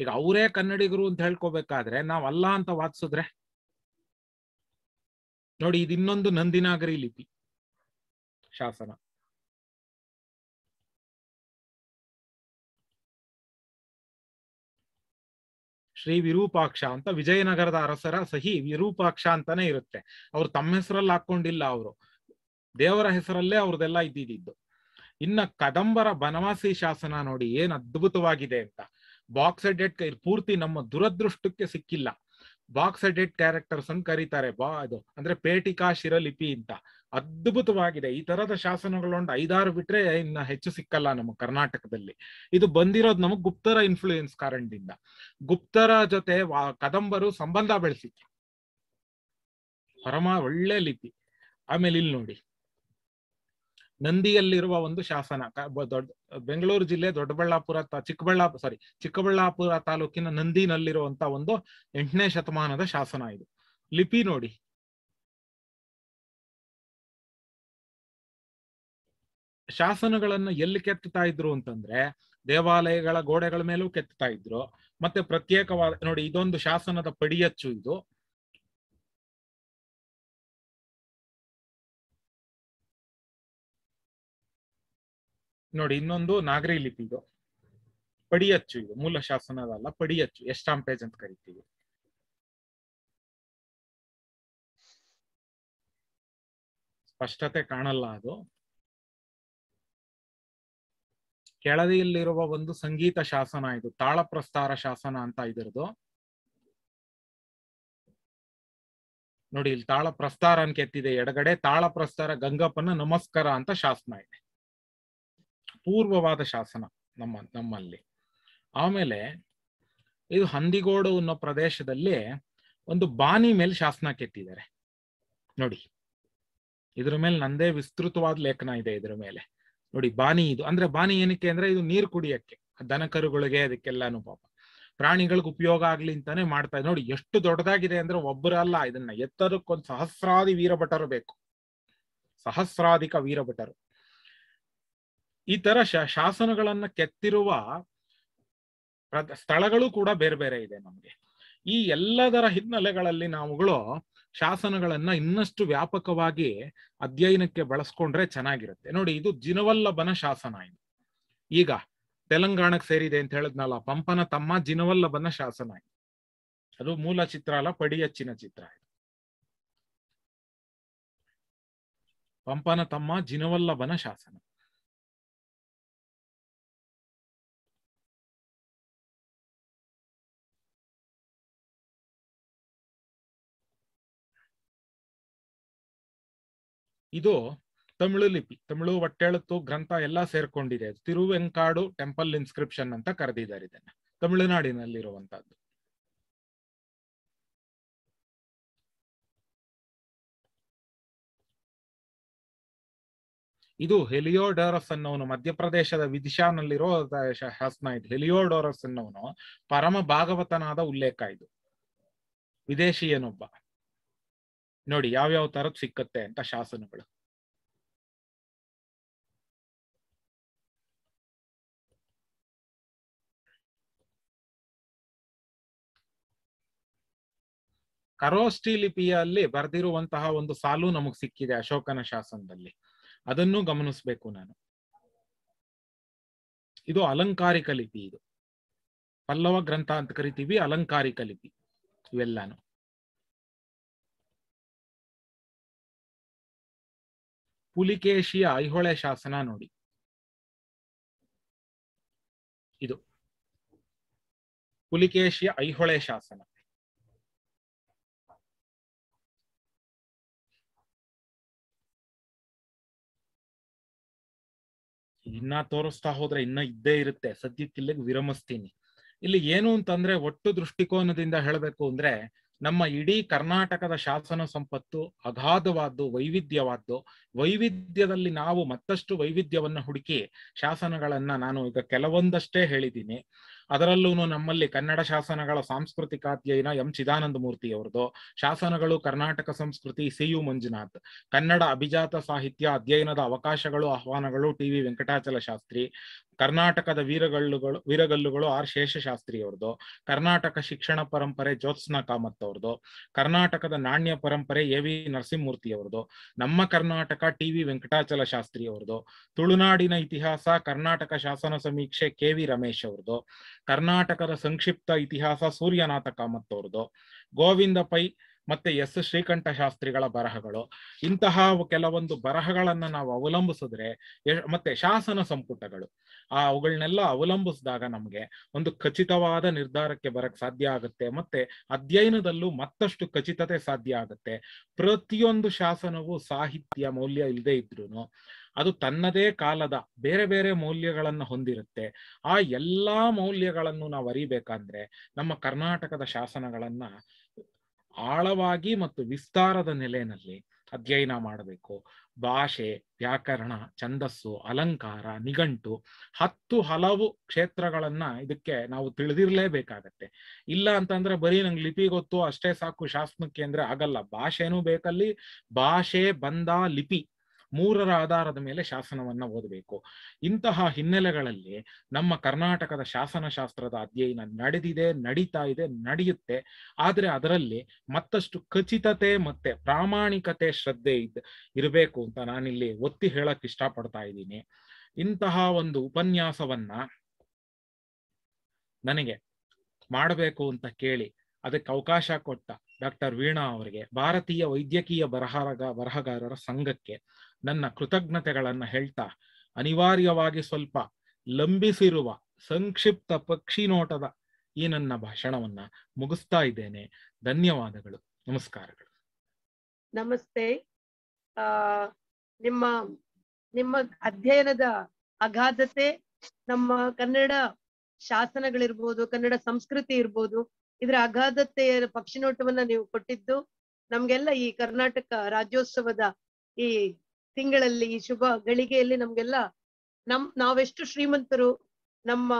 ಈಗ ಅವರೇ ಕನ್ನಡಿಗರು ಅಂತ ಹೇಳ್ಕೊಬೇಕಾದ್ರೆ ನಾವ್ ಅಲ್ಲ ಅಂತ ವಾದಿಸಿದ್ರೆ ನೋಡಿ ಇದು ಇನ್ನೊಂದು ನಂದಿನಾಗರಿ ಲಿಪಿ ಶಾಸನ ಶ್ರೀ ವಿರೂಪಾಕ್ಷ ಅಂತ ವಿಜಯನಗರದ ಅರಸರ ಸಹಿ ವಿರೂಪಾಕ್ಷ ಅಂತಾನೆ ಇರುತ್ತೆ ಅವ್ರು ತಮ್ಮ ಹೆಸರಲ್ಲಿ ಹಾಕೊಂಡಿಲ್ಲ ಅವರು ದೇವರ ಹೆಸರಲ್ಲೇ ಅವ್ರದೆಲ್ಲ ಇದ್ದಿದ್ದು ಇನ್ನ ಕದಂಬರ ಬನವಾಸಿ ಶಾಸನ ನೋಡಿ ಏನ್ ಅದ್ಭುತವಾಗಿದೆ ಅಂತ ಬಾಕ್ಸ್ ಕೈ ಪೂರ್ತಿ ನಮ್ಮ ದುರದೃಷ್ಟಕ್ಕೆ ಸಿಕ್ಕಿಲ್ಲ ಬಾಕ್ಸ್ ಎಡಿಟ್ ಕ್ಯಾರೆಕ್ಟರ್ಸ್ ಅಂತ ಕರೀತಾರೆ ಬಾ ಅದು ಅಂದ್ರೆ ಪೇಟಿಕಾ ಶಿರಲಿಪಿ ಅಂತ ಅದ್ಭುತವಾಗಿದೆ ಈ ತರದ ಶಾಸನಗಳೊಂದು ಐದಾರು ಬಿಟ್ರೆ ಇನ್ನ ಹೆಚ್ಚು ಸಿಕ್ಕಲ್ಲ ನಮ್ಮ ಕರ್ನಾಟಕದಲ್ಲಿ ಇದು ಬಂದಿರೋದು ನಮಗ್ ಗುಪ್ತರ ಇನ್ಫ್ಲೂಯೆನ್ಸ್ ಕಾರಣದಿಂದ ಗುಪ್ತರ ಜೊತೆ ಕದಂಬರು ಸಂಬಂಧ ಬೆಳೆಸಿತ್ತು ಪರಮ ಒಳ್ಳೆ ಲಿಪಿ ಆಮೇಲೆ ಇಲ್ಲಿ ನೋಡಿ ನಂದಿಯಲ್ಲಿರುವ ಒಂದು ಶಾಸನ ದೊಡ್ಡ ಬೆಂಗಳೂರು ಜಿಲ್ಲೆ ದೊಡ್ಡಬಳ್ಳಾಪುರ ಚಿಕ್ಕಬಳ್ಳಾಪುರ ಸಾರಿ ಚಿಕ್ಕಬಳ್ಳಾಪುರ ತಾಲೂಕಿನ ನಂದಿನಲ್ಲಿರುವಂತಹ ಒಂದು ಎಂಟನೇ ಶತಮಾನದ ಶಾಸನ ಇದು ಲಿಪಿ ನೋಡಿ ಶಾಸನಗಳನ್ನು ಎಲ್ಲಿ ಕೆತ್ತುತ್ತಾ ಇದ್ರು ಅಂತಂದ್ರೆ ದೇವಾಲಯಗಳ ಗೋಡೆಗಳ ಮೇಲೂ ಕೆತ್ತುತ್ತಾ ಇದ್ರು ಮತ್ತೆ ಪ್ರತ್ಯೇಕವಾದ ನೋಡಿ ಇದೊಂದು ಶಾಸನದ ಪಡಿಯಚ್ಚು ಇದು ನೋಡಿ ಇನ್ನೊಂದು ನಾಗರಿ ಲಿಪಿ ಇದು ಪಡಿಯಚ್ಚು ಇದು ಮೂಲ ಶಾಸನದಲ್ಲ ಪಡಿಯಚ್ಚು ಎಸ್ಟಾಂಪೇಜ್ ಅಂತ ಕರಿತೀವಿ ಸ್ಪಷ್ಟತೆ ಕಾಣಲ್ಲ ಅದು ಕೆಳದಿಯಲ್ಲಿರುವ ಒಂದು ಸಂಗೀತ ಶಾಸನ ಇದು ತಾಳ ಪ್ರಸ್ತಾರ ಶಾಸನ ಅಂತ ಇದ್ರದು ನೋಡಿ ಇಲ್ಲಿ ತಾಳ ಪ್ರಸ್ತಾರ ಅನ್ಕೆತ್ತಿದೆ ಎಡಗಡೆ ತಾಳ ಪ್ರಸ್ತಾರ ಗಂಗಪ್ಪನ ನಮಸ್ಕಾರ ಅಂತ ಶಾಸನ ಇದೆ ಪೂರ್ವವಾದ ಶಾಸನ ನಮ್ಮ ನಮ್ಮಲ್ಲಿ ಆಮೇಲೆ ಇದು ಹಂದಿಗೋಡು ಅನ್ನೋ ಪ್ರದೇಶದಲ್ಲಿ ಒಂದು ಬಾನಿ ಮೇಲೆ ಶಾಸನ ಕೆತ್ತಿದ್ದಾರೆ ನೋಡಿ ಇದ್ರ ಮೇಲೆ ನಂದೇ ವಿಸ್ತೃತವಾದ ಲೇಖನ ಇದೆ ಇದ್ರ ಮೇಲೆ ನೋಡಿ ಬಾನಿ ಇದು ಅಂದ್ರೆ ಬಾನಿ ಏನಕ್ಕೆ ಅಂದ್ರೆ ಇದು ನೀರು ಕುಡಿಯಕ್ಕೆ ದನಕರುಗಳಿಗೆ ಅದಕ್ಕೆಲ್ಲ ಅನುಭವ ಪ್ರಾಣಿಗಳಿಗೆ ಉಪಯೋಗ ಆಗ್ಲಿ ಅಂತಾನೆ ಮಾಡ್ತಾ ನೋಡಿ ಎಷ್ಟು ದೊಡ್ಡದಾಗಿದೆ ಅಂದ್ರೆ ಒಬ್ಬರಲ್ಲ ಇದನ್ನ ಎತ್ತರಕ್ಕೊಂದು ಸಹಸ್ರಾದಿ ವೀರಭಟರು ಬೇಕು ಸಹಸ್ರಾಧಿಕ ವೀರಭಟರು ಈ ತರ ಶಾಸನಗಳನ್ನ ಕೆತ್ತಿರುವ ಸ್ಥಳಗಳು ಕೂಡ ಬೇರೆ ಬೇರೆ ಇದೆ ನಮ್ಗೆ ಈ ಎಲ್ಲದರ ಹಿನ್ನೆಲೆಗಳಲ್ಲಿ ನಾವುಗಳು ಶಾಸನಗಳನ್ನ ಇನ್ನಷ್ಟು ವ್ಯಾಪಕವಾಗಿ ಅಧ್ಯಯನಕ್ಕೆ ಬಳಸ್ಕೊಂಡ್ರೆ ಚೆನ್ನಾಗಿರುತ್ತೆ ನೋಡಿ ಇದು ಜಿನವಲ್ಲಭನ ಶಾಸನ ಇದು ಈಗ ತೆಲಂಗಾಣಕ್ಕೆ ಸೇರಿದೆ ಅಂತ ಹೇಳಿದ್ನಲ್ಲ ಪಂಪನ ತಮ್ಮ ಜಿನವಲ್ಲಭನ ಶಾಸನ ಇದು ಅದು ಮೂಲ ಚಿತ್ರ ಅಲ್ಲ ಪಡಿಯಚ್ಚಿನ ಚಿತ್ರ ಇದು ಪಂಪನ ತಮ್ಮ ಜಿನವಲ್ಲಭನ ಶಾಸನ ಇದು ತಮಿಳು ಲಿಪಿ ತಮಿಳು ಒಟ್ಟೆಳತು ಗ್ರಂಥ ಎಲ್ಲ ಸೇರ್ಕೊಂಡಿದೆ ತಿರುವೆಂಕಾಡು ಟೆಂಪಲ್ ಇನ್ಸ್ಕ್ರಿಪ್ಷನ್ ಅಂತ ಕರೆದಿದ್ದಾರೆ ಇದನ್ನ ತಮಿಳುನಾಡಿನಲ್ಲಿರುವಂತಹದ್ದು ಇದು ಹೆಲಿಯೋಡೋರಸ್ ಅನ್ನೋನು ಮಧ್ಯಪ್ರದೇಶದ ವಿದಿಶಾನಲ್ಲಿರೋ ಶಾಸನ ಇದು ಹೆಲಿಯೋಡೋರಸ್ ಅನ್ನೋನು ಪರಮ ಭಾಗವತನಾದ ಉಲ್ಲೇಖ ಇದು ವಿದೇಶಿಯನೊಬ್ಬ ನೋಡಿ ಯಾವ್ಯಾವ ತರದ್ ಸಿಕ್ಕತ್ತೆ ಅಂತ ಶಾಸನಗಳು ಕರೋಸ್ಟಿ ಲಿಪಿಯಲ್ಲಿ ಬರೆದಿರುವಂತಹ ಒಂದು ಸಾಲು ನಮಗ್ ಸಿಕ್ಕಿದೆ ಅಶೋಕನ ಶಾಸನದಲ್ಲಿ ಅದನ್ನು ಗಮನಿಸ್ಬೇಕು ನಾನು ಇದು ಅಲಂಕಾರಿಕ ಲಿಪಿ ಇದು ಪಲ್ಲವ ಗ್ರಂಥ ಅಂತ ಕರಿತೀವಿ ಅಲಂಕಾರಿಕ ಲಿಪಿ ಇವೆಲ್ಲಾನು ಪುಲಿಕೇಶಿಯ ಐಹೊಳೆ ಶಾಸನ ನೋಡಿ ಇದು ಪುಲಿಕೇಶಿಯ ಐಹೊಳೆ ಶಾಸನ ಇನ್ನ ತೋರಿಸ್ತಾ ಹೋದ್ರೆ ಇನ್ನ ಇದ್ದೇ ಇರುತ್ತೆ ಸದ್ಯಕ್ಕಿಲ್ಲಿಗೆ ವಿರಮಿಸ್ತೀನಿ ಇಲ್ಲಿ ಏನು ಅಂತಂದ್ರೆ ಒಟ್ಟು ದೃಷ್ಟಿಕೋನದಿಂದ ಹೇಳಬೇಕು ಅಂದ್ರೆ ನಮ್ಮ ಇಡೀ ಕರ್ನಾಟಕದ ಶಾಸನ ಸಂಪತ್ತು ಅಗಾಧವಾದ್ದು ವೈವಿಧ್ಯವಾದ್ದು ವೈವಿಧ್ಯದಲ್ಲಿ ನಾವು ಮತ್ತಷ್ಟು ವೈವಿಧ್ಯವನ್ನು ಹುಡುಕಿ ಶಾಸನಗಳನ್ನ ನಾನು ಈಗ ಕೆಲವೊಂದಷ್ಟೇ ಹೇಳಿದ್ದೀನಿ ಅದರಲ್ಲೂ ನಮ್ಮಲ್ಲಿ ಕನ್ನಡ ಶಾಸನಗಳ ಸಾಂಸ್ಕೃತಿಕ ಅಧ್ಯಯನ ಎಂ ಚಿದಾನಂದ ಮೂರ್ತಿ ಅವರದು ಶಾಸನಗಳು ಕರ್ನಾಟಕ ಸಂಸ್ಕೃತಿ ಸಿ ಯು ಮಂಜುನಾಥ್ ಕನ್ನಡ ಅಭಿಜಾತ ಸಾಹಿತ್ಯ ಅಧ್ಯಯನದ ಅವಕಾಶಗಳು ಆಹ್ವಾನಗಳು ಟಿ ವಿ ವೆಂಕಟಾಚಲ ಶಾಸ್ತ್ರಿ ಕರ್ನಾಟಕದ ವೀರಗಲ್ಲುಗಳು ವೀರಗಲ್ಲುಗಳು ಆರ್ ಶೇಷಶಾಸ್ತ್ರಿಯವ್ರದ್ದು ಕರ್ನಾಟಕ ಶಿಕ್ಷಣ ಪರಂಪರೆ ಜ್ಯೋತ್ಸ್ನ ಕಾಮತ್ ಅವ್ರದ್ದು ಕರ್ನಾಟಕದ ನಾಣ್ಯ ಪರಂಪರೆ ಎ ವಿ ನರಸಿಂಹಮೂರ್ತಿ ನಮ್ಮ ಕರ್ನಾಟಕ ಟಿ ವಿ ವೆಂಕಟಾಚಲ ಶಾಸ್ತ್ರಿ ಅವ್ರದ್ದು ತುಳುನಾಡಿನ ಇತಿಹಾಸ ಕರ್ನಾಟಕ ಶಾಸನ ಸಮೀಕ್ಷೆ ಕೆ ವಿ ರಮೇಶ್ ಅವ್ರದ್ದು ಕರ್ನಾಟಕದ ಸಂಕ್ಷಿಪ್ತ ಇತಿಹಾಸ ಸೂರ್ಯನಾಥ ಕಾಮತ್ ಅವ್ರದ್ದು ಗೋವಿಂದ ಪೈ ಮತ್ತೆ ಎಸ್ ಶ್ರೀಕಂಠ ಶಾಸ್ತ್ರಿಗಳ ಬರಹಗಳು ಇಂತಹ ಕೆಲವೊಂದು ಬರಹಗಳನ್ನ ನಾವು ಅವಲಂಬಿಸಿದ್ರೆ ಮತ್ತೆ ಶಾಸನ ಸಂಪುಟಗಳು ಆ ಅವುಗಳನ್ನೆಲ್ಲ ಅವಲಂಬಿಸಿದಾಗ ನಮ್ಗೆ ಒಂದು ಖಚಿತವಾದ ನಿರ್ಧಾರಕ್ಕೆ ಬರಕ್ ಸಾಧ್ಯ ಆಗುತ್ತೆ ಮತ್ತೆ ಅಧ್ಯಯನದಲ್ಲೂ ಮತ್ತಷ್ಟು ಖಚಿತತೆ ಸಾಧ್ಯ ಆಗುತ್ತೆ ಪ್ರತಿಯೊಂದು ಶಾಸನವು ಸಾಹಿತ್ಯ ಮೌಲ್ಯ ಇಲ್ಲದೆ ಇದ್ರು ಅದು ತನ್ನದೇ ಕಾಲದ ಬೇರೆ ಬೇರೆ ಮೌಲ್ಯಗಳನ್ನು ಹೊಂದಿರುತ್ತೆ ಆ ಎಲ್ಲಾ ಮೌಲ್ಯಗಳನ್ನು ನಾವು ಅರಿಬೇಕಂದ್ರೆ ನಮ್ಮ ಕರ್ನಾಟಕದ ಶಾಸನಗಳನ್ನ ಆಳವಾಗಿ ಮತ್ತು ವಿಸ್ತಾರದ ನೆಲೆಯಲ್ಲಿ ಅಧ್ಯಯನ ಮಾಡಬೇಕು ಭಾಷೆ ವ್ಯಾಕರಣ ಛಂದಸ್ಸು ಅಲಂಕಾರ ನಿಘಂಟು ಹತ್ತು ಹಲವು ಕ್ಷೇತ್ರಗಳನ್ನ ಇದಕ್ಕೆ ನಾವು ತಿಳಿದಿರ್ಲೇಬೇಕಾಗತ್ತೆ ಇಲ್ಲ ಅಂತಂದ್ರೆ ಬರೀ ನಂಗೆ ಲಿಪಿ ಗೊತ್ತು ಅಷ್ಟೇ ಸಾಕು ಶಾಸನಕ್ಕೆ ಅಂದ್ರೆ ಆಗಲ್ಲ ಭಾಷೆನೂ ಬೇಕಲ್ಲಿ ಭಾಷೆ ಬಂದ ಲಿಪಿ ಮೂರರ ಆಧಾರದ ಮೇಲೆ ಶಾಸನವನ್ನ ಓದಬೇಕು ಇಂತಹ ಹಿನ್ನೆಲೆಗಳಲ್ಲಿ ನಮ್ಮ ಕರ್ನಾಟಕದ ಶಾಸನ ಶಾಸ್ತ್ರದ ಅಧ್ಯಯನ ನಡೆದಿದೆ ನಡೀತಾ ಇದೆ ನಡೆಯುತ್ತೆ ಆದ್ರೆ ಅದರಲ್ಲಿ ಮತ್ತಷ್ಟು ಖಚಿತತೆ ಮತ್ತೆ ಪ್ರಾಮಾಣಿಕತೆ ಶ್ರದ್ಧೆ ಇದ್ ಇರಬೇಕು ಅಂತ ನಾನಿಲ್ಲಿ ಒತ್ತಿ ಹೇಳಕ್ ಇಷ್ಟಪಡ್ತಾ ಇದ್ದೀನಿ ಇಂತಹ ಒಂದು ಉಪನ್ಯಾಸವನ್ನ ನನಗೆ ಮಾಡಬೇಕು ಅಂತ ಕೇಳಿ ಅದಕ್ಕೆ ಅವಕಾಶ ಕೊಟ್ಟ ಡಾಕ್ಟರ್ ವೀಣಾ ಅವರಿಗೆ ಭಾರತೀಯ ವೈದ್ಯಕೀಯ ಬರಹಗ ಬರಹಗಾರರ ಸಂಘಕ್ಕೆ ನನ್ನ ಕೃತಜ್ಞತೆಗಳನ್ನ ಹೇಳ್ತಾ ಅನಿವಾರ್ಯವಾಗಿ ಸ್ವಲ್ಪ ಲಂಬಿಸಿರುವ ಸಂಕ್ಷಿಪ್ತ ಪಕ್ಷಿ ನೋಟದ ಈ ನನ್ನ ಭಾಷಣವನ್ನ ಮುಗಿಸ್ತಾ ಇದ್ದೇನೆ ಧನ್ಯವಾದಗಳು ನಮಸ್ಕಾರಗಳು ನಮಸ್ತೆ ನಿಮ್ಮ ನಿಮ್ಮ ಅಧ್ಯಯನದ ಅಗಾಧತೆ ನಮ್ಮ ಕನ್ನಡ ಶಾಸನಗಳಿರ್ಬೋದು ಕನ್ನಡ ಸಂಸ್ಕೃತಿ ಇರ್ಬೋದು ಇದರ ಅಗಾಧತೆಯ ಪಕ್ಷಿ ನೋಟವನ್ನ ನೀವು ಕೊಟ್ಟಿದ್ದು ನಮ್ಗೆಲ್ಲ ಈ ಕರ್ನಾಟಕ ರಾಜ್ಯೋತ್ಸವದ ಈ ತಿಂಗಳಲ್ಲಿ ಈ ಶುಭ ಗಳಿಗೆಯಲ್ಲಿ ನಮ್ಗೆಲ್ಲ ನಮ್ ನಾವೆಷ್ಟು ಶ್ರೀಮಂತರು ನಮ್ಮ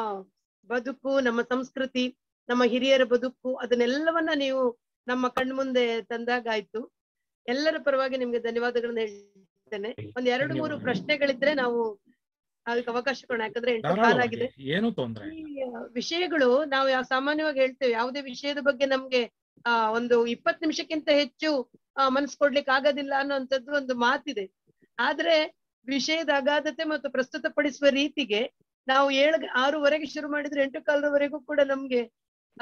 ಬದುಕು ನಮ್ಮ ಸಂಸ್ಕೃತಿ ನಮ್ಮ ಹಿರಿಯರ ಬದುಕು ಅದನ್ನೆಲ್ಲವನ್ನ ನೀವು ನಮ್ಮ ಕಣ್ಮುಂದೆ ತಂದಾಗಾಯ್ತು ಎಲ್ಲರ ಪರವಾಗಿ ನಿಮ್ಗೆ ಧನ್ಯವಾದಗಳನ್ನ ಹೇಳ್ತೇನೆ ಒಂದ್ ಎರಡು ಮೂರು ಪ್ರಶ್ನೆಗಳಿದ್ರೆ ನಾವು ಅದಕ್ಕೆ ಅವಕಾಶ ಕೊಡೋಣ ಯಾಕಂದ್ರೆ ಎಂಟು ಕಾಲ ಆಗಿದೆ ವಿಷಯಗಳು ನಾವು ಯಾವ ಸಾಮಾನ್ಯವಾಗಿ ಹೇಳ್ತೇವೆ ಯಾವುದೇ ವಿಷಯದ ಬಗ್ಗೆ ನಮ್ಗೆ ಆ ಒಂದು ಇಪ್ಪತ್ ನಿಮಿಷಕ್ಕಿಂತ ಹೆಚ್ಚು ಮನಸ್ಸು ಕೊಡ್ಲಿಕ್ಕೆ ಆಗೋದಿಲ್ಲ ಅನ್ನೋಂಥದ್ದು ಒಂದು ಮಾತಿದೆ ಆದ್ರೆ ವಿಷಯದ ಅಗಾಧತೆ ಮತ್ತು ಪ್ರಸ್ತುತ ಪಡಿಸುವ ರೀತಿಗೆ ನಾವು ಏಳು ಆರೂವರೆಗೆ ಶುರು ಮಾಡಿದ್ರೆ ಎಂಟು ಕಾಲದವರೆಗೂ ಕೂಡ ನಮ್ಗೆ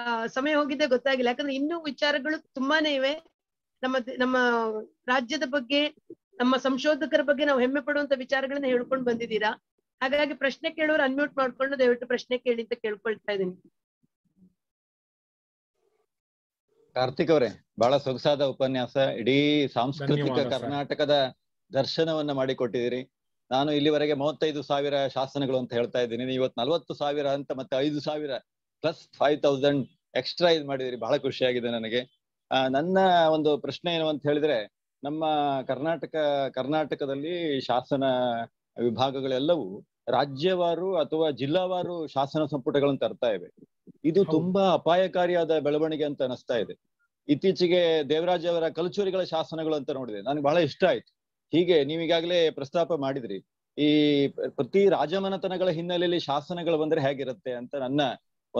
ಆ ಸಮಯ ಹೋಗಿದ್ದೆ ಗೊತ್ತಾಗಿಲ್ಲ ಯಾಕಂದ್ರೆ ಇನ್ನೂ ವಿಚಾರಗಳು ತುಂಬಾನೇ ಇವೆ ನಮ್ಮ ನಮ್ಮ ರಾಜ್ಯದ ಬಗ್ಗೆ ನಮ್ಮ ಸಂಶೋಧಕರ ಬಗ್ಗೆ ನಾವು ಹೆಮ್ಮೆ ಪಡುವಂತ ವಿಚಾರಗಳನ್ನ ಹೇಳ್ಕೊಂಡು ಬಂದಿದ್ದೀರಾ ಹಾಗಾಗಿ ಪ್ರಶ್ನೆ ಕೇಳೋರು ಅನ್ಮ್ಯೂಟ್ ಮಾಡ್ಕೊಂಡು ದಯವಿಟ್ಟು ಪ್ರಶ್ನೆ ಕೇಳಿ ಅಂತ ಕೇಳ್ಕೊಳ್ತಾ ಇದ್ದೀನಿ ಕಾರ್ತಿಕ್ ಅವರೇ ಬಹಳ ಸೊಗಸಾದ ಉಪನ್ಯಾಸ ಇಡೀ ಸಾಂಸ್ಕೃತಿಕ ಕರ್ನಾಟಕದ ದರ್ಶನವನ್ನ ಮಾಡಿಕೊಟ್ಟಿದ್ದೀರಿ ನಾನು ಇಲ್ಲಿವರೆಗೆ ಮೂವತ್ತೈದು ಸಾವಿರ ಶಾಸನಗಳು ಅಂತ ಹೇಳ್ತಾ ಇದ್ದೀನಿ ನೀವು ಇವತ್ತು ನಲ್ವತ್ತು ಸಾವಿರ ಅಂತ ಮತ್ತೆ ಐದು ಸಾವಿರ ಪ್ಲಸ್ ಫೈವ್ ತೌಸಂಡ್ ಎಕ್ಸ್ಟ್ರಾ ಇದು ಮಾಡಿದಿರಿ ಬಹಳ ಖುಷಿಯಾಗಿದೆ ನನಗೆ ನನ್ನ ಒಂದು ಪ್ರಶ್ನೆ ಏನು ಅಂತ ಹೇಳಿದ್ರೆ ನಮ್ಮ ಕರ್ನಾಟಕ ಕರ್ನಾಟಕದಲ್ಲಿ ಶಾಸನ ವಿಭಾಗಗಳೆಲ್ಲವೂ ರಾಜ್ಯವಾರು ಅಥವಾ ಜಿಲ್ಲಾವಾರು ಶಾಸನ ಸಂಪುಟಗಳನ್ನು ತರ್ತಾ ಇವೆ ಇದು ತುಂಬಾ ಅಪಾಯಕಾರಿಯಾದ ಬೆಳವಣಿಗೆ ಅಂತ ಅನಿಸ್ತಾ ಇದೆ ಇತ್ತೀಚೆಗೆ ದೇವರಾಜ್ ಅವರ ಕಲಚೂರಿಗಳ ಶಾಸನಗಳು ಅಂತ ನೋಡಿದೆ ನನಗೆ ಬಹಳ ಇಷ್ಟ ಆಯ್ತು ಹೀಗೆ ನೀವೀಗಾಗಲೇ ಪ್ರಸ್ತಾಪ ಮಾಡಿದ್ರಿ ಈ ಪ್ರತಿ ರಾಜಮನತನಗಳ ಹಿನ್ನೆಲೆಯಲ್ಲಿ ಶಾಸನಗಳು ಬಂದ್ರೆ ಹೇಗಿರುತ್ತೆ ಅಂತ ನನ್ನ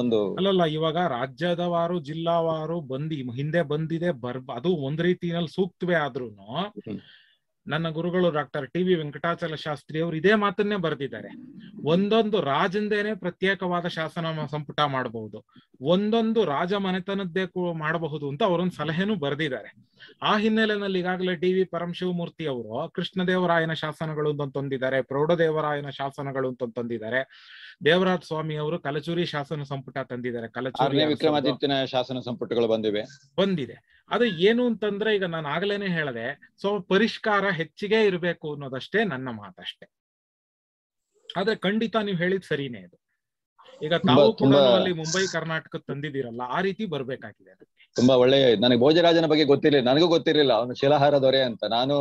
ಒಂದು ಅಲ್ಲಲ್ಲ ಇವಾಗ ರಾಜ್ಯದವಾರು ಜಿಲ್ಲಾವಾರು ಬಂದಿ ಹಿಂದೆ ಬಂದಿದೆ ಬರ್ ಅದು ಒಂದ್ ರೀತಿಯಲ್ಲಿ ಸೂಕ್ತವೇ ಆದ್ರೂನು ನನ್ನ ಗುರುಗಳು doctor T V Venkatachala Shastri ಅವರು ಇದೇ ಮಾತನ್ನೇ ಬರೆದಿದ್ದಾರೆ ಒಂದೊಂದು ರಾಜಂದೇನೆ ಪ್ರತ್ಯೇಕವಾದ ಶಾಸನ ಸಂಪುಟ ಮಾಡಬಹುದು ಒಂದೊಂದು ರಾಜ ಮನೆತನದ್ದೇ ಮಾಡಬಹುದು ಅಂತ ಅವರೊಂದು ಸಲಹೆನೂ ಬರೆದಿದ್ದಾರೆ ಆ ಹಿನ್ನೆಲೆಯಲ್ಲಿ ಈಗಾಗಲೇ ಡಿ ವಿ ಪರಮಶಿವಮೂರ್ತಿ ಅವರು ಕೃಷ್ಣದೇವರಾಯನ ಶಾಸನಗಳು ಅಂತ ತಂದಿದ್ದಾರೆ ಪ್ರೌಢದೇವರಾಯನ ಶಾಸನಗಳು ಅಂತ ತಂದಿದ್ದಾರೆ ದೇವರಾಜ್ ಸ್ವಾಮಿ ಅವರು ಕಲಚೂರಿ ಶಾಸನ ಸಂಪುಟ ತಂದಿದ್ದಾರೆ ಕಲಚೂರಿ ವಿಕ್ರಮಾದಿತ್ಯನ ಶಾಸನ ಸಂಪುಟಗಳು ಬಂದಿವೆ ಬಂದಿದೆ ಅದು ಏನು ಅಂತಂದ್ರೆ ಈಗ ನಾನು ಆಗ್ಲೇನೆ ಹೇಳದೆ ಸೊ ಪರಿಷ್ಕಾರ ಹೆಚ್ಚಿಗೆ ಇರಬೇಕು ಅನ್ನೋದಷ್ಟೇ ನನ್ನ ಮಾತಷ್ಟೇ ಆದ್ರೆ ಖಂಡಿತ ನೀವು ಹೇಳಿದ್ ಸರಿನೇ ಇದು ಈಗ ತಾವು ಕೂಡ ಅಲ್ಲಿ ಮುಂಬೈ ಕರ್ನಾಟಕ ತಂದಿದ್ದೀರಲ್ಲ ಆ ರೀತಿ ಬರ್ಬೇಕಾಗಿದೆ ತುಂಬಾ ಒಳ್ಳೆಯ ನನಗೆ ಭೋಜರಾಜನ ಬಗ್ಗೆ ಗೊತ್ತಿರಲಿಲ್ಲ ನನಗೂ ಗೊತ್ತಿರಲಿಲ್ಲ ಅವನು ದೊರೆ ಅಂತ ನಾನು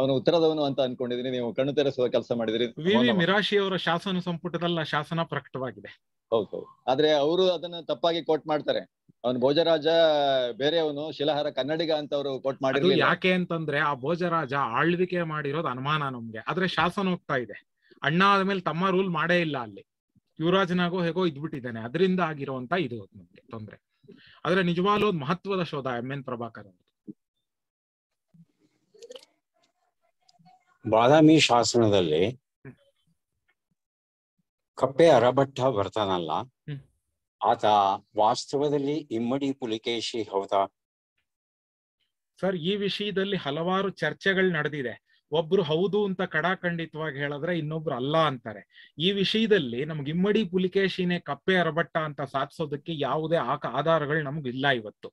ಅವನು ಉತ್ತರದವನು ಅಂತ ಅನ್ಕೊಂಡಿದ್ದೀನಿ ನೀವು ಕಣ್ಣು ತೆರೆಸುವ ಕೆಲಸ ಮಾಡಿದ್ರಿ ವಿ ಮಿರಾಶಿ ಅವರ ಶಾಸನ ಸಂಪುಟದಲ್ಲ ಶಾಸನ ಪ್ರಕಟವಾಗಿದೆ ಹೌದು ಆದ್ರೆ ಅವರು ಅದನ್ನ ತಪ್ಪಾಗಿ ಕೋಟ್ ಮಾಡ್ತಾರೆ ಅವನು ಭೋಜರಾಜ ಬೇರೆಯವನು ಶಿಲಹಾರ ಕನ್ನಡಿಗ ಅಂತ ಅವರು ಕೋಟ್ ಮಾಡಿದ್ರು ಯಾಕೆ ಅಂತಂದ್ರೆ ಆ ಭೋಜರಾಜ ಆಳ್ವಿಕೆ ಮಾಡಿರೋದು ಅನುಮಾನ ನಮ್ಗೆ ಆದ್ರೆ ಶಾಸನ ಹೋಗ್ತಾ ಇದೆ ಅಣ್ಣ ಆದ್ಮೇಲೆ ತಮ್ಮ ರೂಲ್ ಮಾಡೇ ಇಲ್ಲ ಅಲ್ಲಿ ಯುವರಾಜನಾಗೋ ಹೇಗೋ ಇದ್ಬಿಟ್ಟಿದ್ದಾನೆ ಅದರಿಂದ ಆಗಿರುವಂತ ಇದು ನಮ್ಗೆ ತೊಂದ್ರೆ ಆದ್ರೆ ನಿಜವಾಗ್ಲೂ ಮಹತ್ವದ ಶೋಧ ಎಂ ಎನ್ ಪ್ರಭಾಕರ್ ಅವರು ಬಾದಾಮಿ ಶಾಸನದಲ್ಲಿ ಕಪ್ಪೆ ಅರಭಟ್ಟ ಬರ್ತಾನಲ್ಲ ಆತ ವಾಸ್ತವದಲ್ಲಿ ಇಮ್ಮಡಿ ಪುಲಿಕೇಶಿ ಹೌದಾ ಸರ್ ಈ ವಿಷಯದಲ್ಲಿ ಹಲವಾರು ಚರ್ಚೆಗಳು ನಡೆದಿದೆ ಒಬ್ರು ಹೌದು ಅಂತ ಕಡಾಖಂಡಿತವಾಗಿ ಹೇಳಿದ್ರೆ ಇನ್ನೊಬ್ರು ಅಲ್ಲ ಅಂತಾರೆ ಈ ವಿಷಯದಲ್ಲಿ ನಮ್ಗೆ ಇಮ್ಮಡಿ ಪುಲಿಕೇಶಿನೇ ಕಪ್ಪೆ ಅರಭಟ್ಟ ಅಂತ ಸಾಧಿಸೋದಕ್ಕೆ ಯಾವುದೇ ಆಕ ಆಧಾರಗಳು ನಮ್ಗೆ ಇಲ್ಲ ಇವತ್ತು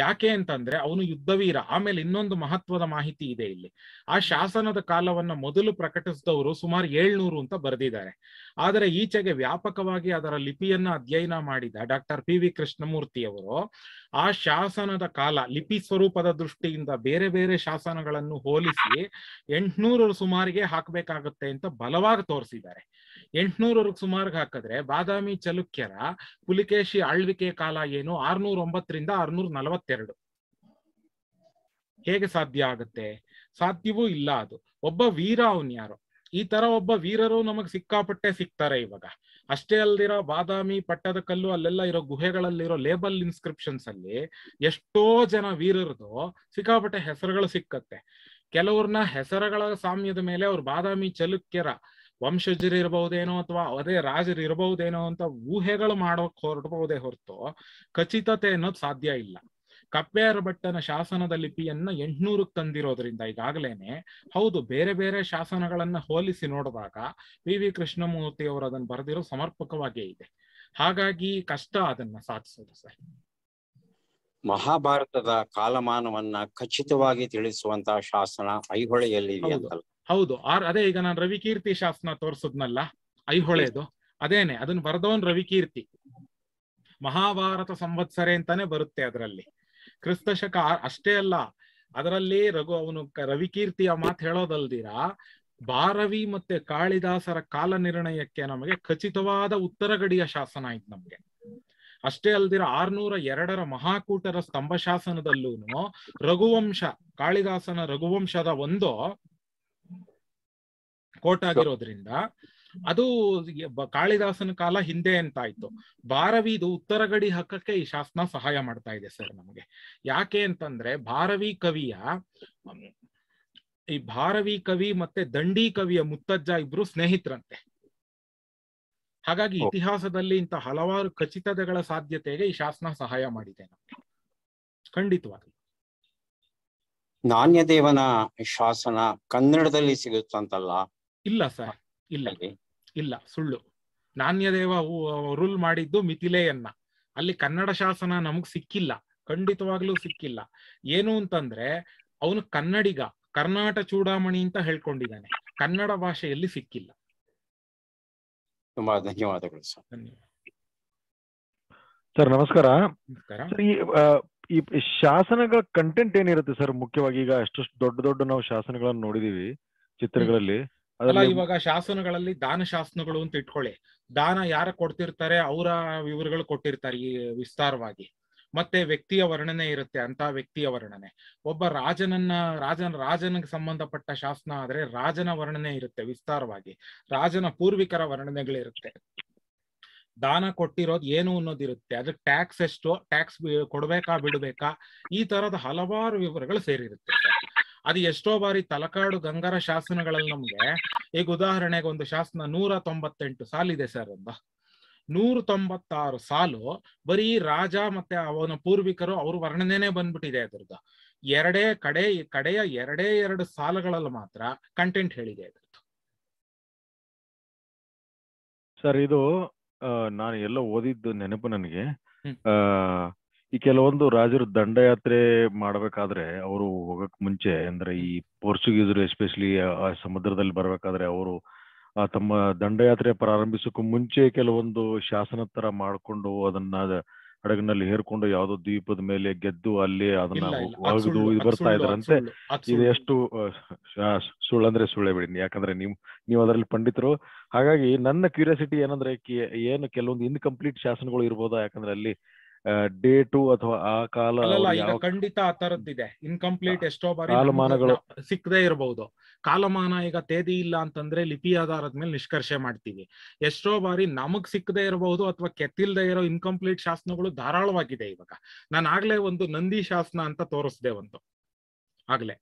ಯಾಕೆ ಅಂತಂದ್ರೆ ಅವನು ಯುದ್ಧವೀರ ಆಮೇಲೆ ಇನ್ನೊಂದು ಮಹತ್ವದ ಮಾಹಿತಿ ಇದೆ ಇಲ್ಲಿ ಆ ಶಾಸನದ ಕಾಲವನ್ನ ಮೊದಲು ಪ್ರಕಟಿಸಿದವರು ಸುಮಾರು ಏಳ್ನೂರು ಅಂತ ಬರೆದಿದ್ದಾರೆ ಆದರೆ ಈಚೆಗೆ ವ್ಯಾಪಕವಾಗಿ ಅದರ ಲಿಪಿಯನ್ನ ಅಧ್ಯಯನ ಮಾಡಿದ ಡಾಕ್ಟರ್ ಪಿ ವಿ ಕೃಷ್ಣಮೂರ್ತಿ ಅವರು ಆ ಶಾಸನದ ಕಾಲ ಲಿಪಿ ಸ್ವರೂಪದ ದೃಷ್ಟಿಯಿಂದ ಬೇರೆ ಬೇರೆ ಶಾಸನಗಳನ್ನು ಹೋಲಿಸಿ ಎಂಟ್ನೂರು ಸುಮಾರಿಗೆ ಹಾಕಬೇಕಾಗುತ್ತೆ ಅಂತ ಬಲವಾಗಿ ತೋರಿಸಿದ್ದಾರೆ ಎಂಟ್ನೂರವರೆಗೆ ಸುಮಾರಿಗೆ ಹಾಕಿದ್ರೆ ಬಾದಾಮಿ ಚಲುಕ್ಯರ ಪುಲಿಕೇಶಿ ಆಳ್ವಿಕೆ ಕಾಲ ಏನು ಆರ್ನೂರ ಒಂಬತ್ತರಿಂದ ಆರ್ನೂರ ನಲವತ್ತೆರಡು ಹೇಗೆ ಸಾಧ್ಯ ಆಗುತ್ತೆ ಸಾಧ್ಯವೂ ಇಲ್ಲ ಅದು ಒಬ್ಬ ವೀರ ಅವನ್ ಯಾರು ಈ ತರ ಒಬ್ಬ ವೀರರು ನಮಗ್ ಸಿಕ್ಕಾಪಟ್ಟೆ ಸಿಗ್ತಾರೆ ಇವಾಗ ಅಷ್ಟೇ ಅಲ್ದಿರೋ ಬಾದಾಮಿ ಪಟ್ಟದ ಕಲ್ಲು ಅಲ್ಲೆಲ್ಲ ಇರೋ ಗುಹೆಗಳಲ್ಲಿರೋ ಲೇಬಲ್ ಇನ್ಸ್ಕ್ರಿಪ್ಷನ್ಸ್ ಅಲ್ಲಿ ಎಷ್ಟೋ ಜನ ವೀರರದು ಸಿಕ್ಕಾಪಟ್ಟೆ ಹೆಸರುಗಳು ಸಿಕ್ಕತ್ತೆ ಕೆಲವ್ರನ್ನ ಹೆಸರುಗಳ ಸಾಮ್ಯದ ಮೇಲೆ ಅವ್ರು ಬಾದಾಮಿ ಚಲುಕ್ಯರ ಇರಬಹುದೇನೋ ಅಥವಾ ಅದೇ ರಾಜರು ಇರಬಹುದೇನೋ ಅಂತ ಊಹೆಗಳು ಮಾಡೋಕ್ ಹೊರಟಬಹುದೇ ಹೊರತು ಖಚಿತತೆ ಅನ್ನೋದು ಸಾಧ್ಯ ಇಲ್ಲ ಕಪ್ಪೆಯರ ಭಟ್ಟನ ಶಾಸನದ ಲಿಪಿಯನ್ನ ಎಂಟ್ನೂರಕ್ಕೆ ತಂದಿರೋದ್ರಿಂದ ಈಗಾಗಲೇನೆ ಹೌದು ಬೇರೆ ಬೇರೆ ಶಾಸನಗಳನ್ನ ಹೋಲಿಸಿ ನೋಡಿದಾಗ ವಿ ವಿ ಕೃಷ್ಣಮೂರ್ತಿ ಅವರು ಅದನ್ನ ಬರೆದಿರೋ ಸಮರ್ಪಕವಾಗೇ ಇದೆ ಹಾಗಾಗಿ ಕಷ್ಟ ಅದನ್ನ ಸಾಧಿಸೋದು ಸರ್ ಮಹಾಭಾರತದ ಕಾಲಮಾನವನ್ನ ಖಚಿತವಾಗಿ ತಿಳಿಸುವಂತಹ ಶಾಸನ ಐಹೊಳೆಯಲ್ಲಿ ಹೌದು ಆರ್ ಅದೇ ಈಗ ನಾನು ರವಿಕೀರ್ತಿ ಶಾಸ್ತ್ರ ತೋರ್ಸದ್ನಲ್ಲ ಐಹೊಳೆದು ಅದೇನೆ ಅದನ್ನ ಬರೆದವನ್ ರವಿಕೀರ್ತಿ ಮಹಾಭಾರತ ಸಂವತ್ಸರೆ ಅಂತಾನೆ ಬರುತ್ತೆ ಅದರಲ್ಲಿ ಕ್ರಿಸ್ತ ಶಕ ಅಷ್ಟೇ ಅಲ್ಲ ಅದರಲ್ಲಿ ರಘು ಅವನು ರವಿಕೀರ್ತಿಯ ಮಾತು ಹೇಳೋದಲ್ದಿರ ಭಾರವಿ ಮತ್ತೆ ಕಾಳಿದಾಸರ ಕಾಲ ನಿರ್ಣಯಕ್ಕೆ ನಮಗೆ ಖಚಿತವಾದ ಉತ್ತರ ಗಡಿಯ ಶಾಸನ ಆಯ್ತು ನಮ್ಗೆ ಅಷ್ಟೇ ಅಲ್ದಿರ ಆರ್ನೂರ ಎರಡರ ಮಹಾಕೂಟರ ಸ್ತಂಭ ಶಾಸನದಲ್ಲೂ ರಘುವಂಶ ಕಾಳಿದಾಸನ ರಘುವಂಶದ ಒಂದು ಕೋಟ್ ಆಗಿರೋದ್ರಿಂದ ಅದು ಕಾಳಿದಾಸನ ಕಾಲ ಹಿಂದೆ ಅಂತ ಆಯ್ತು ಭಾರವಿ ಇದು ಉತ್ತರ ಗಡಿ ಹಕ್ಕಕ್ಕೆ ಈ ಶಾಸನ ಸಹಾಯ ಮಾಡ್ತಾ ಇದೆ ಸರ್ ನಮಗೆ ಯಾಕೆ ಅಂತಂದ್ರೆ ಭಾರವಿ ಕವಿಯ ಈ ಭಾರವಿ ಕವಿ ಮತ್ತೆ ದಂಡಿ ಕವಿಯ ಮುತ್ತಜ್ಜ ಇಬ್ರು ಸ್ನೇಹಿತರಂತೆ ಹಾಗಾಗಿ ಇತಿಹಾಸದಲ್ಲಿ ಇಂತ ಹಲವಾರು ಖಚಿತತೆಗಳ ಸಾಧ್ಯತೆಗೆ ಈ ಶಾಸನ ಸಹಾಯ ಮಾಡಿದೆ ನಮ್ಗೆ ಖಂಡಿತವಾಗಿ ನಾಣ್ಯದೇವನ ಶಾಸನ ಕನ್ನಡದಲ್ಲಿ ಸಿಗುತ್ತಂತಲ್ಲ ಇಲ್ಲ ಸರ್ ಇಲ್ಲ ಇಲ್ಲ ಸುಳ್ಳು ನಾಣ್ಯದೇವ ರೂಲ್ ಮಾಡಿದ್ದು ಮಿಥಿಲೆಯನ್ನ ಅಲ್ಲಿ ಕನ್ನಡ ಶಾಸನ ನಮಗ್ ಸಿಕ್ಕಿಲ್ಲ ಖಂಡಿತವಾಗ್ಲೂ ಸಿಕ್ಕಿಲ್ಲ ಏನು ಅಂತಂದ್ರೆ ಅವನು ಕನ್ನಡಿಗ ಕರ್ನಾಟಕ ಚೂಡಾಮಣಿ ಅಂತ ಹೇಳ್ಕೊಂಡಿದ್ದಾನೆ ಕನ್ನಡ ಭಾಷೆಯಲ್ಲಿ ಸಿಕ್ಕಿಲ್ಲ ತುಂಬಾ ಧನ್ಯವಾದಗಳು ಸರ್ ಧನ್ಯವಾದ ಸರ್ ನಮಸ್ಕಾರ ಈ ಶಾಸನಗಳ ಕಂಟೆಂಟ್ ಏನಿರುತ್ತೆ ಸರ್ ಮುಖ್ಯವಾಗಿ ಈಗ ಅಷ್ಟು ದೊಡ್ಡ ದೊಡ್ಡ ನಾವು ಶಾಸನಗಳನ್ನು ನೋಡಿದೀವಿ ಚಿತ್ರಗಳಲ್ಲಿ ಅಲ್ಲ ಇವಾಗ ಶಾಸನಗಳಲ್ಲಿ ದಾನ ಶಾಸನಗಳು ಅಂತ ಇಟ್ಕೊಳ್ಳಿ ದಾನ ಯಾರ ಕೊಡ್ತಿರ್ತಾರೆ ಅವರ ವಿವರಗಳು ಕೊಟ್ಟಿರ್ತಾರೆ ಈ ವಿಸ್ತಾರವಾಗಿ ಮತ್ತೆ ವ್ಯಕ್ತಿಯ ವರ್ಣನೆ ಇರುತ್ತೆ ಅಂತ ವ್ಯಕ್ತಿಯ ವರ್ಣನೆ ಒಬ್ಬ ರಾಜನನ್ನ ರಾಜನ ರಾಜನಿಗೆ ಸಂಬಂಧಪಟ್ಟ ಶಾಸನ ಆದ್ರೆ ರಾಜನ ವರ್ಣನೆ ಇರುತ್ತೆ ವಿಸ್ತಾರವಾಗಿ ರಾಜನ ಪೂರ್ವಿಕರ ವರ್ಣನೆಗಳಿರುತ್ತೆ ದಾನ ಕೊಟ್ಟಿರೋದು ಏನು ಅನ್ನೋದಿರುತ್ತೆ ಅದಕ್ಕೆ ಟ್ಯಾಕ್ಸ್ ಎಷ್ಟು ಟ್ಯಾಕ್ಸ್ ಕೊಡ್ಬೇಕಾ ಬಿಡ್ಬೇಕಾ ಈ ತರದ ಹಲವಾರು ವಿವರಗಳು ಸೇರಿರುತ್ತೆ ಅದು ಎಷ್ಟೋ ಬಾರಿ ತಲಕಾಡು ಗಂಗರ ಶಾಸನಗಳಲ್ಲಿ ನಮ್ಗೆ ಈಗ ಉದಾಹರಣೆಗೆ ಒಂದು ಶಾಸನ ನೂರ ತೊಂಬತ್ತೆಂಟು ಸಾಲಿದೆ ಸರ್ ಅಂತ ನೂರ ತೊಂಬತ್ತಾರು ಸಾಲು ಬರೀ ರಾಜ ಮತ್ತೆ ಅವನ ಪೂರ್ವಿಕರು ಅವ್ರ ವರ್ಣನೆನೇ ಬಂದ್ಬಿಟ್ಟಿದೆ ಅದ್ರದ್ದು ಎರಡೇ ಕಡೆ ಕಡೆಯ ಎರಡೇ ಎರಡು ಸಾಲಗಳಲ್ಲಿ ಮಾತ್ರ ಕಂಟೆಂಟ್ ಹೇಳಿದೆ ಅದ್ರದ್ದು ಸರ್ ಇದು ನಾನು ಎಲ್ಲ ಓದಿದ್ದು ನೆನಪು ನನಗೆ ಆ ಈ ಕೆಲವೊಂದು ರಾಜರು ದಂಡಯಾತ್ರೆ ಮಾಡ್ಬೇಕಾದ್ರೆ ಅವರು ಹೋಗಕ್ ಮುಂಚೆ ಅಂದ್ರೆ ಈ ಪೋರ್ಚುಗೀಸರು ಎಸ್ಪೆಷಲಿ ಸಮುದ್ರದಲ್ಲಿ ಬರ್ಬೇಕಾದ್ರೆ ಅವರು ತಮ್ಮ ದಂಡಯಾತ್ರೆ ಪ್ರಾರಂಭಿಸಕ್ಕೂ ಮುಂಚೆ ಕೆಲವೊಂದು ಶಾಸನ ತರ ಮಾಡ್ಕೊಂಡು ಅದನ್ನ ಹಡಗಿನಲ್ಲಿ ಹೇರ್ಕೊಂಡು ಯಾವ್ದೋ ದ್ವೀಪದ ಮೇಲೆ ಗೆದ್ದು ಅಲ್ಲಿ ಅದನ್ನ ಒಗೆದು ಇದು ಬರ್ತಾ ಇದ್ರಂತೆ ಇದು ಎಷ್ಟು ಸುಳ್ಳಂದ್ರೆ ಸುಳ್ಳೇ ಬಿಡಿ ಯಾಕಂದ್ರೆ ನೀವು ನೀವು ಅದರಲ್ಲಿ ಪಂಡಿತರು ಹಾಗಾಗಿ ನನ್ನ ಕ್ಯೂರಿಯಾಸಿಟಿ ಏನಂದ್ರೆ ಏನು ಕೆಲವೊಂದು ಇನ್ಕಂಪ್ಲೀಟ್ ಶಾಸನಗಳು ಇರ್ಬೋದಾ ಯಾಕಂದ್ರೆ ಅಲ್ಲಿ ಡೇ ಟು ಅಥವಾ ಆ ಕಾಲ ಖಂಡಿತ ಆ ತರದ್ದಿದೆ ಇನ್ಕಂಪ್ಲೀಟ್ ಎಷ್ಟೋ ಬಾರಿ ಕಾಲಮಾನಗಳು ಸಿಕ್ಕದೇ ಇರಬಹುದು ಕಾಲಮಾನ ಈಗ ತೇದಿ ಇಲ್ಲ ಅಂತಂದ್ರೆ ಲಿಪಿ ಆಧಾರದ ಮೇಲೆ ನಿಷ್ಕರ್ಷೆ ಮಾಡ್ತೀವಿ ಎಷ್ಟೋ ಬಾರಿ ನಮಗ್ ಸಿಕ್ಕದೇ ಇರಬಹುದು ಅಥವಾ ಕೆತ್ತಿಲ್ದೇ ಇರೋ ಇನ್ಕಂಪ್ಲೀಟ್ ಶಾಸನಗಳು ಧಾರಾಳವಾಗಿದೆ ಇವಾಗ ನಾನು ಆಗ್ಲೇ ಒಂದು ನಂದಿ ಶಾಸನ ಅಂತ ತೋರಿಸ್ದೆ ಒಂದು ಆಗ್ಲೇ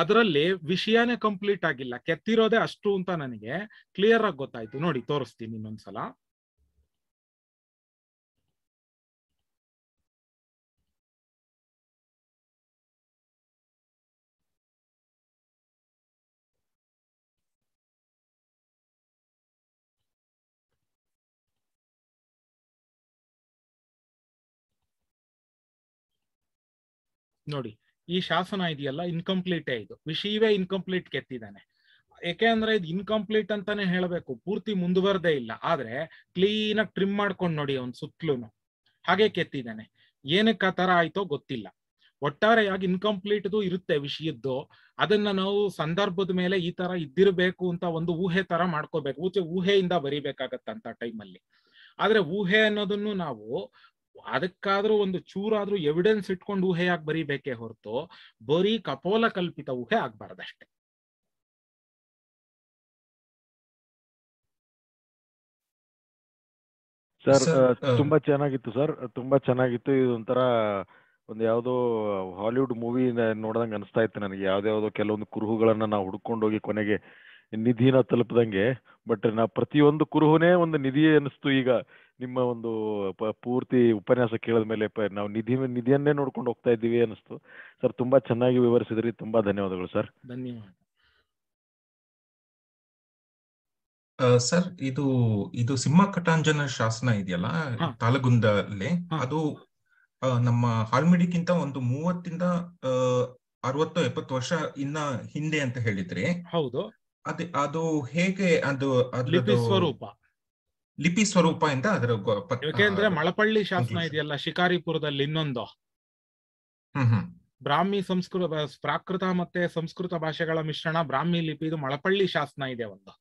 ಅದರಲ್ಲಿ ವಿಷಯನೇ ಕಂಪ್ಲೀಟ್ ಆಗಿಲ್ಲ ಕೆತ್ತಿರೋದೇ ಅಷ್ಟು ಅಂತ ನನಗೆ ಕ್ಲಿಯರ್ ಆಗಿ ಗೊತ್ತಾಯ್ತು ನೋಡಿ ತೋರಿಸ್ತೀನಿ ಇನ್ನೊಂದ್ಸಲ ನೋಡಿ ಈ ಶಾಸನ ಇದೆಯಲ್ಲ ಇನ್ಕಂಪ್ಲೀಟೇ ಇದು ವಿಷಯವೇ ಇನ್ಕಂಪ್ಲೀಟ್ ಕೆತ್ತಿದ್ದಾನೆ ಯಾಕೆ ಅಂದ್ರೆ ಇದು ಇನ್ಕಂಪ್ಲೀಟ್ ಅಂತಾನೆ ಹೇಳಬೇಕು ಪೂರ್ತಿ ಮುಂದುವರೆದೇ ಇಲ್ಲ ಆದ್ರೆ ಕ್ಲೀನ್ ಆಗಿ ಟ್ರಿಮ್ ಮಾಡ್ಕೊಂಡು ನೋಡಿ ಅವನ್ ಸುತ್ತಲೂ ಹಾಗೆ ಕೆತ್ತಿದ್ದಾನೆ ಏನಕ್ಕೆ ಆ ತರ ಆಯ್ತೋ ಗೊತ್ತಿಲ್ಲ ಒಟ್ಟಾರೆಯಾಗಿ ಇನ್ಕಂಪ್ಲೀಟ್ದು ಇರುತ್ತೆ ವಿಷಯದ್ದು ಅದನ್ನ ನಾವು ಸಂದರ್ಭದ ಮೇಲೆ ಈ ತರ ಇದ್ದಿರಬೇಕು ಅಂತ ಒಂದು ಊಹೆ ತರ ಮಾಡ್ಕೋಬೇಕು ಊಹೆ ಊಹೆಯಿಂದ ಟೈಮ್ ಟೈಮಲ್ಲಿ ಆದ್ರೆ ಊಹೆ ಅನ್ನೋದನ್ನು ನಾವು ಅದಕ್ಕಾದ್ರೂ ಒಂದು ಚೂರಾದ್ರೂ ಎವಿಡೆನ್ಸ್ ಇಟ್ಕೊಂಡು ಊಹೆಯಾಗಿ ಬರೀಬೇಕೆ ಹೊರತು ಬರೀ ಕಪೋಲ ಕಲ್ಪಿತ ಊಹೆ ಆಗ್ಬಾರ್ದಷ್ಟೆ ಸರ್ ತುಂಬಾ ಚೆನ್ನಾಗಿತ್ತು ಸರ್ ತುಂಬಾ ಚೆನ್ನಾಗಿತ್ತು ಇದೊಂಥರ ಒಂದು ಯಾವುದೋ ಹಾಲಿವುಡ್ ಮೂವಿ ನೋಡದಂಗ ಅನಿಸ್ತಾ ಇತ್ತು ನನಗೆ ಯಾವ್ದಾವ್ದೋ ಕೆಲವೊಂದು ಕುರುಹುಗಳನ್ನ ನಾವು ಹುಡ್ಕೊಂಡೋಗಿ ಕೊನೆಗೆ ನಿಧಿನ ತಲುಪದಂಗೆ ಬಟ್ ನಾ ಪ್ರತಿಯೊಂದು ಕುರುಹುನೇ ಒಂದು ನಿಧಿ ಅನಿಸ್ತು ಈಗ ನಿಮ್ಮ ಒಂದು ಪೂರ್ತಿ ಉಪನ್ಯಾಸ ಕೇಳಿದ ಮೇಲೆ ನಾವು ನಿಧಿ ನಿಧಿಯನ್ನೇ ನೋಡ್ಕೊಂಡು ಹೋಗ್ತಾ ಇದ್ದೀವಿ ಅನಿಸ್ತು ಸರ್ ತುಂಬಾ ಚೆನ್ನಾಗಿ ವಿವರಿಸಿದ್ರಿ ತುಂಬಾ ಧನ್ಯವಾದಗಳು ಸರ್ ಧನ್ಯವಾದ ಸರ್ ಇದು ಇದು ಸಿಂಹ ಕಟಾಂಜನ ಶಾಸನ ಇದೆಯಲ್ಲ ತಾಲಗುಂದಲ್ಲಿ ಅದು ನಮ್ಮ ಹಾಲ್ಮಿಡಿಗಿಂತ ಒಂದು ಮೂವತ್ತಿಂದ ಅರವತ್ತು ಎಪ್ಪತ್ತು ವರ್ಷ ಇನ್ನ ಹಿಂದೆ ಅಂತ ಹೇಳಿದ್ರಿ ಹೌದು ಅದು ಅದು ಹೇಗೆ ಅದು ಸ್ವರೂಪ ಲಿಪಿ ಸ್ವರೂಪ ಅಂತ ಅದರ ಮಳಪಳ್ಳಿ ಶಾಸನ ಇದೆಯಲ್ಲ ಶಿಕಾರಿಪುರದಲ್ಲಿ ಇನ್ನೊಂದು ಬ್ರಾಹ್ಮಿ ಸಂಸ್ಕೃತ ಪ್ರಾಕೃತ ಮತ್ತೆ ಸಂಸ್ಕೃತ ಭಾಷೆಗಳ ಮಿಶ್ರಣ ಬ್ರಾಹ್ಮಿ ಲಿಪಿ ಇದು ಮಳಪಳ್ಳಿ ಶಾಸನ ಇದೆ ಒಂದು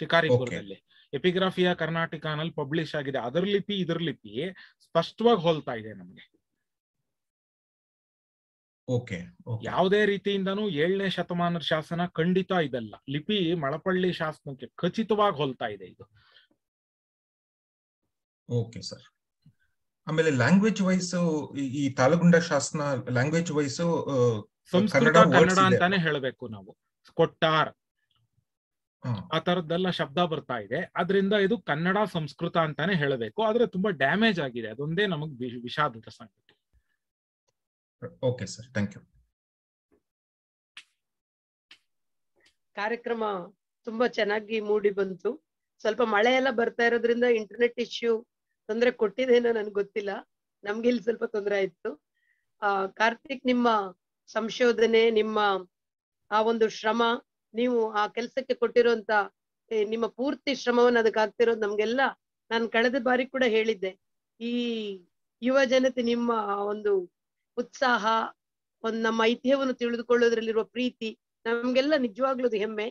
ಶಿಕಾರಿಪುರದಲ್ಲಿ ಎಪಿಗ್ರಾಫಿಯಾ ಕರ್ನಾಟಕನಲ್ಲಿ ಪಬ್ಲಿಷ್ ಆಗಿದೆ ಅದರ ಲಿಪಿ ಇದರ ಲಿಪಿ ಸ್ಪಷ್ಟವಾಗಿ ಹೋಲ್ತಾ ಇದೆ ನಮ್ಗೆ ಓಕೆ ಯಾವುದೇ ರೀತಿಯಿಂದನೂ ಏಳನೇ ಶತಮಾನದ ಶಾಸನ ಖಂಡಿತ ಇದಲ್ಲ ಲಿಪಿ ಮಳಪಳ್ಳಿ ಶಾಸನಕ್ಕೆ ಖಚಿತವಾಗಿ ಹೋಲ್ತಾ ಇದೆ ಇದು ಓಕೆ ಸರ್ ಆಮೇಲೆ ಲ್ಯಾಂಗ್ವೇಜ್ ವೈಸ್ ಈ ತಾಲಗುಂಡ ಶಾಸನ ಲ್ಯಾಂಗ್ವೇಜ್ ವೈಸ್ ಕನ್ನಡ ಅಂತಾನೆ ಹೇಳಬೇಕು ನಾವು ಕೊಟ್ಟಾರ್ ಆ ತರದ್ದೆಲ್ಲ ಶಬ್ದ ಬರ್ತಾ ಇದೆ ಅದರಿಂದ ಇದು ಕನ್ನಡ ಸಂಸ್ಕೃತ ಅಂತಾನೆ ಹೇಳಬೇಕು ಆದ್ರೆ ತುಂಬಾ ಡ್ಯಾಮೇಜ್ ಆಗಿದೆ ಅದೊಂದೇ ನಮಗ್ ವಿಷಾದದ ಸಂಗತಿ ಓಕೆ ಸರ್ ಥ್ಯಾಂಕ್ ಯು ಕಾರ್ಯಕ್ರಮ ತುಂಬಾ ಚೆನ್ನಾಗಿ ಮೂಡಿ ಬಂತು ಸ್ವಲ್ಪ ಮಳೆ ಎಲ್ಲ ಬರ್ತಾ ಇರೋದ್ರಿಂದ ಇಂಟರ್ನೆಟ್ ಇಶ್ಯೂ ತೊಂದರೆ ಕೊಟ್ಟಿದೇನೋ ನನ್ಗೆ ಗೊತ್ತಿಲ್ಲ ನಮ್ಗೆ ಇಲ್ಲಿ ಸ್ವಲ್ಪ ತೊಂದರೆ ಆಯ್ತು ಆ ಕಾರ್ತಿಕ್ ನಿಮ್ಮ ಸಂಶೋಧನೆ ನಿಮ್ಮ ಆ ಒಂದು ಶ್ರಮ ನೀವು ಆ ಕೆಲಸಕ್ಕೆ ಕೊಟ್ಟಿರುವಂತ ನಿಮ್ಮ ಪೂರ್ತಿ ಶ್ರಮವನ್ನು ಅದಕ್ಕೆ ಆಗ್ತಿರೋದು ನಮ್ಗೆಲ್ಲ ನಾನು ಕಳೆದ ಬಾರಿ ಕೂಡ ಹೇಳಿದ್ದೆ ಈ ಯುವ ಜನತೆ ನಿಮ್ಮ ಒಂದು ಉತ್ಸಾಹ ಒಂದ್ ನಮ್ಮ ಐತಿಹ್ಯವನ್ನು ತಿಳಿದುಕೊಳ್ಳೋದ್ರಲ್ಲಿರುವ ಪ್ರೀತಿ ನಮ್ಗೆಲ್ಲ ನಿಜವಾಗ್ಲೂ ಹೆಮ್ಮೆ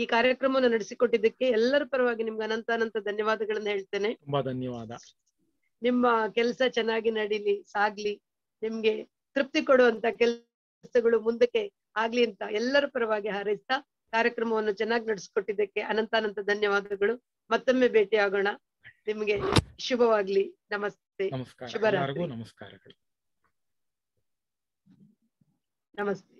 ಈ ಕಾರ್ಯಕ್ರಮವನ್ನು ನಡೆಸಿಕೊಟ್ಟಿದ್ದಕ್ಕೆ ಎಲ್ಲರ ಪರವಾಗಿ ನಿಮ್ಗೆ ಅನಂತ ಅನಂತ ಧನ್ಯವಾದಗಳನ್ನ ಹೇಳ್ತೇನೆ ತುಂಬಾ ಧನ್ಯವಾದ ನಿಮ್ಮ ಕೆಲಸ ಚೆನ್ನಾಗಿ ನಡೀಲಿ ಸಾಗ್ಲಿ ನಿಮ್ಗೆ ತೃಪ್ತಿ ಕೊಡುವಂತ ಕೆಲಸಗಳು ಮುಂದಕ್ಕೆ ಆಗ್ಲಿ ಅಂತ ಎಲ್ಲರ ಪರವಾಗಿ ಹಾರೈಸ್ತಾ ಕಾರ್ಯಕ್ರಮವನ್ನು ಚೆನ್ನಾಗಿ ನಡೆಸಿಕೊಟ್ಟಿದ್ದಕ್ಕೆ ಅನಂತಾನಂತ ಧನ್ಯವಾದಗಳು ಮತ್ತೊಮ್ಮೆ ಭೇಟಿ ಆಗೋಣ ನಿಮ್ಗೆ ಶುಭವಾಗ್ಲಿ ನಮಸ್ತೆ ನಮಸ್ಕಾರಗಳು ನಮಸ್ತೆ